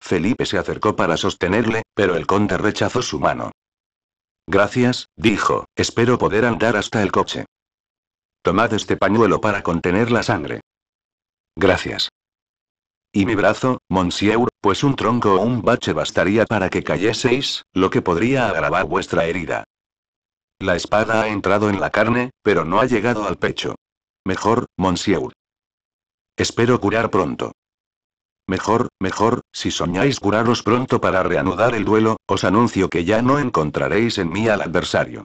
Felipe se acercó para sostenerle, pero el conde rechazó su mano. Gracias, dijo, espero poder andar hasta el coche. Tomad este pañuelo para contener la sangre. Gracias. Y mi brazo, monsieur, pues un tronco o un bache bastaría para que cayeseis, lo que podría agravar vuestra herida. La espada ha entrado en la carne, pero no ha llegado al pecho. Mejor, monsieur. Espero curar pronto. Mejor, mejor, si soñáis curaros pronto para reanudar el duelo, os anuncio que ya no encontraréis en mí al adversario.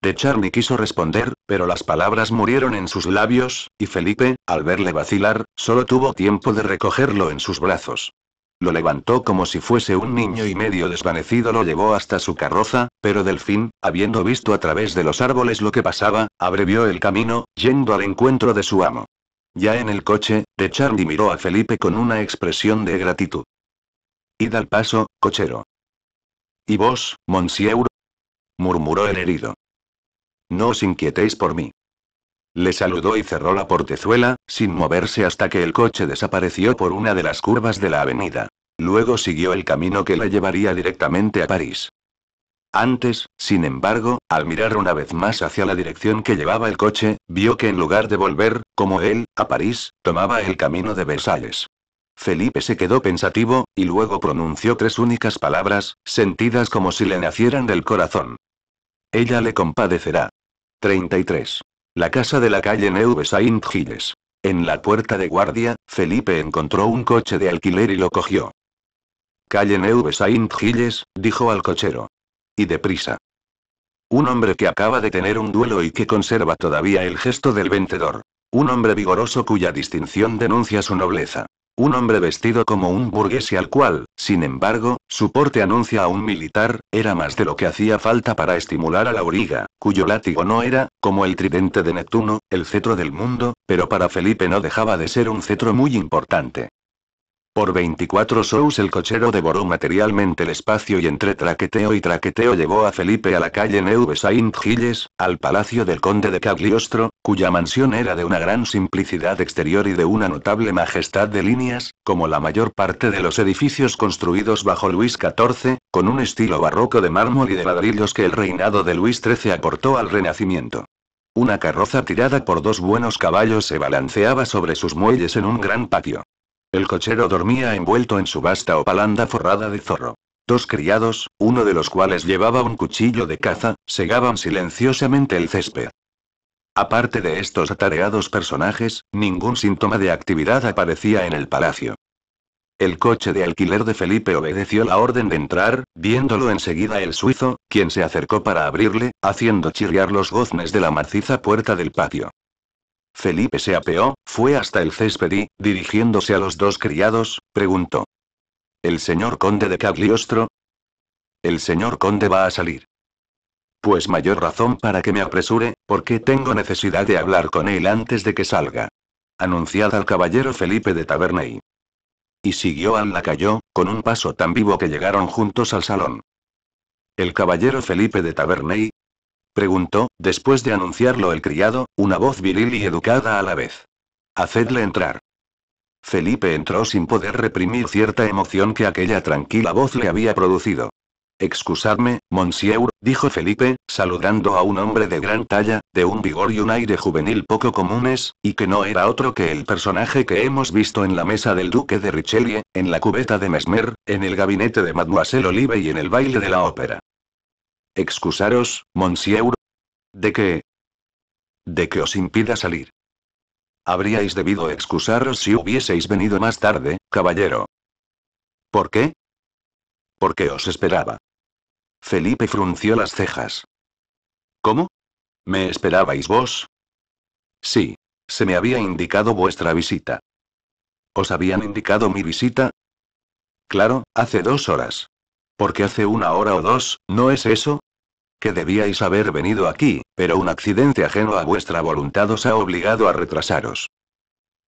De Charlie quiso responder, pero las palabras murieron en sus labios, y Felipe, al verle vacilar, solo tuvo tiempo de recogerlo en sus brazos. Lo levantó como si fuese un niño y medio desvanecido lo llevó hasta su carroza, pero Delfín, habiendo visto a través de los árboles lo que pasaba, abrevió el camino, yendo al encuentro de su amo. Ya en el coche, de Charny miró a Felipe con una expresión de gratitud. Id al paso, cochero. ¿Y vos, monsieur? murmuró el herido. No os inquietéis por mí. Le saludó y cerró la portezuela, sin moverse hasta que el coche desapareció por una de las curvas de la avenida. Luego siguió el camino que la llevaría directamente a París. Antes, sin embargo, al mirar una vez más hacia la dirección que llevaba el coche, vio que en lugar de volver, como él, a París, tomaba el camino de Versalles. Felipe se quedó pensativo, y luego pronunció tres únicas palabras, sentidas como si le nacieran del corazón. Ella le compadecerá. 33. La casa de la calle Neuve Saint-Gilles. En la puerta de guardia, Felipe encontró un coche de alquiler y lo cogió. Calle Neuve Saint-Gilles, dijo al cochero. Y deprisa. Un hombre que acaba de tener un duelo y que conserva todavía el gesto del vencedor. Un hombre vigoroso cuya distinción denuncia su nobleza. Un hombre vestido como un burgués y al cual, sin embargo, su porte anuncia a un militar, era más de lo que hacía falta para estimular a la origa, cuyo látigo no era, como el tridente de Neptuno, el cetro del mundo, pero para Felipe no dejaba de ser un cetro muy importante. Por 24 shows el cochero devoró materialmente el espacio y entre traqueteo y traqueteo llevó a Felipe a la calle Neuve Saint Gilles, al palacio del conde de Cagliostro, cuya mansión era de una gran simplicidad exterior y de una notable majestad de líneas, como la mayor parte de los edificios construidos bajo Luis XIV, con un estilo barroco de mármol y de ladrillos que el reinado de Luis XIII aportó al Renacimiento. Una carroza tirada por dos buenos caballos se balanceaba sobre sus muelles en un gran patio. El cochero dormía envuelto en su vasta opalanda forrada de zorro. Dos criados, uno de los cuales llevaba un cuchillo de caza, segaban silenciosamente el césped. Aparte de estos atareados personajes, ningún síntoma de actividad aparecía en el palacio. El coche de alquiler de Felipe obedeció la orden de entrar, viéndolo enseguida el suizo, quien se acercó para abrirle, haciendo chirriar los goznes de la maciza puerta del patio. Felipe se apeó, fue hasta el césped y, dirigiéndose a los dos criados, preguntó. ¿El señor conde de Cagliostro? El señor conde va a salir. Pues mayor razón para que me apresure, porque tengo necesidad de hablar con él antes de que salga. Anunciad al caballero Felipe de Taberney. Y siguió al lacayo, con un paso tan vivo que llegaron juntos al salón. El caballero Felipe de Taberney, preguntó, después de anunciarlo el criado, una voz viril y educada a la vez. Hacedle entrar. Felipe entró sin poder reprimir cierta emoción que aquella tranquila voz le había producido. Excusadme, monsieur, dijo Felipe, saludando a un hombre de gran talla, de un vigor y un aire juvenil poco comunes, y que no era otro que el personaje que hemos visto en la mesa del duque de Richelieu, en la cubeta de Mesmer, en el gabinete de Mademoiselle Olive y en el baile de la ópera. Excusaros, monsieur. ¿De qué? De que os impida salir. Habríais debido excusaros si hubieseis venido más tarde, caballero. ¿Por qué? Porque os esperaba. Felipe frunció las cejas. ¿Cómo? ¿Me esperabais vos? Sí. Se me había indicado vuestra visita. ¿Os habían indicado mi visita? Claro, hace dos horas. Porque hace una hora o dos, ¿no es eso? que debíais haber venido aquí, pero un accidente ajeno a vuestra voluntad os ha obligado a retrasaros.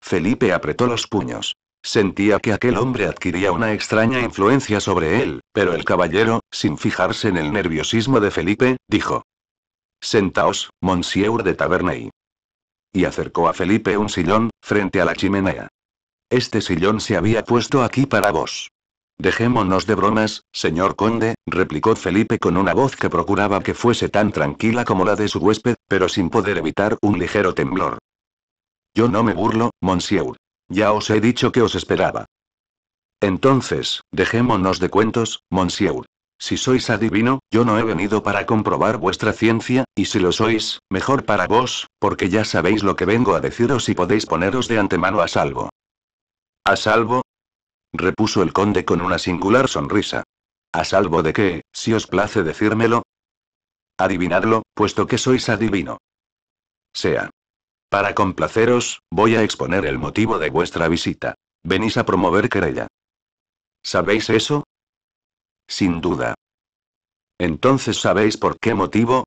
Felipe apretó los puños. Sentía que aquel hombre adquiría una extraña influencia sobre él, pero el caballero, sin fijarse en el nerviosismo de Felipe, dijo. Sentaos, Monsieur de Tabernay. Y acercó a Felipe un sillón, frente a la chimenea. Este sillón se había puesto aquí para vos. Dejémonos de bromas, señor conde, replicó Felipe con una voz que procuraba que fuese tan tranquila como la de su huésped, pero sin poder evitar un ligero temblor. Yo no me burlo, monsieur. Ya os he dicho que os esperaba. Entonces, dejémonos de cuentos, monsieur. Si sois adivino, yo no he venido para comprobar vuestra ciencia, y si lo sois, mejor para vos, porque ya sabéis lo que vengo a deciros y podéis poneros de antemano a salvo. A salvo, repuso el conde con una singular sonrisa. A salvo de que, si os place decírmelo. Adivinarlo, puesto que sois adivino. Sea. Para complaceros, voy a exponer el motivo de vuestra visita. Venís a promover querella. ¿Sabéis eso? Sin duda. Entonces sabéis por qué motivo?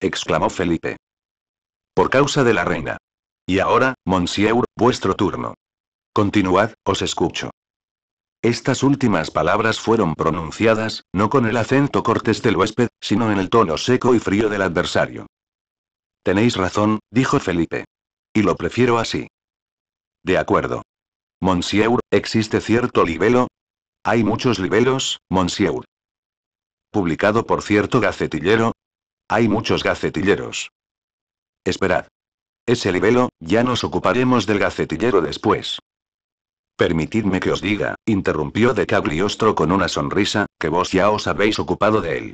exclamó Felipe. Por causa de la reina. Y ahora, monsieur, vuestro turno. Continuad, os escucho. Estas últimas palabras fueron pronunciadas, no con el acento cortés del huésped, sino en el tono seco y frío del adversario. Tenéis razón, dijo Felipe. Y lo prefiero así. De acuerdo. Monsieur, ¿existe cierto libelo? Hay muchos libelos, Monsieur. Publicado por cierto gacetillero. Hay muchos gacetilleros. Esperad. Ese libelo, ya nos ocuparemos del gacetillero después. Permitidme que os diga, interrumpió de Cagliostro con una sonrisa, que vos ya os habéis ocupado de él.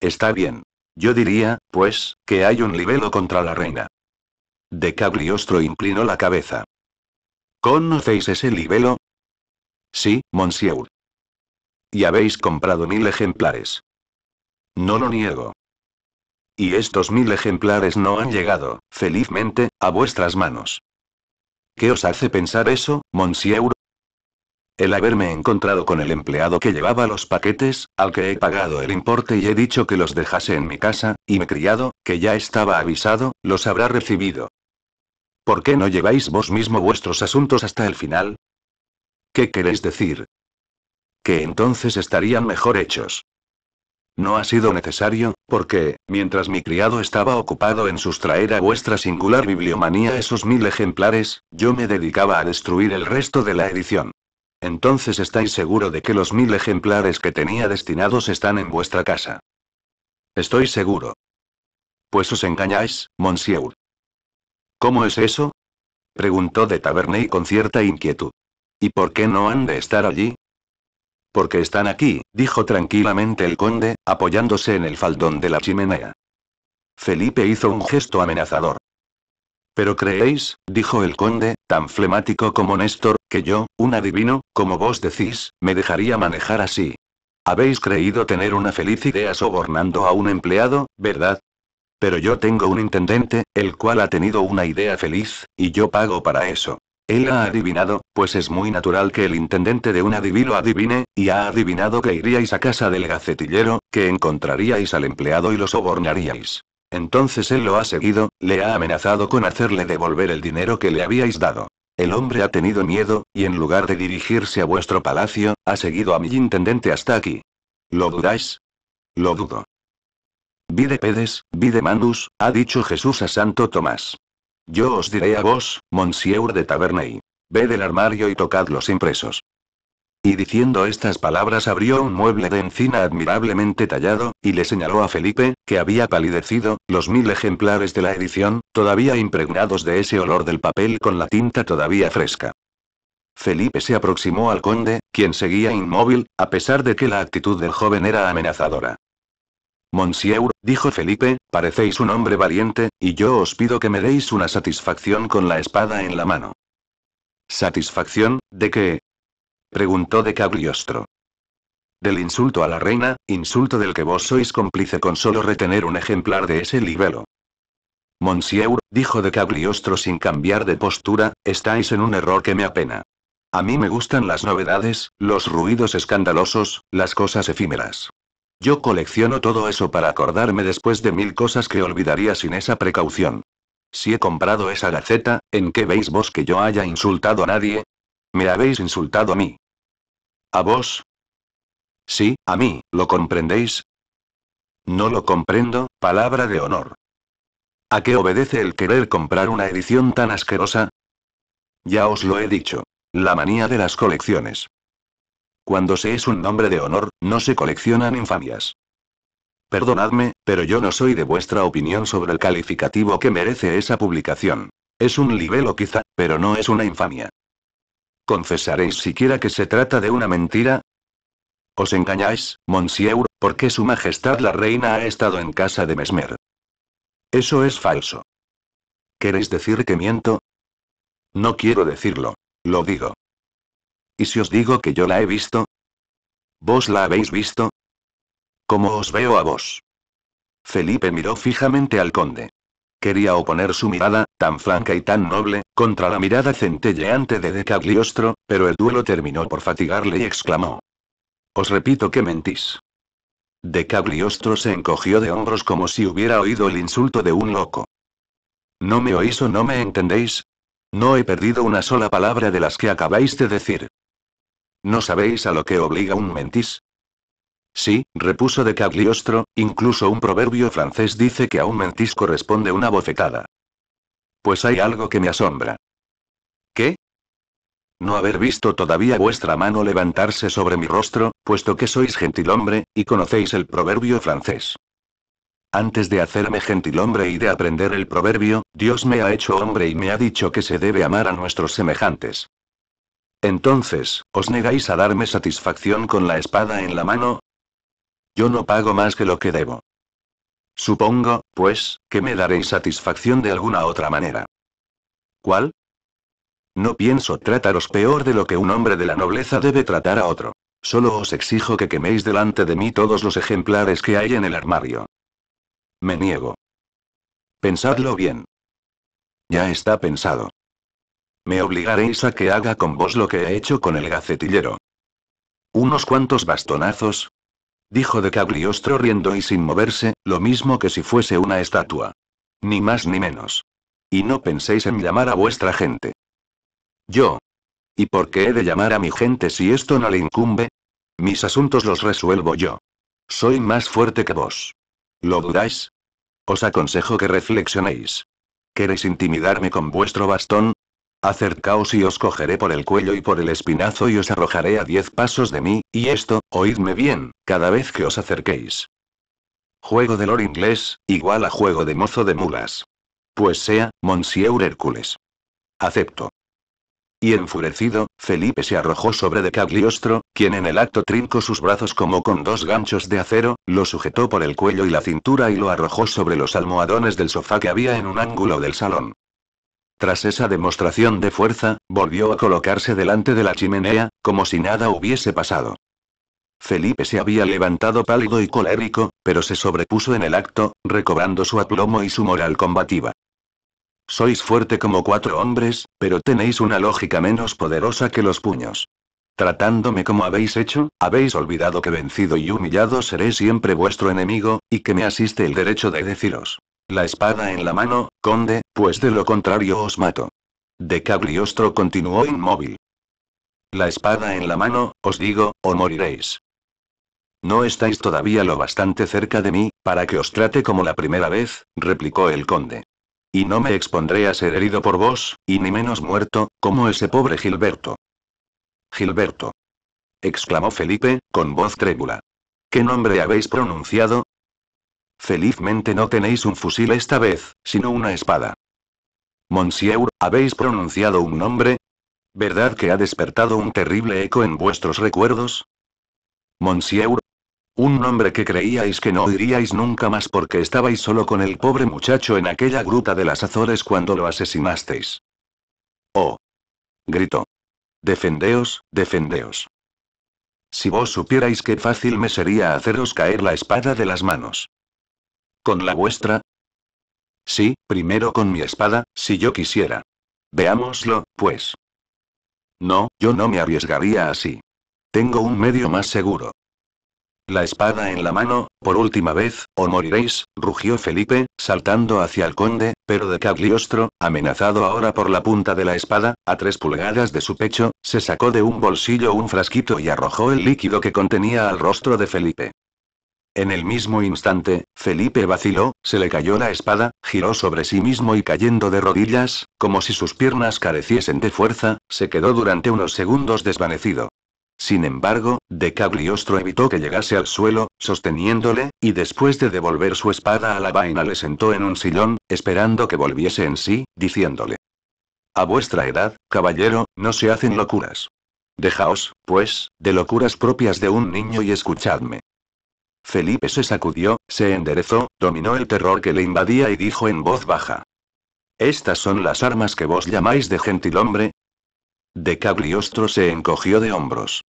Está bien. Yo diría, pues, que hay un libelo contra la reina. De Cagliostro inclinó la cabeza. ¿Conocéis ese libelo? Sí, monsieur. Y habéis comprado mil ejemplares. No lo niego. Y estos mil ejemplares no han llegado, felizmente, a vuestras manos. ¿Qué os hace pensar eso, monsieur? El haberme encontrado con el empleado que llevaba los paquetes, al que he pagado el importe y he dicho que los dejase en mi casa, y mi criado, que ya estaba avisado, los habrá recibido. ¿Por qué no lleváis vos mismo vuestros asuntos hasta el final? ¿Qué queréis decir? Que entonces estarían mejor hechos. No ha sido necesario, porque, mientras mi criado estaba ocupado en sustraer a vuestra singular bibliomanía esos mil ejemplares, yo me dedicaba a destruir el resto de la edición. Entonces estáis seguro de que los mil ejemplares que tenía destinados están en vuestra casa. Estoy seguro. Pues os engañáis, monsieur. ¿Cómo es eso? preguntó de Taverney con cierta inquietud. ¿Y por qué no han de estar allí? Porque están aquí, dijo tranquilamente el conde, apoyándose en el faldón de la chimenea. Felipe hizo un gesto amenazador. Pero creéis, dijo el conde, tan flemático como Néstor, que yo, un adivino, como vos decís, me dejaría manejar así. Habéis creído tener una feliz idea sobornando a un empleado, ¿verdad? Pero yo tengo un intendente, el cual ha tenido una idea feliz, y yo pago para eso. Él ha adivinado, pues es muy natural que el intendente de un adivino adivine, y ha adivinado que iríais a casa del gacetillero, que encontraríais al empleado y lo sobornaríais. Entonces él lo ha seguido, le ha amenazado con hacerle devolver el dinero que le habíais dado. El hombre ha tenido miedo, y en lugar de dirigirse a vuestro palacio, ha seguido a mi intendente hasta aquí. ¿Lo dudáis? Lo dudo. Vide pedes, vide mandus, ha dicho Jesús a Santo Tomás. Yo os diré a vos, Monsieur de Taverney. Ved el armario y tocad los impresos. Y diciendo estas palabras abrió un mueble de encina admirablemente tallado, y le señaló a Felipe, que había palidecido, los mil ejemplares de la edición, todavía impregnados de ese olor del papel con la tinta todavía fresca. Felipe se aproximó al conde, quien seguía inmóvil, a pesar de que la actitud del joven era amenazadora. Monsieur, dijo Felipe, parecéis un hombre valiente, y yo os pido que me deis una satisfacción con la espada en la mano. ¿Satisfacción, de qué? preguntó de Cagliostro. Del insulto a la reina, insulto del que vos sois cómplice con solo retener un ejemplar de ese libelo. Monsieur, dijo de Cagliostro sin cambiar de postura, estáis en un error que me apena. A mí me gustan las novedades, los ruidos escandalosos, las cosas efímeras. Yo colecciono todo eso para acordarme después de mil cosas que olvidaría sin esa precaución. Si he comprado esa gaceta, ¿en qué veis vos que yo haya insultado a nadie? Me habéis insultado a mí. ¿A vos? Sí, a mí, ¿lo comprendéis? No lo comprendo, palabra de honor. ¿A qué obedece el querer comprar una edición tan asquerosa? Ya os lo he dicho. La manía de las colecciones. Cuando se es un nombre de honor, no se coleccionan infamias. Perdonadme, pero yo no soy de vuestra opinión sobre el calificativo que merece esa publicación. Es un libelo quizá, pero no es una infamia. ¿Confesaréis siquiera que se trata de una mentira? Os engañáis, monsieur, porque su majestad la reina ha estado en casa de Mesmer. Eso es falso. ¿Queréis decir que miento? No quiero decirlo. Lo digo. ¿Y si os digo que yo la he visto? ¿Vos la habéis visto? Como os veo a vos. Felipe miró fijamente al conde. Quería oponer su mirada, tan franca y tan noble, contra la mirada centelleante de Decagliostro, pero el duelo terminó por fatigarle y exclamó. Os repito que mentís. Decagliostro se encogió de hombros como si hubiera oído el insulto de un loco. ¿No me oís o no me entendéis? No he perdido una sola palabra de las que acabáis de decir. ¿No sabéis a lo que obliga un mentis? Sí, repuso de Cagliostro, incluso un proverbio francés dice que a un mentis corresponde una bofetada. Pues hay algo que me asombra. ¿Qué? No haber visto todavía vuestra mano levantarse sobre mi rostro, puesto que sois gentilhombre, y conocéis el proverbio francés. Antes de hacerme gentilhombre y de aprender el proverbio, Dios me ha hecho hombre y me ha dicho que se debe amar a nuestros semejantes. Entonces, ¿os negáis a darme satisfacción con la espada en la mano? Yo no pago más que lo que debo. Supongo, pues, que me daréis satisfacción de alguna otra manera. ¿Cuál? No pienso trataros peor de lo que un hombre de la nobleza debe tratar a otro. Solo os exijo que queméis delante de mí todos los ejemplares que hay en el armario. Me niego. Pensadlo bien. Ya está pensado. Me obligaréis a que haga con vos lo que he hecho con el gacetillero. Unos cuantos bastonazos. Dijo de Cagliostro riendo y sin moverse, lo mismo que si fuese una estatua. Ni más ni menos. Y no penséis en llamar a vuestra gente. Yo. ¿Y por qué he de llamar a mi gente si esto no le incumbe? Mis asuntos los resuelvo yo. Soy más fuerte que vos. ¿Lo dudáis? Os aconsejo que reflexionéis. ¿Queréis intimidarme con vuestro bastón? Acercaos y os cogeré por el cuello y por el espinazo y os arrojaré a diez pasos de mí, y esto, oídme bien, cada vez que os acerquéis. Juego de lor inglés, igual a juego de mozo de mulas. Pues sea, Monsieur Hércules. Acepto. Y enfurecido, Felipe se arrojó sobre de Cagliostro, quien en el acto trincó sus brazos como con dos ganchos de acero, lo sujetó por el cuello y la cintura y lo arrojó sobre los almohadones del sofá que había en un ángulo del salón. Tras esa demostración de fuerza, volvió a colocarse delante de la chimenea, como si nada hubiese pasado. Felipe se había levantado pálido y colérico, pero se sobrepuso en el acto, recobrando su aplomo y su moral combativa. Sois fuerte como cuatro hombres, pero tenéis una lógica menos poderosa que los puños. Tratándome como habéis hecho, habéis olvidado que vencido y humillado seré siempre vuestro enemigo, y que me asiste el derecho de deciros, la espada en la mano, conde, pues de lo contrario os mato. De Cagliostro continuó inmóvil. La espada en la mano, os digo, o moriréis. No estáis todavía lo bastante cerca de mí, para que os trate como la primera vez, replicó el conde. Y no me expondré a ser herido por vos, y ni menos muerto, como ese pobre Gilberto. Gilberto. exclamó Felipe, con voz trébula. ¿Qué nombre habéis pronunciado? Felizmente no tenéis un fusil esta vez, sino una espada. Monsieur, habéis pronunciado un nombre. ¿Verdad que ha despertado un terrible eco en vuestros recuerdos? Monsieur. Un nombre que creíais que no oiríais nunca más porque estabais solo con el pobre muchacho en aquella gruta de las Azores cuando lo asesinasteis. Oh. Gritó. Defendeos, defendeos. Si vos supierais qué fácil me sería haceros caer la espada de las manos. ¿Con la vuestra? Sí, primero con mi espada, si yo quisiera. Veámoslo, pues. No, yo no me arriesgaría así. Tengo un medio más seguro. La espada en la mano, por última vez, o moriréis, rugió Felipe, saltando hacia el conde, pero de Cagliostro, amenazado ahora por la punta de la espada, a tres pulgadas de su pecho, se sacó de un bolsillo un frasquito y arrojó el líquido que contenía al rostro de Felipe. En el mismo instante, Felipe vaciló, se le cayó la espada, giró sobre sí mismo y cayendo de rodillas, como si sus piernas careciesen de fuerza, se quedó durante unos segundos desvanecido. Sin embargo, de Cagliostro evitó que llegase al suelo, sosteniéndole, y después de devolver su espada a la vaina le sentó en un sillón, esperando que volviese en sí, diciéndole. A vuestra edad, caballero, no se hacen locuras. Dejaos, pues, de locuras propias de un niño y escuchadme. Felipe se sacudió, se enderezó, dominó el terror que le invadía y dijo en voz baja. ¿Estas son las armas que vos llamáis de gentilhombre? De Cagliostro se encogió de hombros.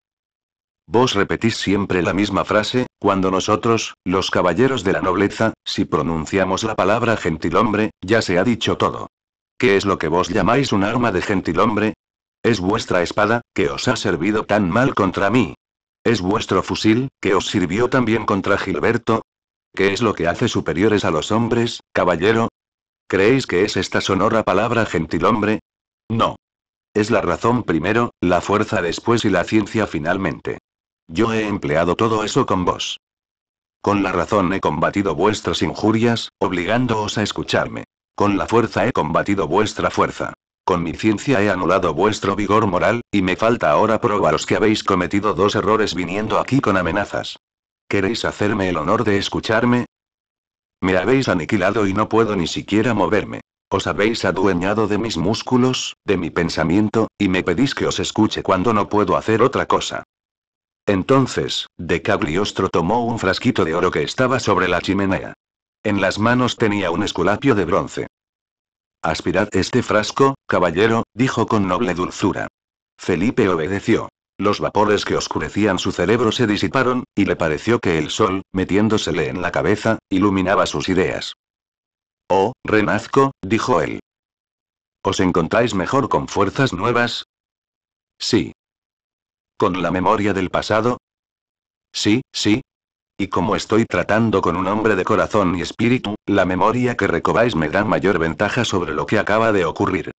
Vos repetís siempre la misma frase, cuando nosotros, los caballeros de la nobleza, si pronunciamos la palabra gentilhombre, ya se ha dicho todo. ¿Qué es lo que vos llamáis un arma de gentilhombre? Es vuestra espada, que os ha servido tan mal contra mí, ¿Es vuestro fusil, que os sirvió también contra Gilberto? ¿Qué es lo que hace superiores a los hombres, caballero? ¿Creéis que es esta sonora palabra gentilhombre? No. Es la razón primero, la fuerza después y la ciencia finalmente. Yo he empleado todo eso con vos. Con la razón he combatido vuestras injurias, obligándoos a escucharme. Con la fuerza he combatido vuestra fuerza, con mi ciencia he anulado vuestro vigor moral, y me falta ahora probaros que habéis cometido dos errores viniendo aquí con amenazas. ¿Queréis hacerme el honor de escucharme? Me habéis aniquilado y no puedo ni siquiera moverme. Os habéis adueñado de mis músculos, de mi pensamiento, y me pedís que os escuche cuando no puedo hacer otra cosa. Entonces, de Cagliostro tomó un frasquito de oro que estaba sobre la chimenea. En las manos tenía un esculapio de bronce. Aspirad este frasco, caballero, dijo con noble dulzura. Felipe obedeció. Los vapores que oscurecían su cerebro se disiparon, y le pareció que el sol, metiéndosele en la cabeza, iluminaba sus ideas. Oh, renazco, dijo él. ¿Os encontráis mejor con fuerzas nuevas? Sí. ¿Con la memoria del pasado? Sí, sí, y como estoy tratando con un hombre de corazón y espíritu, la memoria que recobáis me da mayor ventaja sobre lo que acaba de ocurrir.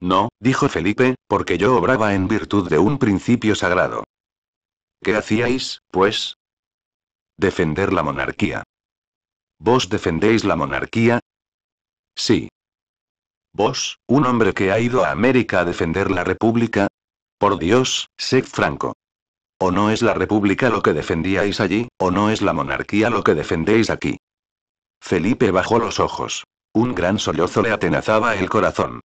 No, dijo Felipe, porque yo obraba en virtud de un principio sagrado. ¿Qué hacíais, pues? Defender la monarquía. ¿Vos defendéis la monarquía? Sí. ¿Vos, un hombre que ha ido a América a defender la república? Por Dios, sé franco. ¿O no es la república lo que defendíais allí, o no es la monarquía lo que defendéis aquí? Felipe bajó los ojos. Un gran sollozo le atenazaba el corazón.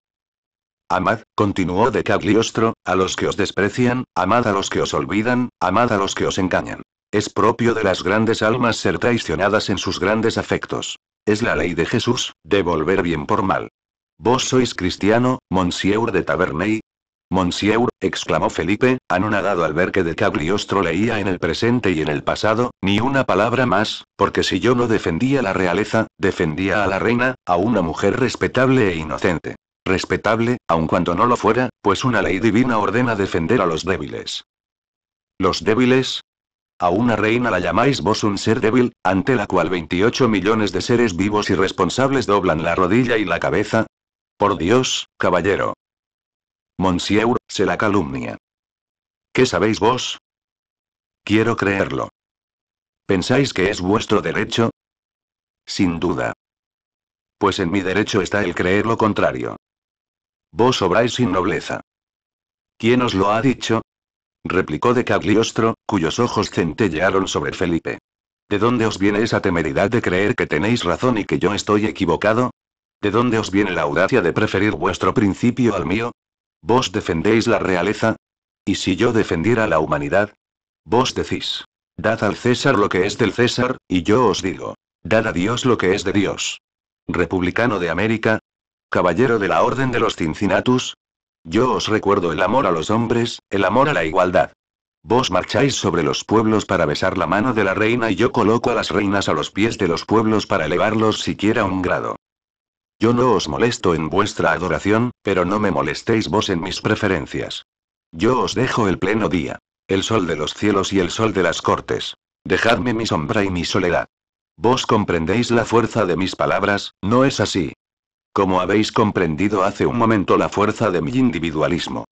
Amad, continuó de Cagliostro, a los que os desprecian, amad a los que os olvidan, amad a los que os engañan. Es propio de las grandes almas ser traicionadas en sus grandes afectos. Es la ley de Jesús, devolver bien por mal. Vos sois cristiano, Monsieur de Taverney, Monsieur, exclamó Felipe, anonadado al ver que de Cagliostro leía en el presente y en el pasado, ni una palabra más, porque si yo no defendía la realeza, defendía a la reina, a una mujer respetable e inocente. Respetable, aun cuando no lo fuera, pues una ley divina ordena defender a los débiles. ¿Los débiles? A una reina la llamáis vos un ser débil, ante la cual 28 millones de seres vivos y responsables doblan la rodilla y la cabeza. Por Dios, caballero, Monsieur, se la calumnia. ¿Qué sabéis vos? Quiero creerlo. ¿Pensáis que es vuestro derecho? Sin duda. Pues en mi derecho está el creer lo contrario. Vos obráis sin nobleza. ¿Quién os lo ha dicho? replicó de Cagliostro, cuyos ojos centellearon sobre Felipe. ¿De dónde os viene esa temeridad de creer que tenéis razón y que yo estoy equivocado? ¿De dónde os viene la audacia de preferir vuestro principio al mío? ¿Vos defendéis la realeza? ¿Y si yo defendiera la humanidad? Vos decís, dad al César lo que es del César, y yo os digo, dad a Dios lo que es de Dios. Republicano de América, caballero de la Orden de los Cincinatus? yo os recuerdo el amor a los hombres, el amor a la igualdad. Vos marcháis sobre los pueblos para besar la mano de la reina y yo coloco a las reinas a los pies de los pueblos para elevarlos siquiera un grado. Yo no os molesto en vuestra adoración, pero no me molestéis vos en mis preferencias. Yo os dejo el pleno día, el sol de los cielos y el sol de las cortes. Dejadme mi sombra y mi soledad. Vos comprendéis la fuerza de mis palabras, ¿no es así? Como habéis comprendido hace un momento la fuerza de mi individualismo.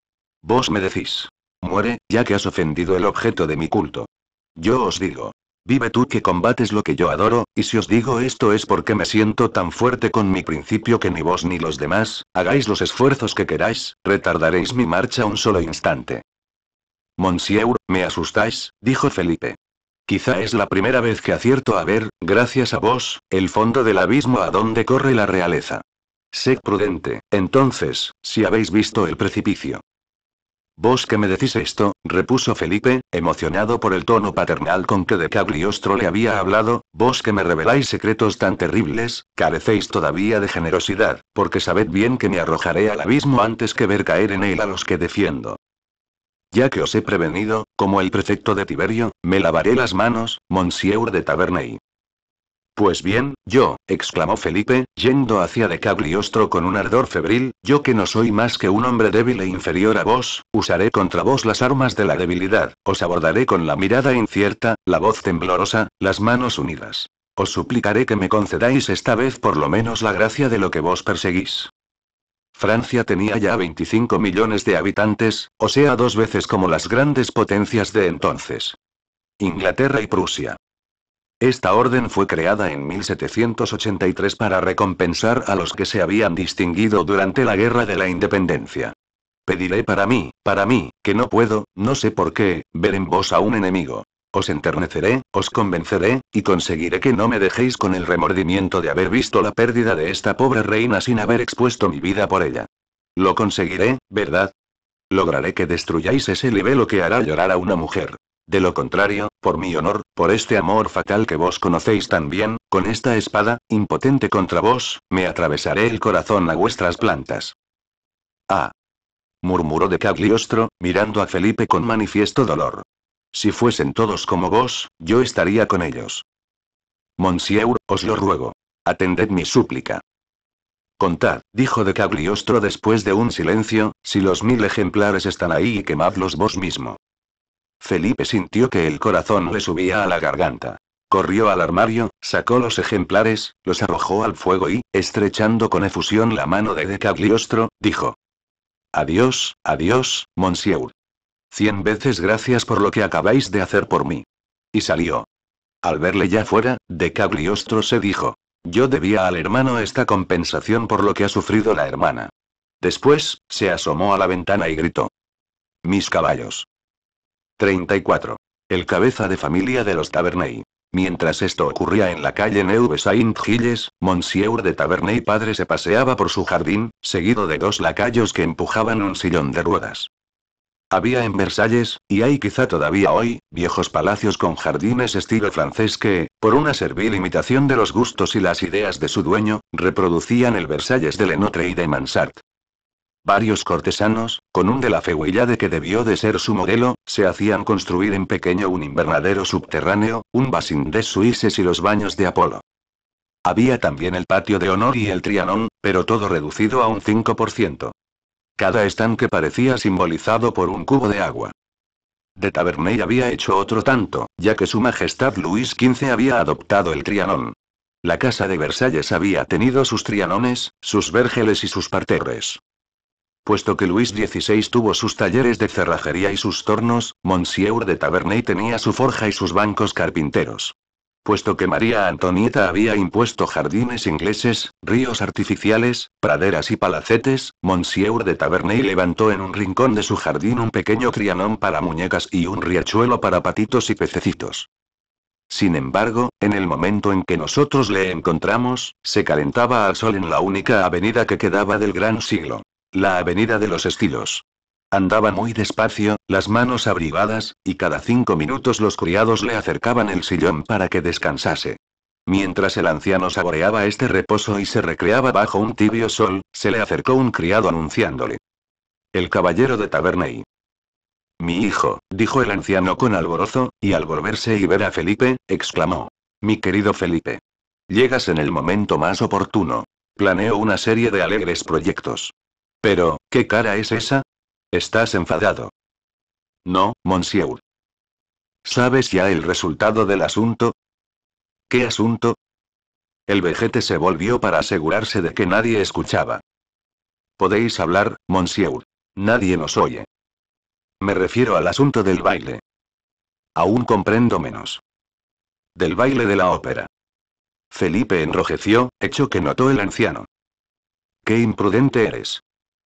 Vos me decís, muere, ya que has ofendido el objeto de mi culto. Yo os digo, Vive tú que combates lo que yo adoro, y si os digo esto es porque me siento tan fuerte con mi principio que ni vos ni los demás, hagáis los esfuerzos que queráis, retardaréis mi marcha un solo instante. Monsieur, me asustáis, dijo Felipe. Quizá es la primera vez que acierto a ver, gracias a vos, el fondo del abismo a donde corre la realeza. Sed prudente, entonces, si habéis visto el precipicio. Vos que me decís esto, repuso Felipe, emocionado por el tono paternal con que de Cagliostro le había hablado, vos que me reveláis secretos tan terribles, carecéis todavía de generosidad, porque sabed bien que me arrojaré al abismo antes que ver caer en él a los que defiendo. Ya que os he prevenido, como el prefecto de Tiberio, me lavaré las manos, Monsieur de Taverney. Pues bien, yo, exclamó Felipe, yendo hacia de Cagliostro con un ardor febril, yo que no soy más que un hombre débil e inferior a vos, usaré contra vos las armas de la debilidad, os abordaré con la mirada incierta, la voz temblorosa, las manos unidas. Os suplicaré que me concedáis esta vez por lo menos la gracia de lo que vos perseguís. Francia tenía ya 25 millones de habitantes, o sea dos veces como las grandes potencias de entonces. Inglaterra y Prusia, esta orden fue creada en 1783 para recompensar a los que se habían distinguido durante la Guerra de la Independencia. Pediré para mí, para mí, que no puedo, no sé por qué, ver en vos a un enemigo. Os enterneceré, os convenceré, y conseguiré que no me dejéis con el remordimiento de haber visto la pérdida de esta pobre reina sin haber expuesto mi vida por ella. Lo conseguiré, ¿verdad? Lograré que destruyáis ese libelo que hará llorar a una mujer. De lo contrario, por mi honor, por este amor fatal que vos conocéis tan bien, con esta espada, impotente contra vos, me atravesaré el corazón a vuestras plantas. Ah. murmuró de Cagliostro, mirando a Felipe con manifiesto dolor. Si fuesen todos como vos, yo estaría con ellos. Monsieur, os lo ruego. Atended mi súplica. Contad, dijo de Cagliostro después de un silencio, si los mil ejemplares están ahí y quemadlos vos mismo. Felipe sintió que el corazón le subía a la garganta. Corrió al armario, sacó los ejemplares, los arrojó al fuego y, estrechando con efusión la mano de Cagliostro, dijo. Adiós, adiós, monsieur. Cien veces gracias por lo que acabáis de hacer por mí. Y salió. Al verle ya fuera, De Cagliostro se dijo. Yo debía al hermano esta compensación por lo que ha sufrido la hermana. Después, se asomó a la ventana y gritó. Mis caballos. 34. El cabeza de familia de los Tabernay. Mientras esto ocurría en la calle Neuve Saint-Gilles, Monsieur de Taverney padre se paseaba por su jardín, seguido de dos lacayos que empujaban un sillón de ruedas. Había en Versalles, y hay quizá todavía hoy, viejos palacios con jardines estilo francés que, por una servil imitación de los gustos y las ideas de su dueño, reproducían el Versalles de Lenotre y de Mansart. Varios cortesanos, con un de la de que debió de ser su modelo, se hacían construir en pequeño un invernadero subterráneo, un basín de Suises y los baños de Apolo. Había también el patio de honor y el trianón, pero todo reducido a un 5%. Cada estanque parecía simbolizado por un cubo de agua. De Tabernay había hecho otro tanto, ya que su majestad Luis XV había adoptado el trianón. La casa de Versalles había tenido sus trianones, sus vérgeles y sus parterres. Puesto que Luis XVI tuvo sus talleres de cerrajería y sus tornos, Monsieur de Tabernay tenía su forja y sus bancos carpinteros. Puesto que María Antonieta había impuesto jardines ingleses, ríos artificiales, praderas y palacetes, Monsieur de Tabernay levantó en un rincón de su jardín un pequeño trianón para muñecas y un riachuelo para patitos y pececitos. Sin embargo, en el momento en que nosotros le encontramos, se calentaba al sol en la única avenida que quedaba del gran siglo la avenida de los estilos. Andaba muy despacio, las manos abrigadas, y cada cinco minutos los criados le acercaban el sillón para que descansase. Mientras el anciano saboreaba este reposo y se recreaba bajo un tibio sol, se le acercó un criado anunciándole. El caballero de Tabernay. Mi hijo, dijo el anciano con alborozo, y al volverse y ver a Felipe, exclamó. Mi querido Felipe. Llegas en el momento más oportuno. Planeo una serie de alegres proyectos. Pero, ¿qué cara es esa? Estás enfadado. No, monsieur. ¿Sabes ya el resultado del asunto? ¿Qué asunto? El vejete se volvió para asegurarse de que nadie escuchaba. Podéis hablar, monsieur. Nadie nos oye. Me refiero al asunto del baile. Aún comprendo menos. Del baile de la ópera. Felipe enrojeció, hecho que notó el anciano. ¡Qué imprudente eres!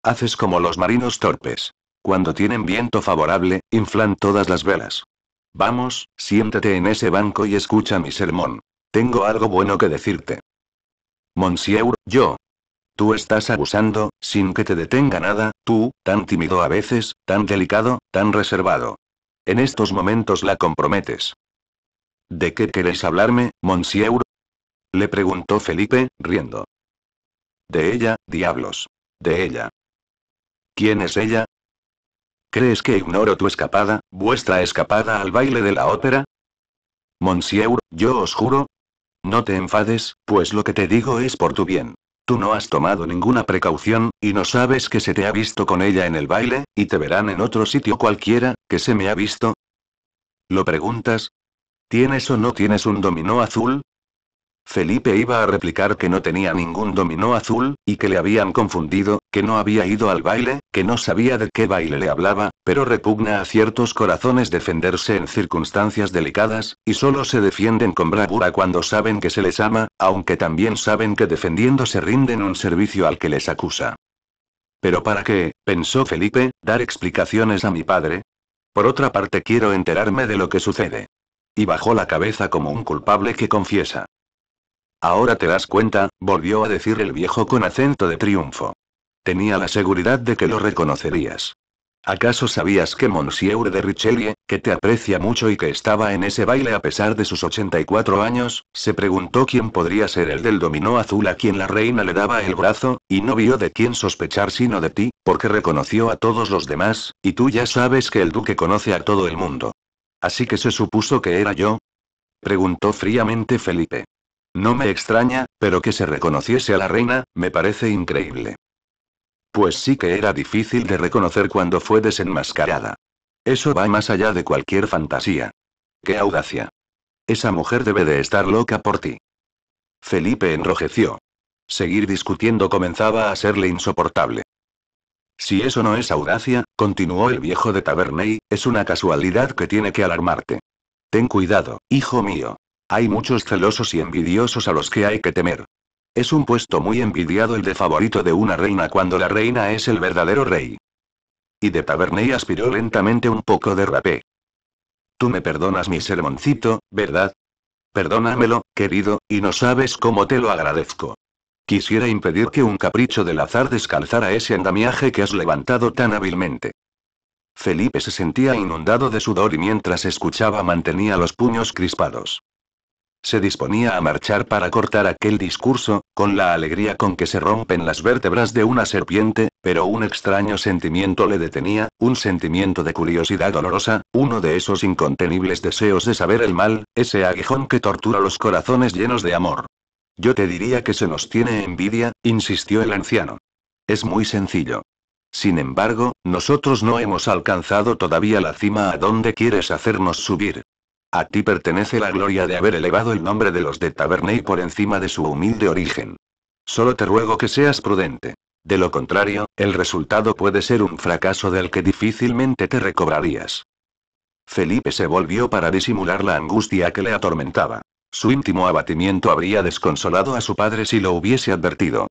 Haces como los marinos torpes. Cuando tienen viento favorable, inflan todas las velas. Vamos, siéntate en ese banco y escucha mi sermón. Tengo algo bueno que decirte. Monsieur, yo. Tú estás abusando, sin que te detenga nada, tú, tan tímido a veces, tan delicado, tan reservado. En estos momentos la comprometes. ¿De qué querés hablarme, monsieur? Le preguntó Felipe, riendo. De ella, diablos. De ella. ¿Quién es ella? ¿Crees que ignoro tu escapada, vuestra escapada al baile de la ópera? Monsieur, yo os juro. No te enfades, pues lo que te digo es por tu bien. Tú no has tomado ninguna precaución, y no sabes que se te ha visto con ella en el baile, y te verán en otro sitio cualquiera, que se me ha visto. ¿Lo preguntas? ¿Tienes o no tienes un dominó azul? Felipe iba a replicar que no tenía ningún dominó azul, y que le habían confundido, que no había ido al baile, que no sabía de qué baile le hablaba, pero repugna a ciertos corazones defenderse en circunstancias delicadas, y solo se defienden con bravura cuando saben que se les ama, aunque también saben que defendiéndose rinden un servicio al que les acusa. Pero para qué, pensó Felipe, dar explicaciones a mi padre. Por otra parte quiero enterarme de lo que sucede. Y bajó la cabeza como un culpable que confiesa. Ahora te das cuenta, volvió a decir el viejo con acento de triunfo. Tenía la seguridad de que lo reconocerías. ¿Acaso sabías que Monsieur de Richelieu, que te aprecia mucho y que estaba en ese baile a pesar de sus 84 años, se preguntó quién podría ser el del dominó azul a quien la reina le daba el brazo, y no vio de quién sospechar sino de ti, porque reconoció a todos los demás, y tú ya sabes que el duque conoce a todo el mundo. Así que se supuso que era yo. Preguntó fríamente Felipe. No me extraña, pero que se reconociese a la reina, me parece increíble. Pues sí que era difícil de reconocer cuando fue desenmascarada. Eso va más allá de cualquier fantasía. ¡Qué audacia! Esa mujer debe de estar loca por ti. Felipe enrojeció. Seguir discutiendo comenzaba a serle insoportable. Si eso no es audacia, continuó el viejo de Taverney, es una casualidad que tiene que alarmarte. Ten cuidado, hijo mío, hay muchos celosos y envidiosos a los que hay que temer. Es un puesto muy envidiado el de favorito de una reina cuando la reina es el verdadero rey. Y de Taverney aspiró lentamente un poco de rapé. Tú me perdonas mi sermoncito, ¿verdad? Perdónamelo, querido, y no sabes cómo te lo agradezco. Quisiera impedir que un capricho del azar descalzara ese andamiaje que has levantado tan hábilmente. Felipe se sentía inundado de sudor y mientras escuchaba mantenía los puños crispados. Se disponía a marchar para cortar aquel discurso, con la alegría con que se rompen las vértebras de una serpiente, pero un extraño sentimiento le detenía, un sentimiento de curiosidad dolorosa, uno de esos incontenibles deseos de saber el mal, ese aguijón que tortura los corazones llenos de amor. Yo te diría que se nos tiene envidia, insistió el anciano. Es muy sencillo. Sin embargo, nosotros no hemos alcanzado todavía la cima a donde quieres hacernos subir. A ti pertenece la gloria de haber elevado el nombre de los de Taberney por encima de su humilde origen. Solo te ruego que seas prudente. De lo contrario, el resultado puede ser un fracaso del que difícilmente te recobrarías. Felipe se volvió para disimular la angustia que le atormentaba. Su íntimo abatimiento habría desconsolado a su padre si lo hubiese advertido.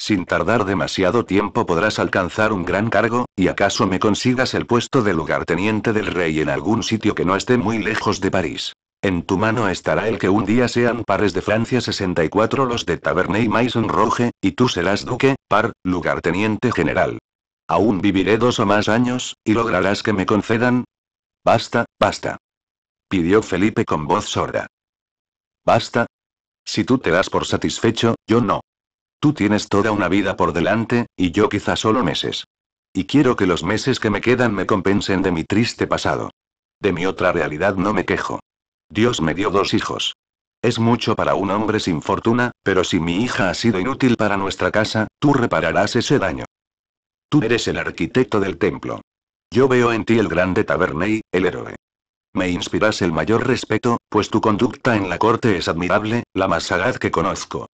Sin tardar demasiado tiempo podrás alcanzar un gran cargo, y acaso me consigas el puesto de lugarteniente del rey en algún sitio que no esté muy lejos de París. En tu mano estará el que un día sean pares de Francia 64 los de Taverney, y Maison Roge, y tú serás duque, par, lugarteniente general. Aún viviré dos o más años, y lograrás que me concedan. Basta, basta. Pidió Felipe con voz sorda. Basta. Si tú te das por satisfecho, yo no. Tú tienes toda una vida por delante, y yo quizá solo meses. Y quiero que los meses que me quedan me compensen de mi triste pasado. De mi otra realidad no me quejo. Dios me dio dos hijos. Es mucho para un hombre sin fortuna, pero si mi hija ha sido inútil para nuestra casa, tú repararás ese daño. Tú eres el arquitecto del templo. Yo veo en ti el grande Taberney, el héroe. Me inspiras el mayor respeto, pues tu conducta en la corte es admirable, la más sagaz que conozco.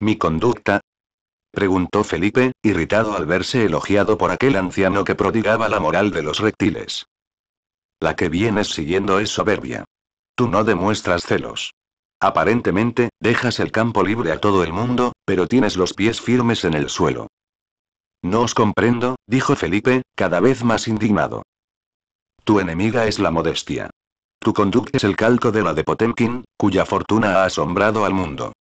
¿Mi conducta? preguntó Felipe, irritado al verse elogiado por aquel anciano que prodigaba la moral de los reptiles. La que vienes siguiendo es soberbia. Tú no demuestras celos. Aparentemente, dejas el campo libre a todo el mundo, pero tienes los pies firmes en el suelo. No os comprendo, dijo Felipe, cada vez más indignado. Tu enemiga es la modestia. Tu conducta es el calco de la de Potemkin, cuya fortuna ha asombrado al mundo.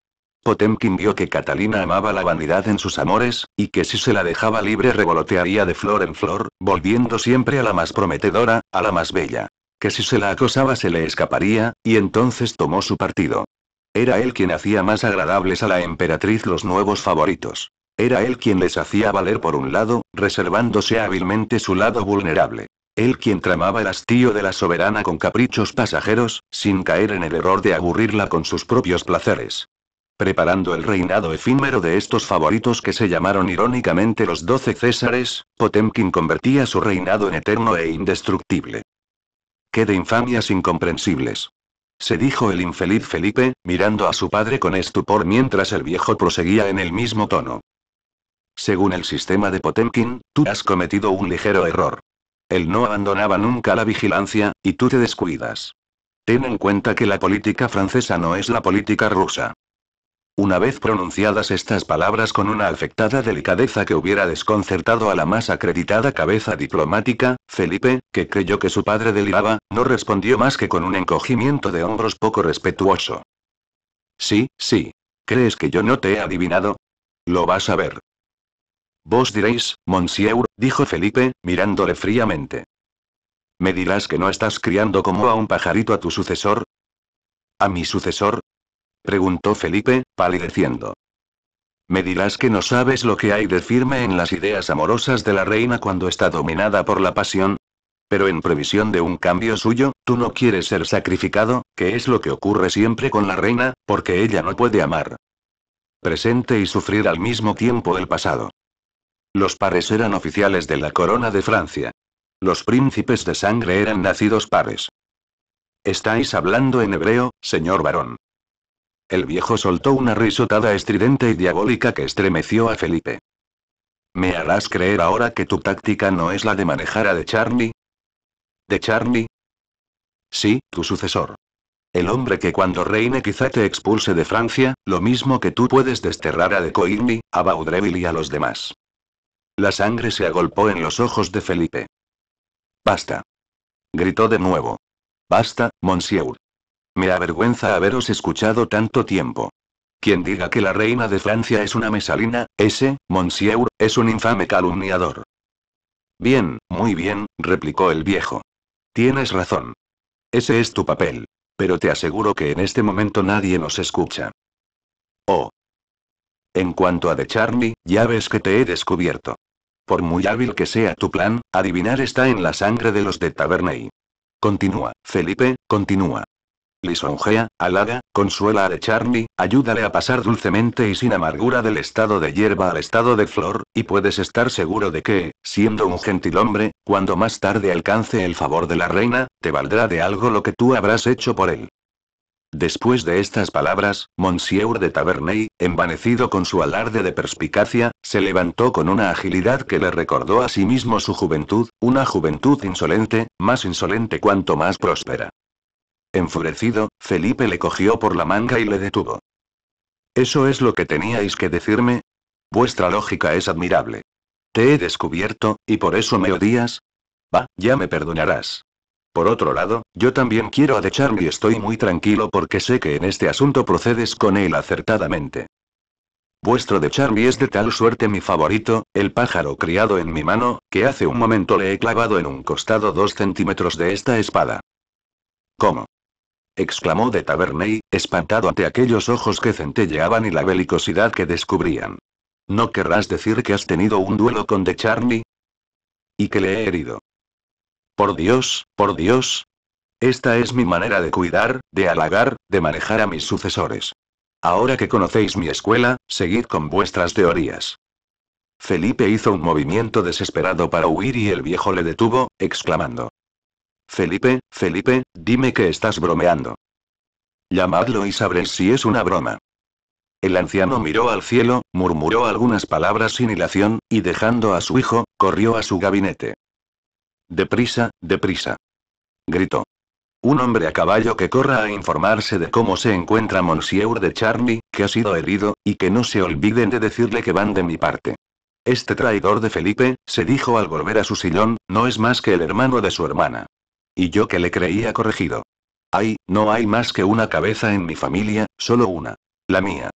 Potemkin vio que Catalina amaba la vanidad en sus amores, y que si se la dejaba libre revolotearía de flor en flor, volviendo siempre a la más prometedora, a la más bella. Que si se la acosaba se le escaparía, y entonces tomó su partido. Era él quien hacía más agradables a la emperatriz los nuevos favoritos. Era él quien les hacía valer por un lado, reservándose hábilmente su lado vulnerable. Él quien tramaba el hastío de la soberana con caprichos pasajeros, sin caer en el error de aburrirla con sus propios placeres preparando el reinado efímero de estos favoritos que se llamaron irónicamente los doce Césares, Potemkin convertía su reinado en eterno e indestructible. ¡Qué de infamias incomprensibles! se dijo el infeliz Felipe, mirando a su padre con estupor mientras el viejo proseguía en el mismo tono. Según el sistema de Potemkin, tú has cometido un ligero error. Él no abandonaba nunca la vigilancia, y tú te descuidas. Ten en cuenta que la política francesa no es la política rusa. Una vez pronunciadas estas palabras con una afectada delicadeza que hubiera desconcertado a la más acreditada cabeza diplomática, Felipe, que creyó que su padre deliraba, no respondió más que con un encogimiento de hombros poco respetuoso. Sí, sí. ¿Crees que yo no te he adivinado? Lo vas a ver. Vos diréis, Monsieur, dijo Felipe, mirándole fríamente. ¿Me dirás que no estás criando como a un pajarito a tu sucesor? ¿A mi sucesor? preguntó Felipe, palideciendo. Me dirás que no sabes lo que hay de firme en las ideas amorosas de la reina cuando está dominada por la pasión. Pero en previsión de un cambio suyo, tú no quieres ser sacrificado, que es lo que ocurre siempre con la reina, porque ella no puede amar. Presente y sufrir al mismo tiempo el pasado. Los pares eran oficiales de la corona de Francia. Los príncipes de sangre eran nacidos pares. Estáis hablando en hebreo, señor varón. El viejo soltó una risotada estridente y diabólica que estremeció a Felipe. ¿Me harás creer ahora que tu táctica no es la de manejar a de Charny? ¿De Charny? Sí, tu sucesor. El hombre que cuando reine quizá te expulse de Francia, lo mismo que tú puedes desterrar a de Coigny, a Baudreville y a los demás. La sangre se agolpó en los ojos de Felipe. Basta. Gritó de nuevo. Basta, monsieur. Me avergüenza haberos escuchado tanto tiempo. Quien diga que la reina de Francia es una mesalina, ese, monsieur, es un infame calumniador. Bien, muy bien, replicó el viejo. Tienes razón. Ese es tu papel. Pero te aseguro que en este momento nadie nos escucha. Oh. En cuanto a de Charlie, ya ves que te he descubierto. Por muy hábil que sea tu plan, adivinar está en la sangre de los de Taverney. Continúa, Felipe, continúa lisonjea, alada, consuela de Charlie, ayúdale a pasar dulcemente y sin amargura del estado de hierba al estado de flor, y puedes estar seguro de que, siendo un gentil hombre, cuando más tarde alcance el favor de la reina, te valdrá de algo lo que tú habrás hecho por él. Después de estas palabras, Monsieur de Taverney, envanecido con su alarde de perspicacia, se levantó con una agilidad que le recordó a sí mismo su juventud, una juventud insolente, más insolente cuanto más próspera. Enfurecido, Felipe le cogió por la manga y le detuvo. ¿Eso es lo que teníais que decirme? Vuestra lógica es admirable. Te he descubierto, y por eso me odias. Va, ya me perdonarás. Por otro lado, yo también quiero a de y estoy muy tranquilo porque sé que en este asunto procedes con él acertadamente. Vuestro de Charlie es de tal suerte mi favorito, el pájaro criado en mi mano, que hace un momento le he clavado en un costado dos centímetros de esta espada. ¿Cómo? exclamó de Taverney, espantado ante aquellos ojos que centelleaban y la belicosidad que descubrían. ¿No querrás decir que has tenido un duelo con De Charney? Y que le he herido. Por Dios, por Dios. Esta es mi manera de cuidar, de halagar, de manejar a mis sucesores. Ahora que conocéis mi escuela, seguid con vuestras teorías. Felipe hizo un movimiento desesperado para huir y el viejo le detuvo, exclamando. Felipe, Felipe, dime que estás bromeando. Llamadlo y sabré si es una broma. El anciano miró al cielo, murmuró algunas palabras sin hilación, y dejando a su hijo, corrió a su gabinete. Deprisa, deprisa. Gritó. Un hombre a caballo que corra a informarse de cómo se encuentra Monsieur de Charny, que ha sido herido, y que no se olviden de decirle que van de mi parte. Este traidor de Felipe, se dijo al volver a su sillón, no es más que el hermano de su hermana. Y yo que le creía corregido. Ay, no hay más que una cabeza en mi familia, solo una. La mía.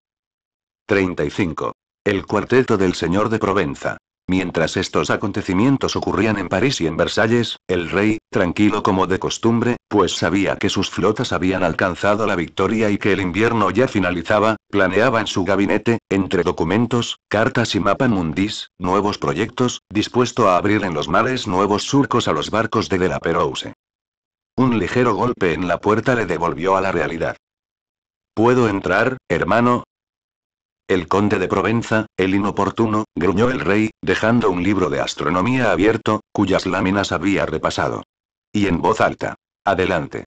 35. El cuarteto del señor de Provenza. Mientras estos acontecimientos ocurrían en París y en Versalles, el rey, tranquilo como de costumbre, pues sabía que sus flotas habían alcanzado la victoria y que el invierno ya finalizaba, planeaba en su gabinete, entre documentos, cartas y mapa mundis, nuevos proyectos, dispuesto a abrir en los mares nuevos surcos a los barcos de De la Perouse. Un ligero golpe en la puerta le devolvió a la realidad. ¿Puedo entrar, hermano? El conde de Provenza, el inoportuno, gruñó el rey, dejando un libro de astronomía abierto, cuyas láminas había repasado. Y en voz alta. Adelante.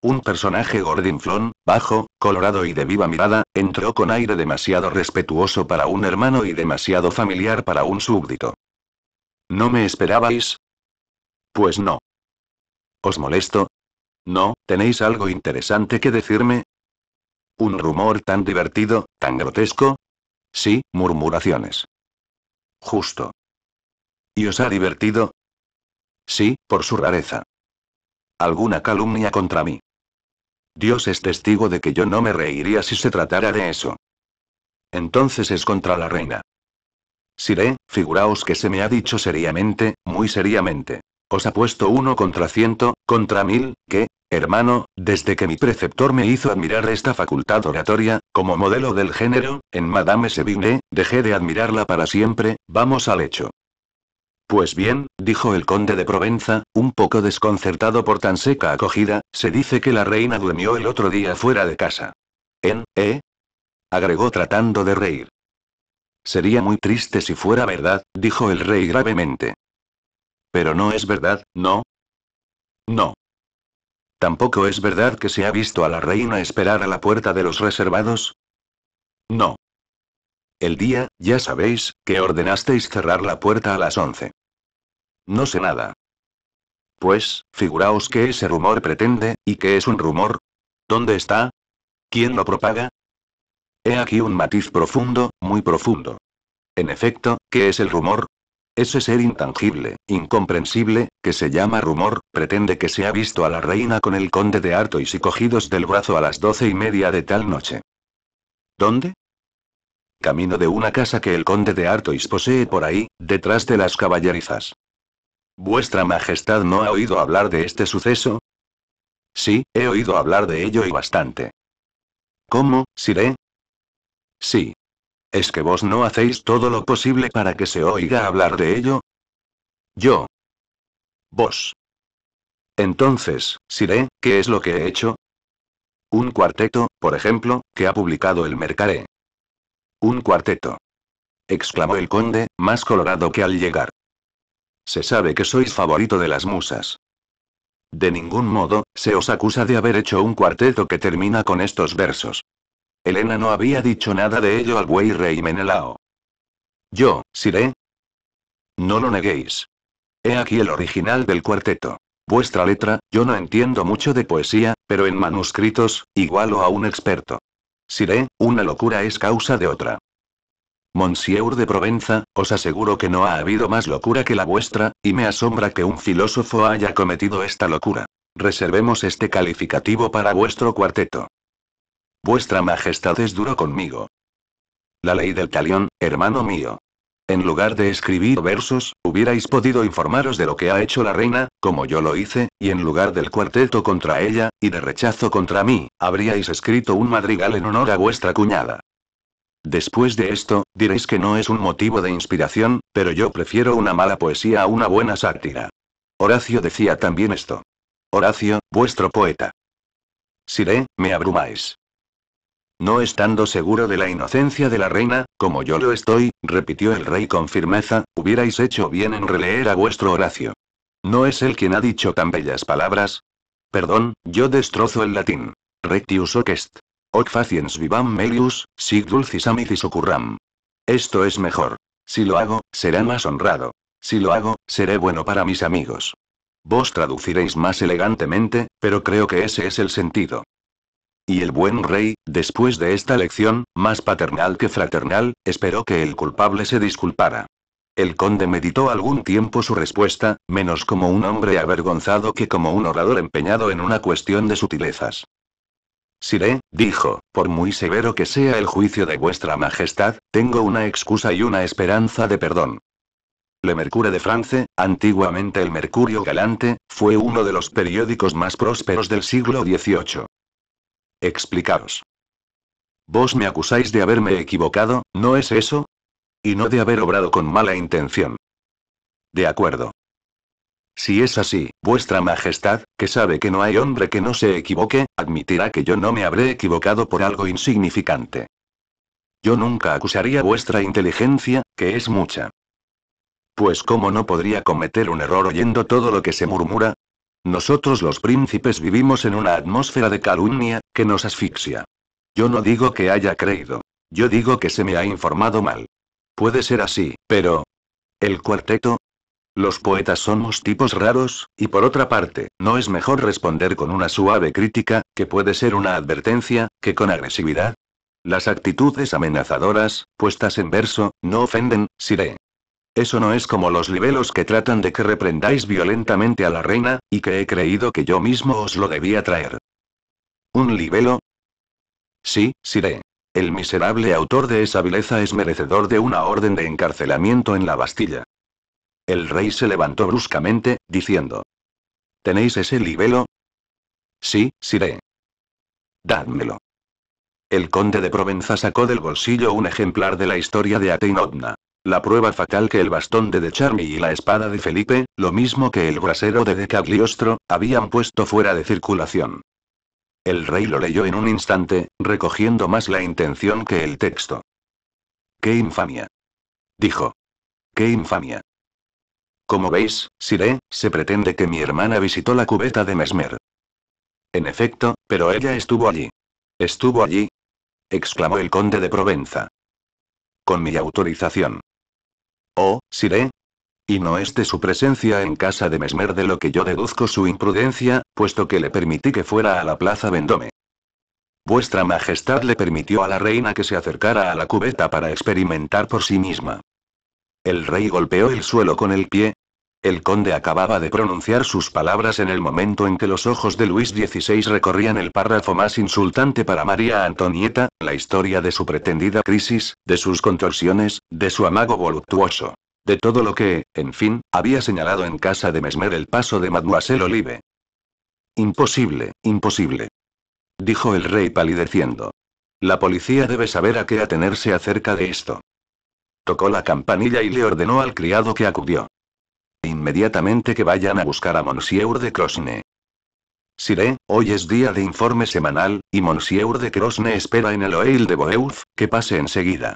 Un personaje gordinflón, bajo, colorado y de viva mirada, entró con aire demasiado respetuoso para un hermano y demasiado familiar para un súbdito. ¿No me esperabais? Pues no. ¿Os molesto? No, ¿tenéis algo interesante que decirme? ¿Un rumor tan divertido, tan grotesco? Sí, murmuraciones. Justo. ¿Y os ha divertido? Sí, por su rareza. ¿Alguna calumnia contra mí? Dios es testigo de que yo no me reiría si se tratara de eso. Entonces es contra la reina. Siré, figuraos que se me ha dicho seriamente, muy seriamente. Os apuesto uno contra ciento, contra mil, que, hermano, desde que mi preceptor me hizo admirar esta facultad oratoria, como modelo del género, en Madame Sevigne, dejé de admirarla para siempre, vamos al hecho. Pues bien, dijo el conde de Provenza, un poco desconcertado por tan seca acogida, se dice que la reina duermió el otro día fuera de casa. ¿En, eh? agregó tratando de reír. Sería muy triste si fuera verdad, dijo el rey gravemente. Pero no es verdad, ¿no? No. Tampoco es verdad que se ha visto a la reina esperar a la puerta de los reservados. No. El día, ya sabéis, que ordenasteis cerrar la puerta a las once. No sé nada. Pues, figuraos que ese rumor pretende, y que es un rumor. ¿Dónde está? ¿Quién lo propaga? He aquí un matiz profundo, muy profundo. En efecto, ¿qué es el rumor? Ese ser intangible, incomprensible, que se llama rumor, pretende que se ha visto a la reina con el conde de Artois y cogidos del brazo a las doce y media de tal noche. ¿Dónde? Camino de una casa que el conde de Artois posee por ahí, detrás de las caballerizas. ¿Vuestra Majestad no ha oído hablar de este suceso? Sí, he oído hablar de ello y bastante. ¿Cómo, Siré? Sí, ¿Es que vos no hacéis todo lo posible para que se oiga hablar de ello? Yo. Vos. Entonces, Siré, ¿qué es lo que he hecho? Un cuarteto, por ejemplo, que ha publicado el Mercaré. Un cuarteto. Exclamó el conde, más colorado que al llegar. Se sabe que sois favorito de las musas. De ningún modo, se os acusa de haber hecho un cuarteto que termina con estos versos. Elena no había dicho nada de ello al buey rey Menelao. Yo, Siré. No lo neguéis. He aquí el original del cuarteto. Vuestra letra, yo no entiendo mucho de poesía, pero en manuscritos, igualo a un experto. Siré, una locura es causa de otra. Monsieur de Provenza, os aseguro que no ha habido más locura que la vuestra, y me asombra que un filósofo haya cometido esta locura. Reservemos este calificativo para vuestro cuarteto. Vuestra Majestad es duro conmigo. La ley del talión, hermano mío. En lugar de escribir versos, hubierais podido informaros de lo que ha hecho la reina, como yo lo hice, y en lugar del cuarteto contra ella, y de rechazo contra mí, habríais escrito un madrigal en honor a vuestra cuñada. Después de esto, diréis que no es un motivo de inspiración, pero yo prefiero una mala poesía a una buena sátira. Horacio decía también esto. Horacio, vuestro poeta. Siré, me abrumáis. No estando seguro de la inocencia de la reina, como yo lo estoy, repitió el rey con firmeza, hubierais hecho bien en releer a vuestro Horacio. ¿No es él quien ha dicho tan bellas palabras? Perdón, yo destrozo el latín. Rectius hoc est. Hoc faciens vivam melius, sic dulcis amicis ocurram. Esto es mejor. Si lo hago, será más honrado. Si lo hago, seré bueno para mis amigos. Vos traduciréis más elegantemente, pero creo que ese es el sentido. Y el buen rey, después de esta lección, más paternal que fraternal, esperó que el culpable se disculpara. El conde meditó algún tiempo su respuesta, menos como un hombre avergonzado que como un orador empeñado en una cuestión de sutilezas. Siré, dijo, por muy severo que sea el juicio de vuestra majestad, tengo una excusa y una esperanza de perdón. Le Mercure de France, antiguamente el Mercurio Galante, fue uno de los periódicos más prósperos del siglo XVIII. Explicaos. Vos me acusáis de haberme equivocado, ¿no es eso? Y no de haber obrado con mala intención. De acuerdo. Si es así, vuestra Majestad, que sabe que no hay hombre que no se equivoque, admitirá que yo no me habré equivocado por algo insignificante. Yo nunca acusaría vuestra inteligencia, que es mucha. Pues cómo no podría cometer un error oyendo todo lo que se murmura, nosotros los príncipes vivimos en una atmósfera de calumnia, que nos asfixia. Yo no digo que haya creído. Yo digo que se me ha informado mal. Puede ser así, pero... ¿El cuarteto? Los poetas somos tipos raros, y por otra parte, ¿no es mejor responder con una suave crítica, que puede ser una advertencia, que con agresividad? Las actitudes amenazadoras, puestas en verso, no ofenden, sire. Eso no es como los libelos que tratan de que reprendáis violentamente a la reina, y que he creído que yo mismo os lo debía traer. ¿Un libelo? Sí, Siré. El miserable autor de esa vileza es merecedor de una orden de encarcelamiento en la Bastilla. El rey se levantó bruscamente, diciendo. ¿Tenéis ese libelo? Sí, Siré. Dádmelo. El conde de Provenza sacó del bolsillo un ejemplar de la historia de Ateinodna. La prueba fatal que el bastón de De Charmy y la espada de Felipe, lo mismo que el brasero de Cagliostro, habían puesto fuera de circulación. El rey lo leyó en un instante, recogiendo más la intención que el texto. ¡Qué infamia! dijo. ¡Qué infamia! Como veis, Siré, se pretende que mi hermana visitó la cubeta de Mesmer. En efecto, pero ella estuvo allí. ¿Estuvo allí? exclamó el conde de Provenza. Con mi autorización. Oh, Siré. Y no esté su presencia en casa de Mesmer de lo que yo deduzco su imprudencia, puesto que le permití que fuera a la plaza Vendome. Vuestra Majestad le permitió a la reina que se acercara a la cubeta para experimentar por sí misma. El rey golpeó el suelo con el pie, el conde acababa de pronunciar sus palabras en el momento en que los ojos de Luis XVI recorrían el párrafo más insultante para María Antonieta, la historia de su pretendida crisis, de sus contorsiones, de su amago voluptuoso. De todo lo que, en fin, había señalado en casa de Mesmer el paso de Mademoiselle Olive. Imposible, imposible. Dijo el rey palideciendo. La policía debe saber a qué atenerse acerca de esto. Tocó la campanilla y le ordenó al criado que acudió inmediatamente que vayan a buscar a Monsieur de Crosne. Siré, hoy es día de informe semanal, y Monsieur de Crosne espera en el Oeil de boeuf que pase enseguida.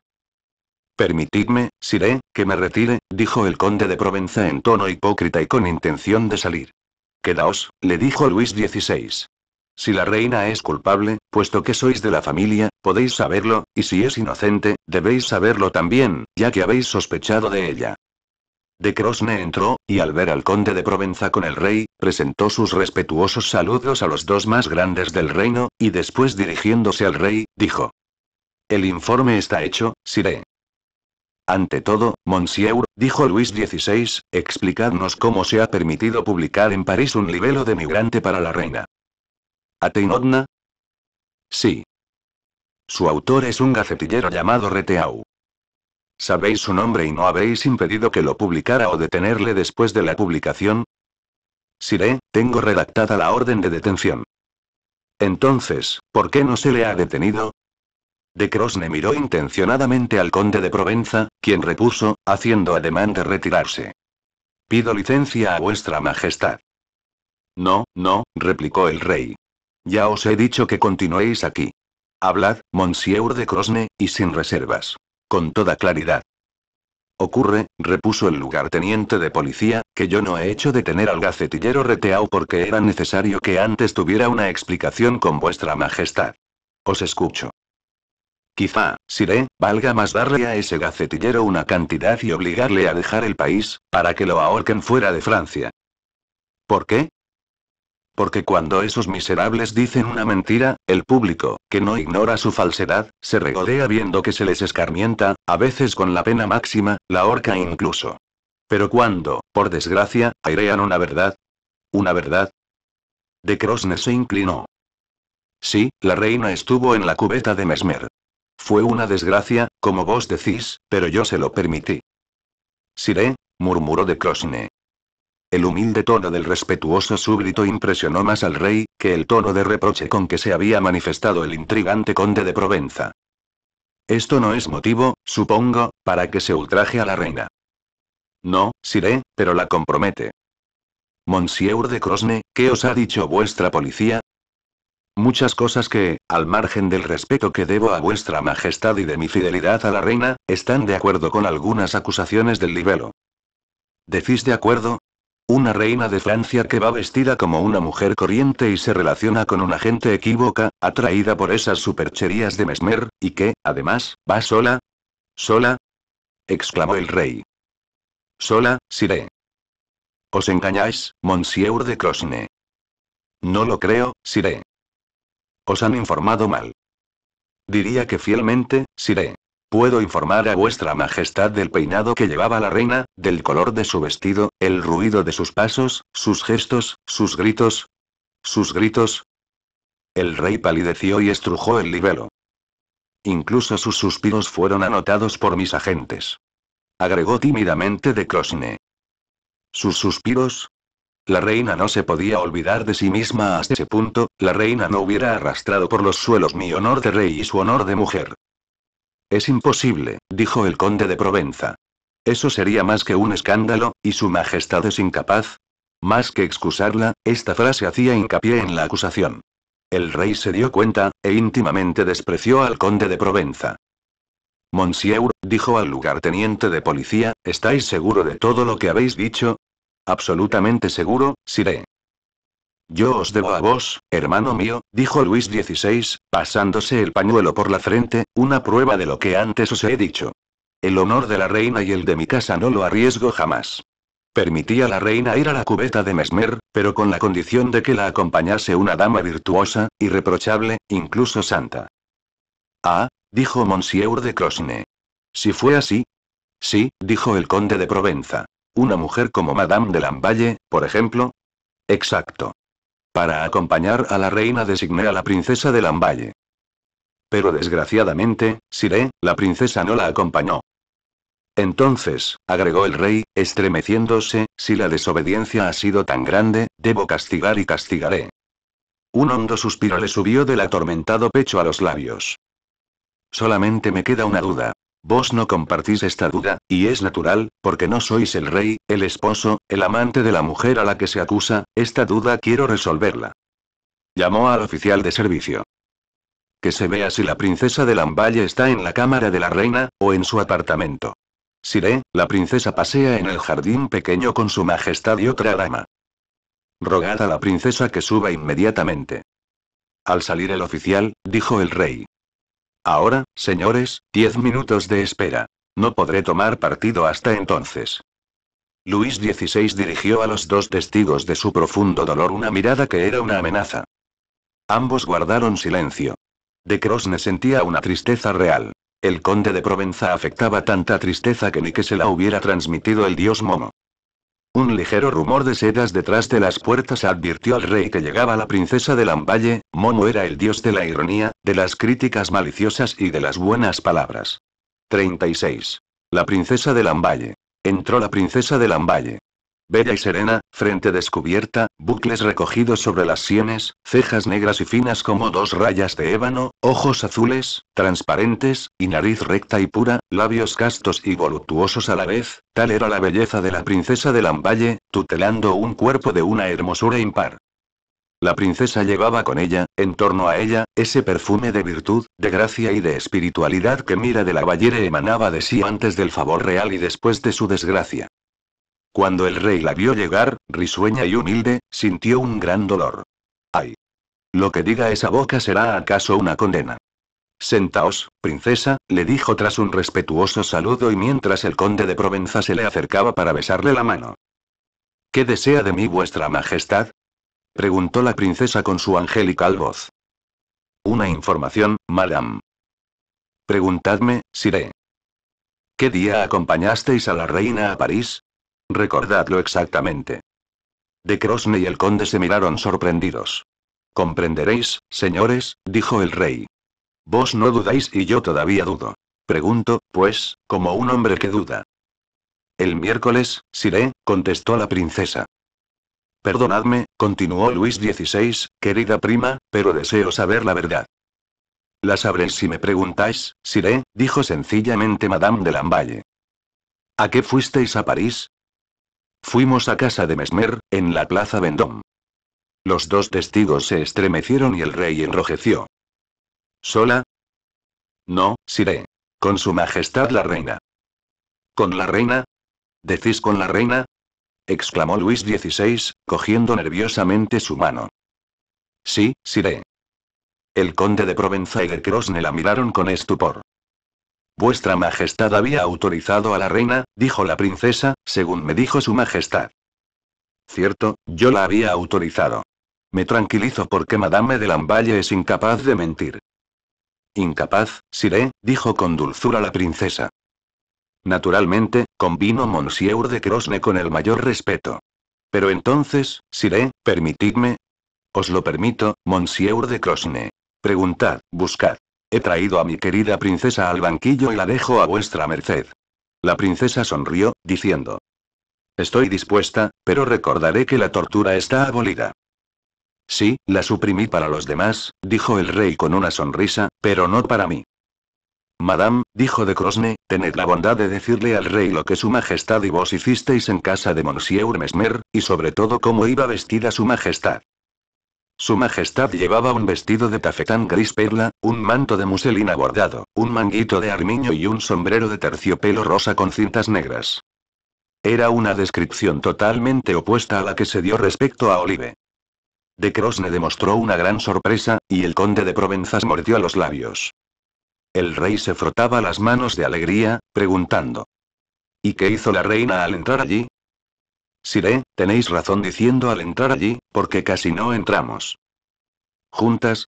Permitidme, Siré, que me retire, dijo el conde de Provenza en tono hipócrita y con intención de salir. Quedaos, le dijo Luis XVI. Si la reina es culpable, puesto que sois de la familia, podéis saberlo, y si es inocente, debéis saberlo también, ya que habéis sospechado de ella. De Crosne entró, y al ver al conde de Provenza con el rey, presentó sus respetuosos saludos a los dos más grandes del reino, y después dirigiéndose al rey, dijo. El informe está hecho, siré. Ante todo, Monsieur, dijo Luis XVI, explicadnos cómo se ha permitido publicar en París un libelo de migrante para la reina. Teinodna? Sí. Su autor es un gacetillero llamado Reteau. ¿Sabéis su nombre y no habéis impedido que lo publicara o detenerle después de la publicación? Siré, tengo redactada la orden de detención. Entonces, ¿por qué no se le ha detenido? De Crosne miró intencionadamente al conde de Provenza, quien repuso, haciendo ademán de retirarse. Pido licencia a vuestra majestad. No, no, replicó el rey. Ya os he dicho que continuéis aquí. Hablad, Monsieur de Crosne, y sin reservas. Con toda claridad. Ocurre, repuso el lugarteniente de policía, que yo no he hecho detener al gacetillero reteado porque era necesario que antes tuviera una explicación con vuestra majestad. Os escucho. Quizá, Siré, valga más darle a ese gacetillero una cantidad y obligarle a dejar el país, para que lo ahorquen fuera de Francia. ¿Por qué? porque cuando esos miserables dicen una mentira, el público, que no ignora su falsedad, se regodea viendo que se les escarmienta, a veces con la pena máxima, la horca incluso. Pero cuando, por desgracia, airean una verdad. ¿Una verdad? De Crosne se inclinó. Sí, la reina estuvo en la cubeta de Mesmer. Fue una desgracia, como vos decís, pero yo se lo permití. Siré, murmuró de Crosne. El humilde tono del respetuoso súbdito impresionó más al rey, que el tono de reproche con que se había manifestado el intrigante conde de Provenza. Esto no es motivo, supongo, para que se ultraje a la reina. No, Siré, pero la compromete. Monsieur de Crosne, ¿qué os ha dicho vuestra policía? Muchas cosas que, al margen del respeto que debo a vuestra majestad y de mi fidelidad a la reina, están de acuerdo con algunas acusaciones del libelo. ¿Decís de acuerdo? Una reina de Francia que va vestida como una mujer corriente y se relaciona con una gente equívoca, atraída por esas supercherías de Mesmer, y que, además, va sola. ¿Sola? exclamó el rey. Sola, Siré. Os engañáis, Monsieur de Crosne. No lo creo, Siré. Os han informado mal. Diría que fielmente, Siré. Puedo informar a vuestra majestad del peinado que llevaba la reina, del color de su vestido, el ruido de sus pasos, sus gestos, sus gritos. Sus gritos. El rey palideció y estrujó el libelo. Incluso sus suspiros fueron anotados por mis agentes. Agregó tímidamente de Crosne. Sus suspiros, la reina no se podía olvidar de sí misma hasta ese punto, la reina no hubiera arrastrado por los suelos mi honor de rey y su honor de mujer. Es imposible, dijo el conde de Provenza. Eso sería más que un escándalo, y su majestad es incapaz. Más que excusarla, esta frase hacía hincapié en la acusación. El rey se dio cuenta, e íntimamente despreció al conde de Provenza. Monsieur, dijo al lugarteniente de policía, ¿estáis seguro de todo lo que habéis dicho? Absolutamente seguro, Siré. Yo os debo a vos, hermano mío, dijo Luis XVI, pasándose el pañuelo por la frente, una prueba de lo que antes os he dicho. El honor de la reina y el de mi casa no lo arriesgo jamás. Permití a la reina ir a la cubeta de Mesmer, pero con la condición de que la acompañase una dama virtuosa, irreprochable, incluso santa. Ah, dijo Monsieur de Crosne. Si fue así. Sí, dijo el conde de Provenza. Una mujer como Madame de Lamballe, por ejemplo. Exacto. Para acompañar a la reina designé a la princesa de Lamballe. Pero desgraciadamente, Siré, la princesa no la acompañó. Entonces, agregó el rey, estremeciéndose, si la desobediencia ha sido tan grande, debo castigar y castigaré. Un hondo suspiro le subió del atormentado pecho a los labios. Solamente me queda una duda. Vos no compartís esta duda, y es natural, porque no sois el rey, el esposo, el amante de la mujer a la que se acusa, esta duda quiero resolverla. Llamó al oficial de servicio. Que se vea si la princesa de Lamballe está en la cámara de la reina, o en su apartamento. Siré, la princesa pasea en el jardín pequeño con su majestad y otra dama. Rogad a la princesa que suba inmediatamente. Al salir el oficial, dijo el rey, Ahora, señores, diez minutos de espera. No podré tomar partido hasta entonces. Luis XVI dirigió a los dos testigos de su profundo dolor una mirada que era una amenaza. Ambos guardaron silencio. De Crosne sentía una tristeza real. El conde de Provenza afectaba tanta tristeza que ni que se la hubiera transmitido el dios Momo. Un ligero rumor de sedas detrás de las puertas advirtió al rey que llegaba la princesa de Lamballe, Momo era el dios de la ironía, de las críticas maliciosas y de las buenas palabras. 36. La princesa de Lamballe. Entró la princesa de Lamballe. Bella y serena, frente descubierta, bucles recogidos sobre las sienes, cejas negras y finas como dos rayas de ébano, ojos azules, transparentes, y nariz recta y pura, labios castos y voluptuosos a la vez, tal era la belleza de la princesa de Lamballe, tutelando un cuerpo de una hermosura impar. La princesa llevaba con ella, en torno a ella, ese perfume de virtud, de gracia y de espiritualidad que Mira de la Ballere emanaba de sí antes del favor real y después de su desgracia. Cuando el rey la vio llegar, risueña y humilde, sintió un gran dolor. ¡Ay! Lo que diga esa boca será acaso una condena. Sentaos, princesa, le dijo tras un respetuoso saludo y mientras el conde de Provenza se le acercaba para besarle la mano. ¿Qué desea de mí vuestra majestad? preguntó la princesa con su angelical voz. Una información, madame. Preguntadme, siré. ¿Qué día acompañasteis a la reina a París? Recordadlo exactamente. De Crosne y el conde se miraron sorprendidos. Comprenderéis, señores, dijo el rey. Vos no dudáis y yo todavía dudo. Pregunto, pues, como un hombre que duda. El miércoles, Siré, contestó la princesa. Perdonadme, continuó Luis XVI, querida prima, pero deseo saber la verdad. La sabréis si me preguntáis, Siré, dijo sencillamente Madame de Lamballe. ¿A qué fuisteis a París? Fuimos a casa de Mesmer, en la plaza Vendôme. Los dos testigos se estremecieron y el rey enrojeció. ¿Sola? No, Siré. Con su majestad la reina. ¿Con la reina? ¿Decís con la reina? exclamó Luis XVI, cogiendo nerviosamente su mano. Sí, Siré. El conde de Provenza y de Crosne la miraron con estupor. Vuestra Majestad había autorizado a la reina, dijo la princesa, según me dijo su Majestad. Cierto, yo la había autorizado. Me tranquilizo porque Madame de Lamballe es incapaz de mentir. Incapaz, Siré, dijo con dulzura la princesa. Naturalmente, convino Monsieur de Crosne con el mayor respeto. Pero entonces, Siré, permitidme. Os lo permito, Monsieur de Crosne. Preguntad, buscad. He traído a mi querida princesa al banquillo y la dejo a vuestra merced. La princesa sonrió, diciendo. Estoy dispuesta, pero recordaré que la tortura está abolida. Sí, la suprimí para los demás, dijo el rey con una sonrisa, pero no para mí. Madame, dijo de Crosne, tened la bondad de decirle al rey lo que su majestad y vos hicisteis en casa de Monsieur Mesmer, y sobre todo cómo iba vestida su majestad. Su Majestad llevaba un vestido de tafetán gris perla, un manto de muselina bordado, un manguito de armiño y un sombrero de terciopelo rosa con cintas negras. Era una descripción totalmente opuesta a la que se dio respecto a Olive. De Crosne demostró una gran sorpresa, y el conde de Provenzas mordió los labios. El rey se frotaba las manos de alegría, preguntando. ¿Y qué hizo la reina al entrar allí? Siré, ¿eh? tenéis razón diciendo al entrar allí, porque casi no entramos. Juntas.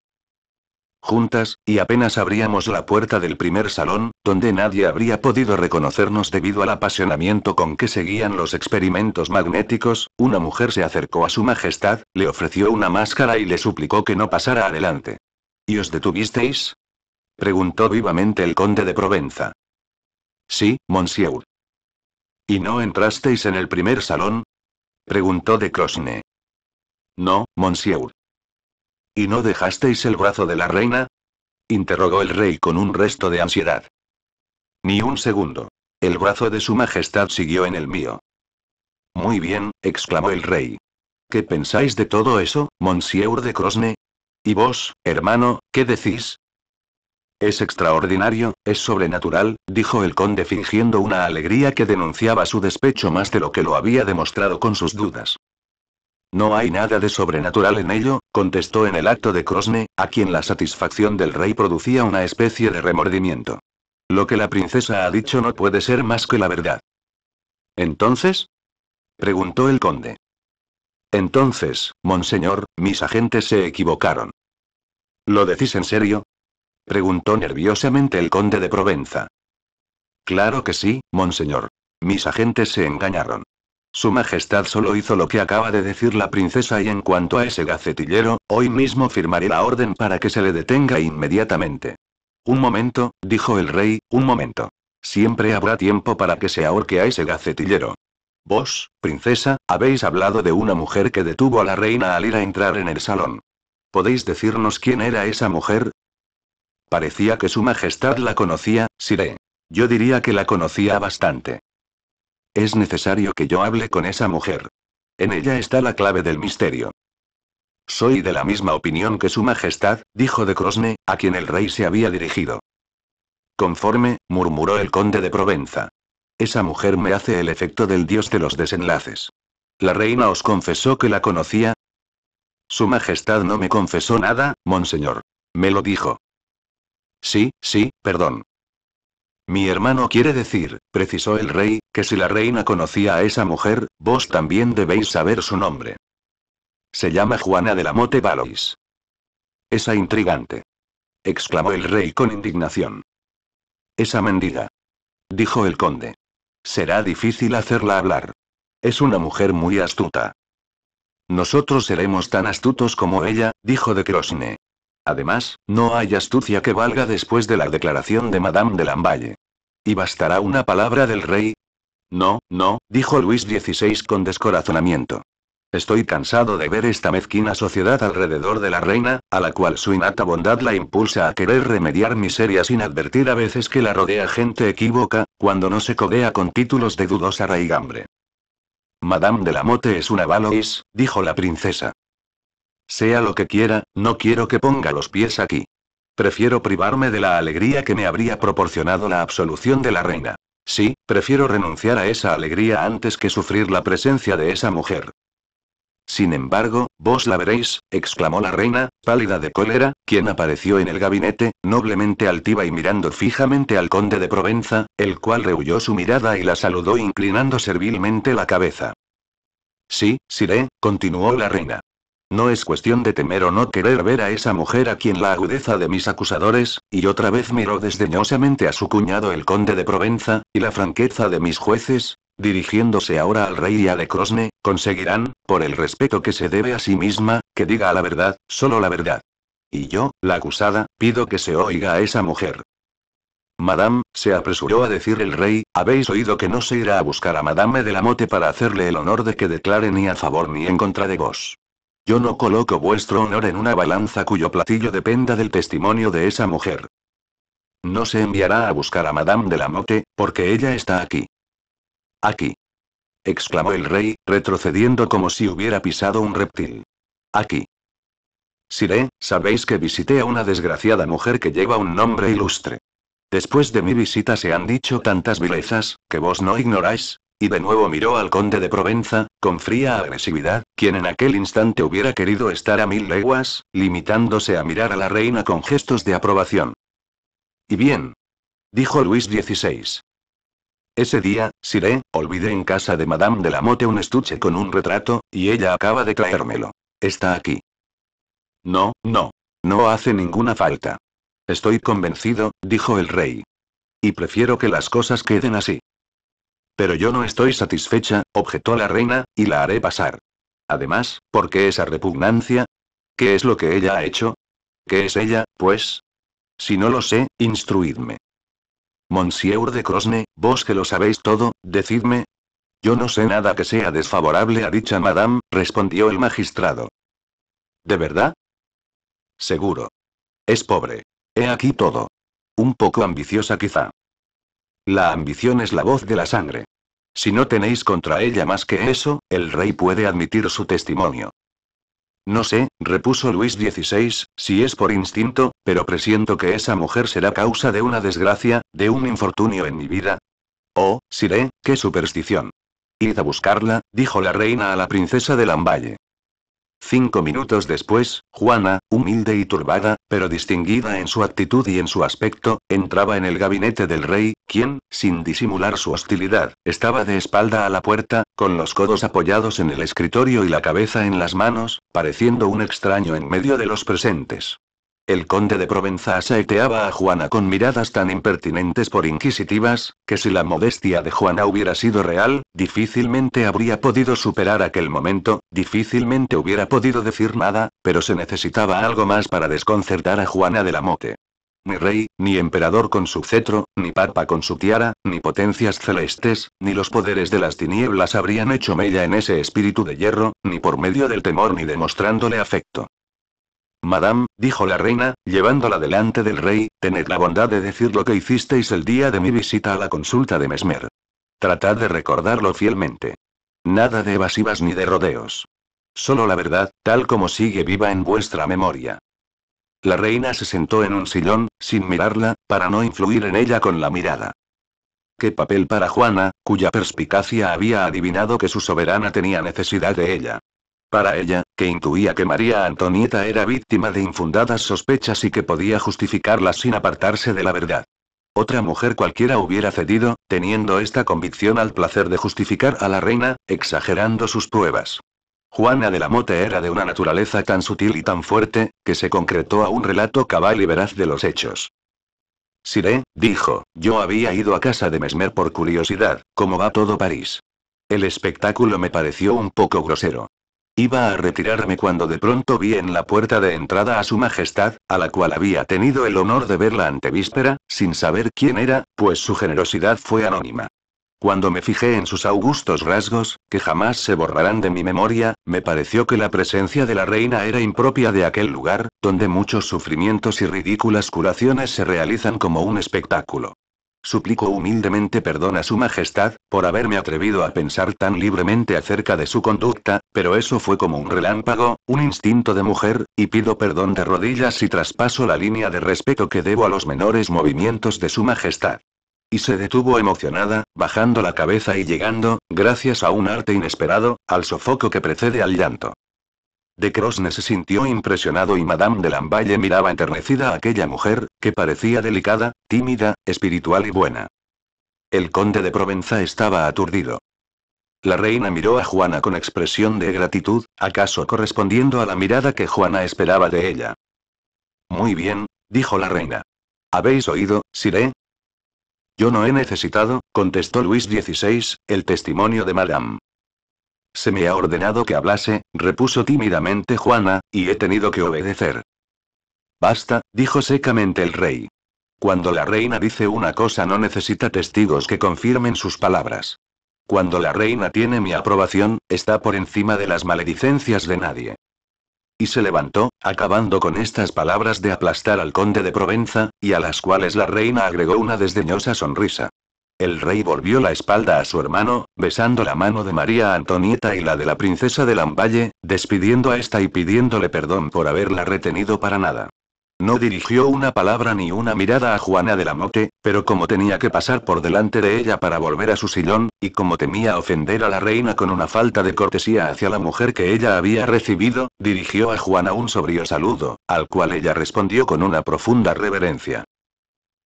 Juntas, y apenas abríamos la puerta del primer salón, donde nadie habría podido reconocernos debido al apasionamiento con que seguían los experimentos magnéticos, una mujer se acercó a su majestad, le ofreció una máscara y le suplicó que no pasara adelante. ¿Y os detuvisteis? preguntó vivamente el conde de Provenza. Sí, monsieur. ¿Y no entrasteis en el primer salón? preguntó de Crosne. No, monsieur. ¿Y no dejasteis el brazo de la reina? interrogó el rey con un resto de ansiedad. Ni un segundo. El brazo de su Majestad siguió en el mío. Muy bien, exclamó el rey. ¿Qué pensáis de todo eso, monsieur de Crosne? ¿Y vos, hermano, qué decís? Es extraordinario, es sobrenatural, dijo el conde fingiendo una alegría que denunciaba su despecho más de lo que lo había demostrado con sus dudas. No hay nada de sobrenatural en ello, contestó en el acto de Crosne, a quien la satisfacción del rey producía una especie de remordimiento. Lo que la princesa ha dicho no puede ser más que la verdad. ¿Entonces? preguntó el conde. Entonces, monseñor, mis agentes se equivocaron. ¿Lo decís en serio? preguntó nerviosamente el conde de Provenza. Claro que sí, monseñor. Mis agentes se engañaron. Su Majestad solo hizo lo que acaba de decir la princesa y en cuanto a ese gacetillero, hoy mismo firmaré la orden para que se le detenga inmediatamente. Un momento, dijo el rey, un momento. Siempre habrá tiempo para que se ahorque a ese gacetillero. Vos, princesa, habéis hablado de una mujer que detuvo a la reina al ir a entrar en el salón. ¿Podéis decirnos quién era esa mujer? Parecía que su Majestad la conocía, Siré. Yo diría que la conocía bastante. Es necesario que yo hable con esa mujer. En ella está la clave del misterio. Soy de la misma opinión que su majestad, dijo de Crosne, a quien el rey se había dirigido. Conforme, murmuró el conde de Provenza. Esa mujer me hace el efecto del dios de los desenlaces. ¿La reina os confesó que la conocía? Su majestad no me confesó nada, monseñor. Me lo dijo. Sí, sí, perdón. Mi hermano quiere decir, precisó el rey, que si la reina conocía a esa mujer, vos también debéis saber su nombre. Se llama Juana de la Mote Valois. Esa intrigante. exclamó el rey con indignación. Esa mendiga. dijo el conde. Será difícil hacerla hablar. Es una mujer muy astuta. Nosotros seremos tan astutos como ella, dijo de Crosne. Además, no hay astucia que valga después de la declaración de Madame de Lamballe. ¿Y bastará una palabra del rey? No, no, dijo Luis XVI con descorazonamiento. Estoy cansado de ver esta mezquina sociedad alrededor de la reina, a la cual su innata bondad la impulsa a querer remediar miserias sin advertir a veces que la rodea gente equívoca, cuando no se codea con títulos de dudosa raigambre. Madame de la Mote es una Valois, dijo la princesa. Sea lo que quiera, no quiero que ponga los pies aquí. Prefiero privarme de la alegría que me habría proporcionado la absolución de la reina. Sí, prefiero renunciar a esa alegría antes que sufrir la presencia de esa mujer. Sin embargo, vos la veréis, exclamó la reina, pálida de cólera, quien apareció en el gabinete, noblemente altiva y mirando fijamente al conde de Provenza, el cual rehuyó su mirada y la saludó inclinando servilmente la cabeza. Sí, Siré, continuó la reina. No es cuestión de temer o no querer ver a esa mujer a quien la agudeza de mis acusadores, y otra vez miró desdeñosamente a su cuñado el conde de Provenza, y la franqueza de mis jueces, dirigiéndose ahora al rey y a Crosne, conseguirán, por el respeto que se debe a sí misma, que diga la verdad, solo la verdad. Y yo, la acusada, pido que se oiga a esa mujer. Madame, se apresuró a decir el rey, habéis oído que no se irá a buscar a Madame de la Mote para hacerle el honor de que declare ni a favor ni en contra de vos. Yo no coloco vuestro honor en una balanza cuyo platillo dependa del testimonio de esa mujer. No se enviará a buscar a Madame de la Motte, porque ella está aquí. Aquí. exclamó el rey, retrocediendo como si hubiera pisado un reptil. Aquí. Siré, sabéis que visité a una desgraciada mujer que lleva un nombre ilustre. Después de mi visita se han dicho tantas vilezas, que vos no ignoráis, y de nuevo miró al conde de Provenza, con fría agresividad, quien en aquel instante hubiera querido estar a mil leguas, limitándose a mirar a la reina con gestos de aprobación. Y bien, dijo Luis XVI. Ese día, Siré, olvidé en casa de Madame de la Motte un estuche con un retrato, y ella acaba de traérmelo. Está aquí. No, no. No hace ninguna falta. Estoy convencido, dijo el rey. Y prefiero que las cosas queden así. Pero yo no estoy satisfecha, objetó la reina, y la haré pasar. Además, ¿por qué esa repugnancia? ¿Qué es lo que ella ha hecho? ¿Qué es ella, pues? Si no lo sé, instruidme. Monsieur de Crosne, vos que lo sabéis todo, decidme. Yo no sé nada que sea desfavorable a dicha madame, respondió el magistrado. ¿De verdad? Seguro. Es pobre. He aquí todo. Un poco ambiciosa quizá. La ambición es la voz de la sangre. Si no tenéis contra ella más que eso, el rey puede admitir su testimonio. No sé, repuso Luis XVI, si es por instinto, pero presiento que esa mujer será causa de una desgracia, de un infortunio en mi vida. Oh, Siré, qué superstición. Id a buscarla, dijo la reina a la princesa de Lamballe. Cinco minutos después, Juana, humilde y turbada, pero distinguida en su actitud y en su aspecto, entraba en el gabinete del rey, quien, sin disimular su hostilidad, estaba de espalda a la puerta, con los codos apoyados en el escritorio y la cabeza en las manos, pareciendo un extraño en medio de los presentes. El conde de Provenza asaeteaba a Juana con miradas tan impertinentes por inquisitivas, que si la modestia de Juana hubiera sido real, difícilmente habría podido superar aquel momento, difícilmente hubiera podido decir nada, pero se necesitaba algo más para desconcertar a Juana de la Mote. Ni rey, ni emperador con su cetro, ni papa con su tiara, ni potencias celestes, ni los poderes de las tinieblas habrían hecho mella en ese espíritu de hierro, ni por medio del temor ni demostrándole afecto. Madame, dijo la reina, llevándola delante del rey, tened la bondad de decir lo que hicisteis el día de mi visita a la consulta de Mesmer. Tratad de recordarlo fielmente. Nada de evasivas ni de rodeos. Solo la verdad, tal como sigue viva en vuestra memoria. La reina se sentó en un sillón, sin mirarla, para no influir en ella con la mirada. Qué papel para Juana, cuya perspicacia había adivinado que su soberana tenía necesidad de ella. Para ella, que intuía que María Antonieta era víctima de infundadas sospechas y que podía justificarlas sin apartarse de la verdad. Otra mujer cualquiera hubiera cedido, teniendo esta convicción al placer de justificar a la reina, exagerando sus pruebas. Juana de la Mote era de una naturaleza tan sutil y tan fuerte, que se concretó a un relato cabal y veraz de los hechos. Siré, dijo, yo había ido a casa de Mesmer por curiosidad, como va todo París. El espectáculo me pareció un poco grosero. Iba a retirarme cuando de pronto vi en la puerta de entrada a su Majestad, a la cual había tenido el honor de verla antevíspera, sin saber quién era, pues su generosidad fue anónima. Cuando me fijé en sus augustos rasgos, que jamás se borrarán de mi memoria, me pareció que la presencia de la reina era impropia de aquel lugar, donde muchos sufrimientos y ridículas curaciones se realizan como un espectáculo. Suplico humildemente perdón a su Majestad, por haberme atrevido a pensar tan libremente acerca de su conducta, pero eso fue como un relámpago, un instinto de mujer, y pido perdón de rodillas si traspaso la línea de respeto que debo a los menores movimientos de su Majestad. Y se detuvo emocionada, bajando la cabeza y llegando, gracias a un arte inesperado, al sofoco que precede al llanto. De Crosne se sintió impresionado y Madame de Lamballe miraba enternecida a aquella mujer, que parecía delicada, tímida, espiritual y buena. El conde de Provenza estaba aturdido. La reina miró a Juana con expresión de gratitud, acaso correspondiendo a la mirada que Juana esperaba de ella. Muy bien, dijo la reina. ¿Habéis oído, Siré? Yo no he necesitado, contestó Luis XVI, el testimonio de Madame. Se me ha ordenado que hablase, repuso tímidamente Juana, y he tenido que obedecer. Basta, dijo secamente el rey. Cuando la reina dice una cosa no necesita testigos que confirmen sus palabras. Cuando la reina tiene mi aprobación, está por encima de las maledicencias de nadie. Y se levantó, acabando con estas palabras de aplastar al conde de Provenza, y a las cuales la reina agregó una desdeñosa sonrisa. El rey volvió la espalda a su hermano, besando la mano de María Antonieta y la de la princesa de Lamballe, despidiendo a esta y pidiéndole perdón por haberla retenido para nada. No dirigió una palabra ni una mirada a Juana de la Mote, pero como tenía que pasar por delante de ella para volver a su sillón, y como temía ofender a la reina con una falta de cortesía hacia la mujer que ella había recibido, dirigió a Juana un sobrio saludo, al cual ella respondió con una profunda reverencia.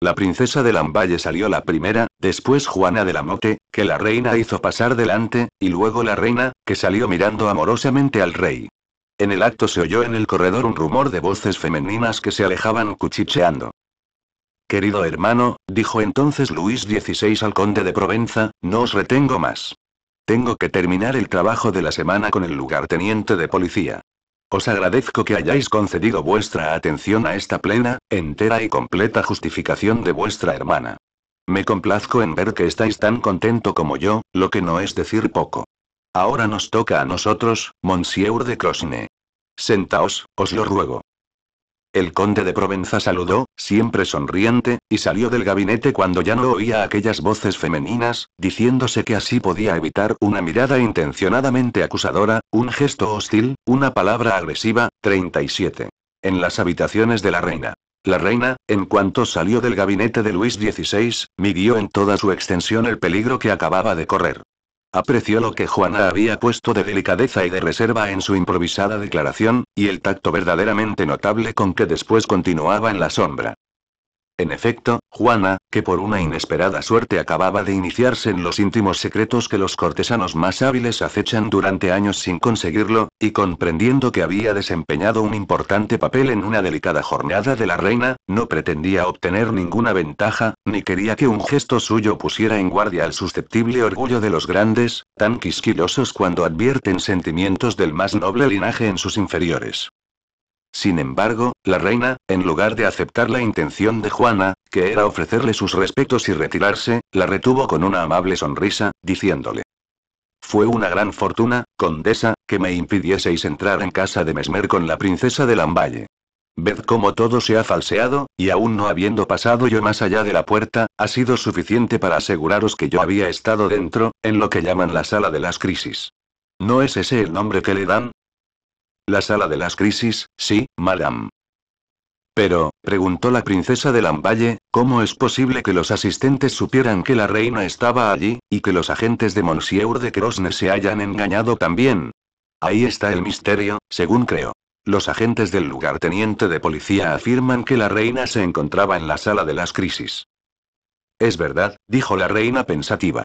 La princesa de Lamballe salió la primera, después Juana de la Mote, que la reina hizo pasar delante, y luego la reina, que salió mirando amorosamente al rey. En el acto se oyó en el corredor un rumor de voces femeninas que se alejaban cuchicheando. Querido hermano, dijo entonces Luis XVI al conde de Provenza, no os retengo más. Tengo que terminar el trabajo de la semana con el lugarteniente de policía. Os agradezco que hayáis concedido vuestra atención a esta plena, entera y completa justificación de vuestra hermana. Me complazco en ver que estáis tan contento como yo, lo que no es decir poco. Ahora nos toca a nosotros, Monsieur de Crosne. Sentaos, os lo ruego. El conde de Provenza saludó, siempre sonriente, y salió del gabinete cuando ya no oía aquellas voces femeninas, diciéndose que así podía evitar una mirada intencionadamente acusadora, un gesto hostil, una palabra agresiva. 37. En las habitaciones de la reina. La reina, en cuanto salió del gabinete de Luis XVI, midió en toda su extensión el peligro que acababa de correr. Apreció lo que Juana había puesto de delicadeza y de reserva en su improvisada declaración, y el tacto verdaderamente notable con que después continuaba en la sombra. En efecto, Juana, que por una inesperada suerte acababa de iniciarse en los íntimos secretos que los cortesanos más hábiles acechan durante años sin conseguirlo, y comprendiendo que había desempeñado un importante papel en una delicada jornada de la reina, no pretendía obtener ninguna ventaja, ni quería que un gesto suyo pusiera en guardia al susceptible orgullo de los grandes, tan quisquillosos cuando advierten sentimientos del más noble linaje en sus inferiores. Sin embargo, la reina, en lugar de aceptar la intención de Juana, que era ofrecerle sus respetos y retirarse, la retuvo con una amable sonrisa, diciéndole. Fue una gran fortuna, condesa, que me impidieseis entrar en casa de Mesmer con la princesa de Lamballe. Ved cómo todo se ha falseado, y aún no habiendo pasado yo más allá de la puerta, ha sido suficiente para aseguraros que yo había estado dentro, en lo que llaman la sala de las crisis. ¿No es ese el nombre que le dan? La sala de las crisis, sí, madame. Pero, preguntó la princesa de Lamballe, ¿cómo es posible que los asistentes supieran que la reina estaba allí, y que los agentes de Monsieur de Crosne se hayan engañado también? Ahí está el misterio, según creo. Los agentes del lugarteniente de policía afirman que la reina se encontraba en la sala de las crisis. Es verdad, dijo la reina pensativa.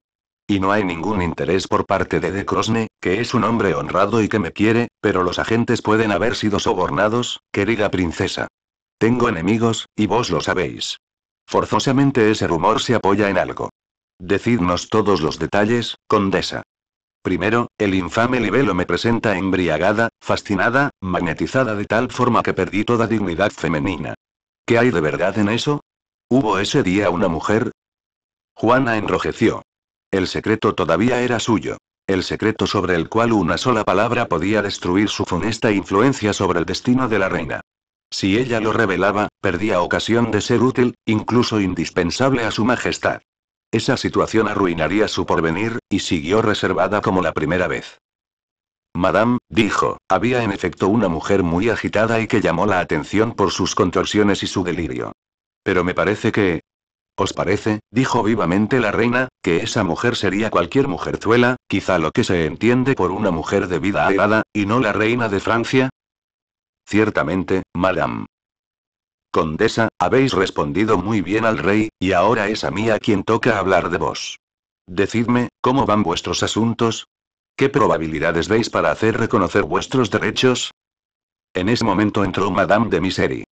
Y no hay ningún interés por parte de De Crosne, que es un hombre honrado y que me quiere, pero los agentes pueden haber sido sobornados, querida princesa. Tengo enemigos, y vos lo sabéis. Forzosamente ese rumor se apoya en algo. Decidnos todos los detalles, condesa. Primero, el infame libelo me presenta embriagada, fascinada, magnetizada de tal forma que perdí toda dignidad femenina. ¿Qué hay de verdad en eso? ¿Hubo ese día una mujer? Juana enrojeció. El secreto todavía era suyo. El secreto sobre el cual una sola palabra podía destruir su funesta influencia sobre el destino de la reina. Si ella lo revelaba, perdía ocasión de ser útil, incluso indispensable a su majestad. Esa situación arruinaría su porvenir, y siguió reservada como la primera vez. Madame, dijo, había en efecto una mujer muy agitada y que llamó la atención por sus contorsiones y su delirio. Pero me parece que, ¿Os parece? dijo vivamente la reina, que esa mujer sería cualquier mujerzuela, quizá lo que se entiende por una mujer de vida airada, y no la reina de Francia. Ciertamente, madame. Condesa, habéis respondido muy bien al rey, y ahora es a mí a quien toca hablar de vos. Decidme, ¿cómo van vuestros asuntos? ¿Qué probabilidades veis para hacer reconocer vuestros derechos? En ese momento entró Madame de Misery.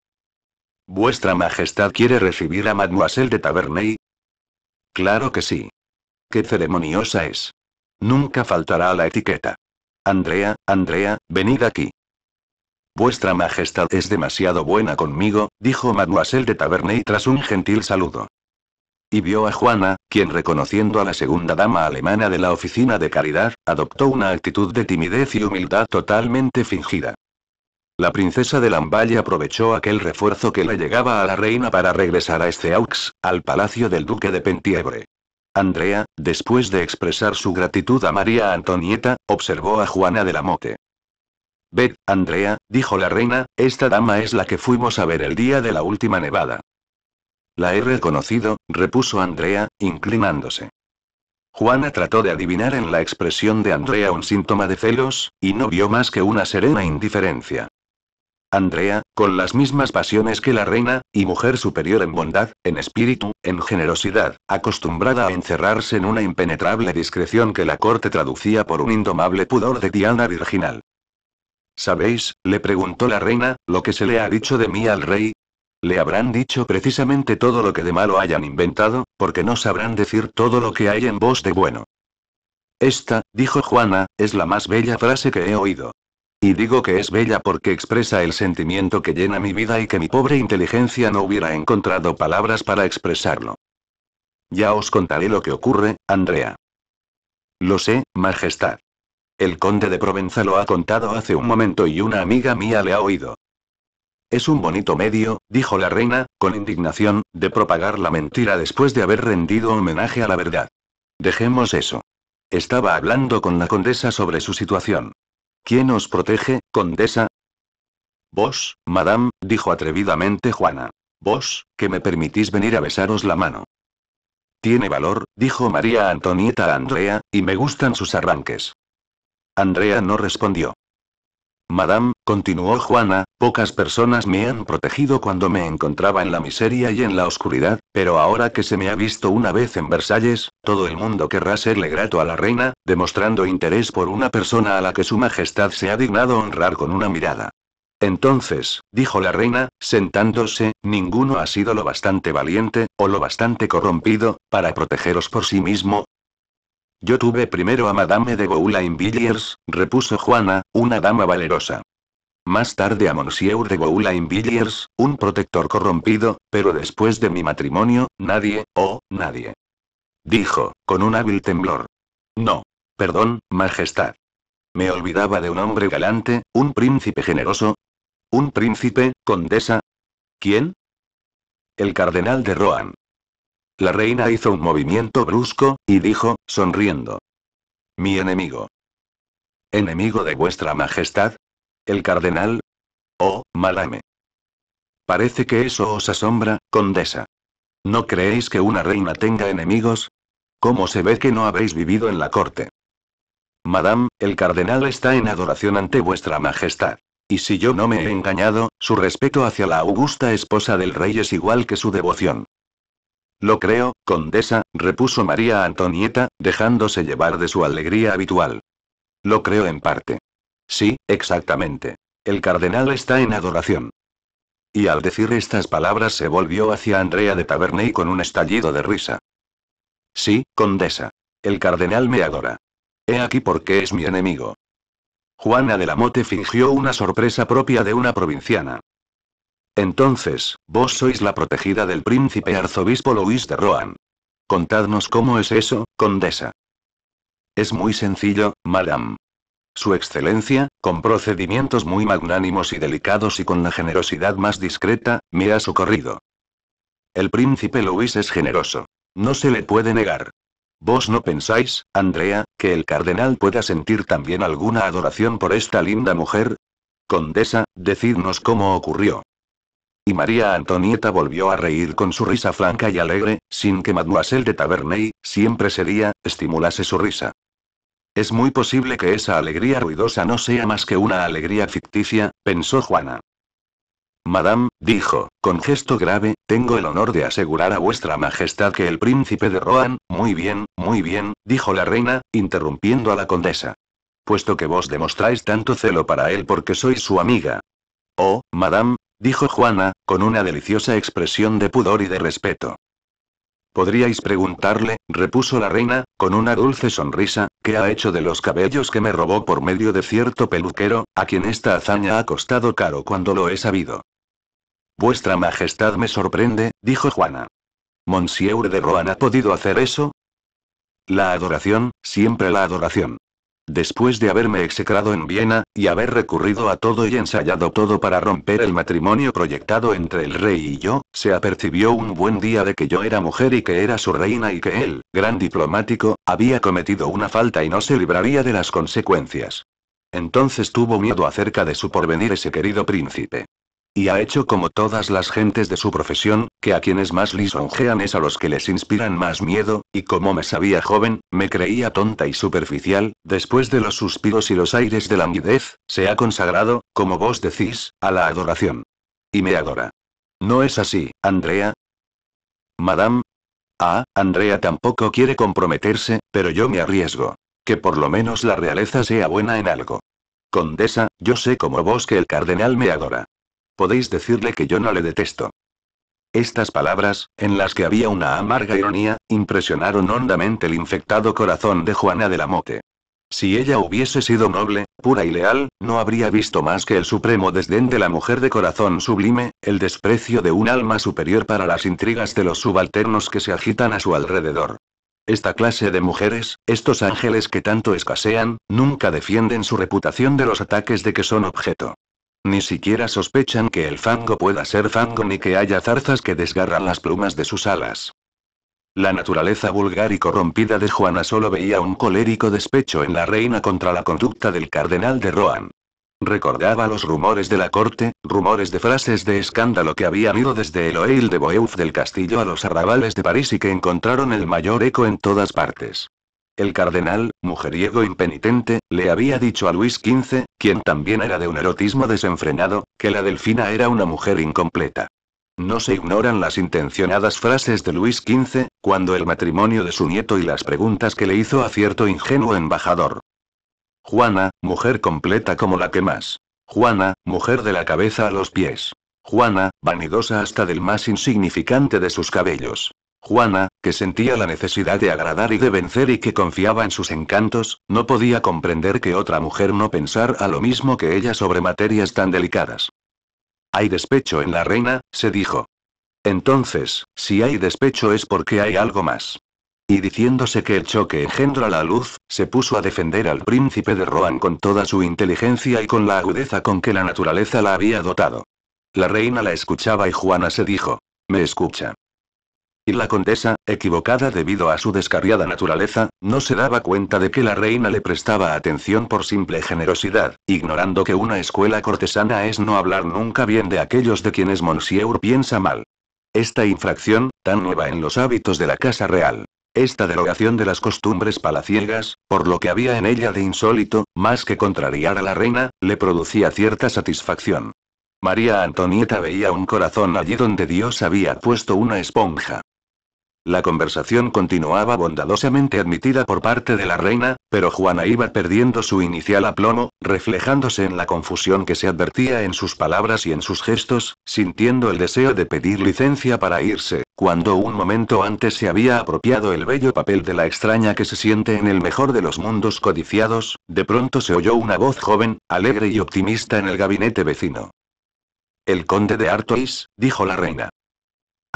¿Vuestra Majestad quiere recibir a Mademoiselle de Taverney? Claro que sí. Qué ceremoniosa es. Nunca faltará la etiqueta. Andrea, Andrea, venid aquí. Vuestra Majestad es demasiado buena conmigo, dijo Mademoiselle de Taverney tras un gentil saludo. Y vio a Juana, quien reconociendo a la segunda dama alemana de la oficina de caridad, adoptó una actitud de timidez y humildad totalmente fingida. La princesa de Lamballe aprovechó aquel refuerzo que le llegaba a la reina para regresar a Esteaux, al palacio del duque de Pentiebre. Andrea, después de expresar su gratitud a María Antonieta, observó a Juana de la Mote. Ved, Andrea, dijo la reina, esta dama es la que fuimos a ver el día de la última nevada. La he reconocido, repuso Andrea, inclinándose. Juana trató de adivinar en la expresión de Andrea un síntoma de celos, y no vio más que una serena indiferencia. Andrea, con las mismas pasiones que la reina, y mujer superior en bondad, en espíritu, en generosidad, acostumbrada a encerrarse en una impenetrable discreción que la corte traducía por un indomable pudor de Diana virginal. ¿Sabéis, le preguntó la reina, lo que se le ha dicho de mí al rey? Le habrán dicho precisamente todo lo que de malo hayan inventado, porque no sabrán decir todo lo que hay en vos de bueno. Esta, dijo Juana, es la más bella frase que he oído. Y digo que es bella porque expresa el sentimiento que llena mi vida y que mi pobre inteligencia no hubiera encontrado palabras para expresarlo. Ya os contaré lo que ocurre, Andrea. Lo sé, Majestad. El conde de Provenza lo ha contado hace un momento y una amiga mía le ha oído. Es un bonito medio, dijo la reina, con indignación, de propagar la mentira después de haber rendido homenaje a la verdad. Dejemos eso. Estaba hablando con la condesa sobre su situación. ¿Quién os protege, condesa? Vos, madame, dijo atrevidamente Juana. Vos, que me permitís venir a besaros la mano. Tiene valor, dijo María Antonieta a Andrea, y me gustan sus arranques. Andrea no respondió. Madame, continuó Juana, Pocas personas me han protegido cuando me encontraba en la miseria y en la oscuridad, pero ahora que se me ha visto una vez en Versalles, todo el mundo querrá serle grato a la reina, demostrando interés por una persona a la que su majestad se ha dignado honrar con una mirada. Entonces, dijo la reina, sentándose, ninguno ha sido lo bastante valiente, o lo bastante corrompido, para protegeros por sí mismo, yo tuve primero a Madame de en Villiers, repuso Juana, una dama valerosa. Más tarde a Monsieur de Boulain-Villiers, un protector corrompido, pero después de mi matrimonio, nadie, oh, nadie. Dijo, con un hábil temblor. No. Perdón, Majestad. Me olvidaba de un hombre galante, un príncipe generoso. ¿Un príncipe, condesa? ¿Quién? El cardenal de Rohan. La reina hizo un movimiento brusco, y dijo, sonriendo. Mi enemigo. ¿Enemigo de vuestra Majestad? El cardenal. Oh, malame. Parece que eso os asombra, condesa. ¿No creéis que una reina tenga enemigos? ¿Cómo se ve que no habéis vivido en la corte? Madame, el cardenal está en adoración ante vuestra majestad. Y si yo no me he engañado, su respeto hacia la augusta esposa del rey es igual que su devoción. Lo creo, condesa, repuso María Antonieta, dejándose llevar de su alegría habitual. Lo creo en parte. Sí, exactamente. El cardenal está en adoración. Y al decir estas palabras se volvió hacia Andrea de Taverney con un estallido de risa. Sí, condesa. El cardenal me adora. He aquí porque es mi enemigo. Juana de la Mote fingió una sorpresa propia de una provinciana. Entonces, vos sois la protegida del príncipe arzobispo Luis de Rohan. Contadnos cómo es eso, condesa. Es muy sencillo, madame. Su Excelencia, con procedimientos muy magnánimos y delicados y con la generosidad más discreta, me ha socorrido. El príncipe Luis es generoso. No se le puede negar. ¿Vos no pensáis, Andrea, que el cardenal pueda sentir también alguna adoración por esta linda mujer? Condesa, decidnos cómo ocurrió. Y María Antonieta volvió a reír con su risa franca y alegre, sin que Mademoiselle de Taverney, siempre sería, estimulase su risa. Es muy posible que esa alegría ruidosa no sea más que una alegría ficticia, pensó Juana. Madame, dijo, con gesto grave, tengo el honor de asegurar a vuestra majestad que el príncipe de Rohan, muy bien, muy bien, dijo la reina, interrumpiendo a la condesa. Puesto que vos demostráis tanto celo para él porque sois su amiga. Oh, madame, dijo Juana, con una deliciosa expresión de pudor y de respeto. Podríais preguntarle, repuso la reina, con una dulce sonrisa, ¿qué ha hecho de los cabellos que me robó por medio de cierto peluquero, a quien esta hazaña ha costado caro cuando lo he sabido? Vuestra Majestad me sorprende, dijo Juana. ¿Monsieur de Rohan ha podido hacer eso? La adoración, siempre la adoración. Después de haberme execrado en Viena, y haber recurrido a todo y ensayado todo para romper el matrimonio proyectado entre el rey y yo, se apercibió un buen día de que yo era mujer y que era su reina y que él, gran diplomático, había cometido una falta y no se libraría de las consecuencias. Entonces tuvo miedo acerca de su porvenir ese querido príncipe. Y ha hecho como todas las gentes de su profesión, que a quienes más lisonjean es a los que les inspiran más miedo, y como me sabía joven, me creía tonta y superficial, después de los suspiros y los aires de la languidez, se ha consagrado, como vos decís, a la adoración. Y me adora. ¿No es así, Andrea? Madame. Ah, Andrea tampoco quiere comprometerse, pero yo me arriesgo. Que por lo menos la realeza sea buena en algo. Condesa, yo sé como vos que el cardenal me adora. Podéis decirle que yo no le detesto. Estas palabras, en las que había una amarga ironía, impresionaron hondamente el infectado corazón de Juana de la Mote. Si ella hubiese sido noble, pura y leal, no habría visto más que el supremo desdén de la mujer de corazón sublime, el desprecio de un alma superior para las intrigas de los subalternos que se agitan a su alrededor. Esta clase de mujeres, estos ángeles que tanto escasean, nunca defienden su reputación de los ataques de que son objeto. Ni siquiera sospechan que el fango pueda ser fango ni que haya zarzas que desgarran las plumas de sus alas. La naturaleza vulgar y corrompida de Juana solo veía un colérico despecho en la reina contra la conducta del cardenal de Rohan. Recordaba los rumores de la corte, rumores de frases de escándalo que habían ido desde el Oeil de Boeuf del castillo a los arrabales de París y que encontraron el mayor eco en todas partes. El cardenal, mujeriego impenitente, le había dicho a Luis XV, quien también era de un erotismo desenfrenado, que la delfina era una mujer incompleta. No se ignoran las intencionadas frases de Luis XV, cuando el matrimonio de su nieto y las preguntas que le hizo a cierto ingenuo embajador. Juana, mujer completa como la que más. Juana, mujer de la cabeza a los pies. Juana, vanidosa hasta del más insignificante de sus cabellos. Juana, que sentía la necesidad de agradar y de vencer y que confiaba en sus encantos, no podía comprender que otra mujer no pensara lo mismo que ella sobre materias tan delicadas. Hay despecho en la reina, se dijo. Entonces, si hay despecho es porque hay algo más. Y diciéndose que el choque engendra la luz, se puso a defender al príncipe de Rohan con toda su inteligencia y con la agudeza con que la naturaleza la había dotado. La reina la escuchaba y Juana se dijo, me escucha. Y la condesa, equivocada debido a su descarriada naturaleza, no se daba cuenta de que la reina le prestaba atención por simple generosidad, ignorando que una escuela cortesana es no hablar nunca bien de aquellos de quienes Monsieur piensa mal. Esta infracción, tan nueva en los hábitos de la Casa Real, esta derogación de las costumbres palaciegas, por lo que había en ella de insólito, más que contrariar a la reina, le producía cierta satisfacción. María Antonieta veía un corazón allí donde Dios había puesto una esponja. La conversación continuaba bondadosamente admitida por parte de la reina, pero Juana iba perdiendo su inicial aplomo, reflejándose en la confusión que se advertía en sus palabras y en sus gestos, sintiendo el deseo de pedir licencia para irse, cuando un momento antes se había apropiado el bello papel de la extraña que se siente en el mejor de los mundos codiciados, de pronto se oyó una voz joven, alegre y optimista en el gabinete vecino. El conde de Artois, dijo la reina.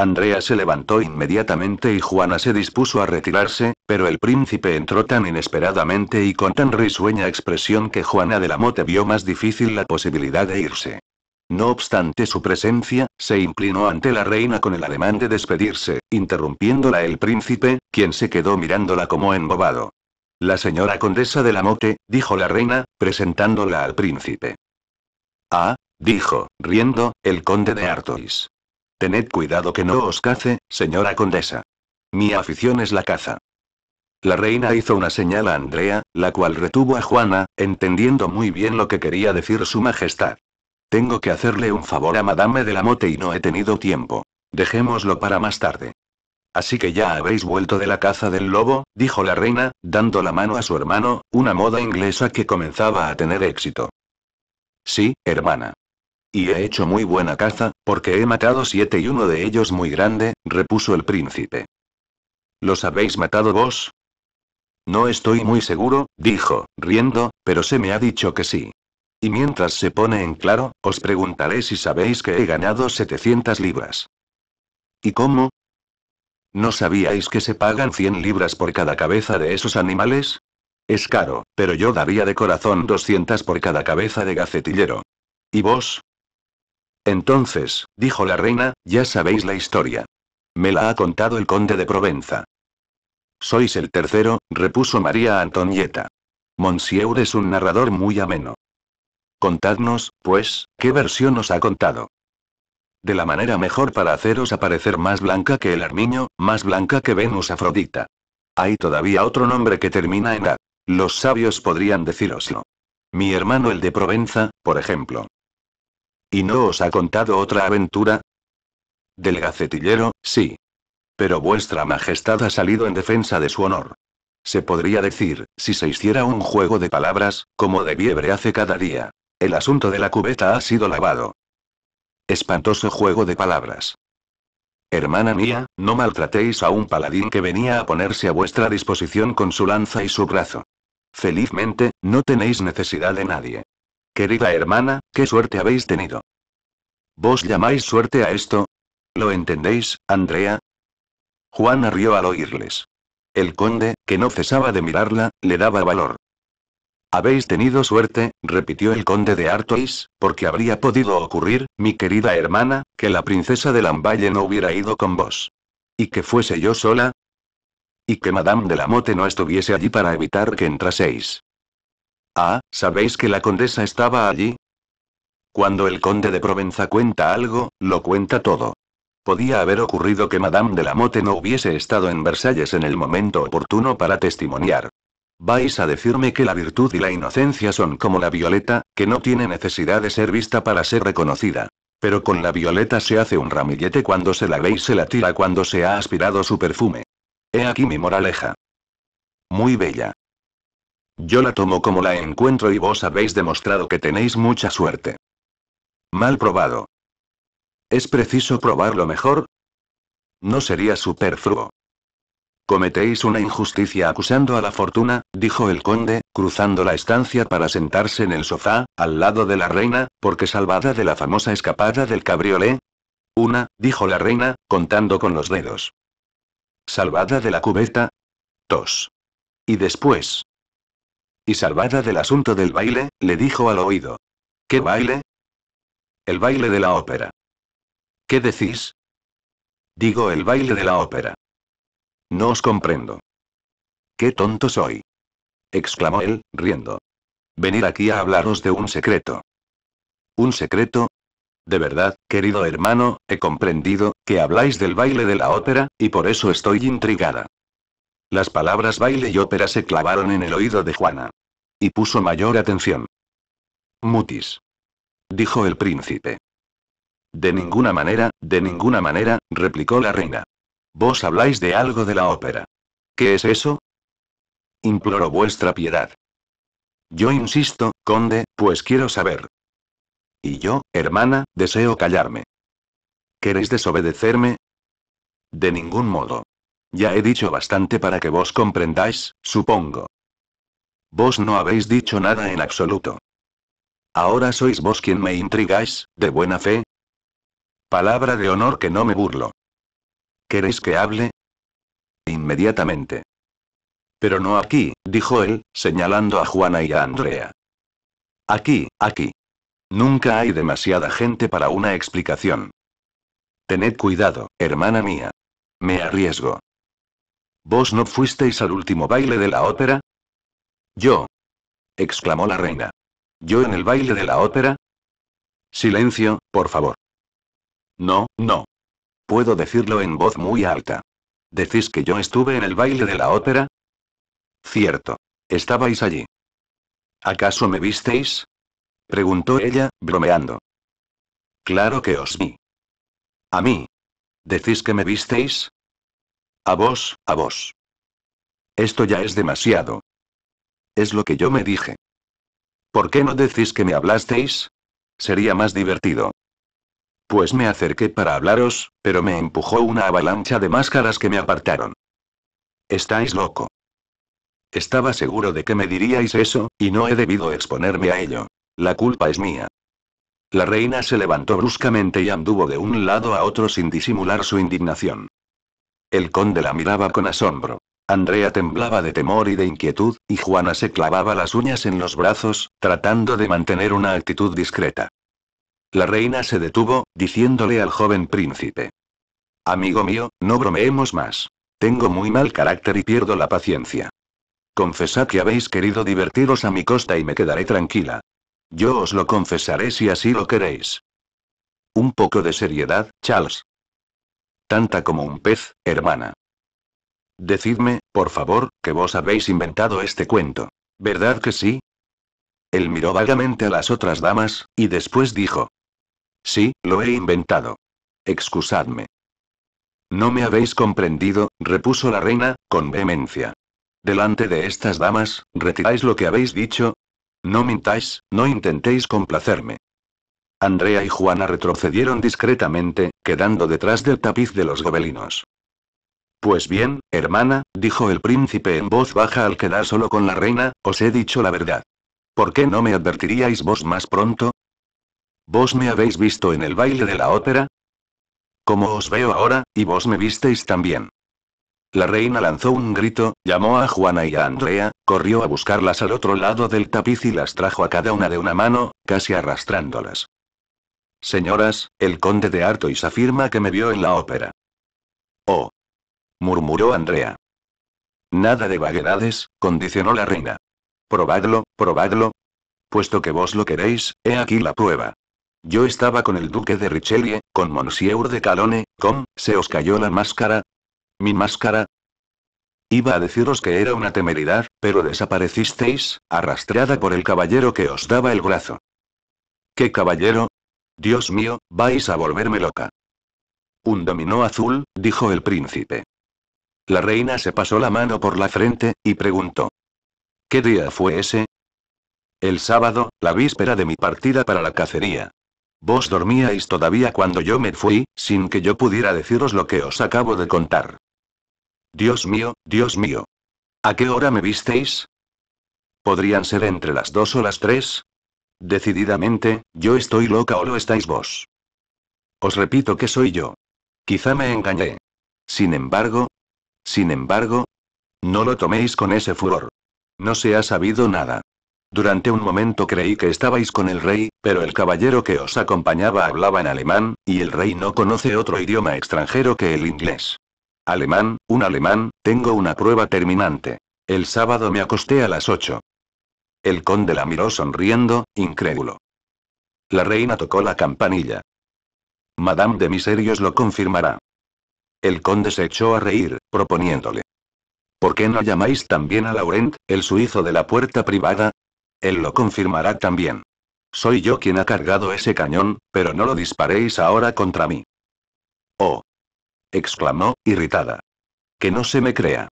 Andrea se levantó inmediatamente y Juana se dispuso a retirarse, pero el príncipe entró tan inesperadamente y con tan risueña expresión que Juana de la Mote vio más difícil la posibilidad de irse. No obstante su presencia, se inclinó ante la reina con el ademán de despedirse, interrumpiéndola el príncipe, quien se quedó mirándola como embobado. La señora condesa de la Mote, dijo la reina, presentándola al príncipe. Ah, dijo, riendo, el conde de Artois. Tened cuidado que no os case, señora condesa. Mi afición es la caza. La reina hizo una señal a Andrea, la cual retuvo a Juana, entendiendo muy bien lo que quería decir su majestad. Tengo que hacerle un favor a Madame de la Mote y no he tenido tiempo. Dejémoslo para más tarde. Así que ya habéis vuelto de la caza del lobo, dijo la reina, dando la mano a su hermano, una moda inglesa que comenzaba a tener éxito. Sí, hermana. Y he hecho muy buena caza, porque he matado siete y uno de ellos muy grande, repuso el príncipe. ¿Los habéis matado vos? No estoy muy seguro, dijo, riendo, pero se me ha dicho que sí. Y mientras se pone en claro, os preguntaré si sabéis que he ganado 700 libras. ¿Y cómo? ¿No sabíais que se pagan 100 libras por cada cabeza de esos animales? Es caro, pero yo daría de corazón 200 por cada cabeza de gacetillero. ¿Y vos? Entonces, dijo la reina, ya sabéis la historia. Me la ha contado el conde de Provenza. Sois el tercero, repuso María Antonieta. Monsieur es un narrador muy ameno. Contadnos, pues, qué versión os ha contado. De la manera mejor para haceros aparecer más blanca que el armiño, más blanca que Venus Afrodita. Hay todavía otro nombre que termina en A. Los sabios podrían deciroslo. Mi hermano el de Provenza, por ejemplo, ¿Y no os ha contado otra aventura? Del gacetillero, sí. Pero vuestra majestad ha salido en defensa de su honor. Se podría decir, si se hiciera un juego de palabras, como de liebre hace cada día. El asunto de la cubeta ha sido lavado. Espantoso juego de palabras. Hermana mía, no maltratéis a un paladín que venía a ponerse a vuestra disposición con su lanza y su brazo. Felizmente, no tenéis necesidad de nadie. Querida hermana, qué suerte habéis tenido. ¿Vos llamáis suerte a esto? ¿Lo entendéis, Andrea? Juana rió al oírles. El conde, que no cesaba de mirarla, le daba valor. Habéis tenido suerte, repitió el conde de Artois, porque habría podido ocurrir, mi querida hermana, que la princesa de Lamballe no hubiera ido con vos. ¿Y que fuese yo sola? Y que Madame de la Mote no estuviese allí para evitar que entraseis. Ah, ¿sabéis que la condesa estaba allí? Cuando el conde de Provenza cuenta algo, lo cuenta todo. Podía haber ocurrido que Madame de la Motte no hubiese estado en Versalles en el momento oportuno para testimoniar. ¿Vais a decirme que la virtud y la inocencia son como la violeta, que no tiene necesidad de ser vista para ser reconocida? Pero con la violeta se hace un ramillete cuando se la ve y se la tira cuando se ha aspirado su perfume. He aquí mi moraleja. Muy bella. Yo la tomo como la encuentro y vos habéis demostrado que tenéis mucha suerte. Mal probado. ¿Es preciso probarlo mejor? No sería superfluo. Cometéis una injusticia acusando a la fortuna, dijo el conde, cruzando la estancia para sentarse en el sofá, al lado de la reina, porque salvada de la famosa escapada del cabriolé. Una, dijo la reina, contando con los dedos. Salvada de la cubeta. Dos. Y después. Y salvada del asunto del baile, le dijo al oído. ¿Qué baile? El baile de la ópera. ¿Qué decís? Digo el baile de la ópera. No os comprendo. Qué tonto soy. exclamó él, riendo. Venir aquí a hablaros de un secreto. ¿Un secreto? De verdad, querido hermano, he comprendido, que habláis del baile de la ópera, y por eso estoy intrigada. Las palabras baile y ópera se clavaron en el oído de Juana. Y puso mayor atención. Mutis. Dijo el príncipe. De ninguna manera, de ninguna manera, replicó la reina. Vos habláis de algo de la ópera. ¿Qué es eso? Imploro vuestra piedad. Yo insisto, conde, pues quiero saber. Y yo, hermana, deseo callarme. ¿Queréis desobedecerme? De ningún modo. Ya he dicho bastante para que vos comprendáis, supongo. Vos no habéis dicho nada en absoluto. Ahora sois vos quien me intrigáis, de buena fe. Palabra de honor que no me burlo. ¿Queréis que hable? Inmediatamente. Pero no aquí, dijo él, señalando a Juana y a Andrea. Aquí, aquí. Nunca hay demasiada gente para una explicación. Tened cuidado, hermana mía. Me arriesgo. ¿Vos no fuisteis al último baile de la ópera? Yo. exclamó la reina. ¿Yo en el baile de la ópera? Silencio, por favor. No, no. Puedo decirlo en voz muy alta. ¿Decís que yo estuve en el baile de la ópera? Cierto. Estabais allí. ¿Acaso me visteis? preguntó ella, bromeando. Claro que os vi. ¿A mí? ¿Decís que me visteis? A vos, a vos. Esto ya es demasiado. Es lo que yo me dije. ¿Por qué no decís que me hablasteis? Sería más divertido. Pues me acerqué para hablaros, pero me empujó una avalancha de máscaras que me apartaron. Estáis loco. Estaba seguro de que me diríais eso, y no he debido exponerme a ello. La culpa es mía. La reina se levantó bruscamente y anduvo de un lado a otro sin disimular su indignación. El conde la miraba con asombro. Andrea temblaba de temor y de inquietud, y Juana se clavaba las uñas en los brazos, tratando de mantener una actitud discreta. La reina se detuvo, diciéndole al joven príncipe. Amigo mío, no bromeemos más. Tengo muy mal carácter y pierdo la paciencia. Confesad que habéis querido divertiros a mi costa y me quedaré tranquila. Yo os lo confesaré si así lo queréis. Un poco de seriedad, Charles, Tanta como un pez, hermana. Decidme, por favor, que vos habéis inventado este cuento. ¿Verdad que sí? Él miró vagamente a las otras damas, y después dijo. Sí, lo he inventado. Excusadme. No me habéis comprendido, repuso la reina, con vehemencia. Delante de estas damas, ¿retiráis lo que habéis dicho? No mintáis, no intentéis complacerme. Andrea y Juana retrocedieron discretamente, quedando detrás del tapiz de los gobelinos. Pues bien, hermana, dijo el príncipe en voz baja al quedar solo con la reina, os he dicho la verdad. ¿Por qué no me advertiríais vos más pronto? ¿Vos me habéis visto en el baile de la ópera? Como os veo ahora, y vos me visteis también. La reina lanzó un grito, llamó a Juana y a Andrea, corrió a buscarlas al otro lado del tapiz y las trajo a cada una de una mano, casi arrastrándolas. Señoras, el conde de Artois afirma que me vio en la ópera. Oh. murmuró Andrea. Nada de vaguedades, condicionó la reina. Probadlo, probadlo. Puesto que vos lo queréis, he aquí la prueba. Yo estaba con el duque de Richelieu, con Monsieur de Calonne, con, se os cayó la máscara. ¿Mi máscara? Iba a deciros que era una temeridad, pero desaparecisteis, arrastrada por el caballero que os daba el brazo. ¿Qué caballero? Dios mío, vais a volverme loca. Un dominó azul, dijo el príncipe. La reina se pasó la mano por la frente, y preguntó. ¿Qué día fue ese? El sábado, la víspera de mi partida para la cacería. Vos dormíais todavía cuando yo me fui, sin que yo pudiera deciros lo que os acabo de contar. Dios mío, Dios mío. ¿A qué hora me visteis? Podrían ser entre las dos o las tres, Decididamente, yo estoy loca o lo estáis vos. Os repito que soy yo. Quizá me engañé. Sin embargo. Sin embargo. No lo toméis con ese furor. No se ha sabido nada. Durante un momento creí que estabais con el rey, pero el caballero que os acompañaba hablaba en alemán, y el rey no conoce otro idioma extranjero que el inglés. Alemán, un alemán, tengo una prueba terminante. El sábado me acosté a las 8. El conde la miró sonriendo, incrédulo. La reina tocó la campanilla. Madame de Miserios lo confirmará. El conde se echó a reír, proponiéndole. ¿Por qué no llamáis también a Laurent, el suizo de la puerta privada? Él lo confirmará también. Soy yo quien ha cargado ese cañón, pero no lo disparéis ahora contra mí. Oh. exclamó, irritada. Que no se me crea.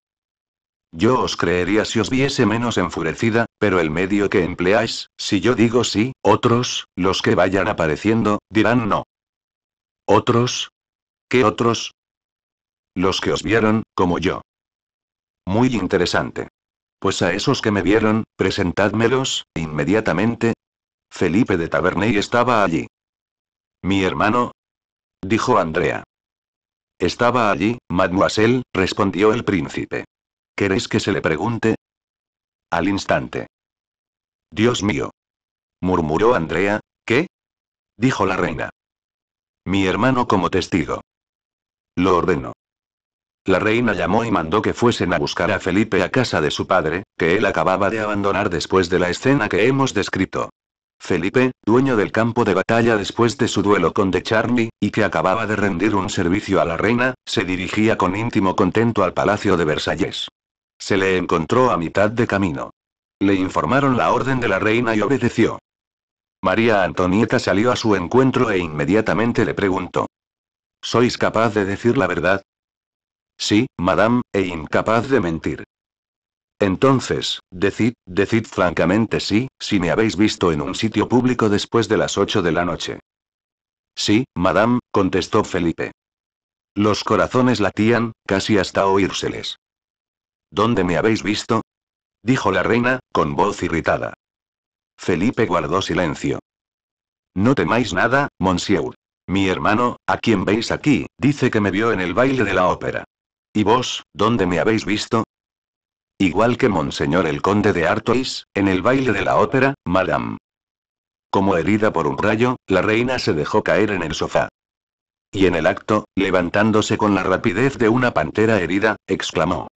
Yo os creería si os viese menos enfurecida, pero el medio que empleáis, si yo digo sí, otros, los que vayan apareciendo, dirán no. ¿Otros? ¿Qué otros? Los que os vieron, como yo. Muy interesante. Pues a esos que me vieron, presentádmelos, inmediatamente. Felipe de Taberney estaba allí. Mi hermano, dijo Andrea. Estaba allí, mademoiselle, respondió el príncipe. ¿Queréis que se le pregunte? Al instante. Dios mío. murmuró Andrea. ¿Qué? dijo la reina. Mi hermano como testigo. Lo ordeno. La reina llamó y mandó que fuesen a buscar a Felipe a casa de su padre, que él acababa de abandonar después de la escena que hemos descrito. Felipe, dueño del campo de batalla después de su duelo con De Charny, y que acababa de rendir un servicio a la reina, se dirigía con íntimo contento al palacio de Versalles. Se le encontró a mitad de camino. Le informaron la orden de la reina y obedeció. María Antonieta salió a su encuentro e inmediatamente le preguntó. ¿Sois capaz de decir la verdad? Sí, madame, e incapaz de mentir. Entonces, decid, decid francamente sí, si me habéis visto en un sitio público después de las ocho de la noche. Sí, madame, contestó Felipe. Los corazones latían, casi hasta oírseles. ¿Dónde me habéis visto? dijo la reina, con voz irritada. Felipe guardó silencio. No temáis nada, monsieur. Mi hermano, a quien veis aquí, dice que me vio en el baile de la ópera. ¿Y vos, dónde me habéis visto? Igual que Monseñor el Conde de Artois, en el baile de la ópera, madame. Como herida por un rayo, la reina se dejó caer en el sofá. Y en el acto, levantándose con la rapidez de una pantera herida, exclamó.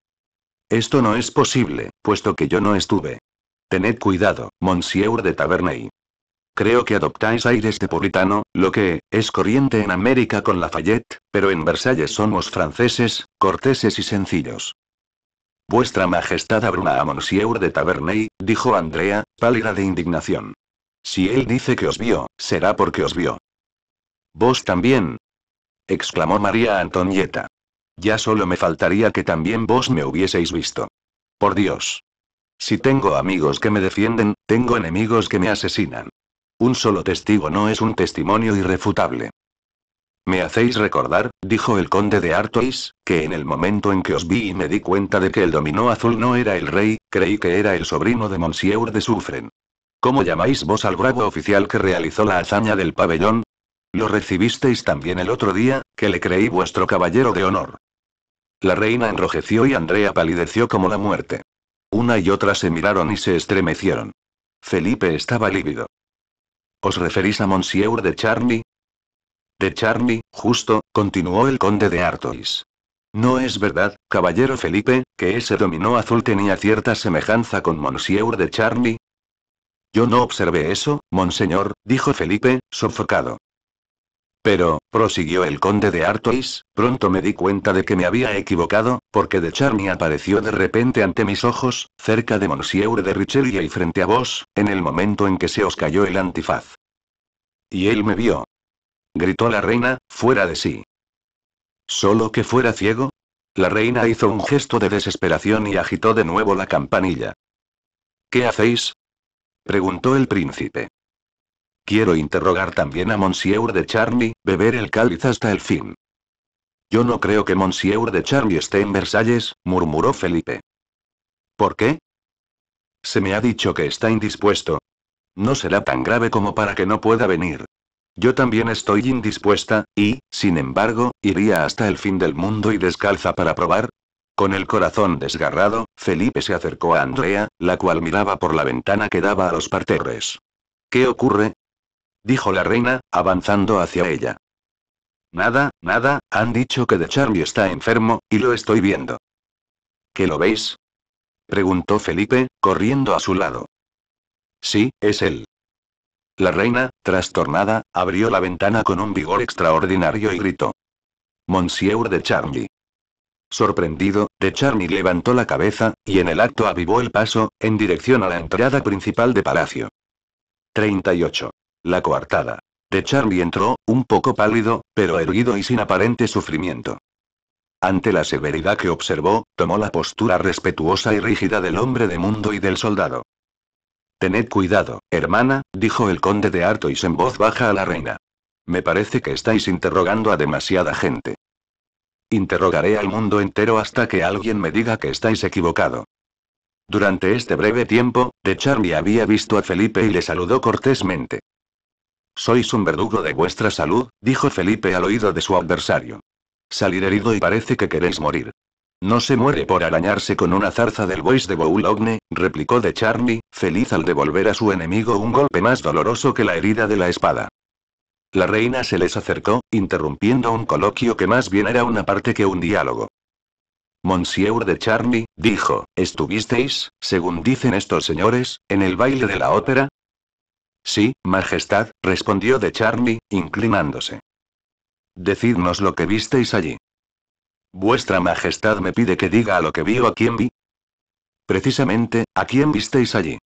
Esto no es posible, puesto que yo no estuve. Tened cuidado, Monsieur de Taverney. Creo que adoptáis aires de puritano, lo que es corriente en América con Lafayette, pero en Versalles somos franceses, corteses y sencillos. Vuestra Majestad abruma a Monsieur de Taverney, dijo Andrea, pálida de indignación. Si él dice que os vio, será porque os vio. Vos también. exclamó María Antonieta. Ya solo me faltaría que también vos me hubieseis visto. Por Dios. Si tengo amigos que me defienden, tengo enemigos que me asesinan. Un solo testigo no es un testimonio irrefutable. Me hacéis recordar, dijo el conde de Artois, que en el momento en que os vi y me di cuenta de que el dominó azul no era el rey, creí que era el sobrino de Monsieur de Suffren. ¿Cómo llamáis vos al bravo oficial que realizó la hazaña del pabellón? Lo recibisteis también el otro día, que le creí vuestro caballero de honor. La reina enrojeció y Andrea palideció como la muerte. Una y otra se miraron y se estremecieron. Felipe estaba lívido. ¿Os referís a Monsieur de Charny? De Charny, justo, continuó el conde de Artois. No es verdad, caballero Felipe, que ese dominó azul tenía cierta semejanza con Monsieur de Charny. Yo no observé eso, monseñor, dijo Felipe, sofocado. Pero, prosiguió el conde de Artois, pronto me di cuenta de que me había equivocado, porque de Charny apareció de repente ante mis ojos, cerca de Monsieur de Richelieu y frente a vos, en el momento en que se os cayó el antifaz. Y él me vio. Gritó la reina, fuera de sí. ¿Solo que fuera ciego? La reina hizo un gesto de desesperación y agitó de nuevo la campanilla. ¿Qué hacéis? preguntó el príncipe. Quiero interrogar también a Monsieur de Charny, beber el cáliz hasta el fin. Yo no creo que Monsieur de Charny esté en Versalles, murmuró Felipe. ¿Por qué? Se me ha dicho que está indispuesto. No será tan grave como para que no pueda venir. Yo también estoy indispuesta, y, sin embargo, iría hasta el fin del mundo y descalza para probar. Con el corazón desgarrado, Felipe se acercó a Andrea, la cual miraba por la ventana que daba a los parterres. ¿Qué ocurre? dijo la reina, avanzando hacia ella. Nada, nada, han dicho que de Charlie está enfermo, y lo estoy viendo. ¿Qué lo veis? preguntó Felipe, corriendo a su lado. Sí, es él. La reina, trastornada, abrió la ventana con un vigor extraordinario y gritó. Monsieur de Charlie. Sorprendido, de Charlie levantó la cabeza, y en el acto avivó el paso, en dirección a la entrada principal de palacio. 38. La coartada. De Charlie entró, un poco pálido, pero erguido y sin aparente sufrimiento. Ante la severidad que observó, tomó la postura respetuosa y rígida del hombre de mundo y del soldado. Tened cuidado, hermana, dijo el conde de Artois en voz baja a la reina. Me parece que estáis interrogando a demasiada gente. Interrogaré al mundo entero hasta que alguien me diga que estáis equivocado. Durante este breve tiempo, de Charlie había visto a Felipe y le saludó cortésmente. Sois un verdugo de vuestra salud, dijo Felipe al oído de su adversario. Salir herido y parece que queréis morir. No se muere por arañarse con una zarza del Bois de Boulogne, replicó de Charmy, feliz al devolver a su enemigo un golpe más doloroso que la herida de la espada. La reina se les acercó, interrumpiendo un coloquio que más bien era una parte que un diálogo. Monsieur de Charmy, dijo, estuvisteis, según dicen estos señores, en el baile de la ópera, Sí, Majestad, respondió de Charlie, inclinándose. Decidnos lo que visteis allí. Vuestra Majestad me pide que diga a lo que vio o a quién vi. Precisamente, ¿a quién visteis allí?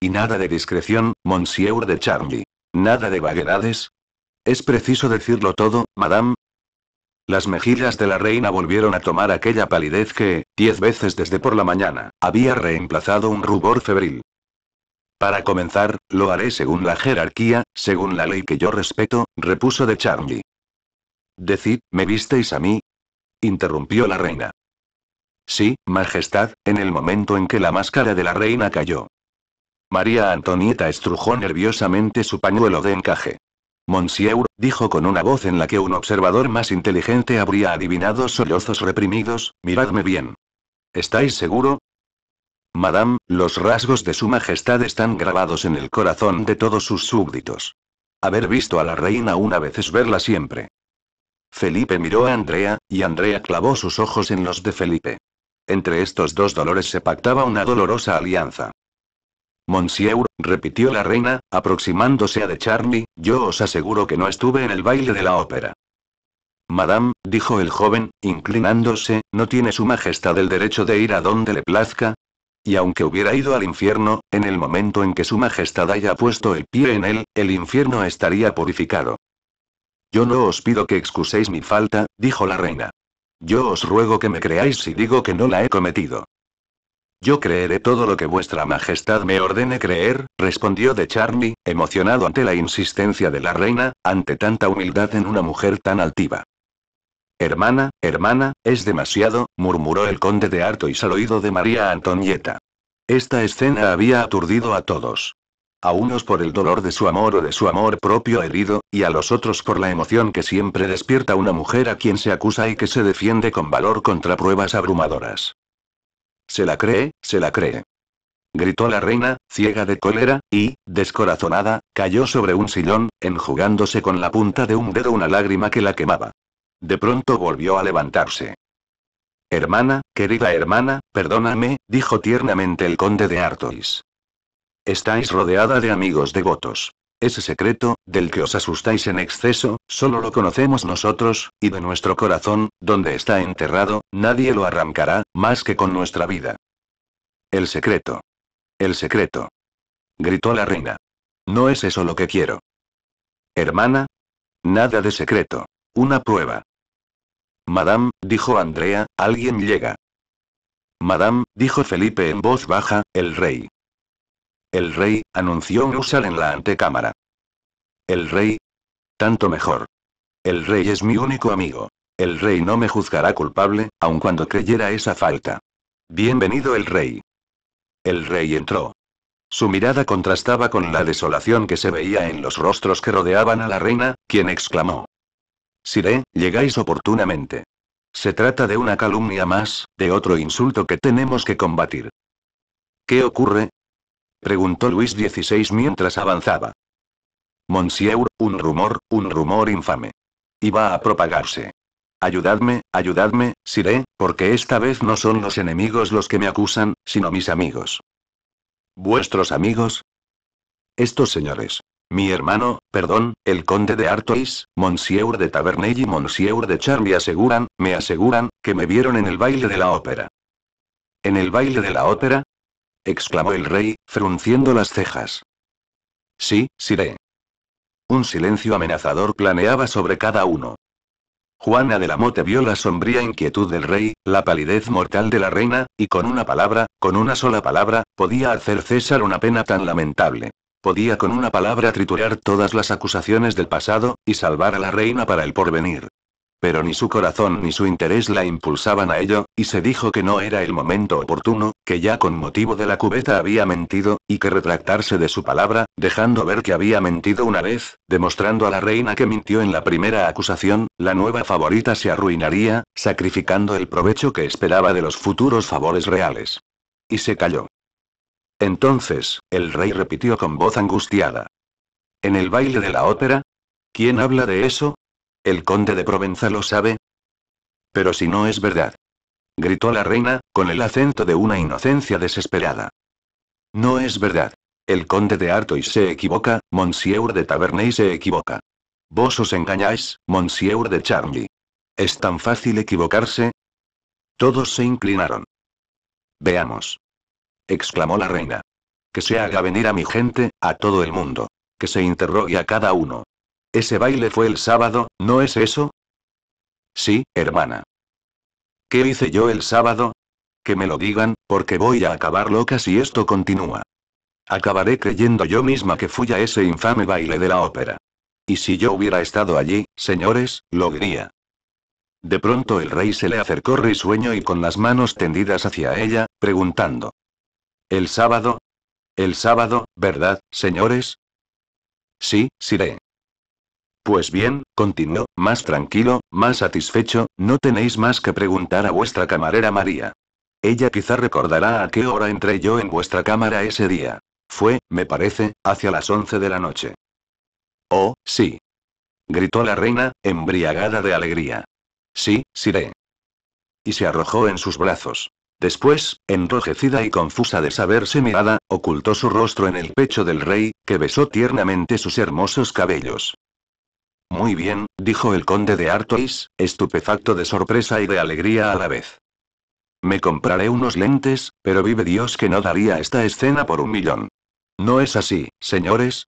Y nada de discreción, Monsieur de Charlie. Nada de vaguedades. Es preciso decirlo todo, Madame. Las mejillas de la reina volvieron a tomar aquella palidez que, diez veces desde por la mañana, había reemplazado un rubor febril. Para comenzar, lo haré según la jerarquía, según la ley que yo respeto, repuso de Charlie. Decid, ¿me visteis a mí? interrumpió la reina. Sí, Majestad, en el momento en que la máscara de la reina cayó. María Antonieta estrujó nerviosamente su pañuelo de encaje. Monsieur, dijo con una voz en la que un observador más inteligente habría adivinado sollozos reprimidos, miradme bien. ¿Estáis seguro? Madame, los rasgos de su majestad están grabados en el corazón de todos sus súbditos. Haber visto a la reina una vez es verla siempre. Felipe miró a Andrea, y Andrea clavó sus ojos en los de Felipe. Entre estos dos dolores se pactaba una dolorosa alianza. Monsieur, repitió la reina, aproximándose a de Charny, yo os aseguro que no estuve en el baile de la ópera. Madame, dijo el joven, inclinándose, no tiene su majestad el derecho de ir a donde le plazca, y aunque hubiera ido al infierno, en el momento en que su majestad haya puesto el pie en él, el infierno estaría purificado. Yo no os pido que excuséis mi falta, dijo la reina. Yo os ruego que me creáis si digo que no la he cometido. Yo creeré todo lo que vuestra majestad me ordene creer, respondió de Charmy, emocionado ante la insistencia de la reina, ante tanta humildad en una mujer tan altiva. Hermana, hermana, es demasiado, murmuró el conde de y y oído de María Antonieta. Esta escena había aturdido a todos. A unos por el dolor de su amor o de su amor propio herido, y a los otros por la emoción que siempre despierta una mujer a quien se acusa y que se defiende con valor contra pruebas abrumadoras. Se la cree, se la cree. Gritó la reina, ciega de cólera, y, descorazonada, cayó sobre un sillón, enjugándose con la punta de un dedo una lágrima que la quemaba. De pronto volvió a levantarse. Hermana, querida hermana, perdóname, dijo tiernamente el conde de Artois. Estáis rodeada de amigos devotos. Ese secreto, del que os asustáis en exceso, solo lo conocemos nosotros, y de nuestro corazón, donde está enterrado, nadie lo arrancará, más que con nuestra vida. El secreto. El secreto. Gritó la reina. No es eso lo que quiero. Hermana. Nada de secreto. Una prueba. Madame, dijo Andrea, alguien llega. Madame, dijo Felipe en voz baja, el rey. El rey, anunció Usal en la antecámara. El rey. Tanto mejor. El rey es mi único amigo. El rey no me juzgará culpable, aun cuando creyera esa falta. Bienvenido el rey. El rey entró. Su mirada contrastaba con la desolación que se veía en los rostros que rodeaban a la reina, quien exclamó, Siré, llegáis oportunamente. Se trata de una calumnia más, de otro insulto que tenemos que combatir. ¿Qué ocurre? preguntó Luis XVI mientras avanzaba. Monsieur, un rumor, un rumor infame. Iba a propagarse. Ayudadme, ayudadme, Siré, porque esta vez no son los enemigos los que me acusan, sino mis amigos. ¿Vuestros amigos? Estos señores. Mi hermano, perdón, el conde de Artois, Monsieur de Taverney y Monsieur de Charlie aseguran, me aseguran, que me vieron en el baile de la ópera. ¿En el baile de la ópera? exclamó el rey, frunciendo las cejas. Sí, Siré. Un silencio amenazador planeaba sobre cada uno. Juana de la Mote vio la sombría inquietud del rey, la palidez mortal de la reina, y con una palabra, con una sola palabra, podía hacer cesar una pena tan lamentable. Podía con una palabra triturar todas las acusaciones del pasado, y salvar a la reina para el porvenir. Pero ni su corazón ni su interés la impulsaban a ello, y se dijo que no era el momento oportuno, que ya con motivo de la cubeta había mentido, y que retractarse de su palabra, dejando ver que había mentido una vez, demostrando a la reina que mintió en la primera acusación, la nueva favorita se arruinaría, sacrificando el provecho que esperaba de los futuros favores reales. Y se calló. Entonces, el rey repitió con voz angustiada. ¿En el baile de la ópera? ¿Quién habla de eso? ¿El conde de Provenza lo sabe? Pero si no es verdad. Gritó la reina, con el acento de una inocencia desesperada. No es verdad. El conde de Artois se equivoca, Monsieur de Taverney se equivoca. Vos os engañáis, Monsieur de Charlie. ¿Es tan fácil equivocarse? Todos se inclinaron. Veamos exclamó la reina. Que se haga venir a mi gente, a todo el mundo. Que se interrogue a cada uno. Ese baile fue el sábado, ¿no es eso? Sí, hermana. ¿Qué hice yo el sábado? Que me lo digan, porque voy a acabar loca si esto continúa. Acabaré creyendo yo misma que fui a ese infame baile de la ópera. Y si yo hubiera estado allí, señores, lo diría. De pronto el rey se le acercó risueño y con las manos tendidas hacia ella, preguntando, el sábado. El sábado, ¿verdad, señores? Sí, Siré. Pues bien, continuó, más tranquilo, más satisfecho, no tenéis más que preguntar a vuestra camarera María. Ella quizá recordará a qué hora entré yo en vuestra cámara ese día. Fue, me parece, hacia las once de la noche. Oh, sí. Gritó la reina, embriagada de alegría. Sí, Siré. Y se arrojó en sus brazos. Después, enrojecida y confusa de saberse mirada, ocultó su rostro en el pecho del rey, que besó tiernamente sus hermosos cabellos. Muy bien, dijo el conde de Artois, estupefacto de sorpresa y de alegría a la vez. Me compraré unos lentes, pero vive Dios que no daría esta escena por un millón. ¿No es así, señores?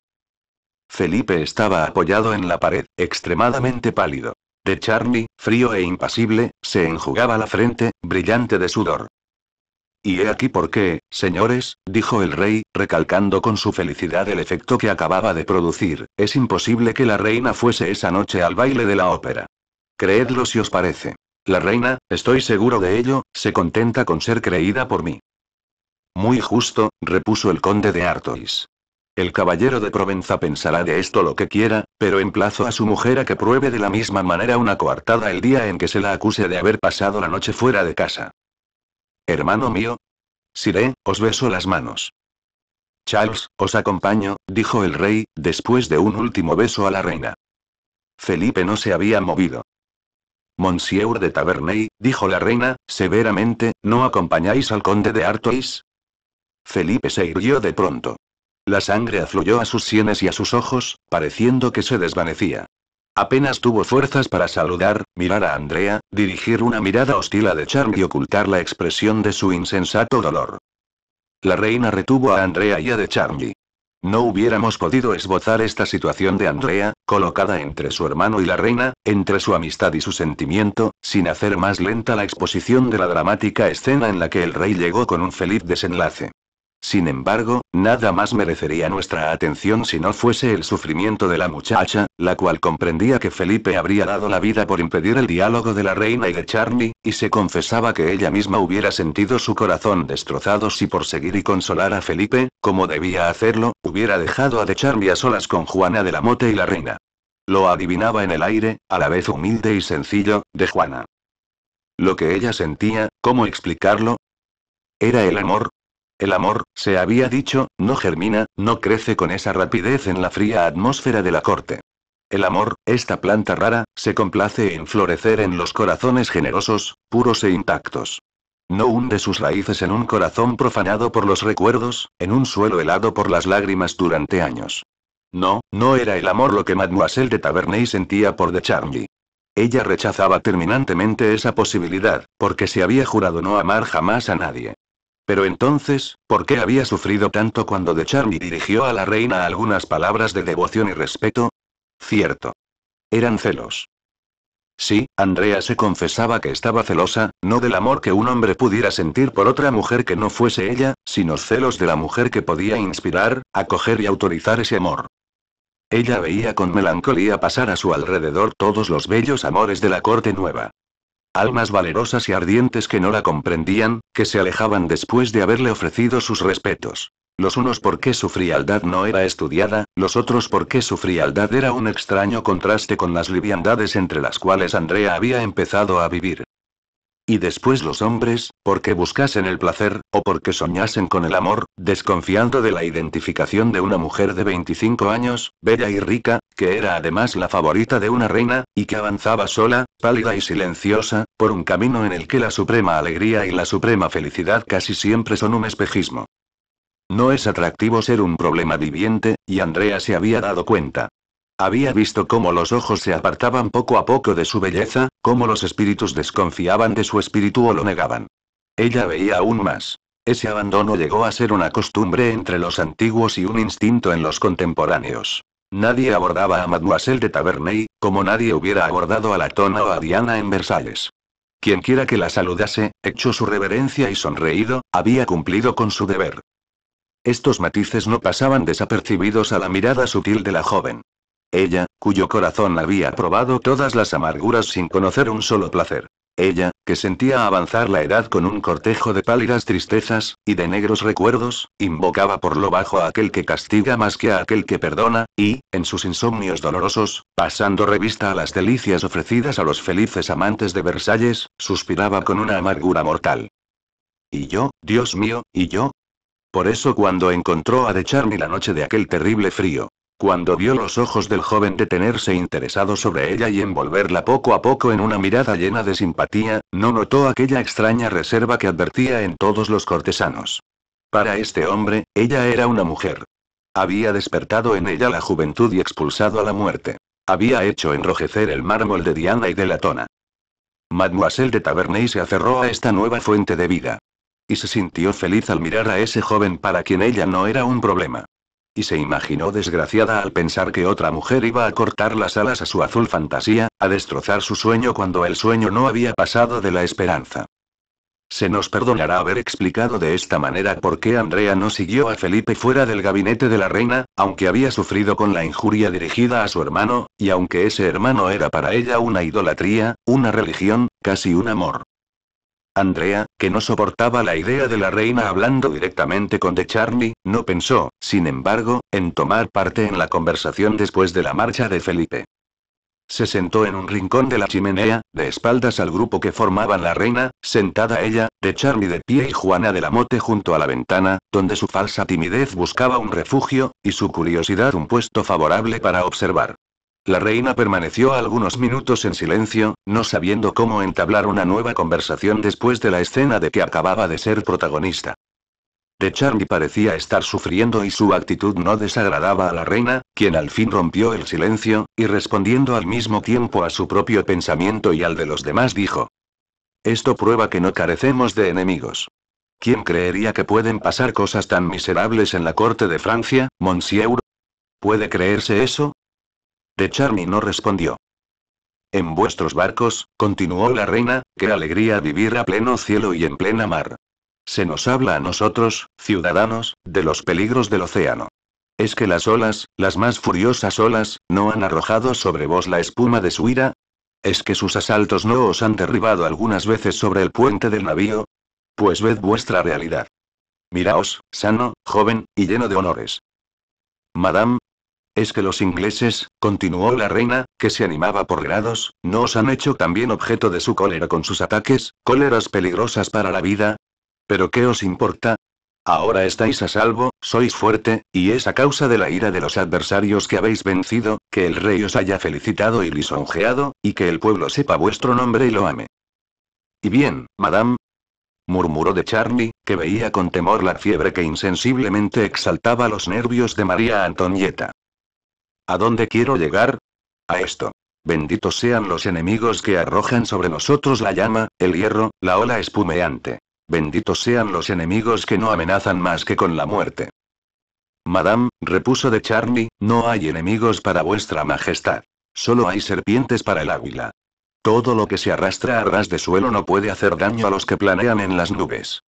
Felipe estaba apoyado en la pared, extremadamente pálido. De Charlie, frío e impasible, se enjugaba la frente, brillante de sudor. Y he aquí por qué, señores, dijo el rey, recalcando con su felicidad el efecto que acababa de producir, es imposible que la reina fuese esa noche al baile de la ópera. Creedlo si os parece. La reina, estoy seguro de ello, se contenta con ser creída por mí. Muy justo, repuso el conde de Artois. El caballero de Provenza pensará de esto lo que quiera, pero emplazo a su mujer a que pruebe de la misma manera una coartada el día en que se la acuse de haber pasado la noche fuera de casa. Hermano mío. Siré, os beso las manos. Charles, os acompaño, dijo el rey, después de un último beso a la reina. Felipe no se había movido. Monsieur de Taverney, dijo la reina, severamente, ¿no acompañáis al conde de Artois? Felipe se irguió de pronto. La sangre afluyó a sus sienes y a sus ojos, pareciendo que se desvanecía. Apenas tuvo fuerzas para saludar, mirar a Andrea, dirigir una mirada hostil a de y ocultar la expresión de su insensato dolor. La reina retuvo a Andrea y a de No hubiéramos podido esbozar esta situación de Andrea, colocada entre su hermano y la reina, entre su amistad y su sentimiento, sin hacer más lenta la exposición de la dramática escena en la que el rey llegó con un feliz desenlace. Sin embargo, nada más merecería nuestra atención si no fuese el sufrimiento de la muchacha, la cual comprendía que Felipe habría dado la vida por impedir el diálogo de la reina y de Charmy, y se confesaba que ella misma hubiera sentido su corazón destrozado si por seguir y consolar a Felipe, como debía hacerlo, hubiera dejado a de Charmy a solas con Juana de la Mote y la reina. Lo adivinaba en el aire, a la vez humilde y sencillo, de Juana. Lo que ella sentía, ¿cómo explicarlo? Era el amor, el amor, se había dicho, no germina, no crece con esa rapidez en la fría atmósfera de la corte. El amor, esta planta rara, se complace en florecer en los corazones generosos, puros e intactos. No hunde sus raíces en un corazón profanado por los recuerdos, en un suelo helado por las lágrimas durante años. No, no era el amor lo que Mademoiselle de Taverney sentía por de Charlie. Ella rechazaba terminantemente esa posibilidad, porque se había jurado no amar jamás a nadie. Pero entonces, ¿por qué había sufrido tanto cuando de Charmy dirigió a la reina algunas palabras de devoción y respeto? Cierto. Eran celos. Sí, Andrea se confesaba que estaba celosa, no del amor que un hombre pudiera sentir por otra mujer que no fuese ella, sino celos de la mujer que podía inspirar, acoger y autorizar ese amor. Ella veía con melancolía pasar a su alrededor todos los bellos amores de la corte nueva almas valerosas y ardientes que no la comprendían, que se alejaban después de haberle ofrecido sus respetos. Los unos porque su frialdad no era estudiada, los otros porque su frialdad era un extraño contraste con las liviandades entre las cuales Andrea había empezado a vivir y después los hombres, porque buscasen el placer, o porque soñasen con el amor, desconfiando de la identificación de una mujer de 25 años, bella y rica, que era además la favorita de una reina, y que avanzaba sola, pálida y silenciosa, por un camino en el que la suprema alegría y la suprema felicidad casi siempre son un espejismo. No es atractivo ser un problema viviente, y Andrea se había dado cuenta. Había visto cómo los ojos se apartaban poco a poco de su belleza, cómo los espíritus desconfiaban de su espíritu o lo negaban. Ella veía aún más. Ese abandono llegó a ser una costumbre entre los antiguos y un instinto en los contemporáneos. Nadie abordaba a Mademoiselle de Taverney, como nadie hubiera abordado a Latona o a Diana en Versalles. Quienquiera que la saludase, echó su reverencia y sonreído, había cumplido con su deber. Estos matices no pasaban desapercibidos a la mirada sutil de la joven. Ella, cuyo corazón había probado todas las amarguras sin conocer un solo placer. Ella, que sentía avanzar la edad con un cortejo de pálidas tristezas, y de negros recuerdos, invocaba por lo bajo a aquel que castiga más que a aquel que perdona, y, en sus insomnios dolorosos, pasando revista a las delicias ofrecidas a los felices amantes de Versalles, suspiraba con una amargura mortal. ¿Y yo, Dios mío, y yo? Por eso cuando encontró a De la noche de aquel terrible frío, cuando vio los ojos del joven detenerse interesado sobre ella y envolverla poco a poco en una mirada llena de simpatía, no notó aquella extraña reserva que advertía en todos los cortesanos. Para este hombre, ella era una mujer. Había despertado en ella la juventud y expulsado a la muerte. Había hecho enrojecer el mármol de Diana y de Latona. Mademoiselle de Taverney se aferró a esta nueva fuente de vida. Y se sintió feliz al mirar a ese joven para quien ella no era un problema y se imaginó desgraciada al pensar que otra mujer iba a cortar las alas a su azul fantasía, a destrozar su sueño cuando el sueño no había pasado de la esperanza. Se nos perdonará haber explicado de esta manera por qué Andrea no siguió a Felipe fuera del gabinete de la reina, aunque había sufrido con la injuria dirigida a su hermano, y aunque ese hermano era para ella una idolatría, una religión, casi un amor. Andrea, que no soportaba la idea de la reina hablando directamente con De Charlie, no pensó, sin embargo, en tomar parte en la conversación después de la marcha de Felipe. Se sentó en un rincón de la chimenea, de espaldas al grupo que formaban la reina, sentada ella, de Charlie de pie y Juana de la Mote junto a la ventana, donde su falsa timidez buscaba un refugio, y su curiosidad un puesto favorable para observar. La reina permaneció algunos minutos en silencio, no sabiendo cómo entablar una nueva conversación después de la escena de que acababa de ser protagonista. De Charlie parecía estar sufriendo y su actitud no desagradaba a la reina, quien al fin rompió el silencio, y respondiendo al mismo tiempo a su propio pensamiento y al de los demás dijo. Esto prueba que no carecemos de enemigos. ¿Quién creería que pueden pasar cosas tan miserables en la corte de Francia, Monsieur? ¿Puede creerse eso? De Charmy no respondió. En vuestros barcos, continuó la reina, qué alegría vivir a pleno cielo y en plena mar. Se nos habla a nosotros, ciudadanos, de los peligros del océano. ¿Es que las olas, las más furiosas olas, no han arrojado sobre vos la espuma de su ira? ¿Es que sus asaltos no os han derribado algunas veces sobre el puente del navío? Pues ved vuestra realidad. Miraos, sano, joven, y lleno de honores. Madame, es que los ingleses, continuó la reina, que se animaba por grados, ¿no os han hecho también objeto de su cólera con sus ataques, cóleras peligrosas para la vida? ¿Pero qué os importa? Ahora estáis a salvo, sois fuerte, y es a causa de la ira de los adversarios que habéis vencido, que el rey os haya felicitado y lisonjeado, y que el pueblo sepa vuestro nombre y lo ame. Y bien, madame, murmuró de Charlie, que veía con temor la fiebre que insensiblemente exaltaba los nervios de María Antonieta. ¿A dónde quiero llegar? A esto. Benditos sean los enemigos que arrojan sobre nosotros la llama, el hierro, la ola espumeante. Benditos sean los enemigos que no amenazan más que con la muerte. Madame, repuso de Charlie, no hay enemigos para vuestra majestad. Solo hay serpientes para el águila. Todo lo que se arrastra a ras de suelo no puede hacer daño a los que planean en las nubes.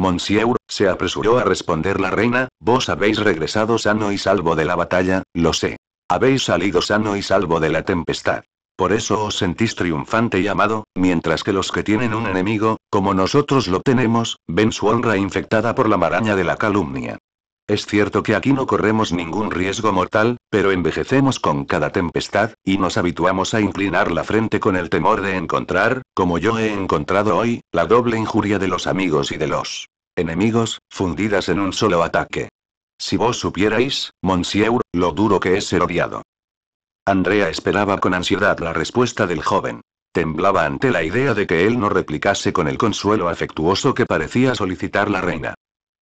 Monsieur, se apresuró a responder la reina, vos habéis regresado sano y salvo de la batalla, lo sé. Habéis salido sano y salvo de la tempestad. Por eso os sentís triunfante y amado, mientras que los que tienen un enemigo, como nosotros lo tenemos, ven su honra infectada por la maraña de la calumnia. Es cierto que aquí no corremos ningún riesgo mortal, pero envejecemos con cada tempestad, y nos habituamos a inclinar la frente con el temor de encontrar, como yo he encontrado hoy, la doble injuria de los amigos y de los enemigos, fundidas en un solo ataque. Si vos supierais, monsieur, lo duro que es ser odiado. Andrea esperaba con ansiedad la respuesta del joven. Temblaba ante la idea de que él no replicase con el consuelo afectuoso que parecía solicitar la reina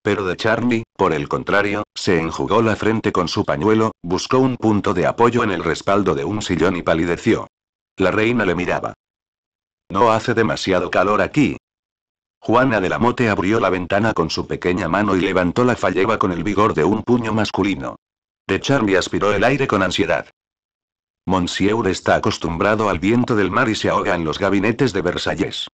pero de Charlie, por el contrario, se enjugó la frente con su pañuelo, buscó un punto de apoyo en el respaldo de un sillón y palideció. La reina le miraba. No hace demasiado calor aquí. Juana de la Mote abrió la ventana con su pequeña mano y levantó la falleva con el vigor de un puño masculino. De Charlie aspiró el aire con ansiedad. Monsieur está acostumbrado al viento del mar y se ahoga en los gabinetes de Versalles.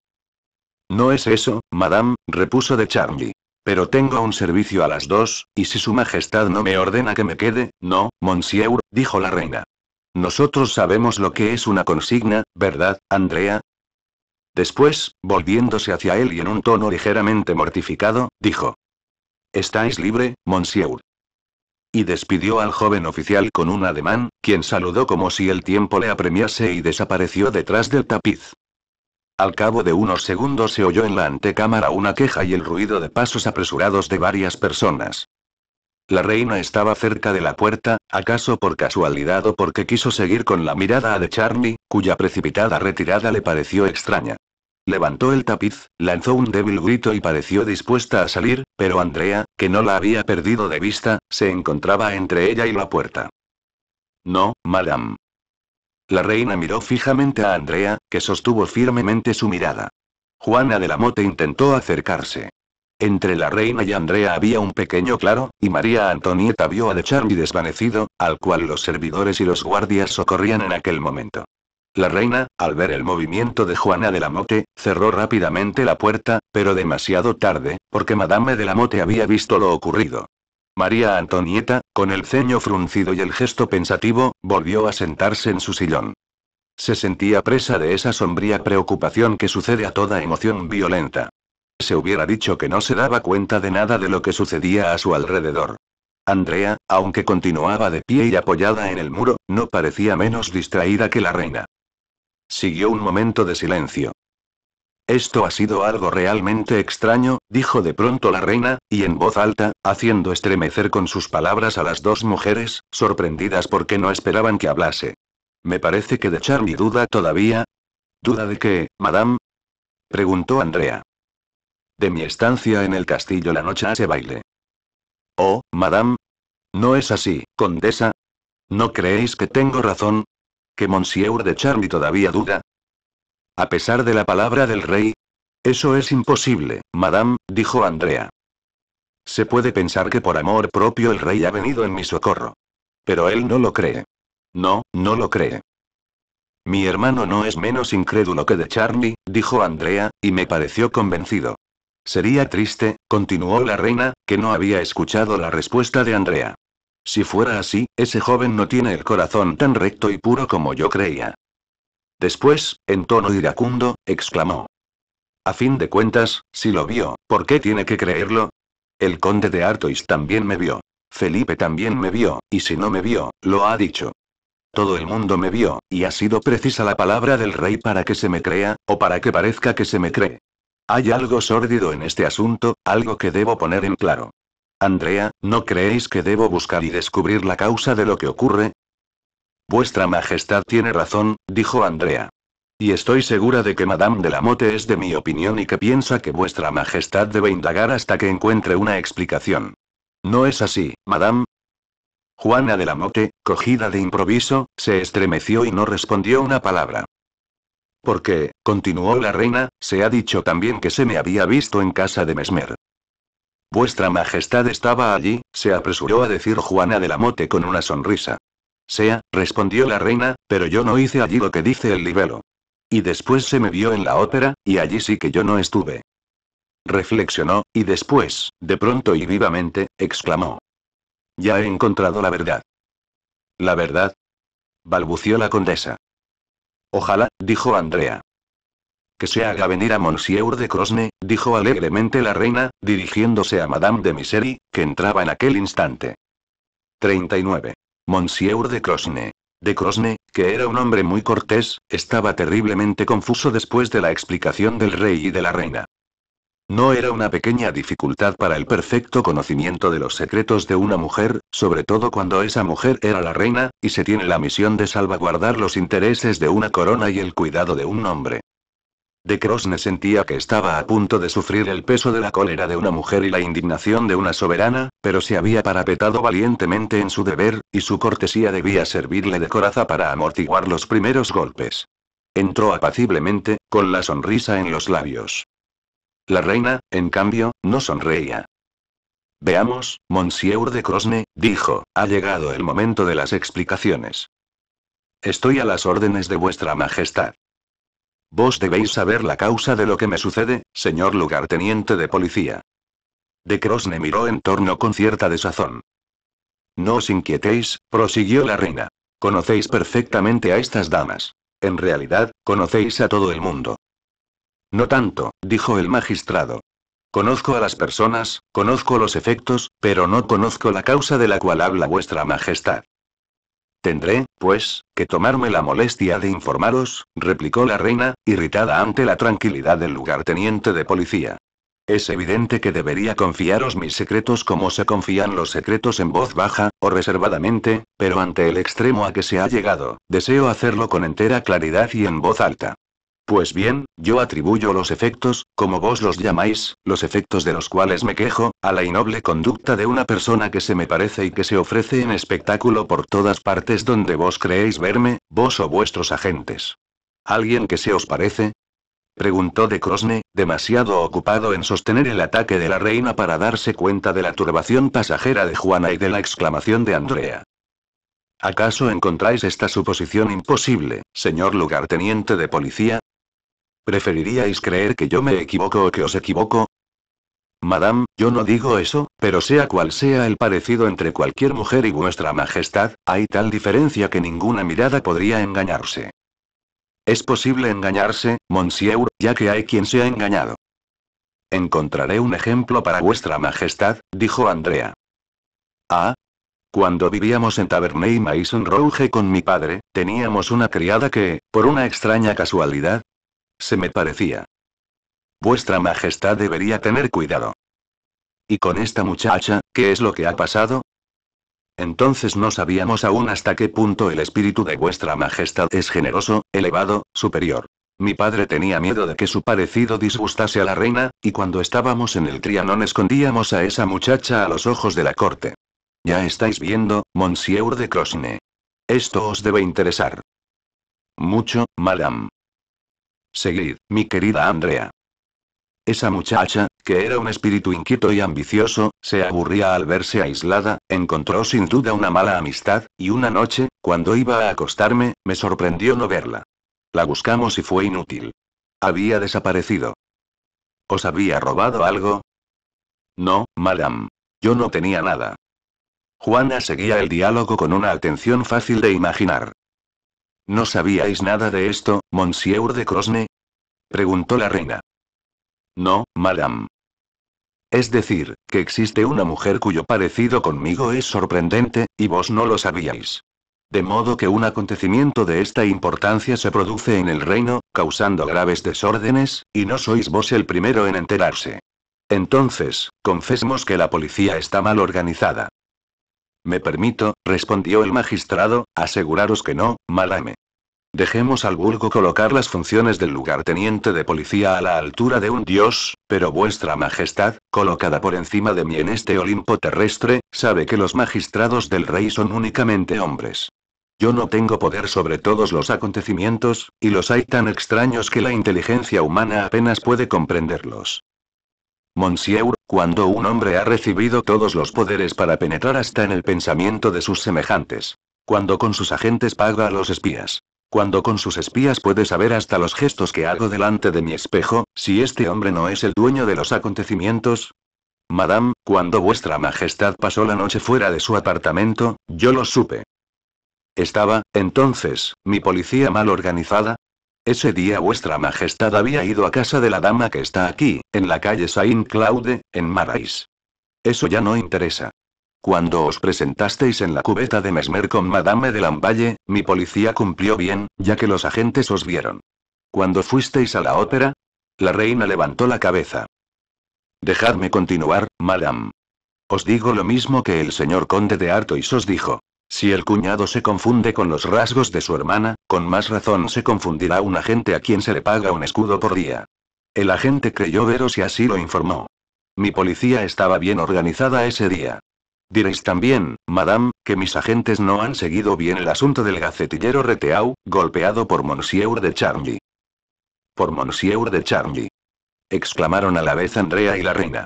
No es eso, madame, repuso de Charlie. Pero tengo un servicio a las dos, y si su majestad no me ordena que me quede, no, monsieur, dijo la reina. Nosotros sabemos lo que es una consigna, ¿verdad, Andrea? Después, volviéndose hacia él y en un tono ligeramente mortificado, dijo. Estáis libre, monsieur. Y despidió al joven oficial con un ademán, quien saludó como si el tiempo le apremiase y desapareció detrás del tapiz. Al cabo de unos segundos se oyó en la antecámara una queja y el ruido de pasos apresurados de varias personas. La reina estaba cerca de la puerta, acaso por casualidad o porque quiso seguir con la mirada a de Charlie, cuya precipitada retirada le pareció extraña. Levantó el tapiz, lanzó un débil grito y pareció dispuesta a salir, pero Andrea, que no la había perdido de vista, se encontraba entre ella y la puerta. No, madame, la reina miró fijamente a Andrea, que sostuvo firmemente su mirada. Juana de la Mote intentó acercarse. Entre la reina y Andrea había un pequeño claro, y María Antonieta vio a de Charmy desvanecido, al cual los servidores y los guardias socorrían en aquel momento. La reina, al ver el movimiento de Juana de la Mote, cerró rápidamente la puerta, pero demasiado tarde, porque Madame de la Mote había visto lo ocurrido. María Antonieta, con el ceño fruncido y el gesto pensativo, volvió a sentarse en su sillón. Se sentía presa de esa sombría preocupación que sucede a toda emoción violenta. Se hubiera dicho que no se daba cuenta de nada de lo que sucedía a su alrededor. Andrea, aunque continuaba de pie y apoyada en el muro, no parecía menos distraída que la reina. Siguió un momento de silencio. Esto ha sido algo realmente extraño, dijo de pronto la reina, y en voz alta, haciendo estremecer con sus palabras a las dos mujeres, sorprendidas porque no esperaban que hablase. Me parece que de Charlie duda todavía. ¿Duda de qué, madame? preguntó Andrea. De mi estancia en el castillo la noche hace baile. Oh, madame. No es así, condesa. ¿No creéis que tengo razón? ¿Que Monsieur de Charlie todavía duda? A pesar de la palabra del rey. Eso es imposible, madame, dijo Andrea. Se puede pensar que por amor propio el rey ha venido en mi socorro. Pero él no lo cree. No, no lo cree. Mi hermano no es menos incrédulo que de Charlie, dijo Andrea, y me pareció convencido. Sería triste, continuó la reina, que no había escuchado la respuesta de Andrea. Si fuera así, ese joven no tiene el corazón tan recto y puro como yo creía. Después, en tono iracundo, exclamó. A fin de cuentas, si lo vio, ¿por qué tiene que creerlo? El conde de Artois también me vio. Felipe también me vio, y si no me vio, lo ha dicho. Todo el mundo me vio, y ha sido precisa la palabra del rey para que se me crea, o para que parezca que se me cree. Hay algo sórdido en este asunto, algo que debo poner en claro. Andrea, ¿no creéis que debo buscar y descubrir la causa de lo que ocurre? Vuestra Majestad tiene razón, dijo Andrea. Y estoy segura de que Madame de la Mote es de mi opinión y que piensa que Vuestra Majestad debe indagar hasta que encuentre una explicación. ¿No es así, Madame? Juana de la Mote, cogida de improviso, se estremeció y no respondió una palabra. Porque, continuó la reina, se ha dicho también que se me había visto en casa de Mesmer. Vuestra Majestad estaba allí, se apresuró a decir Juana de la Motte con una sonrisa. Sea, respondió la reina, pero yo no hice allí lo que dice el libelo. Y después se me vio en la ópera, y allí sí que yo no estuve. Reflexionó, y después, de pronto y vivamente, exclamó. Ya he encontrado la verdad. ¿La verdad? balbució la condesa. Ojalá, dijo Andrea. Que se haga venir a Monsieur de Crosne, dijo alegremente la reina, dirigiéndose a Madame de Misery, que entraba en aquel instante. 39. Monsieur de Crosne. De Crosne, que era un hombre muy cortés, estaba terriblemente confuso después de la explicación del rey y de la reina. No era una pequeña dificultad para el perfecto conocimiento de los secretos de una mujer, sobre todo cuando esa mujer era la reina, y se tiene la misión de salvaguardar los intereses de una corona y el cuidado de un hombre. De Crosne sentía que estaba a punto de sufrir el peso de la cólera de una mujer y la indignación de una soberana, pero se había parapetado valientemente en su deber, y su cortesía debía servirle de coraza para amortiguar los primeros golpes. Entró apaciblemente, con la sonrisa en los labios. La reina, en cambio, no sonreía. Veamos, Monsieur de Crosne, dijo, ha llegado el momento de las explicaciones. Estoy a las órdenes de vuestra majestad. Vos debéis saber la causa de lo que me sucede, señor lugarteniente de policía. De Crosne miró en torno con cierta desazón. No os inquietéis, prosiguió la reina. Conocéis perfectamente a estas damas. En realidad, conocéis a todo el mundo. No tanto, dijo el magistrado. Conozco a las personas, conozco los efectos, pero no conozco la causa de la cual habla vuestra majestad. Tendré, pues, que tomarme la molestia de informaros, replicó la reina, irritada ante la tranquilidad del lugarteniente de policía. Es evidente que debería confiaros mis secretos como se confían los secretos en voz baja, o reservadamente, pero ante el extremo a que se ha llegado, deseo hacerlo con entera claridad y en voz alta. Pues bien, yo atribuyo los efectos, como vos los llamáis, los efectos de los cuales me quejo, a la innoble conducta de una persona que se me parece y que se ofrece en espectáculo por todas partes donde vos creéis verme, vos o vuestros agentes. ¿Alguien que se os parece? preguntó de Crosne, demasiado ocupado en sostener el ataque de la reina para darse cuenta de la turbación pasajera de Juana y de la exclamación de Andrea. ¿Acaso encontráis esta suposición imposible, señor lugarteniente de policía? ¿Preferiríais creer que yo me equivoco o que os equivoco? Madame, yo no digo eso, pero sea cual sea el parecido entre cualquier mujer y vuestra majestad, hay tal diferencia que ninguna mirada podría engañarse. Es posible engañarse, monsieur, ya que hay quien se ha engañado. Encontraré un ejemplo para vuestra majestad, dijo Andrea. Ah. Cuando vivíamos en Taverney Mason Rouge con mi padre, teníamos una criada que, por una extraña casualidad, se me parecía. Vuestra Majestad debería tener cuidado. ¿Y con esta muchacha, qué es lo que ha pasado? Entonces no sabíamos aún hasta qué punto el espíritu de vuestra Majestad es generoso, elevado, superior. Mi padre tenía miedo de que su parecido disgustase a la reina, y cuando estábamos en el Trianón escondíamos a esa muchacha a los ojos de la corte. Ya estáis viendo, Monsieur de Crosne. Esto os debe interesar. Mucho, madame. Seguid, mi querida Andrea. Esa muchacha, que era un espíritu inquieto y ambicioso, se aburría al verse aislada, encontró sin duda una mala amistad, y una noche, cuando iba a acostarme, me sorprendió no verla. La buscamos y fue inútil. Había desaparecido. ¿Os había robado algo? No, madame. Yo no tenía nada. Juana seguía el diálogo con una atención fácil de imaginar. ¿No sabíais nada de esto, Monsieur de Crosne? preguntó la reina. No, madame. Es decir, que existe una mujer cuyo parecido conmigo es sorprendente, y vos no lo sabíais. De modo que un acontecimiento de esta importancia se produce en el reino, causando graves desórdenes, y no sois vos el primero en enterarse. Entonces, confesemos que la policía está mal organizada. Me permito, respondió el magistrado, aseguraros que no, malame. Dejemos al vulgo colocar las funciones del lugarteniente de policía a la altura de un dios, pero vuestra majestad, colocada por encima de mí en este Olimpo terrestre, sabe que los magistrados del rey son únicamente hombres. Yo no tengo poder sobre todos los acontecimientos, y los hay tan extraños que la inteligencia humana apenas puede comprenderlos. Monsieur, cuando un hombre ha recibido todos los poderes para penetrar hasta en el pensamiento de sus semejantes. Cuando con sus agentes paga a los espías cuando con sus espías puede saber hasta los gestos que hago delante de mi espejo, si este hombre no es el dueño de los acontecimientos. Madame, cuando vuestra majestad pasó la noche fuera de su apartamento, yo lo supe. Estaba, entonces, mi policía mal organizada, ese día vuestra majestad había ido a casa de la dama que está aquí, en la calle Saint-Claude, en Marais. Eso ya no interesa. Cuando os presentasteis en la cubeta de Mesmer con Madame de Lamballe, mi policía cumplió bien, ya que los agentes os vieron. Cuando fuisteis a la ópera, la reina levantó la cabeza. Dejadme continuar, madame. Os digo lo mismo que el señor conde de Artois os dijo. Si el cuñado se confunde con los rasgos de su hermana, con más razón se confundirá un agente a quien se le paga un escudo por día. El agente creyó veros y así lo informó. Mi policía estaba bien organizada ese día. Diréis también, madame, que mis agentes no han seguido bien el asunto del gacetillero Reteau, golpeado por Monsieur de Charny. Por Monsieur de Charny. Exclamaron a la vez Andrea y la reina.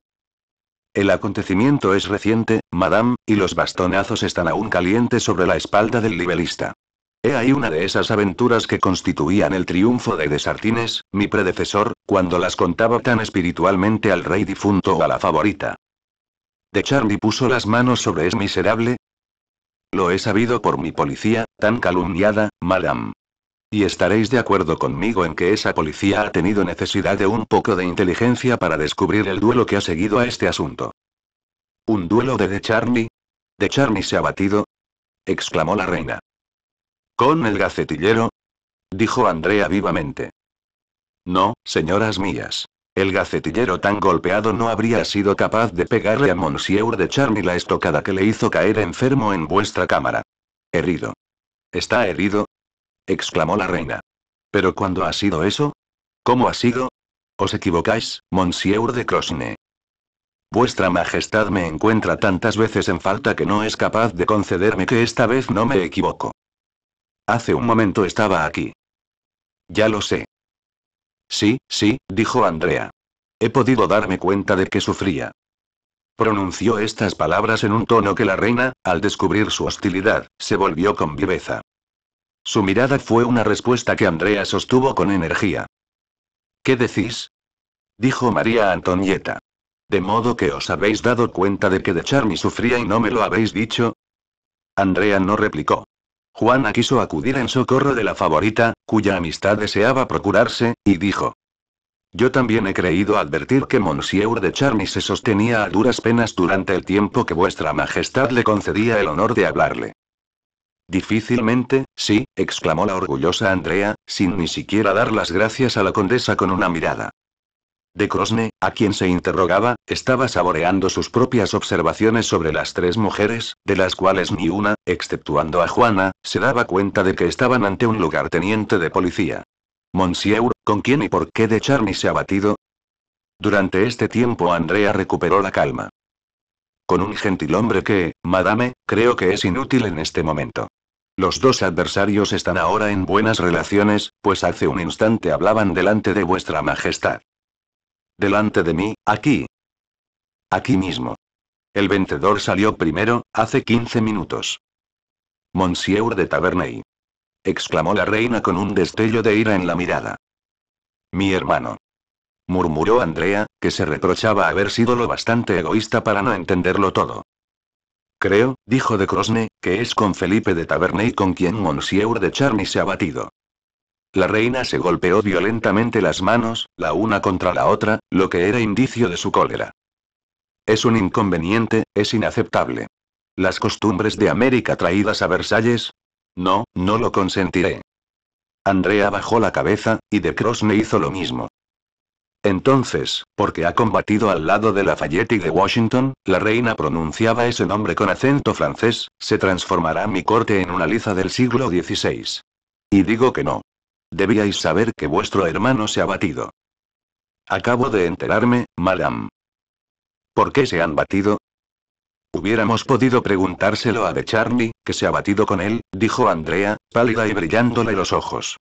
El acontecimiento es reciente, madame, y los bastonazos están aún calientes sobre la espalda del libelista. He ahí una de esas aventuras que constituían el triunfo de Desartines, mi predecesor, cuando las contaba tan espiritualmente al rey difunto o a la favorita. De Charlie puso las manos sobre ese miserable. Lo he sabido por mi policía, tan calumniada, madame. Y estaréis de acuerdo conmigo en que esa policía ha tenido necesidad de un poco de inteligencia para descubrir el duelo que ha seguido a este asunto. ¿Un duelo de De Charlie? ¿De Charlie se ha batido? exclamó la reina. ¿Con el gacetillero? dijo Andrea vivamente. No, señoras mías. El gacetillero tan golpeado no habría sido capaz de pegarle a Monsieur de Charny la estocada que le hizo caer enfermo en vuestra cámara. Herido. ¿Está herido? exclamó la reina. ¿Pero cuándo ha sido eso? ¿Cómo ha sido? Os equivocáis, Monsieur de Crosne. Vuestra Majestad me encuentra tantas veces en falta que no es capaz de concederme que esta vez no me equivoco. Hace un momento estaba aquí. Ya lo sé. Sí, sí, dijo Andrea. He podido darme cuenta de que sufría. Pronunció estas palabras en un tono que la reina, al descubrir su hostilidad, se volvió con viveza. Su mirada fue una respuesta que Andrea sostuvo con energía. ¿Qué decís? dijo María Antonieta. ¿De modo que os habéis dado cuenta de que de Charmy sufría y no me lo habéis dicho? Andrea no replicó. Juana quiso acudir en socorro de la favorita, cuya amistad deseaba procurarse, y dijo. Yo también he creído advertir que Monsieur de Charny se sostenía a duras penas durante el tiempo que vuestra majestad le concedía el honor de hablarle. Difícilmente, sí, exclamó la orgullosa Andrea, sin ni siquiera dar las gracias a la condesa con una mirada. De Crosne, a quien se interrogaba, estaba saboreando sus propias observaciones sobre las tres mujeres, de las cuales ni una, exceptuando a Juana, se daba cuenta de que estaban ante un lugarteniente de policía. Monsieur, ¿con quién y por qué de Charney se ha batido? Durante este tiempo Andrea recuperó la calma. Con un gentilhombre que, madame, creo que es inútil en este momento. Los dos adversarios están ahora en buenas relaciones, pues hace un instante hablaban delante de vuestra majestad. Delante de mí, aquí. Aquí mismo. El vencedor salió primero, hace 15 minutos. Monsieur de Taverney. Exclamó la reina con un destello de ira en la mirada. Mi hermano. Murmuró Andrea, que se reprochaba haber sido lo bastante egoísta para no entenderlo todo. Creo, dijo de Crosne, que es con Felipe de Taverney con quien Monsieur de Charny se ha batido. La reina se golpeó violentamente las manos, la una contra la otra, lo que era indicio de su cólera. Es un inconveniente, es inaceptable. Las costumbres de América traídas a Versalles. No, no lo consentiré. Andrea bajó la cabeza, y de Crosne hizo lo mismo. Entonces, porque ha combatido al lado de Lafayette y de Washington, la reina pronunciaba ese nombre con acento francés, se transformará mi corte en una liza del siglo XVI. Y digo que no. Debíais saber que vuestro hermano se ha batido. Acabo de enterarme, madame. ¿Por qué se han batido? Hubiéramos podido preguntárselo a De Charlie, que se ha batido con él, dijo Andrea, pálida y brillándole los ojos.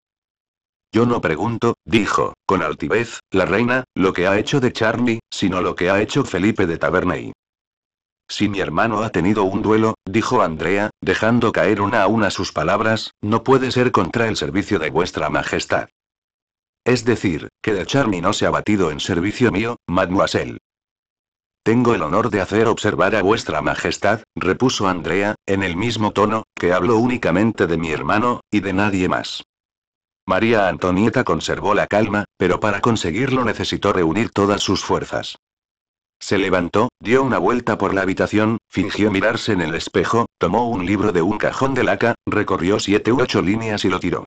Yo no pregunto, dijo, con altivez, la reina, lo que ha hecho de Charlie, sino lo que ha hecho Felipe de Taverney. Si mi hermano ha tenido un duelo, dijo Andrea, dejando caer una a una sus palabras, no puede ser contra el servicio de vuestra majestad. Es decir, que de Charmy no se ha batido en servicio mío, mademoiselle. Tengo el honor de hacer observar a vuestra majestad, repuso Andrea, en el mismo tono, que hablo únicamente de mi hermano, y de nadie más. María Antonieta conservó la calma, pero para conseguirlo necesitó reunir todas sus fuerzas. Se levantó, dio una vuelta por la habitación, fingió mirarse en el espejo, tomó un libro de un cajón de laca, recorrió siete u ocho líneas y lo tiró.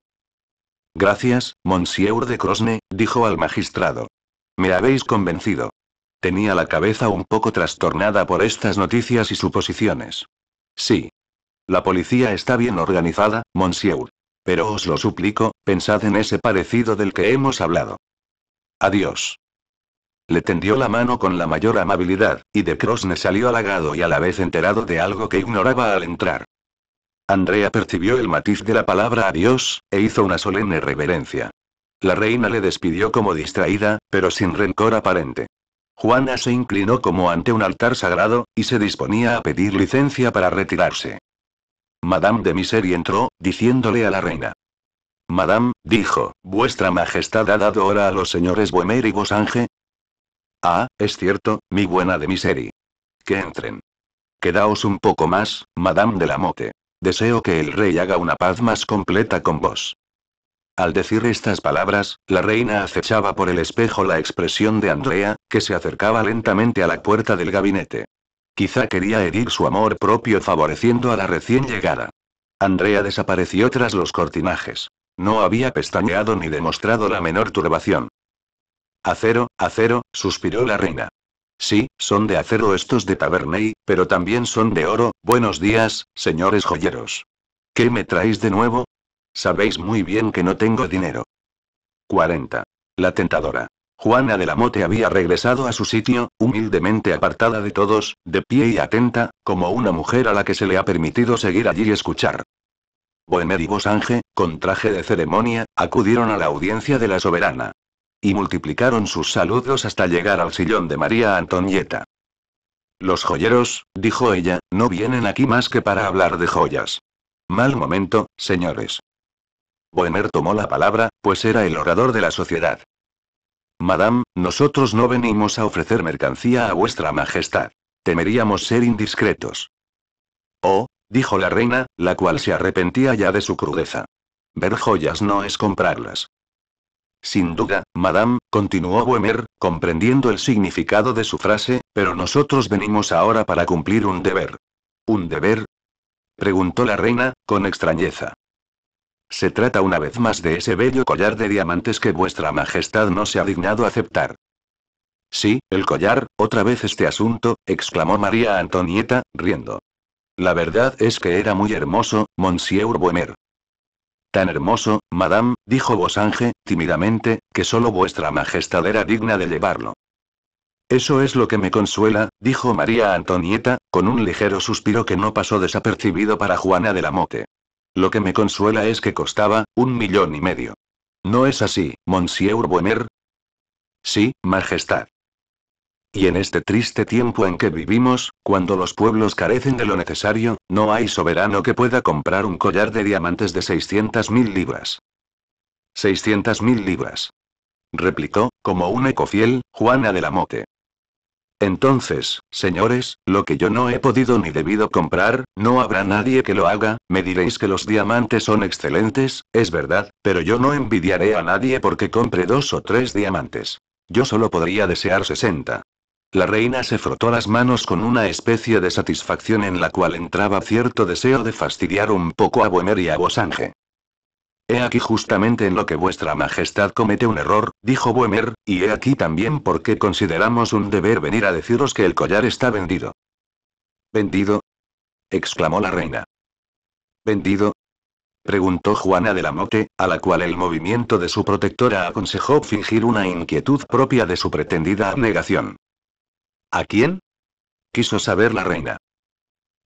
Gracias, Monsieur de Crosne, dijo al magistrado. Me habéis convencido. Tenía la cabeza un poco trastornada por estas noticias y suposiciones. Sí. La policía está bien organizada, Monsieur. Pero os lo suplico, pensad en ese parecido del que hemos hablado. Adiós. Le tendió la mano con la mayor amabilidad, y de Crosne salió halagado y a la vez enterado de algo que ignoraba al entrar. Andrea percibió el matiz de la palabra adiós, e hizo una solemne reverencia. La reina le despidió como distraída, pero sin rencor aparente. Juana se inclinó como ante un altar sagrado, y se disponía a pedir licencia para retirarse. Madame de Misery entró, diciéndole a la reina. Madame, dijo, vuestra majestad ha dado hora a los señores Boemer y Bosange, Ah, es cierto, mi buena de miseria. Que entren. Quedaos un poco más, Madame de la mote. Deseo que el rey haga una paz más completa con vos. Al decir estas palabras, la reina acechaba por el espejo la expresión de Andrea, que se acercaba lentamente a la puerta del gabinete. Quizá quería herir su amor propio favoreciendo a la recién llegada. Andrea desapareció tras los cortinajes. No había pestañeado ni demostrado la menor turbación. Acero, acero, suspiró la reina. Sí, son de acero estos de Taverney, pero también son de oro. Buenos días, señores joyeros. ¿Qué me traéis de nuevo? Sabéis muy bien que no tengo dinero. 40. La tentadora. Juana de la Mote había regresado a su sitio, humildemente apartada de todos, de pie y atenta, como una mujer a la que se le ha permitido seguir allí y escuchar. Boemer y Bosange, con traje de ceremonia, acudieron a la audiencia de la soberana. Y multiplicaron sus saludos hasta llegar al sillón de María Antonieta. Los joyeros, dijo ella, no vienen aquí más que para hablar de joyas. Mal momento, señores. Boemer tomó la palabra, pues era el orador de la sociedad. Madame, nosotros no venimos a ofrecer mercancía a vuestra majestad. Temeríamos ser indiscretos. Oh, dijo la reina, la cual se arrepentía ya de su crudeza. Ver joyas no es comprarlas. Sin duda, madame, continuó Boemer, comprendiendo el significado de su frase, pero nosotros venimos ahora para cumplir un deber. ¿Un deber? preguntó la reina, con extrañeza. Se trata una vez más de ese bello collar de diamantes que vuestra majestad no se ha dignado aceptar. Sí, el collar, otra vez este asunto, exclamó María Antonieta, riendo. La verdad es que era muy hermoso, Monsieur Boemer. Tan hermoso, madame, dijo Bosange, tímidamente, que solo vuestra majestad era digna de llevarlo. Eso es lo que me consuela, dijo María Antonieta, con un ligero suspiro que no pasó desapercibido para Juana de la Mote. Lo que me consuela es que costaba, un millón y medio. ¿No es así, Monsieur Buemer? Sí, Majestad. Y en este triste tiempo en que vivimos, cuando los pueblos carecen de lo necesario, no hay soberano que pueda comprar un collar de diamantes de 600.000 libras. 600.000 libras. Replicó, como un eco fiel, Juana de la Mote. Entonces, señores, lo que yo no he podido ni debido comprar, no habrá nadie que lo haga, me diréis que los diamantes son excelentes, es verdad, pero yo no envidiaré a nadie porque compre dos o tres diamantes. Yo solo podría desear 60. La reina se frotó las manos con una especie de satisfacción en la cual entraba cierto deseo de fastidiar un poco a Boemer y a Bosange. He aquí justamente en lo que vuestra majestad comete un error, dijo Boemer, y he aquí también porque consideramos un deber venir a deciros que el collar está vendido. ¿Vendido? exclamó la reina. ¿Vendido? preguntó Juana de la Mote, a la cual el movimiento de su protectora aconsejó fingir una inquietud propia de su pretendida abnegación. ¿A quién? Quiso saber la reina.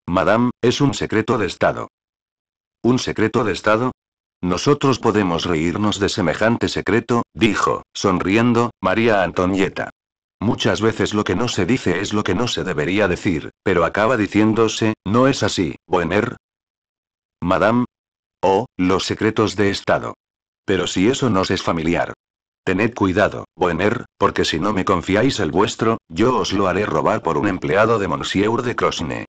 Madame, es un secreto de Estado. ¿Un secreto de Estado? Nosotros podemos reírnos de semejante secreto, dijo, sonriendo, María Antonieta. Muchas veces lo que no se dice es lo que no se debería decir, pero acaba diciéndose, ¿no es así, buen? Madame. Oh, los secretos de Estado. Pero si eso nos es familiar. Tened cuidado, Boemer, porque si no me confiáis el vuestro, yo os lo haré robar por un empleado de Monsieur de Crosne.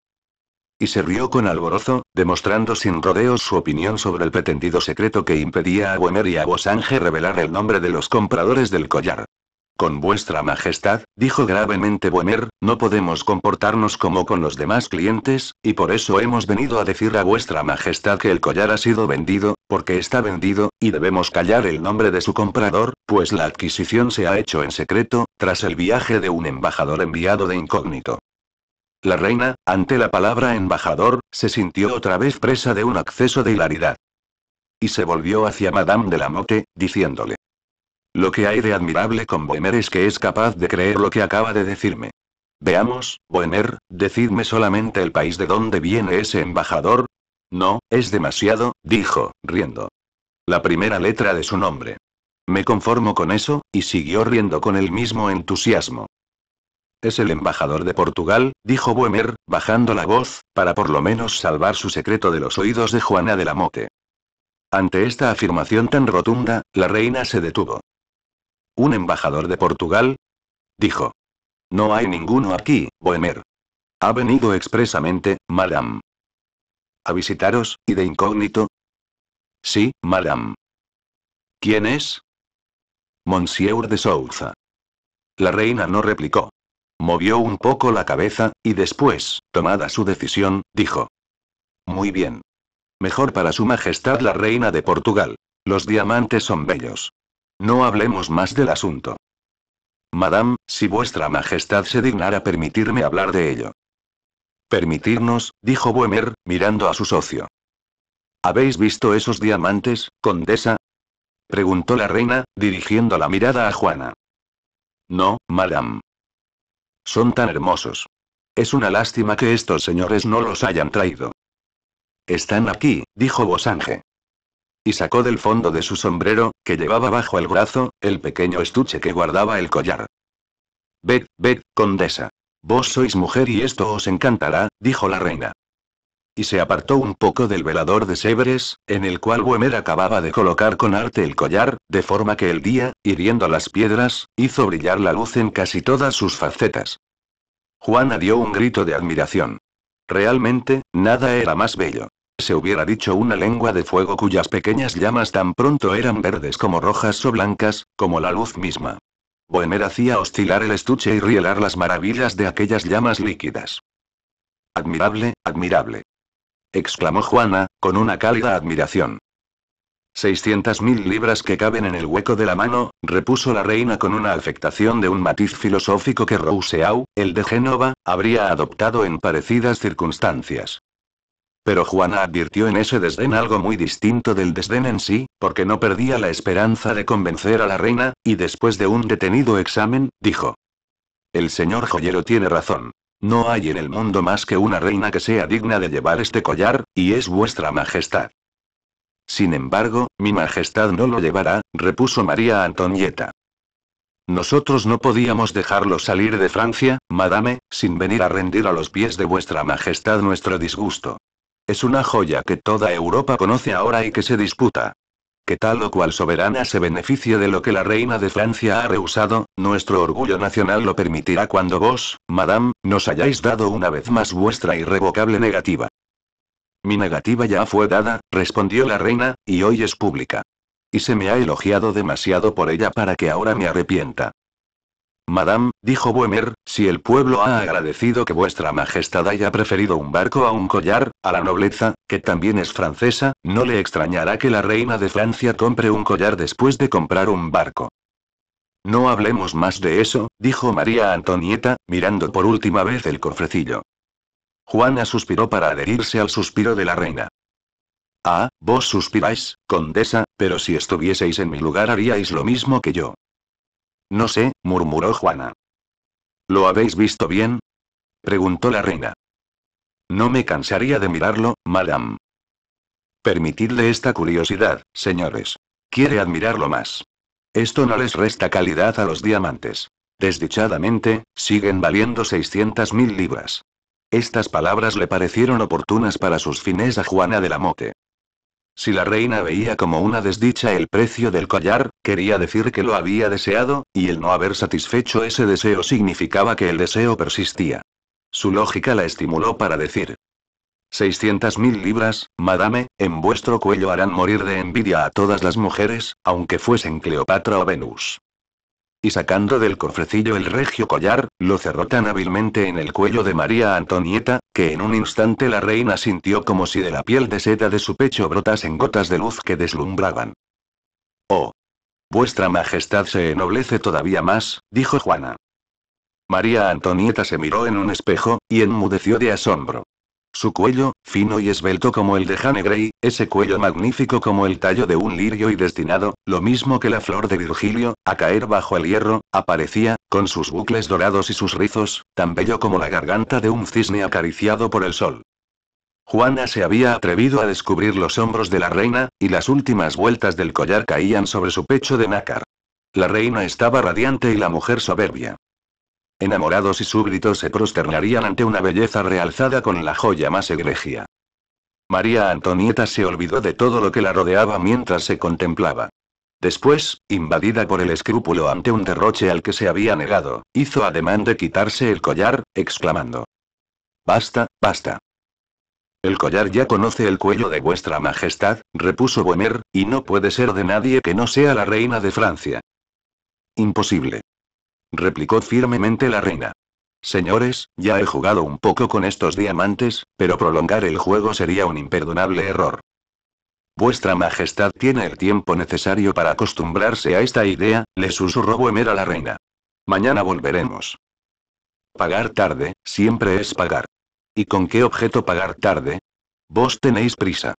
Y se rió con alborozo, demostrando sin rodeos su opinión sobre el pretendido secreto que impedía a Boemer y a Bosange revelar el nombre de los compradores del collar. Con vuestra majestad, dijo gravemente Boemer, no podemos comportarnos como con los demás clientes, y por eso hemos venido a decir a vuestra majestad que el collar ha sido vendido, porque está vendido, y debemos callar el nombre de su comprador, pues la adquisición se ha hecho en secreto, tras el viaje de un embajador enviado de incógnito. La reina, ante la palabra embajador, se sintió otra vez presa de un acceso de hilaridad. Y se volvió hacia Madame de la Motte, diciéndole. Lo que hay de admirable con Boemer es que es capaz de creer lo que acaba de decirme. Veamos, Boemer, decidme solamente el país de donde viene ese embajador. No, es demasiado, dijo, riendo. La primera letra de su nombre. Me conformo con eso, y siguió riendo con el mismo entusiasmo. Es el embajador de Portugal, dijo Boemer, bajando la voz, para por lo menos salvar su secreto de los oídos de Juana de la Mote. Ante esta afirmación tan rotunda, la reina se detuvo. ¿Un embajador de Portugal? Dijo. No hay ninguno aquí, Boemer. Ha venido expresamente, madame. ¿A visitaros, y de incógnito? Sí, madame. ¿Quién es? Monsieur de Souza. La reina no replicó. Movió un poco la cabeza, y después, tomada su decisión, dijo. Muy bien. Mejor para su Majestad la Reina de Portugal. Los diamantes son bellos. No hablemos más del asunto. Madame, si vuestra Majestad se dignara permitirme hablar de ello. Permitirnos, dijo Boemer, mirando a su socio. ¿Habéis visto esos diamantes, condesa? preguntó la reina, dirigiendo la mirada a Juana. No, madame. Son tan hermosos. Es una lástima que estos señores no los hayan traído. Están aquí, dijo Bosange. Y sacó del fondo de su sombrero, que llevaba bajo el brazo, el pequeño estuche que guardaba el collar. Ved, ved, condesa. Vos sois mujer y esto os encantará, dijo la reina. Y se apartó un poco del velador de severes, en el cual Boemer acababa de colocar con arte el collar, de forma que el día, hiriendo las piedras, hizo brillar la luz en casi todas sus facetas. Juana dio un grito de admiración. Realmente, nada era más bello se hubiera dicho una lengua de fuego cuyas pequeñas llamas tan pronto eran verdes como rojas o blancas, como la luz misma. Bohemer hacía oscilar el estuche y rielar las maravillas de aquellas llamas líquidas. Admirable, admirable. exclamó Juana, con una cálida admiración. Seiscientas mil libras que caben en el hueco de la mano, repuso la reina con una afectación de un matiz filosófico que Rousseau, el de Génova, habría adoptado en parecidas circunstancias. Pero Juana advirtió en ese desdén algo muy distinto del desdén en sí, porque no perdía la esperanza de convencer a la reina, y después de un detenido examen, dijo. El señor joyero tiene razón. No hay en el mundo más que una reina que sea digna de llevar este collar, y es vuestra majestad. Sin embargo, mi majestad no lo llevará, repuso María Antonieta. Nosotros no podíamos dejarlo salir de Francia, madame, sin venir a rendir a los pies de vuestra majestad nuestro disgusto. Es una joya que toda Europa conoce ahora y que se disputa. Que tal o cual soberana se beneficie de lo que la reina de Francia ha rehusado, nuestro orgullo nacional lo permitirá cuando vos, madame, nos hayáis dado una vez más vuestra irrevocable negativa. Mi negativa ya fue dada, respondió la reina, y hoy es pública. Y se me ha elogiado demasiado por ella para que ahora me arrepienta. Madame, dijo Boemer, si el pueblo ha agradecido que vuestra majestad haya preferido un barco a un collar, a la nobleza, que también es francesa, no le extrañará que la reina de Francia compre un collar después de comprar un barco. No hablemos más de eso, dijo María Antonieta, mirando por última vez el cofrecillo. Juana suspiró para adherirse al suspiro de la reina. Ah, vos suspiráis, condesa, pero si estuvieseis en mi lugar haríais lo mismo que yo. No sé, murmuró Juana. ¿Lo habéis visto bien? preguntó la reina. No me cansaría de mirarlo, madame. Permitidle esta curiosidad, señores. Quiere admirarlo más. Esto no les resta calidad a los diamantes. Desdichadamente, siguen valiendo 600.000 libras. Estas palabras le parecieron oportunas para sus fines a Juana de la Mote. Si la reina veía como una desdicha el precio del collar, Quería decir que lo había deseado, y el no haber satisfecho ese deseo significaba que el deseo persistía. Su lógica la estimuló para decir. 600.000 libras, madame, en vuestro cuello harán morir de envidia a todas las mujeres, aunque fuesen Cleopatra o Venus. Y sacando del cofrecillo el regio collar, lo cerró tan hábilmente en el cuello de María Antonieta, que en un instante la reina sintió como si de la piel de seda de su pecho brotasen gotas de luz que deslumbraban. Oh, Vuestra Majestad se ennoblece todavía más, dijo Juana. María Antonieta se miró en un espejo, y enmudeció de asombro. Su cuello, fino y esbelto como el de Jane Grey, ese cuello magnífico como el tallo de un lirio y destinado, lo mismo que la flor de Virgilio, a caer bajo el hierro, aparecía, con sus bucles dorados y sus rizos, tan bello como la garganta de un cisne acariciado por el sol. Juana se había atrevido a descubrir los hombros de la reina, y las últimas vueltas del collar caían sobre su pecho de nácar. La reina estaba radiante y la mujer soberbia. Enamorados y súbditos se prosternarían ante una belleza realzada con la joya más egregia. María Antonieta se olvidó de todo lo que la rodeaba mientras se contemplaba. Después, invadida por el escrúpulo ante un derroche al que se había negado, hizo ademán de quitarse el collar, exclamando. Basta, basta. El collar ya conoce el cuello de vuestra majestad, repuso Boemer, y no puede ser de nadie que no sea la reina de Francia. Imposible. Replicó firmemente la reina. Señores, ya he jugado un poco con estos diamantes, pero prolongar el juego sería un imperdonable error. Vuestra Majestad tiene el tiempo necesario para acostumbrarse a esta idea, le susurró Boemer a la reina. Mañana volveremos. Pagar tarde, siempre es pagar. ¿Y con qué objeto pagar tarde? Vos tenéis prisa.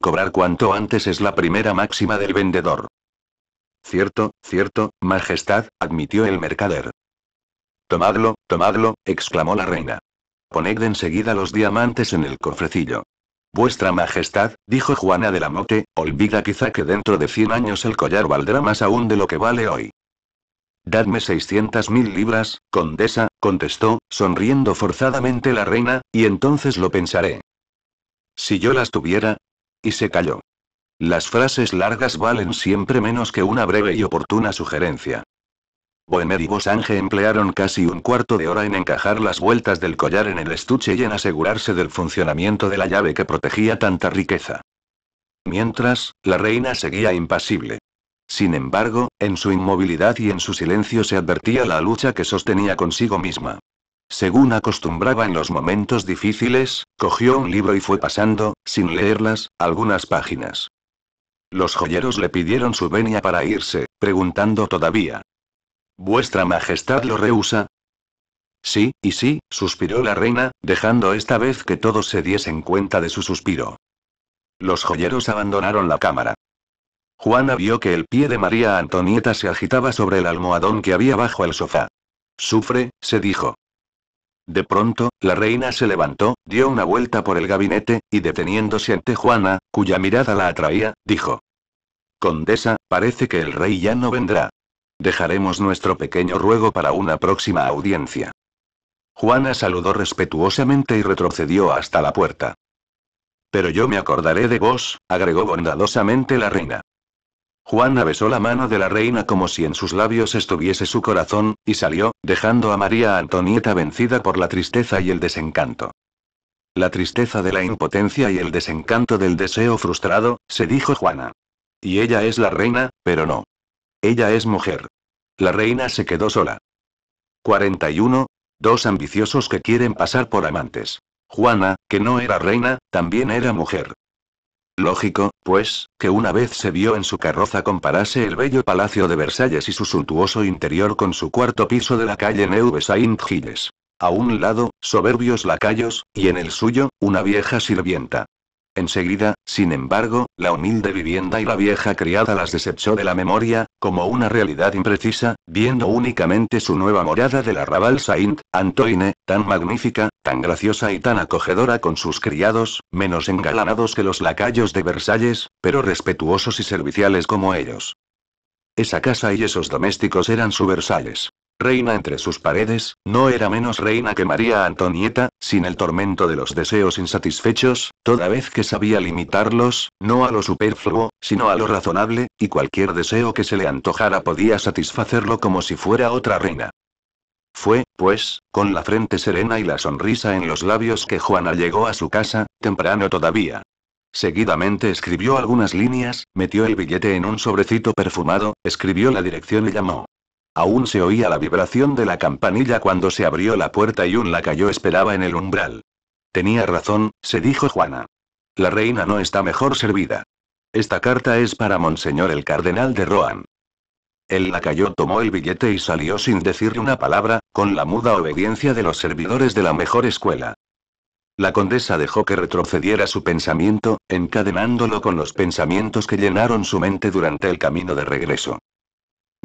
Cobrar cuanto antes es la primera máxima del vendedor. Cierto, cierto, Majestad, admitió el mercader. Tomadlo, tomadlo, exclamó la reina. Poned enseguida los diamantes en el cofrecillo. Vuestra Majestad, dijo Juana de la Mote, olvida quizá que dentro de 100 años el collar valdrá más aún de lo que vale hoy. Dadme 600.000 libras, condesa, contestó, sonriendo forzadamente la reina, y entonces lo pensaré. Si yo las tuviera. Y se calló. Las frases largas valen siempre menos que una breve y oportuna sugerencia. Boemer y Bosange emplearon casi un cuarto de hora en encajar las vueltas del collar en el estuche y en asegurarse del funcionamiento de la llave que protegía tanta riqueza. Mientras, la reina seguía impasible. Sin embargo, en su inmovilidad y en su silencio se advertía la lucha que sostenía consigo misma. Según acostumbraba en los momentos difíciles, cogió un libro y fue pasando, sin leerlas, algunas páginas. Los joyeros le pidieron su venia para irse, preguntando todavía. ¿Vuestra Majestad lo rehúsa? Sí, y sí, suspiró la reina, dejando esta vez que todos se diesen cuenta de su suspiro. Los joyeros abandonaron la cámara. Juana vio que el pie de María Antonieta se agitaba sobre el almohadón que había bajo el sofá. Sufre, se dijo. De pronto, la reina se levantó, dio una vuelta por el gabinete, y deteniéndose ante Juana, cuya mirada la atraía, dijo. Condesa, parece que el rey ya no vendrá. Dejaremos nuestro pequeño ruego para una próxima audiencia. Juana saludó respetuosamente y retrocedió hasta la puerta. Pero yo me acordaré de vos, agregó bondadosamente la reina. Juana besó la mano de la reina como si en sus labios estuviese su corazón, y salió, dejando a María Antonieta vencida por la tristeza y el desencanto. La tristeza de la impotencia y el desencanto del deseo frustrado, se dijo Juana. Y ella es la reina, pero no. Ella es mujer. La reina se quedó sola. 41. Dos ambiciosos que quieren pasar por amantes. Juana, que no era reina, también era mujer. Lógico, pues, que una vez se vio en su carroza comparase el bello palacio de Versalles y su suntuoso interior con su cuarto piso de la calle Neuve Saint-Gilles. A un lado, soberbios lacayos, y en el suyo, una vieja sirvienta. Enseguida, sin embargo, la humilde vivienda y la vieja criada las desechó de la memoria, como una realidad imprecisa, viendo únicamente su nueva morada del arrabal Saint, Antoine, tan magnífica, tan graciosa y tan acogedora con sus criados, menos engalanados que los lacayos de Versalles, pero respetuosos y serviciales como ellos. Esa casa y esos domésticos eran su Versalles reina entre sus paredes, no era menos reina que María Antonieta, sin el tormento de los deseos insatisfechos, toda vez que sabía limitarlos, no a lo superfluo, sino a lo razonable, y cualquier deseo que se le antojara podía satisfacerlo como si fuera otra reina. Fue, pues, con la frente serena y la sonrisa en los labios que Juana llegó a su casa, temprano todavía, Seguidamente escribió algunas líneas, metió el billete en un sobrecito perfumado, escribió la dirección y llamó. Aún se oía la vibración de la campanilla cuando se abrió la puerta y un lacayo esperaba en el umbral. Tenía razón, se dijo Juana. La reina no está mejor servida. Esta carta es para Monseñor el Cardenal de Rohan. El lacayo tomó el billete y salió sin decir una palabra, con la muda obediencia de los servidores de la mejor escuela. La condesa dejó que retrocediera su pensamiento, encadenándolo con los pensamientos que llenaron su mente durante el camino de regreso.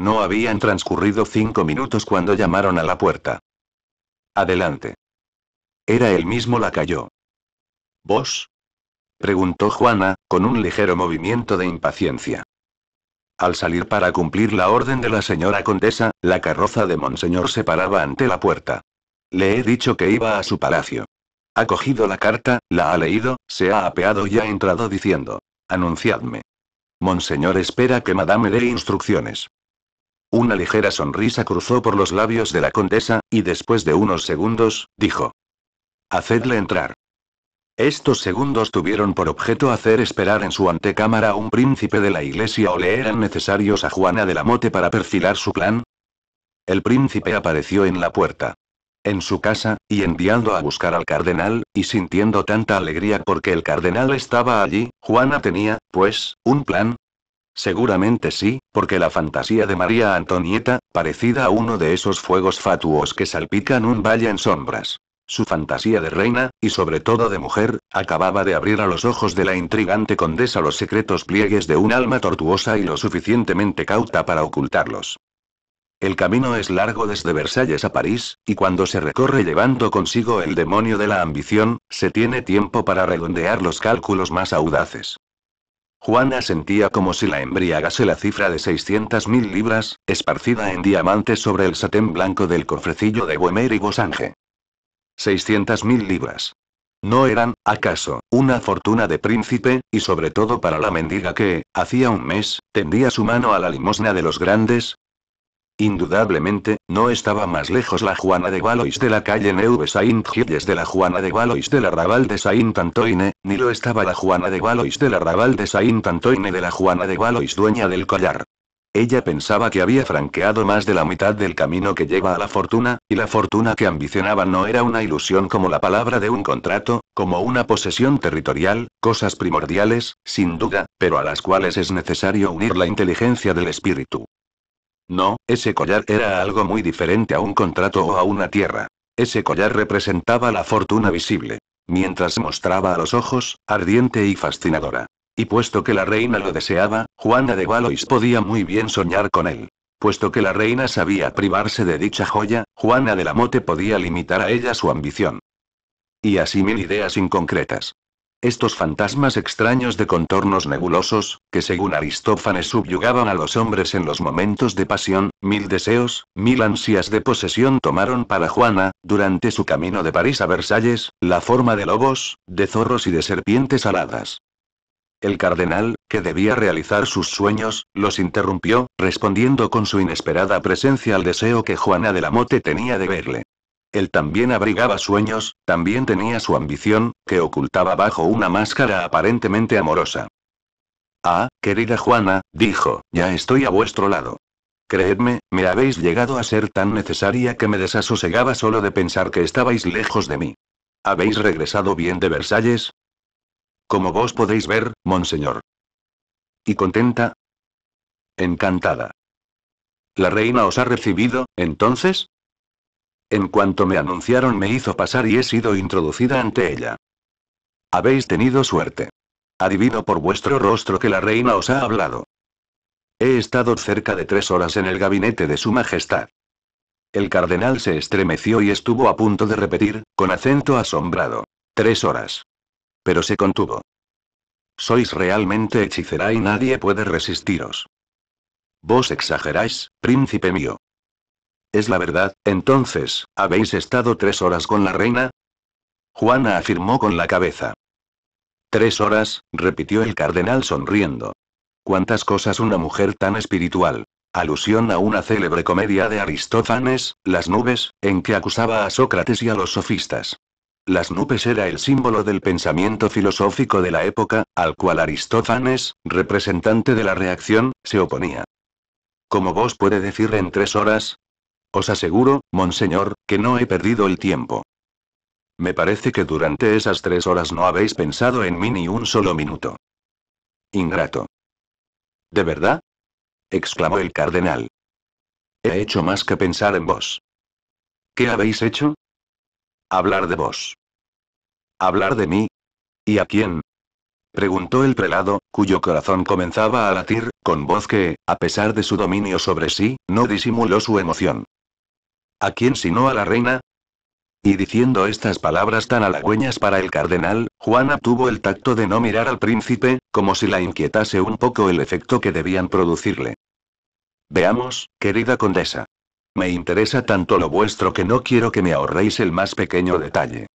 No habían transcurrido cinco minutos cuando llamaron a la puerta. Adelante. Era el mismo cayó. ¿Vos? preguntó Juana, con un ligero movimiento de impaciencia. Al salir para cumplir la orden de la señora condesa, la carroza de Monseñor se paraba ante la puerta. Le he dicho que iba a su palacio. Ha cogido la carta, la ha leído, se ha apeado y ha entrado diciendo. Anunciadme. Monseñor espera que Madame dé instrucciones. Una ligera sonrisa cruzó por los labios de la condesa, y después de unos segundos, dijo. Hacedle entrar. Estos segundos tuvieron por objeto hacer esperar en su antecámara a un príncipe de la iglesia o le eran necesarios a Juana de la Mote para perfilar su plan. El príncipe apareció en la puerta. En su casa, y enviando a buscar al cardenal, y sintiendo tanta alegría porque el cardenal estaba allí, Juana tenía, pues, un plan, Seguramente sí, porque la fantasía de María Antonieta, parecida a uno de esos fuegos fatuos que salpican un valle en sombras. Su fantasía de reina, y sobre todo de mujer, acababa de abrir a los ojos de la intrigante condesa los secretos pliegues de un alma tortuosa y lo suficientemente cauta para ocultarlos. El camino es largo desde Versalles a París, y cuando se recorre llevando consigo el demonio de la ambición, se tiene tiempo para redondear los cálculos más audaces. Juana sentía como si la embriagase la cifra de mil libras, esparcida en diamantes sobre el satén blanco del cofrecillo de Boemer y Bosange. mil libras. ¿No eran, acaso, una fortuna de príncipe, y sobre todo para la mendiga que, hacía un mes, tendía su mano a la limosna de los grandes, Indudablemente, no estaba más lejos la Juana de Valois de la calle Neuve Saint-Gilles de la Juana de Valois del arrabal de Saint-Antoine, ni lo estaba la Juana de Valois del arrabal de Saint-Antoine de la Juana de Valois dueña del collar. Ella pensaba que había franqueado más de la mitad del camino que lleva a la fortuna, y la fortuna que ambicionaba no era una ilusión como la palabra de un contrato, como una posesión territorial, cosas primordiales, sin duda, pero a las cuales es necesario unir la inteligencia del espíritu. No, ese collar era algo muy diferente a un contrato o a una tierra. Ese collar representaba la fortuna visible. Mientras mostraba a los ojos, ardiente y fascinadora. Y puesto que la reina lo deseaba, Juana de Valois podía muy bien soñar con él. Puesto que la reina sabía privarse de dicha joya, Juana de la Mote podía limitar a ella su ambición. Y así mil ideas inconcretas. Estos fantasmas extraños de contornos nebulosos, que según Aristófanes subyugaban a los hombres en los momentos de pasión, mil deseos, mil ansias de posesión tomaron para Juana, durante su camino de París a Versalles, la forma de lobos, de zorros y de serpientes aladas. El cardenal, que debía realizar sus sueños, los interrumpió, respondiendo con su inesperada presencia al deseo que Juana de la Mote tenía de verle. Él también abrigaba sueños, también tenía su ambición, que ocultaba bajo una máscara aparentemente amorosa. Ah, querida Juana, dijo, ya estoy a vuestro lado. Creedme, me habéis llegado a ser tan necesaria que me desasosegaba solo de pensar que estabais lejos de mí. ¿Habéis regresado bien de Versalles? Como vos podéis ver, monseñor. ¿Y contenta? Encantada. ¿La reina os ha recibido, entonces? En cuanto me anunciaron me hizo pasar y he sido introducida ante ella. Habéis tenido suerte. Adivino por vuestro rostro que la reina os ha hablado. He estado cerca de tres horas en el gabinete de Su Majestad. El cardenal se estremeció y estuvo a punto de repetir, con acento asombrado. Tres horas. Pero se contuvo. Sois realmente hechicera y nadie puede resistiros. Vos exageráis, príncipe mío. ¿Es la verdad, entonces, habéis estado tres horas con la reina? Juana afirmó con la cabeza. Tres horas, repitió el cardenal sonriendo. Cuántas cosas una mujer tan espiritual. Alusión a una célebre comedia de Aristófanes, Las nubes, en que acusaba a Sócrates y a los sofistas. Las nubes era el símbolo del pensamiento filosófico de la época, al cual Aristófanes, representante de la reacción, se oponía. Como vos puede decir en tres horas, os aseguro, monseñor, que no he perdido el tiempo. Me parece que durante esas tres horas no habéis pensado en mí ni un solo minuto. Ingrato. ¿De verdad? exclamó el cardenal. He hecho más que pensar en vos. ¿Qué habéis hecho? Hablar de vos. ¿Hablar de mí? ¿Y a quién? preguntó el prelado, cuyo corazón comenzaba a latir, con voz que, a pesar de su dominio sobre sí, no disimuló su emoción. ¿A quién sino a la reina? Y diciendo estas palabras tan halagüeñas para el cardenal, Juana tuvo el tacto de no mirar al príncipe, como si la inquietase un poco el efecto que debían producirle. Veamos, querida condesa. Me interesa tanto lo vuestro que no quiero que me ahorréis el más pequeño detalle.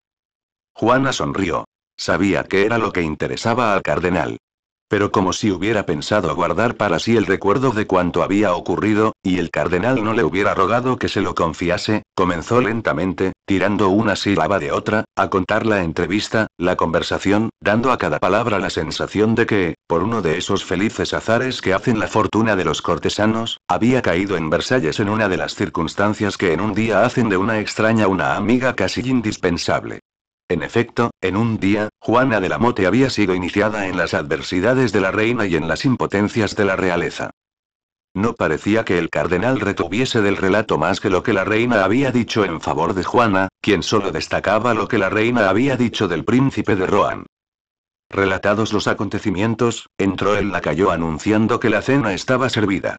Juana sonrió. Sabía que era lo que interesaba al cardenal. Pero como si hubiera pensado guardar para sí el recuerdo de cuanto había ocurrido, y el cardenal no le hubiera rogado que se lo confiase, comenzó lentamente, tirando una sílaba de otra, a contar la entrevista, la conversación, dando a cada palabra la sensación de que, por uno de esos felices azares que hacen la fortuna de los cortesanos, había caído en Versalles en una de las circunstancias que en un día hacen de una extraña una amiga casi indispensable. En efecto, en un día, Juana de la Mote había sido iniciada en las adversidades de la reina y en las impotencias de la realeza. No parecía que el cardenal retuviese del relato más que lo que la reina había dicho en favor de Juana, quien solo destacaba lo que la reina había dicho del príncipe de Rohan. Relatados los acontecimientos, entró el lacayo anunciando que la cena estaba servida.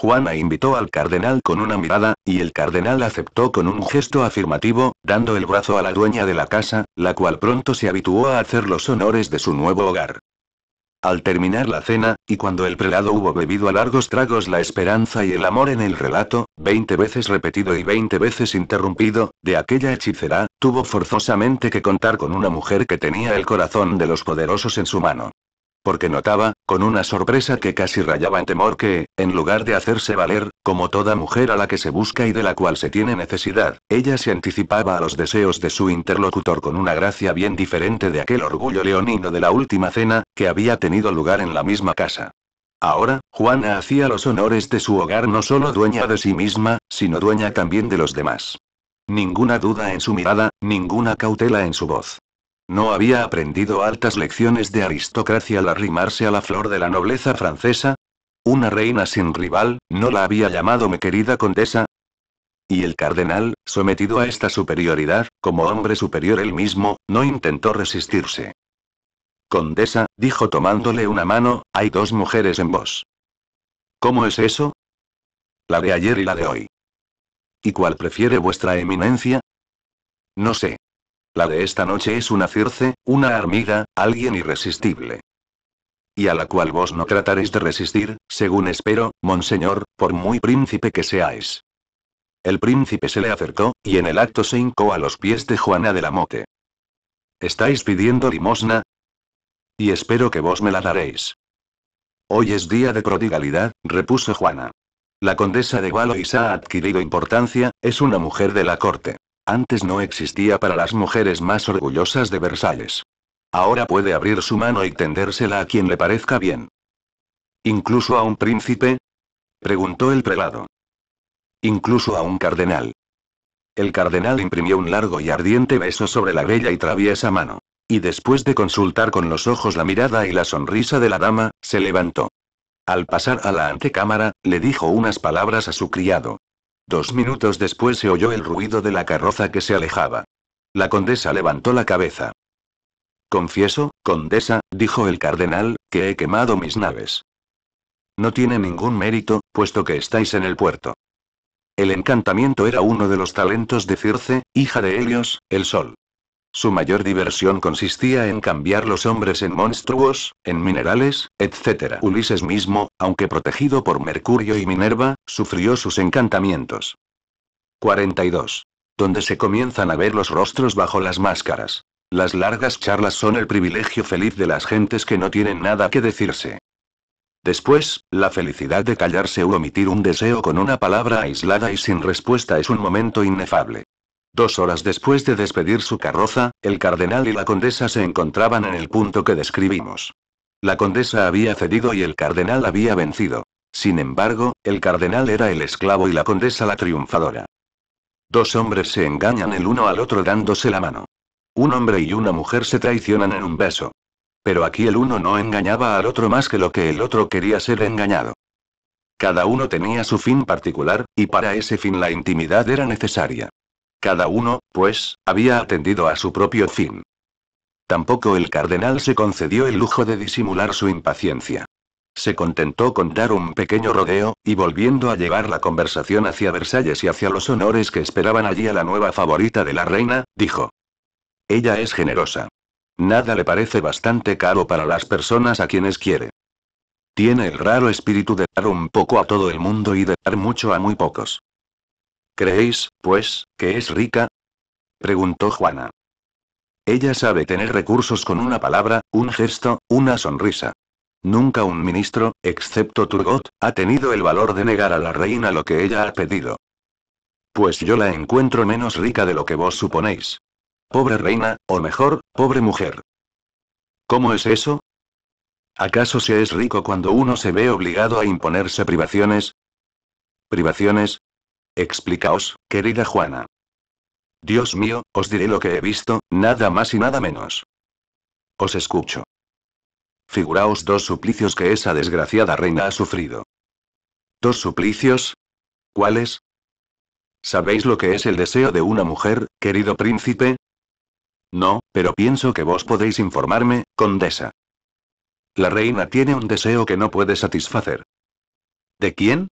Juana invitó al cardenal con una mirada, y el cardenal aceptó con un gesto afirmativo, dando el brazo a la dueña de la casa, la cual pronto se habituó a hacer los honores de su nuevo hogar. Al terminar la cena, y cuando el prelado hubo bebido a largos tragos la esperanza y el amor en el relato, veinte veces repetido y veinte veces interrumpido, de aquella hechicera, tuvo forzosamente que contar con una mujer que tenía el corazón de los poderosos en su mano porque notaba, con una sorpresa que casi rayaba en temor que, en lugar de hacerse valer, como toda mujer a la que se busca y de la cual se tiene necesidad, ella se anticipaba a los deseos de su interlocutor con una gracia bien diferente de aquel orgullo leonino de la última cena, que había tenido lugar en la misma casa. Ahora, Juana hacía los honores de su hogar no solo dueña de sí misma, sino dueña también de los demás. Ninguna duda en su mirada, ninguna cautela en su voz. No había aprendido altas lecciones de aristocracia al arrimarse a la flor de la nobleza francesa. Una reina sin rival, ¿no la había llamado mi querida condesa? Y el cardenal, sometido a esta superioridad, como hombre superior él mismo, no intentó resistirse. Condesa, dijo tomándole una mano, hay dos mujeres en vos. ¿Cómo es eso? La de ayer y la de hoy. ¿Y cuál prefiere vuestra eminencia? No sé. La de esta noche es una Circe, una Armida, alguien irresistible. Y a la cual vos no trataréis de resistir, según espero, monseñor, por muy príncipe que seáis. El príncipe se le acercó, y en el acto se hincó a los pies de Juana de la Mote. ¿Estáis pidiendo limosna? Y espero que vos me la daréis. Hoy es día de prodigalidad, repuso Juana. La condesa de Valois ha adquirido importancia, es una mujer de la corte antes no existía para las mujeres más orgullosas de Versalles. Ahora puede abrir su mano y tendérsela a quien le parezca bien. ¿Incluso a un príncipe? preguntó el prelado. Incluso a un cardenal. El cardenal imprimió un largo y ardiente beso sobre la bella y traviesa mano. Y después de consultar con los ojos la mirada y la sonrisa de la dama, se levantó. Al pasar a la antecámara, le dijo unas palabras a su criado, Dos minutos después se oyó el ruido de la carroza que se alejaba. La condesa levantó la cabeza. Confieso, condesa, dijo el cardenal, que he quemado mis naves. No tiene ningún mérito, puesto que estáis en el puerto. El encantamiento era uno de los talentos de Circe, hija de Helios, el sol. Su mayor diversión consistía en cambiar los hombres en monstruos, en minerales, etc. Ulises mismo, aunque protegido por Mercurio y Minerva, sufrió sus encantamientos. 42. Donde se comienzan a ver los rostros bajo las máscaras. Las largas charlas son el privilegio feliz de las gentes que no tienen nada que decirse. Después, la felicidad de callarse u omitir un deseo con una palabra aislada y sin respuesta es un momento inefable. Dos horas después de despedir su carroza, el cardenal y la condesa se encontraban en el punto que describimos. La condesa había cedido y el cardenal había vencido. Sin embargo, el cardenal era el esclavo y la condesa la triunfadora. Dos hombres se engañan el uno al otro dándose la mano. Un hombre y una mujer se traicionan en un beso. Pero aquí el uno no engañaba al otro más que lo que el otro quería ser engañado. Cada uno tenía su fin particular, y para ese fin la intimidad era necesaria. Cada uno, pues, había atendido a su propio fin. Tampoco el cardenal se concedió el lujo de disimular su impaciencia. Se contentó con dar un pequeño rodeo, y volviendo a llevar la conversación hacia Versalles y hacia los honores que esperaban allí a la nueva favorita de la reina, dijo. Ella es generosa. Nada le parece bastante caro para las personas a quienes quiere. Tiene el raro espíritu de dar un poco a todo el mundo y de dar mucho a muy pocos. ¿Creéis, pues, que es rica? preguntó Juana. Ella sabe tener recursos con una palabra, un gesto, una sonrisa. Nunca un ministro, excepto Turgot, ha tenido el valor de negar a la reina lo que ella ha pedido. Pues yo la encuentro menos rica de lo que vos suponéis. Pobre reina, o mejor, pobre mujer. ¿Cómo es eso? ¿Acaso se es rico cuando uno se ve obligado a imponerse privaciones? Privaciones, Explicaos, querida Juana. Dios mío, os diré lo que he visto, nada más y nada menos. Os escucho. Figuraos dos suplicios que esa desgraciada reina ha sufrido. ¿Dos suplicios? ¿Cuáles? ¿Sabéis lo que es el deseo de una mujer, querido príncipe? No, pero pienso que vos podéis informarme, condesa. La reina tiene un deseo que no puede satisfacer. ¿De quién?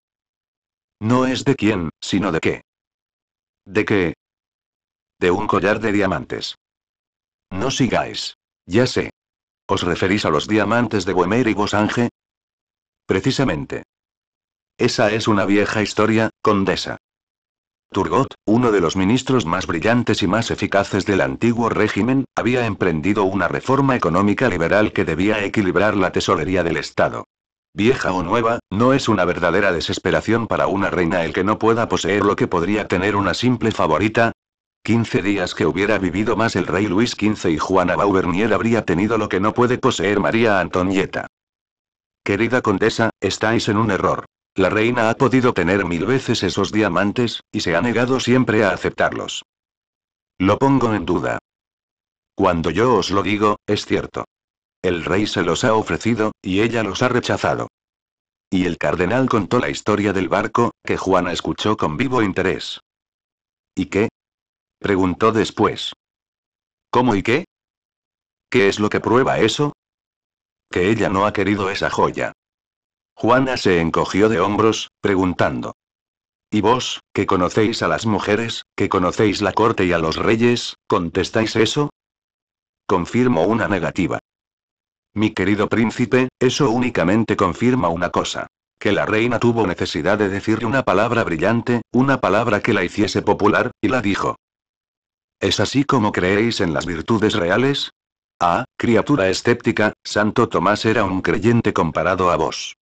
No es de quién, sino de qué. ¿De qué? De un collar de diamantes. No sigáis. Ya sé. ¿Os referís a los diamantes de Boemer y Bosange? Precisamente. Esa es una vieja historia, condesa. Turgot, uno de los ministros más brillantes y más eficaces del antiguo régimen, había emprendido una reforma económica liberal que debía equilibrar la tesorería del Estado vieja o nueva, no es una verdadera desesperación para una reina el que no pueda poseer lo que podría tener una simple favorita. 15 días que hubiera vivido más el rey Luis XV y Juana Bauvernier habría tenido lo que no puede poseer María Antonieta. Querida condesa, estáis en un error. La reina ha podido tener mil veces esos diamantes, y se ha negado siempre a aceptarlos. Lo pongo en duda. Cuando yo os lo digo, es cierto. El rey se los ha ofrecido, y ella los ha rechazado. Y el cardenal contó la historia del barco, que Juana escuchó con vivo interés. ¿Y qué? preguntó después. ¿Cómo y qué? ¿Qué es lo que prueba eso? Que ella no ha querido esa joya. Juana se encogió de hombros, preguntando. Y vos, que conocéis a las mujeres, que conocéis la corte y a los reyes, ¿contestáis eso? Confirmo una negativa. Mi querido príncipe, eso únicamente confirma una cosa. Que la reina tuvo necesidad de decirle una palabra brillante, una palabra que la hiciese popular, y la dijo. ¿Es así como creéis en las virtudes reales? Ah, criatura escéptica, Santo Tomás era un creyente comparado a vos.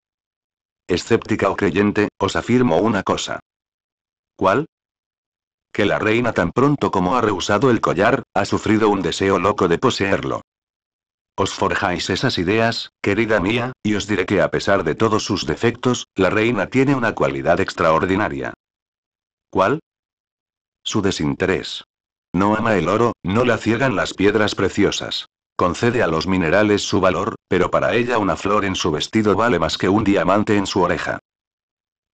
Escéptica o creyente, os afirmo una cosa. ¿Cuál? Que la reina tan pronto como ha rehusado el collar, ha sufrido un deseo loco de poseerlo. Os forjáis esas ideas, querida mía, y os diré que a pesar de todos sus defectos, la reina tiene una cualidad extraordinaria. ¿Cuál? Su desinterés. No ama el oro, no la ciegan las piedras preciosas. Concede a los minerales su valor, pero para ella una flor en su vestido vale más que un diamante en su oreja.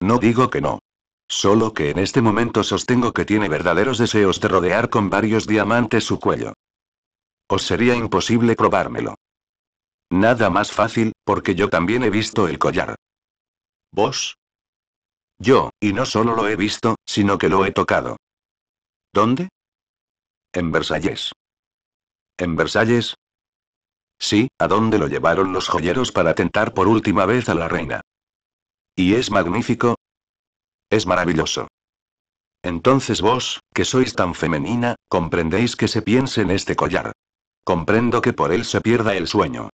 No digo que no. Solo que en este momento sostengo que tiene verdaderos deseos de rodear con varios diamantes su cuello. Os sería imposible probármelo. Nada más fácil, porque yo también he visto el collar. ¿Vos? Yo, y no solo lo he visto, sino que lo he tocado. ¿Dónde? En Versalles. ¿En Versalles? Sí, a dónde lo llevaron los joyeros para tentar por última vez a la reina. ¿Y es magnífico? Es maravilloso. Entonces vos, que sois tan femenina, comprendéis que se piense en este collar. Comprendo que por él se pierda el sueño.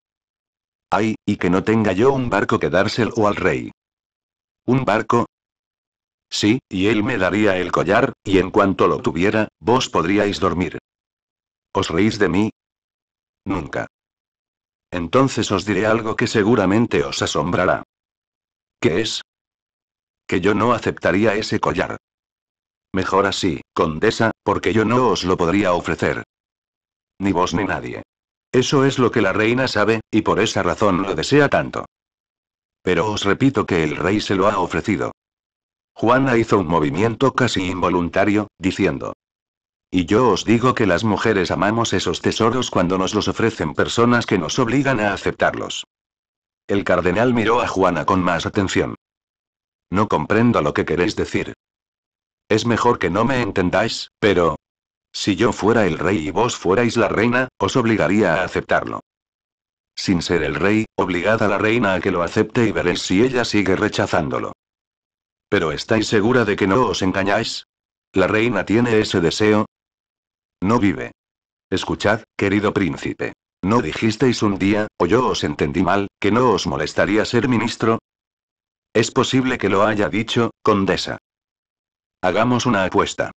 Ay, y que no tenga yo un barco que dárselo al rey. ¿Un barco? Sí, y él me daría el collar, y en cuanto lo tuviera, vos podríais dormir. ¿Os reís de mí? Nunca. Entonces os diré algo que seguramente os asombrará. ¿Qué es? Que yo no aceptaría ese collar. Mejor así, condesa, porque yo no os lo podría ofrecer. Ni vos ni nadie. Eso es lo que la reina sabe, y por esa razón lo desea tanto. Pero os repito que el rey se lo ha ofrecido. Juana hizo un movimiento casi involuntario, diciendo. Y yo os digo que las mujeres amamos esos tesoros cuando nos los ofrecen personas que nos obligan a aceptarlos. El cardenal miró a Juana con más atención. No comprendo lo que queréis decir. Es mejor que no me entendáis, pero, si yo fuera el rey y vos fuerais la reina, os obligaría a aceptarlo. Sin ser el rey, obligad a la reina a que lo acepte y veréis si ella sigue rechazándolo. ¿Pero estáis segura de que no os engañáis? ¿La reina tiene ese deseo? No vive. Escuchad, querido príncipe. ¿No dijisteis un día, o yo os entendí mal, que no os molestaría ser ministro? Es posible que lo haya dicho, condesa. Hagamos una apuesta.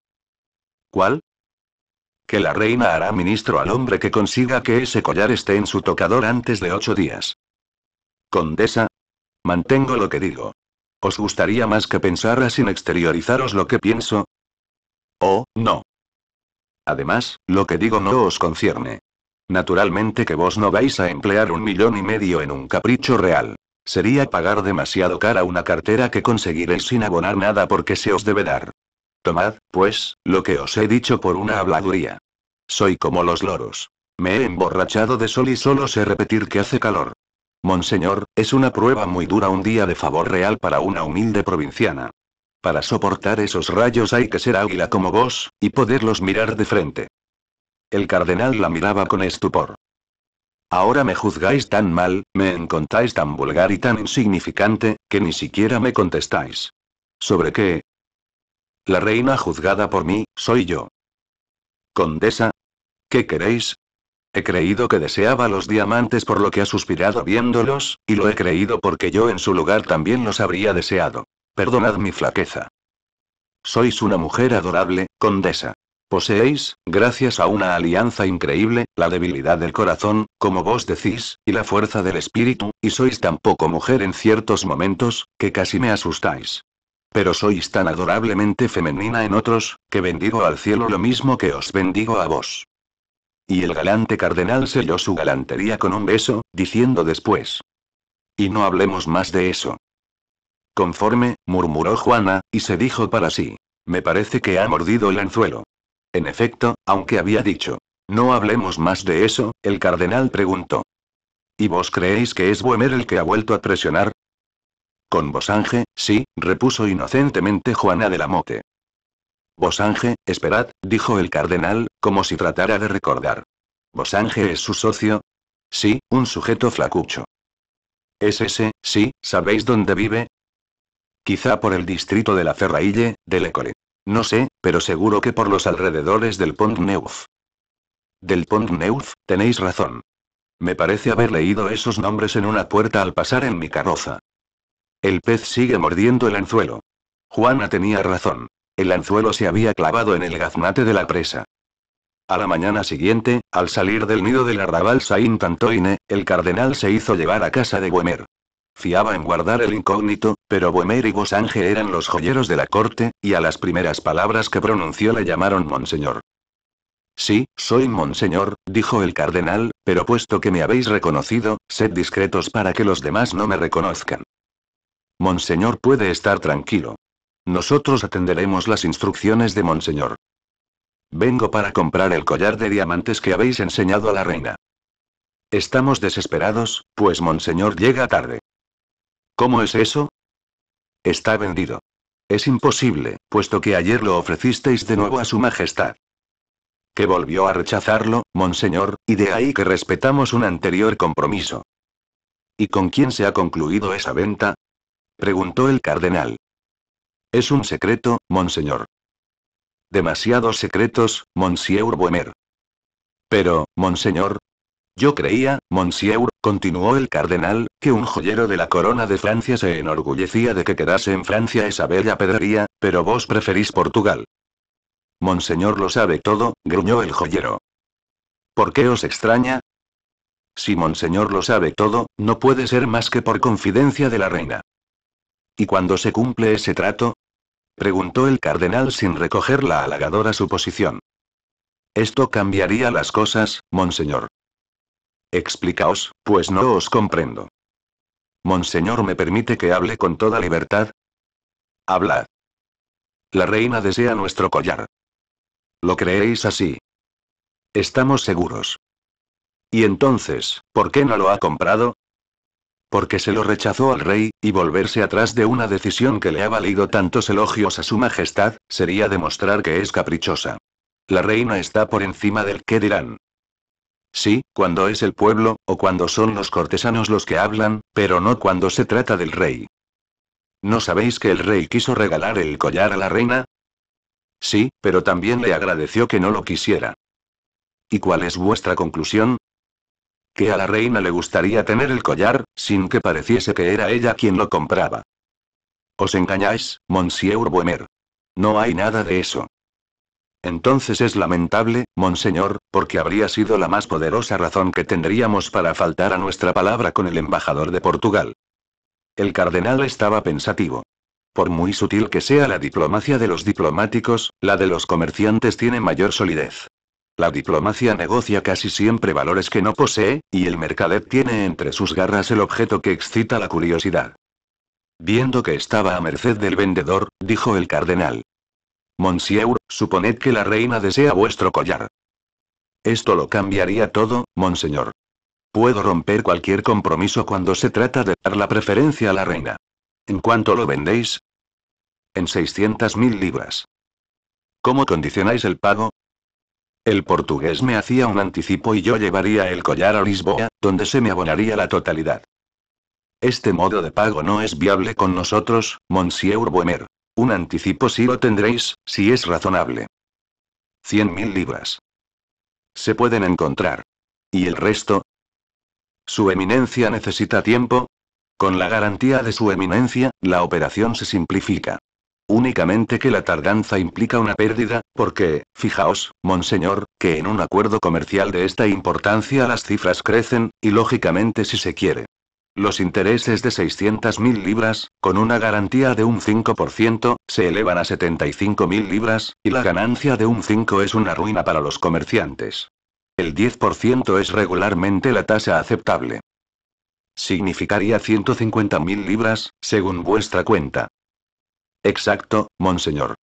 ¿Cuál? que la reina hará ministro al hombre que consiga que ese collar esté en su tocador antes de ocho días. Condesa. Mantengo lo que digo. ¿Os gustaría más que pensara sin exteriorizaros lo que pienso? Oh, no. Además, lo que digo no os concierne. Naturalmente que vos no vais a emplear un millón y medio en un capricho real. Sería pagar demasiado cara una cartera que conseguiréis sin abonar nada porque se os debe dar. Tomad, pues, lo que os he dicho por una habladuría. Soy como los loros. Me he emborrachado de sol y solo sé repetir que hace calor. Monseñor, es una prueba muy dura un día de favor real para una humilde provinciana. Para soportar esos rayos hay que ser águila como vos, y poderlos mirar de frente. El cardenal la miraba con estupor. Ahora me juzgáis tan mal, me encontráis tan vulgar y tan insignificante, que ni siquiera me contestáis. ¿Sobre qué? La reina juzgada por mí, soy yo. Condesa, ¿Qué queréis? He creído que deseaba los diamantes por lo que ha suspirado viéndolos, y lo he creído porque yo en su lugar también los habría deseado. Perdonad mi flaqueza. Sois una mujer adorable, condesa. Poseéis, gracias a una alianza increíble, la debilidad del corazón, como vos decís, y la fuerza del espíritu, y sois tan poco mujer en ciertos momentos, que casi me asustáis. Pero sois tan adorablemente femenina en otros, que bendigo al cielo lo mismo que os bendigo a vos. Y el galante cardenal selló su galantería con un beso, diciendo después. Y no hablemos más de eso. Conforme, murmuró Juana, y se dijo para sí. Me parece que ha mordido el anzuelo. En efecto, aunque había dicho, no hablemos más de eso, el cardenal preguntó. ¿Y vos creéis que es Boemer el que ha vuelto a presionar? Con Bosange, sí, repuso inocentemente Juana de la Mote. Bosange, esperad, dijo el cardenal, como si tratara de recordar. ¿Bosange es su socio? Sí, un sujeto flacucho. ¿Es ese, sí, sabéis dónde vive? Quizá por el distrito de la Ferraille, de École. No sé, pero seguro que por los alrededores del Pont Neuf. Del Pont Neuf, tenéis razón. Me parece haber leído esos nombres en una puerta al pasar en mi carroza. El pez sigue mordiendo el anzuelo. Juana tenía razón. El anzuelo se había clavado en el gaznate de la presa. A la mañana siguiente, al salir del nido del arrabal Saint Antoine, el cardenal se hizo llevar a casa de Boemer. Fiaba en guardar el incógnito, pero Boemer y Bosange eran los joyeros de la corte, y a las primeras palabras que pronunció le llamaron monseñor. Sí, soy monseñor, dijo el cardenal, pero puesto que me habéis reconocido, sed discretos para que los demás no me reconozcan. Monseñor puede estar tranquilo. Nosotros atenderemos las instrucciones de monseñor. Vengo para comprar el collar de diamantes que habéis enseñado a la reina. Estamos desesperados, pues Monseñor llega tarde. ¿Cómo es eso? Está vendido. Es imposible, puesto que ayer lo ofrecisteis de nuevo a su majestad. Que volvió a rechazarlo, Monseñor, y de ahí que respetamos un anterior compromiso. ¿Y con quién se ha concluido esa venta? preguntó el cardenal. Es un secreto, Monseñor. Demasiados secretos, Monsieur Boemer. Pero, monseñor. Yo creía, Monsieur, continuó el cardenal, que un joyero de la corona de Francia se enorgullecía de que quedase en Francia esa bella pedrería, pero vos preferís Portugal. Monseñor lo sabe todo, gruñó el joyero. ¿Por qué os extraña? Si Monseñor lo sabe todo, no puede ser más que por confidencia de la reina. Y cuando se cumple ese trato, preguntó el cardenal sin recoger la halagadora suposición. Esto cambiaría las cosas, monseñor. Explicaos, pues no os comprendo. Monseñor me permite que hable con toda libertad. Hablad. La reina desea nuestro collar. ¿Lo creéis así? Estamos seguros. Y entonces, ¿por qué no lo ha comprado? porque se lo rechazó al rey, y volverse atrás de una decisión que le ha valido tantos elogios a su majestad, sería demostrar que es caprichosa. La reina está por encima del qué dirán. Sí, cuando es el pueblo, o cuando son los cortesanos los que hablan, pero no cuando se trata del rey. ¿No sabéis que el rey quiso regalar el collar a la reina? Sí, pero también le agradeció que no lo quisiera. ¿Y cuál es vuestra conclusión? que a la reina le gustaría tener el collar, sin que pareciese que era ella quien lo compraba. Os engañáis, Monsieur Buemer. No hay nada de eso. Entonces es lamentable, monseñor, porque habría sido la más poderosa razón que tendríamos para faltar a nuestra palabra con el embajador de Portugal. El cardenal estaba pensativo. Por muy sutil que sea la diplomacia de los diplomáticos, la de los comerciantes tiene mayor solidez. La diplomacia negocia casi siempre valores que no posee, y el mercader tiene entre sus garras el objeto que excita la curiosidad. Viendo que estaba a merced del vendedor, dijo el cardenal. Monsieur, suponed que la reina desea vuestro collar. Esto lo cambiaría todo, monseñor. Puedo romper cualquier compromiso cuando se trata de dar la preferencia a la reina. ¿En cuánto lo vendéis? En 600.000 libras. ¿Cómo condicionáis el pago? El portugués me hacía un anticipo y yo llevaría el collar a Lisboa, donde se me abonaría la totalidad. Este modo de pago no es viable con nosotros, Monsieur Boemer. Un anticipo sí lo tendréis, si es razonable. 100.000 mil libras. Se pueden encontrar. ¿Y el resto? Su eminencia necesita tiempo. Con la garantía de su eminencia, la operación se simplifica. Únicamente que la tardanza implica una pérdida, porque, fijaos, monseñor, que en un acuerdo comercial de esta importancia las cifras crecen, y lógicamente si se quiere. Los intereses de 600.000 libras, con una garantía de un 5%, se elevan a 75.000 libras, y la ganancia de un 5 es una ruina para los comerciantes. El 10% es regularmente la tasa aceptable. Significaría 150.000 libras, según vuestra cuenta. Exacto, monseñor.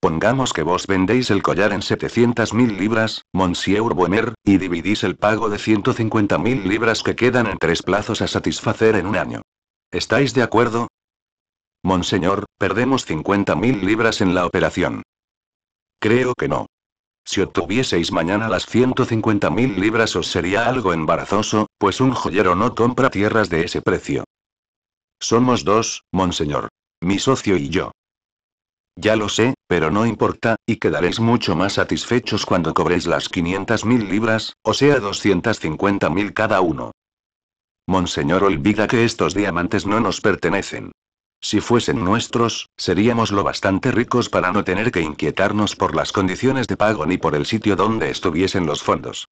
Pongamos que vos vendéis el collar en 700.000 libras, Monsieur Buemer, y dividís el pago de 150.000 libras que quedan en tres plazos a satisfacer en un año. ¿Estáis de acuerdo? Monseñor, perdemos 50.000 libras en la operación. Creo que no. Si obtuvieseis mañana las 150.000 libras os sería algo embarazoso, pues un joyero no compra tierras de ese precio. Somos dos, monseñor. Mi socio y yo. Ya lo sé, pero no importa, y quedaréis mucho más satisfechos cuando cobréis las 500.000 libras, o sea 250.000 cada uno. Monseñor olvida que estos diamantes no nos pertenecen. Si fuesen nuestros, seríamos lo bastante ricos para no tener que inquietarnos por las condiciones de pago ni por el sitio donde estuviesen los fondos.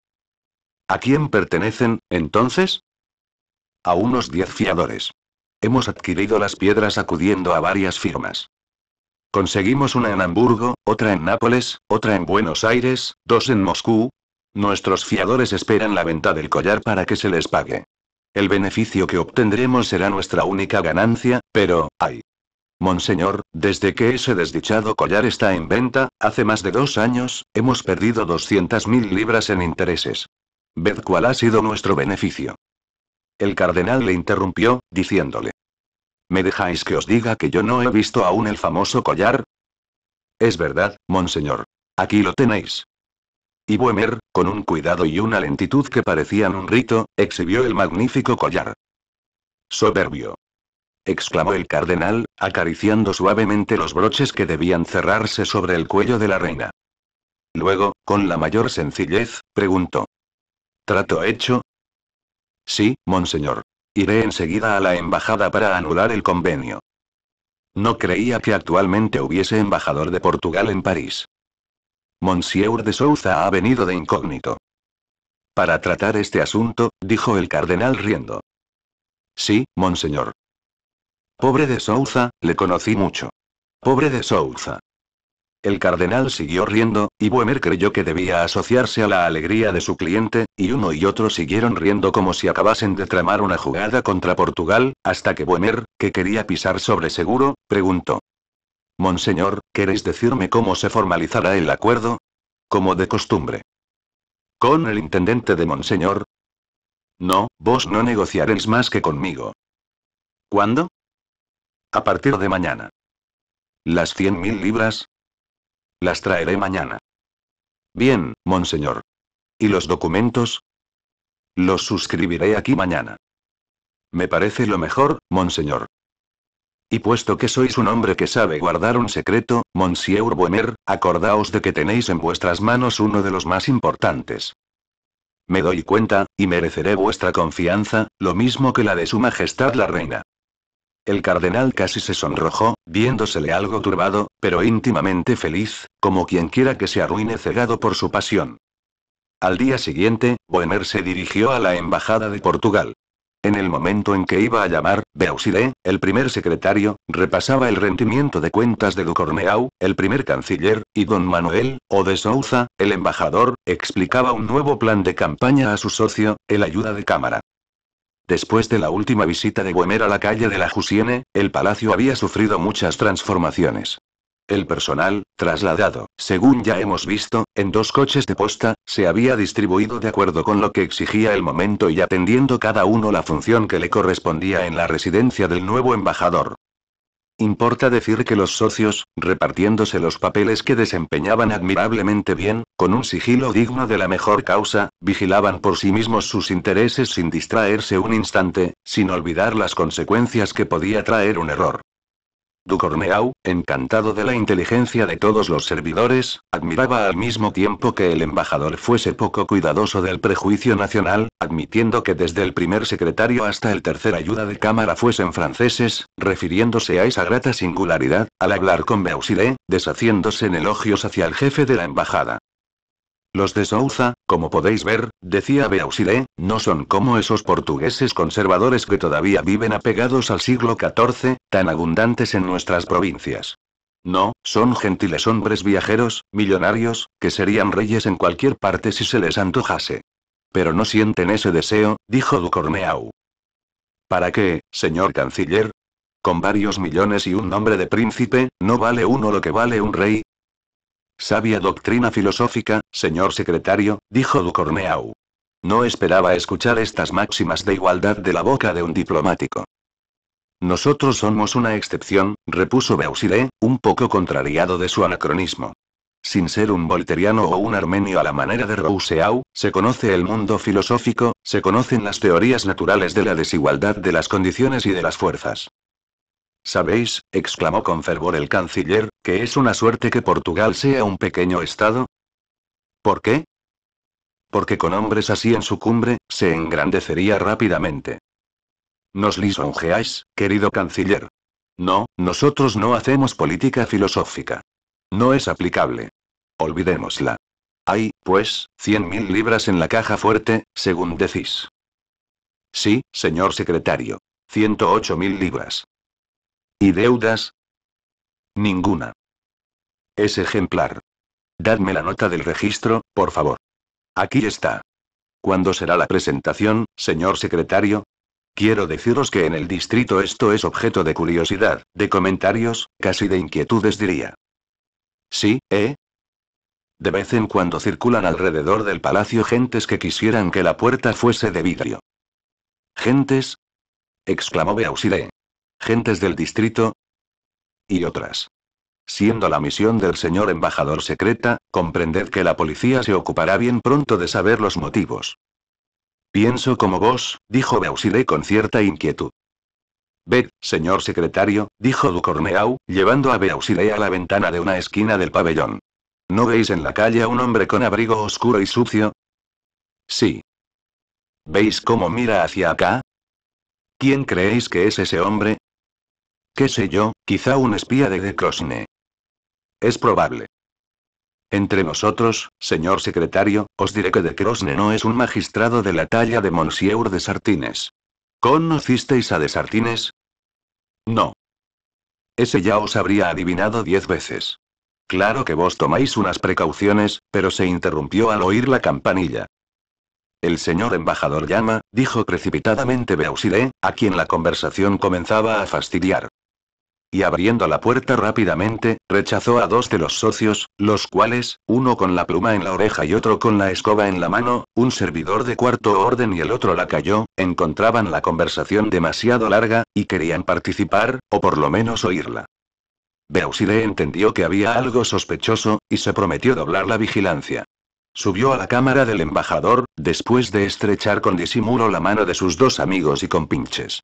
¿A quién pertenecen, entonces? A unos diez fiadores. Hemos adquirido las piedras acudiendo a varias firmas. Conseguimos una en Hamburgo, otra en Nápoles, otra en Buenos Aires, dos en Moscú. Nuestros fiadores esperan la venta del collar para que se les pague. El beneficio que obtendremos será nuestra única ganancia, pero, ay. Monseñor, desde que ese desdichado collar está en venta, hace más de dos años, hemos perdido 200.000 libras en intereses. Ved cuál ha sido nuestro beneficio. El cardenal le interrumpió, diciéndole. ¿Me dejáis que os diga que yo no he visto aún el famoso collar? Es verdad, monseñor. Aquí lo tenéis. Y Boemer, con un cuidado y una lentitud que parecían un rito, exhibió el magnífico collar. Soberbio. exclamó el cardenal, acariciando suavemente los broches que debían cerrarse sobre el cuello de la reina. Luego, con la mayor sencillez, preguntó. ¿Trato hecho? Sí, monseñor. Iré enseguida a la embajada para anular el convenio. No creía que actualmente hubiese embajador de Portugal en París. Monsieur de Souza ha venido de incógnito. Para tratar este asunto, dijo el cardenal riendo. Sí, monseñor. Pobre de Souza, le conocí mucho. Pobre de Souza. El cardenal siguió riendo, y Boemer creyó que debía asociarse a la alegría de su cliente, y uno y otro siguieron riendo como si acabasen de tramar una jugada contra Portugal, hasta que Boemer, que quería pisar sobre seguro, preguntó. Monseñor, ¿queréis decirme cómo se formalizará el acuerdo? Como de costumbre. ¿Con el intendente de Monseñor? No, vos no negociaréis más que conmigo. ¿Cuándo? A partir de mañana. Las 100.000 libras, las traeré mañana. Bien, monseñor. ¿Y los documentos? Los suscribiré aquí mañana. Me parece lo mejor, monseñor. Y puesto que sois un hombre que sabe guardar un secreto, Monsieur Boemer, acordaos de que tenéis en vuestras manos uno de los más importantes. Me doy cuenta, y mereceré vuestra confianza, lo mismo que la de Su Majestad la Reina. El cardenal casi se sonrojó, viéndosele algo turbado, pero íntimamente feliz, como quien quiera que se arruine cegado por su pasión. Al día siguiente, Boemer se dirigió a la embajada de Portugal. En el momento en que iba a llamar, Beauside, el primer secretario, repasaba el rendimiento de cuentas de Ducorneau, el primer canciller, y don Manuel, o de Souza, el embajador, explicaba un nuevo plan de campaña a su socio, el ayuda de cámara. Después de la última visita de Boemer a la calle de la Jusiene, el palacio había sufrido muchas transformaciones. El personal, trasladado, según ya hemos visto, en dos coches de posta, se había distribuido de acuerdo con lo que exigía el momento y atendiendo cada uno la función que le correspondía en la residencia del nuevo embajador. Importa decir que los socios, repartiéndose los papeles que desempeñaban admirablemente bien, con un sigilo digno de la mejor causa, vigilaban por sí mismos sus intereses sin distraerse un instante, sin olvidar las consecuencias que podía traer un error. Ducorneau, encantado de la inteligencia de todos los servidores, admiraba al mismo tiempo que el embajador fuese poco cuidadoso del prejuicio nacional, admitiendo que desde el primer secretario hasta el tercer ayuda de cámara fuesen franceses, refiriéndose a esa grata singularidad, al hablar con Beausire, deshaciéndose en elogios hacia el jefe de la embajada. Los de Souza, como podéis ver, decía Beausire, no son como esos portugueses conservadores que todavía viven apegados al siglo XIV, tan abundantes en nuestras provincias. No, son gentiles hombres viajeros, millonarios, que serían reyes en cualquier parte si se les antojase. Pero no sienten ese deseo, dijo Ducorneau. ¿Para qué, señor canciller? Con varios millones y un nombre de príncipe, no vale uno lo que vale un rey, Sabia doctrina filosófica, señor secretario, dijo Ducorneau. No esperaba escuchar estas máximas de igualdad de la boca de un diplomático. Nosotros somos una excepción, repuso Beausire, un poco contrariado de su anacronismo. Sin ser un volteriano o un armenio a la manera de Rousseau, se conoce el mundo filosófico, se conocen las teorías naturales de la desigualdad de las condiciones y de las fuerzas. ¿Sabéis? exclamó con fervor el canciller, que es una suerte que Portugal sea un pequeño estado. ¿Por qué? Porque con hombres así en su cumbre, se engrandecería rápidamente. Nos lisonjeáis, querido canciller. No, nosotros no hacemos política filosófica. No es aplicable. Olvidémosla. Hay, pues, cien mil libras en la caja fuerte, según decís. Sí, señor secretario. Ciento ocho mil libras. ¿Y deudas? Ninguna. Es ejemplar. Dadme la nota del registro, por favor. Aquí está. ¿Cuándo será la presentación, señor secretario? Quiero deciros que en el distrito esto es objeto de curiosidad, de comentarios, casi de inquietudes diría. Sí, ¿eh? De vez en cuando circulan alrededor del palacio gentes que quisieran que la puerta fuese de vidrio. ¿Gentes? exclamó Beausire gentes del distrito y otras. Siendo la misión del señor embajador secreta, comprended que la policía se ocupará bien pronto de saber los motivos. Pienso como vos, dijo Beausire con cierta inquietud. Ved, señor secretario, dijo Ducorneau, llevando a Beausire a la ventana de una esquina del pabellón. ¿No veis en la calle a un hombre con abrigo oscuro y sucio? Sí. ¿Veis cómo mira hacia acá? ¿Quién creéis que es ese hombre? qué sé yo, quizá un espía de De Crosne. Es probable. Entre nosotros, señor secretario, os diré que De Crosne no es un magistrado de la talla de Monsieur de Sartines. ¿Conocisteis a de Sartines? No. Ese ya os habría adivinado diez veces. Claro que vos tomáis unas precauciones, pero se interrumpió al oír la campanilla. El señor embajador llama, dijo precipitadamente Beausire, a quien la conversación comenzaba a fastidiar. Y abriendo la puerta rápidamente, rechazó a dos de los socios, los cuales, uno con la pluma en la oreja y otro con la escoba en la mano, un servidor de cuarto orden y el otro la cayó, encontraban la conversación demasiado larga, y querían participar, o por lo menos oírla. Beauside entendió que había algo sospechoso, y se prometió doblar la vigilancia. Subió a la cámara del embajador, después de estrechar con disimulo la mano de sus dos amigos y compinches.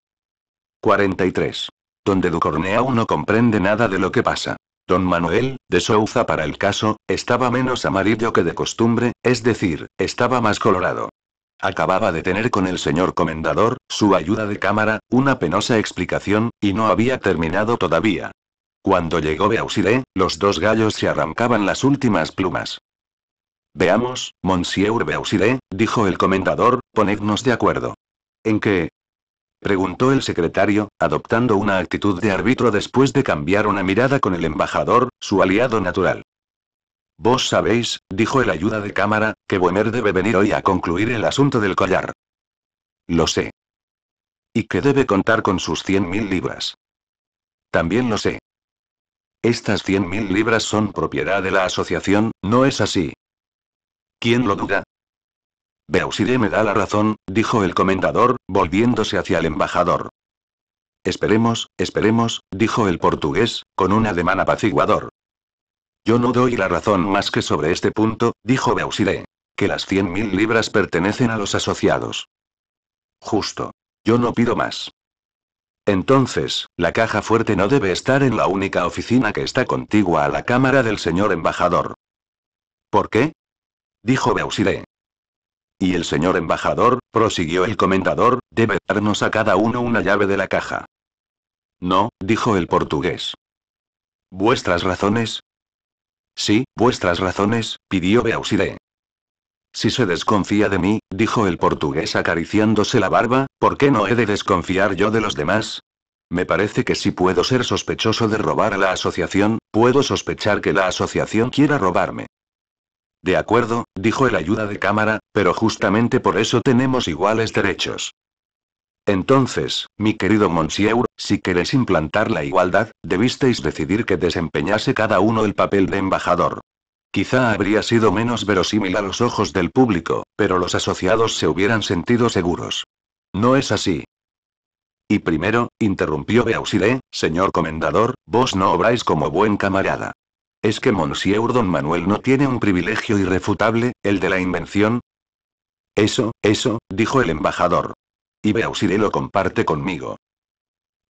43 donde Ducorneau no comprende nada de lo que pasa. Don Manuel, de Souza para el caso, estaba menos amarillo que de costumbre, es decir, estaba más colorado. Acababa de tener con el señor comendador, su ayuda de cámara, una penosa explicación, y no había terminado todavía. Cuando llegó Beausire, los dos gallos se arrancaban las últimas plumas. Veamos, Monsieur Beausire, dijo el comendador, ponednos de acuerdo. ¿En qué? preguntó el secretario, adoptando una actitud de árbitro después de cambiar una mirada con el embajador, su aliado natural. Vos sabéis, dijo el ayuda de cámara, que Boemer debe venir hoy a concluir el asunto del collar. Lo sé. Y que debe contar con sus 100.000 libras. También lo sé. Estas 100.000 libras son propiedad de la asociación, ¿no es así? ¿Quién lo duda? Beausire me da la razón, dijo el comendador, volviéndose hacia el embajador. Esperemos, esperemos, dijo el portugués, con un ademán apaciguador. Yo no doy la razón más que sobre este punto, dijo Beausire, Que las 100.000 mil libras pertenecen a los asociados. Justo. Yo no pido más. Entonces, la caja fuerte no debe estar en la única oficina que está contigua a la cámara del señor embajador. ¿Por qué? dijo Beausire. Y el señor embajador, prosiguió el comentador, debe darnos a cada uno una llave de la caja. No, dijo el portugués. ¿Vuestras razones? Sí, vuestras razones, pidió Beauside. Si se desconfía de mí, dijo el portugués acariciándose la barba, ¿por qué no he de desconfiar yo de los demás? Me parece que si puedo ser sospechoso de robar a la asociación, puedo sospechar que la asociación quiera robarme. De acuerdo, dijo el ayuda de cámara, pero justamente por eso tenemos iguales derechos. Entonces, mi querido Monsieur, si queréis implantar la igualdad, debisteis decidir que desempeñase cada uno el papel de embajador. Quizá habría sido menos verosímil a los ojos del público, pero los asociados se hubieran sentido seguros. No es así. Y primero, interrumpió Beausire, señor comendador, vos no obráis como buen camarada. ¿Es que Monsieur Don Manuel no tiene un privilegio irrefutable, el de la invención? Eso, eso, dijo el embajador. Y Beausire lo comparte conmigo.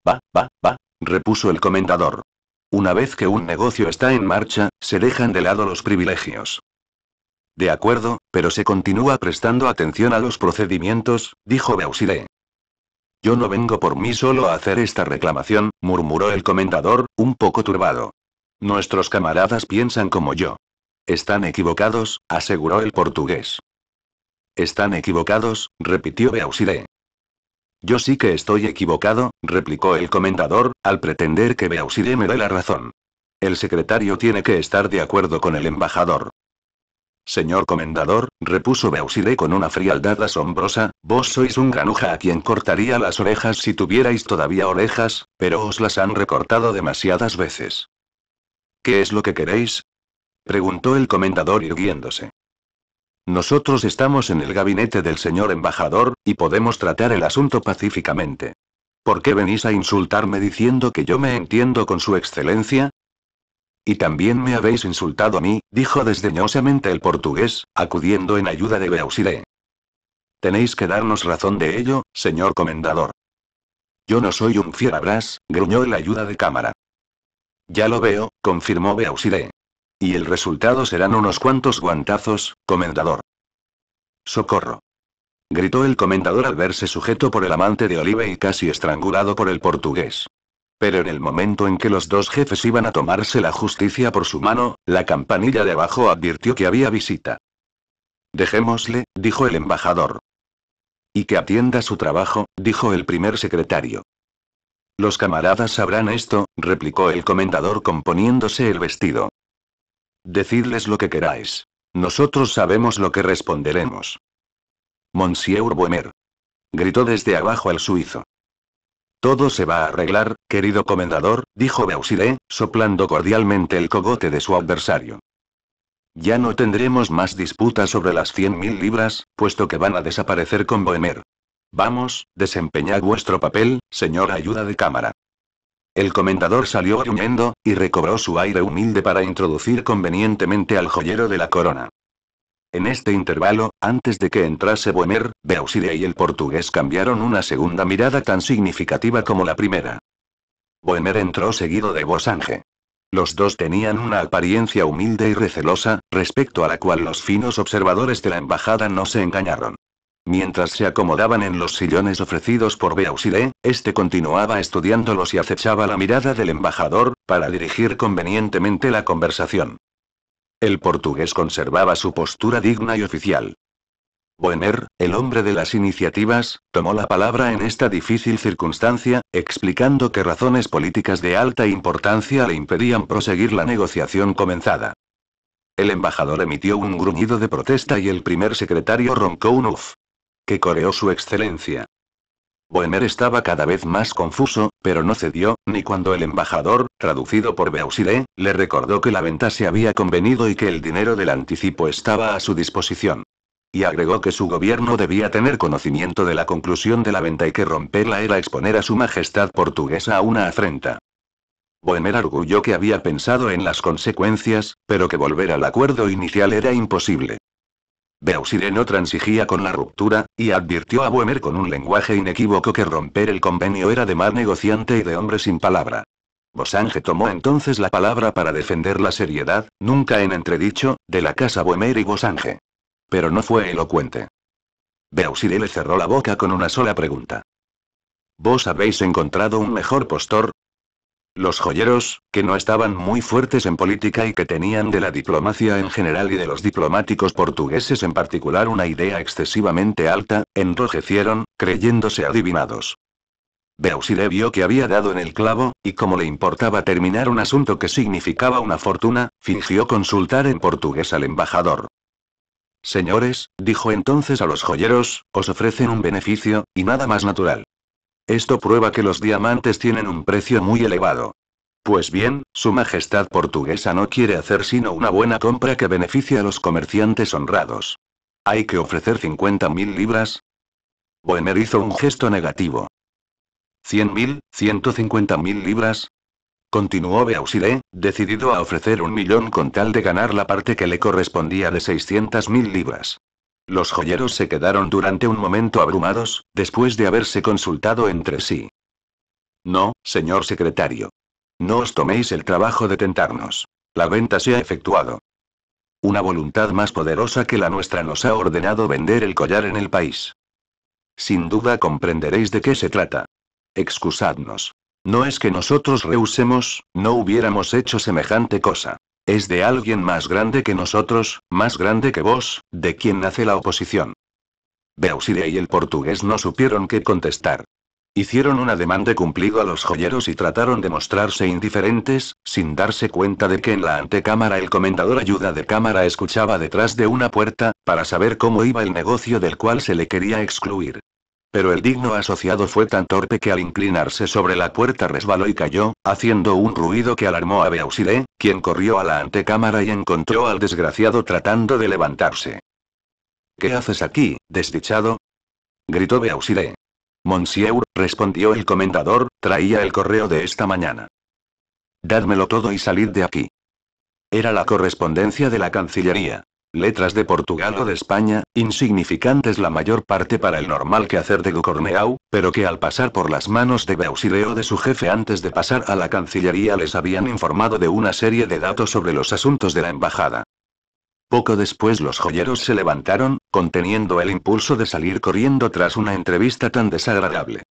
Va, va, va, repuso el comendador. Una vez que un negocio está en marcha, se dejan de lado los privilegios. De acuerdo, pero se continúa prestando atención a los procedimientos, dijo Beausire. Yo no vengo por mí solo a hacer esta reclamación, murmuró el comendador, un poco turbado. Nuestros camaradas piensan como yo. Están equivocados, aseguró el portugués. Están equivocados, repitió Beausire. Yo sí que estoy equivocado, replicó el comendador, al pretender que Beausire me dé la razón. El secretario tiene que estar de acuerdo con el embajador. Señor comendador, repuso Beausire con una frialdad asombrosa, vos sois un granuja a quien cortaría las orejas si tuvierais todavía orejas, pero os las han recortado demasiadas veces. ¿Qué es lo que queréis? preguntó el comendador irguiéndose. Nosotros estamos en el gabinete del señor embajador, y podemos tratar el asunto pacíficamente. ¿Por qué venís a insultarme diciendo que yo me entiendo con su excelencia? Y también me habéis insultado a mí, dijo desdeñosamente el portugués, acudiendo en ayuda de Beausire. Tenéis que darnos razón de ello, señor comendador. Yo no soy un fierabras, gruñó el ayuda de cámara. Ya lo veo, confirmó Beausire. Y el resultado serán unos cuantos guantazos, comendador. Socorro. Gritó el comendador al verse sujeto por el amante de Olive y casi estrangulado por el portugués. Pero en el momento en que los dos jefes iban a tomarse la justicia por su mano, la campanilla de abajo advirtió que había visita. Dejémosle, dijo el embajador. Y que atienda su trabajo, dijo el primer secretario. Los camaradas sabrán esto, replicó el comendador componiéndose el vestido. Decidles lo que queráis. Nosotros sabemos lo que responderemos. Monsieur Boemer. Gritó desde abajo al suizo. Todo se va a arreglar, querido comendador, dijo Beausire, soplando cordialmente el cogote de su adversario. Ya no tendremos más disputa sobre las 100.000 libras, puesto que van a desaparecer con Boemer. Vamos, desempeñad vuestro papel, señora ayuda de cámara. El comendador salió gruñendo, y recobró su aire humilde para introducir convenientemente al joyero de la corona. En este intervalo, antes de que entrase Boemer, Beausire y el portugués cambiaron una segunda mirada tan significativa como la primera. Boemer entró seguido de Bosange. Los dos tenían una apariencia humilde y recelosa, respecto a la cual los finos observadores de la embajada no se engañaron. Mientras se acomodaban en los sillones ofrecidos por Beausire, este continuaba estudiándolos y acechaba la mirada del embajador, para dirigir convenientemente la conversación. El portugués conservaba su postura digna y oficial. Boemer, el hombre de las iniciativas, tomó la palabra en esta difícil circunstancia, explicando que razones políticas de alta importancia le impedían proseguir la negociación comenzada. El embajador emitió un gruñido de protesta y el primer secretario roncó un uf que coreó su excelencia. bohemer estaba cada vez más confuso, pero no cedió, ni cuando el embajador, traducido por Beausire, le recordó que la venta se había convenido y que el dinero del anticipo estaba a su disposición. Y agregó que su gobierno debía tener conocimiento de la conclusión de la venta y que romperla era exponer a su majestad portuguesa a una afrenta. Boemer arguyó que había pensado en las consecuencias, pero que volver al acuerdo inicial era imposible. Beausire no transigía con la ruptura, y advirtió a Boemer con un lenguaje inequívoco que romper el convenio era de mal negociante y de hombre sin palabra. Bosange tomó entonces la palabra para defender la seriedad, nunca en entredicho, de la casa Boemer y Bosange. Pero no fue elocuente. Beausire le cerró la boca con una sola pregunta. ¿Vos habéis encontrado un mejor postor? Los joyeros, que no estaban muy fuertes en política y que tenían de la diplomacia en general y de los diplomáticos portugueses en particular una idea excesivamente alta, enrojecieron, creyéndose adivinados. Beausire vio que había dado en el clavo, y como le importaba terminar un asunto que significaba una fortuna, fingió consultar en portugués al embajador. Señores, dijo entonces a los joyeros, os ofrecen un beneficio, y nada más natural. Esto prueba que los diamantes tienen un precio muy elevado. Pues bien, Su Majestad portuguesa no quiere hacer sino una buena compra que beneficie a los comerciantes honrados. Hay que ofrecer 50.000 libras. Boemer hizo un gesto negativo. ¿100.000, 150.000 libras? Continuó Beausire, decidido a ofrecer un millón con tal de ganar la parte que le correspondía de 600.000 libras. Los joyeros se quedaron durante un momento abrumados, después de haberse consultado entre sí. No, señor secretario. No os toméis el trabajo de tentarnos. La venta se ha efectuado. Una voluntad más poderosa que la nuestra nos ha ordenado vender el collar en el país. Sin duda comprenderéis de qué se trata. Excusadnos. No es que nosotros rehusemos, no hubiéramos hecho semejante cosa. Es de alguien más grande que nosotros, más grande que vos, de quien nace la oposición. Beausire y el portugués no supieron qué contestar. Hicieron una demanda de cumplido a los joyeros y trataron de mostrarse indiferentes, sin darse cuenta de que en la antecámara el comendador ayuda de cámara escuchaba detrás de una puerta, para saber cómo iba el negocio del cual se le quería excluir. Pero el digno asociado fue tan torpe que al inclinarse sobre la puerta resbaló y cayó, haciendo un ruido que alarmó a Beausire, quien corrió a la antecámara y encontró al desgraciado tratando de levantarse. ¿Qué haces aquí, desdichado? gritó Beausire. Monsieur, respondió el comendador, traía el correo de esta mañana. Dádmelo todo y salid de aquí. Era la correspondencia de la Cancillería letras de Portugal o de España, insignificantes la mayor parte para el normal quehacer de Gucorneau, pero que al pasar por las manos de Bausileo de su jefe antes de pasar a la Cancillería les habían informado de una serie de datos sobre los asuntos de la embajada. Poco después los joyeros se levantaron, conteniendo el impulso de salir corriendo tras una entrevista tan desagradable.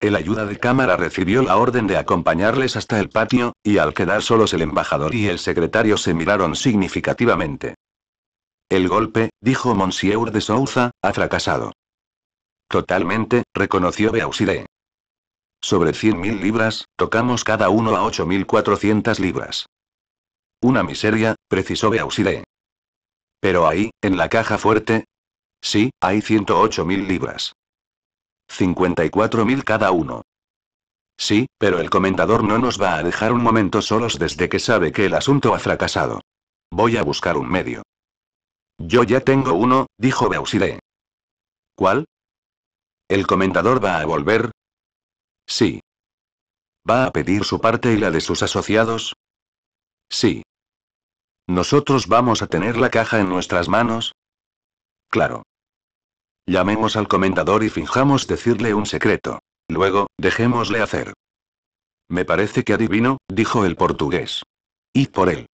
El ayuda de cámara recibió la orden de acompañarles hasta el patio, y al quedar solos el embajador y el secretario se miraron significativamente. El golpe, dijo Monsieur de Souza, ha fracasado. Totalmente, reconoció Beausire. Sobre 100.000 libras, tocamos cada uno a 8.400 libras. Una miseria, precisó Beausire. Pero ahí, en la caja fuerte. Sí, hay 108.000 libras. 54.000 cada uno. Sí, pero el comentador no nos va a dejar un momento solos desde que sabe que el asunto ha fracasado. Voy a buscar un medio. Yo ya tengo uno, dijo Beausire. ¿Cuál? ¿El comentador va a volver? Sí. ¿Va a pedir su parte y la de sus asociados? Sí. ¿Nosotros vamos a tener la caja en nuestras manos? Claro. Llamemos al comentador y finjamos decirle un secreto. Luego, dejémosle hacer. Me parece que adivino, dijo el portugués. Id por él.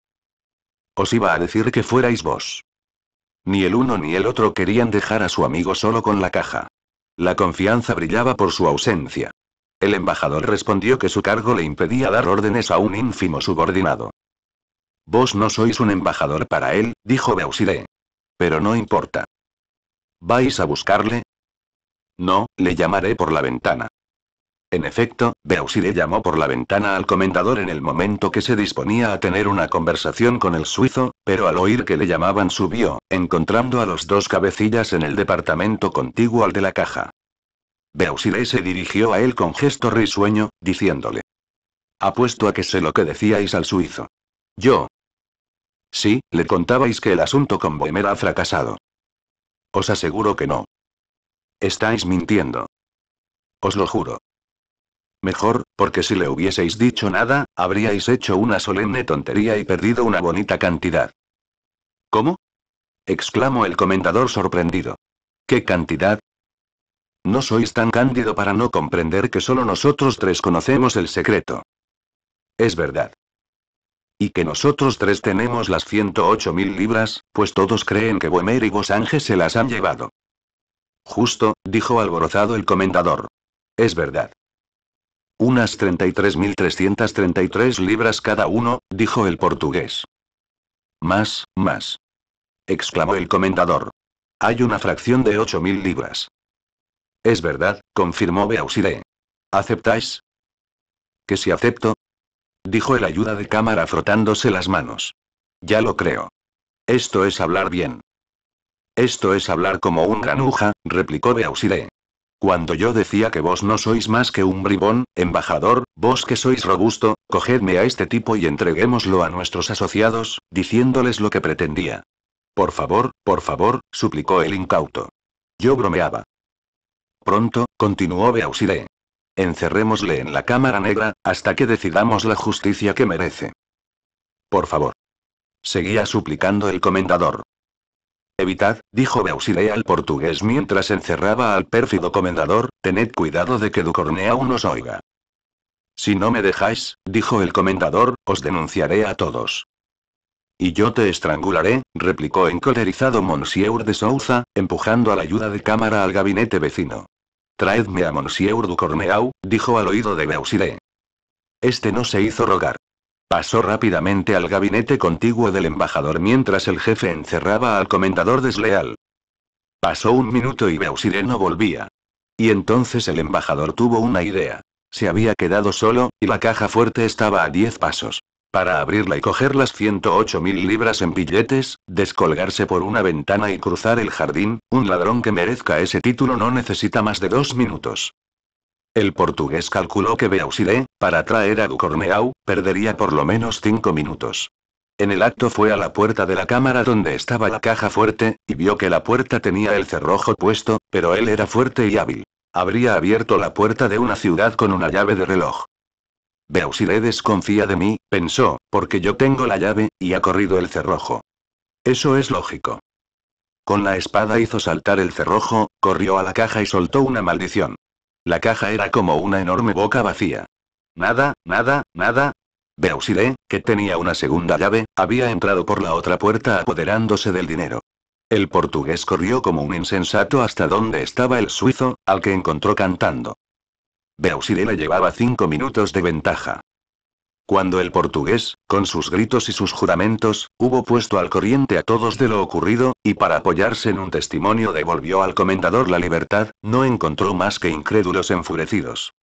Os iba a decir que fuerais vos. Ni el uno ni el otro querían dejar a su amigo solo con la caja. La confianza brillaba por su ausencia. El embajador respondió que su cargo le impedía dar órdenes a un ínfimo subordinado. Vos no sois un embajador para él, dijo Beausire. Pero no importa. ¿Vais a buscarle? No, le llamaré por la ventana. En efecto, Beausire llamó por la ventana al comendador en el momento que se disponía a tener una conversación con el suizo, pero al oír que le llamaban subió, encontrando a los dos cabecillas en el departamento contiguo al de la caja. Beausire se dirigió a él con gesto risueño, diciéndole. Apuesto a que sé lo que decíais al suizo. Yo. Sí, le contabais que el asunto con Bohemera ha fracasado. Os aseguro que no. Estáis mintiendo. Os lo juro. Mejor, porque si le hubieseis dicho nada, habríais hecho una solemne tontería y perdido una bonita cantidad. ¿Cómo? exclamó el comendador sorprendido. ¿Qué cantidad? No sois tan cándido para no comprender que solo nosotros tres conocemos el secreto. Es verdad. Y que nosotros tres tenemos las 108 mil libras, pues todos creen que Boemer y Bosange se las han llevado. Justo, dijo alborozado el comendador. Es verdad. Unas 33.333 libras cada uno, dijo el portugués. Más, más. exclamó el comendador. Hay una fracción de 8.000 libras. Es verdad, confirmó Beausire. ¿Aceptáis? ¿Que si acepto? dijo el ayuda de cámara frotándose las manos. Ya lo creo. Esto es hablar bien. Esto es hablar como un granuja, replicó Beausire. Cuando yo decía que vos no sois más que un bribón, embajador, vos que sois robusto, cogedme a este tipo y entreguémoslo a nuestros asociados, diciéndoles lo que pretendía. Por favor, por favor, suplicó el incauto. Yo bromeaba. Pronto, continuó Beausire. Encerrémosle en la cámara negra, hasta que decidamos la justicia que merece. Por favor. Seguía suplicando el comendador. Evitad, dijo Beausilei al portugués mientras encerraba al pérfido comendador, tened cuidado de que Ducorneau nos oiga. Si no me dejáis, dijo el comendador, os denunciaré a todos. Y yo te estrangularé, replicó encolerizado Monsieur de Souza, empujando a la ayuda de cámara al gabinete vecino. Traedme a Monsieur Ducorneau, dijo al oído de Beausilei. Este no se hizo rogar. Pasó rápidamente al gabinete contiguo del embajador mientras el jefe encerraba al comentador desleal. Pasó un minuto y Beausire no volvía. Y entonces el embajador tuvo una idea. Se había quedado solo, y la caja fuerte estaba a diez pasos. Para abrirla y coger las 108.000 libras en billetes, descolgarse por una ventana y cruzar el jardín, un ladrón que merezca ese título no necesita más de dos minutos. El portugués calculó que Beausire, para traer a Ducorneau, perdería por lo menos cinco minutos. En el acto fue a la puerta de la cámara donde estaba la caja fuerte, y vio que la puerta tenía el cerrojo puesto, pero él era fuerte y hábil. Habría abierto la puerta de una ciudad con una llave de reloj. Beausire desconfía de mí, pensó, porque yo tengo la llave, y ha corrido el cerrojo. Eso es lógico. Con la espada hizo saltar el cerrojo, corrió a la caja y soltó una maldición. La caja era como una enorme boca vacía. Nada, nada, nada. Beausire, que tenía una segunda llave, había entrado por la otra puerta apoderándose del dinero. El portugués corrió como un insensato hasta donde estaba el suizo, al que encontró cantando. Beausire le llevaba cinco minutos de ventaja. Cuando el portugués, con sus gritos y sus juramentos, hubo puesto al corriente a todos de lo ocurrido, y para apoyarse en un testimonio devolvió al comendador la libertad, no encontró más que incrédulos enfurecidos.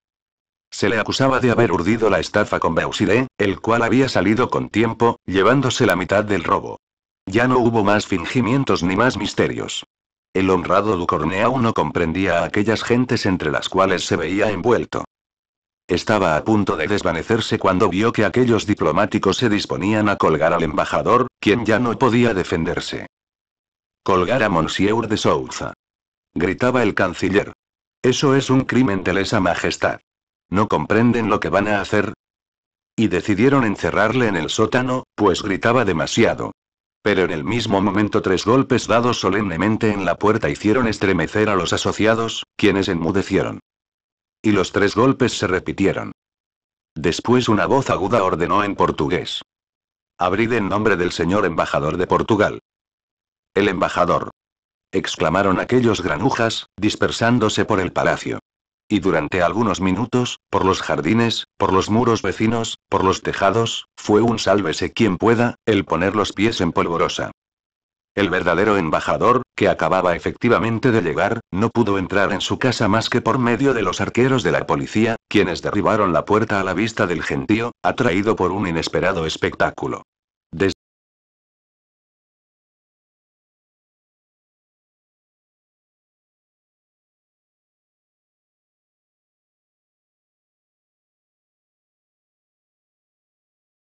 Se le acusaba de haber urdido la estafa con Bauside, el cual había salido con tiempo, llevándose la mitad del robo. Ya no hubo más fingimientos ni más misterios. El honrado du Ducorneau no comprendía a aquellas gentes entre las cuales se veía envuelto. Estaba a punto de desvanecerse cuando vio que aquellos diplomáticos se disponían a colgar al embajador, quien ya no podía defenderse. Colgar a Monsieur de Souza. Gritaba el canciller. Eso es un crimen de lesa majestad. ¿No comprenden lo que van a hacer? Y decidieron encerrarle en el sótano, pues gritaba demasiado. Pero en el mismo momento tres golpes dados solemnemente en la puerta hicieron estremecer a los asociados, quienes enmudecieron y los tres golpes se repitieron. Después una voz aguda ordenó en portugués. Abrid en nombre del señor embajador de Portugal. El embajador. exclamaron aquellos granujas, dispersándose por el palacio. Y durante algunos minutos, por los jardines, por los muros vecinos, por los tejados, fue un sálvese quien pueda, el poner los pies en polvorosa. El verdadero embajador, que acababa efectivamente de llegar, no pudo entrar en su casa más que por medio de los arqueros de la policía, quienes derribaron la puerta a la vista del gentío, atraído por un inesperado espectáculo.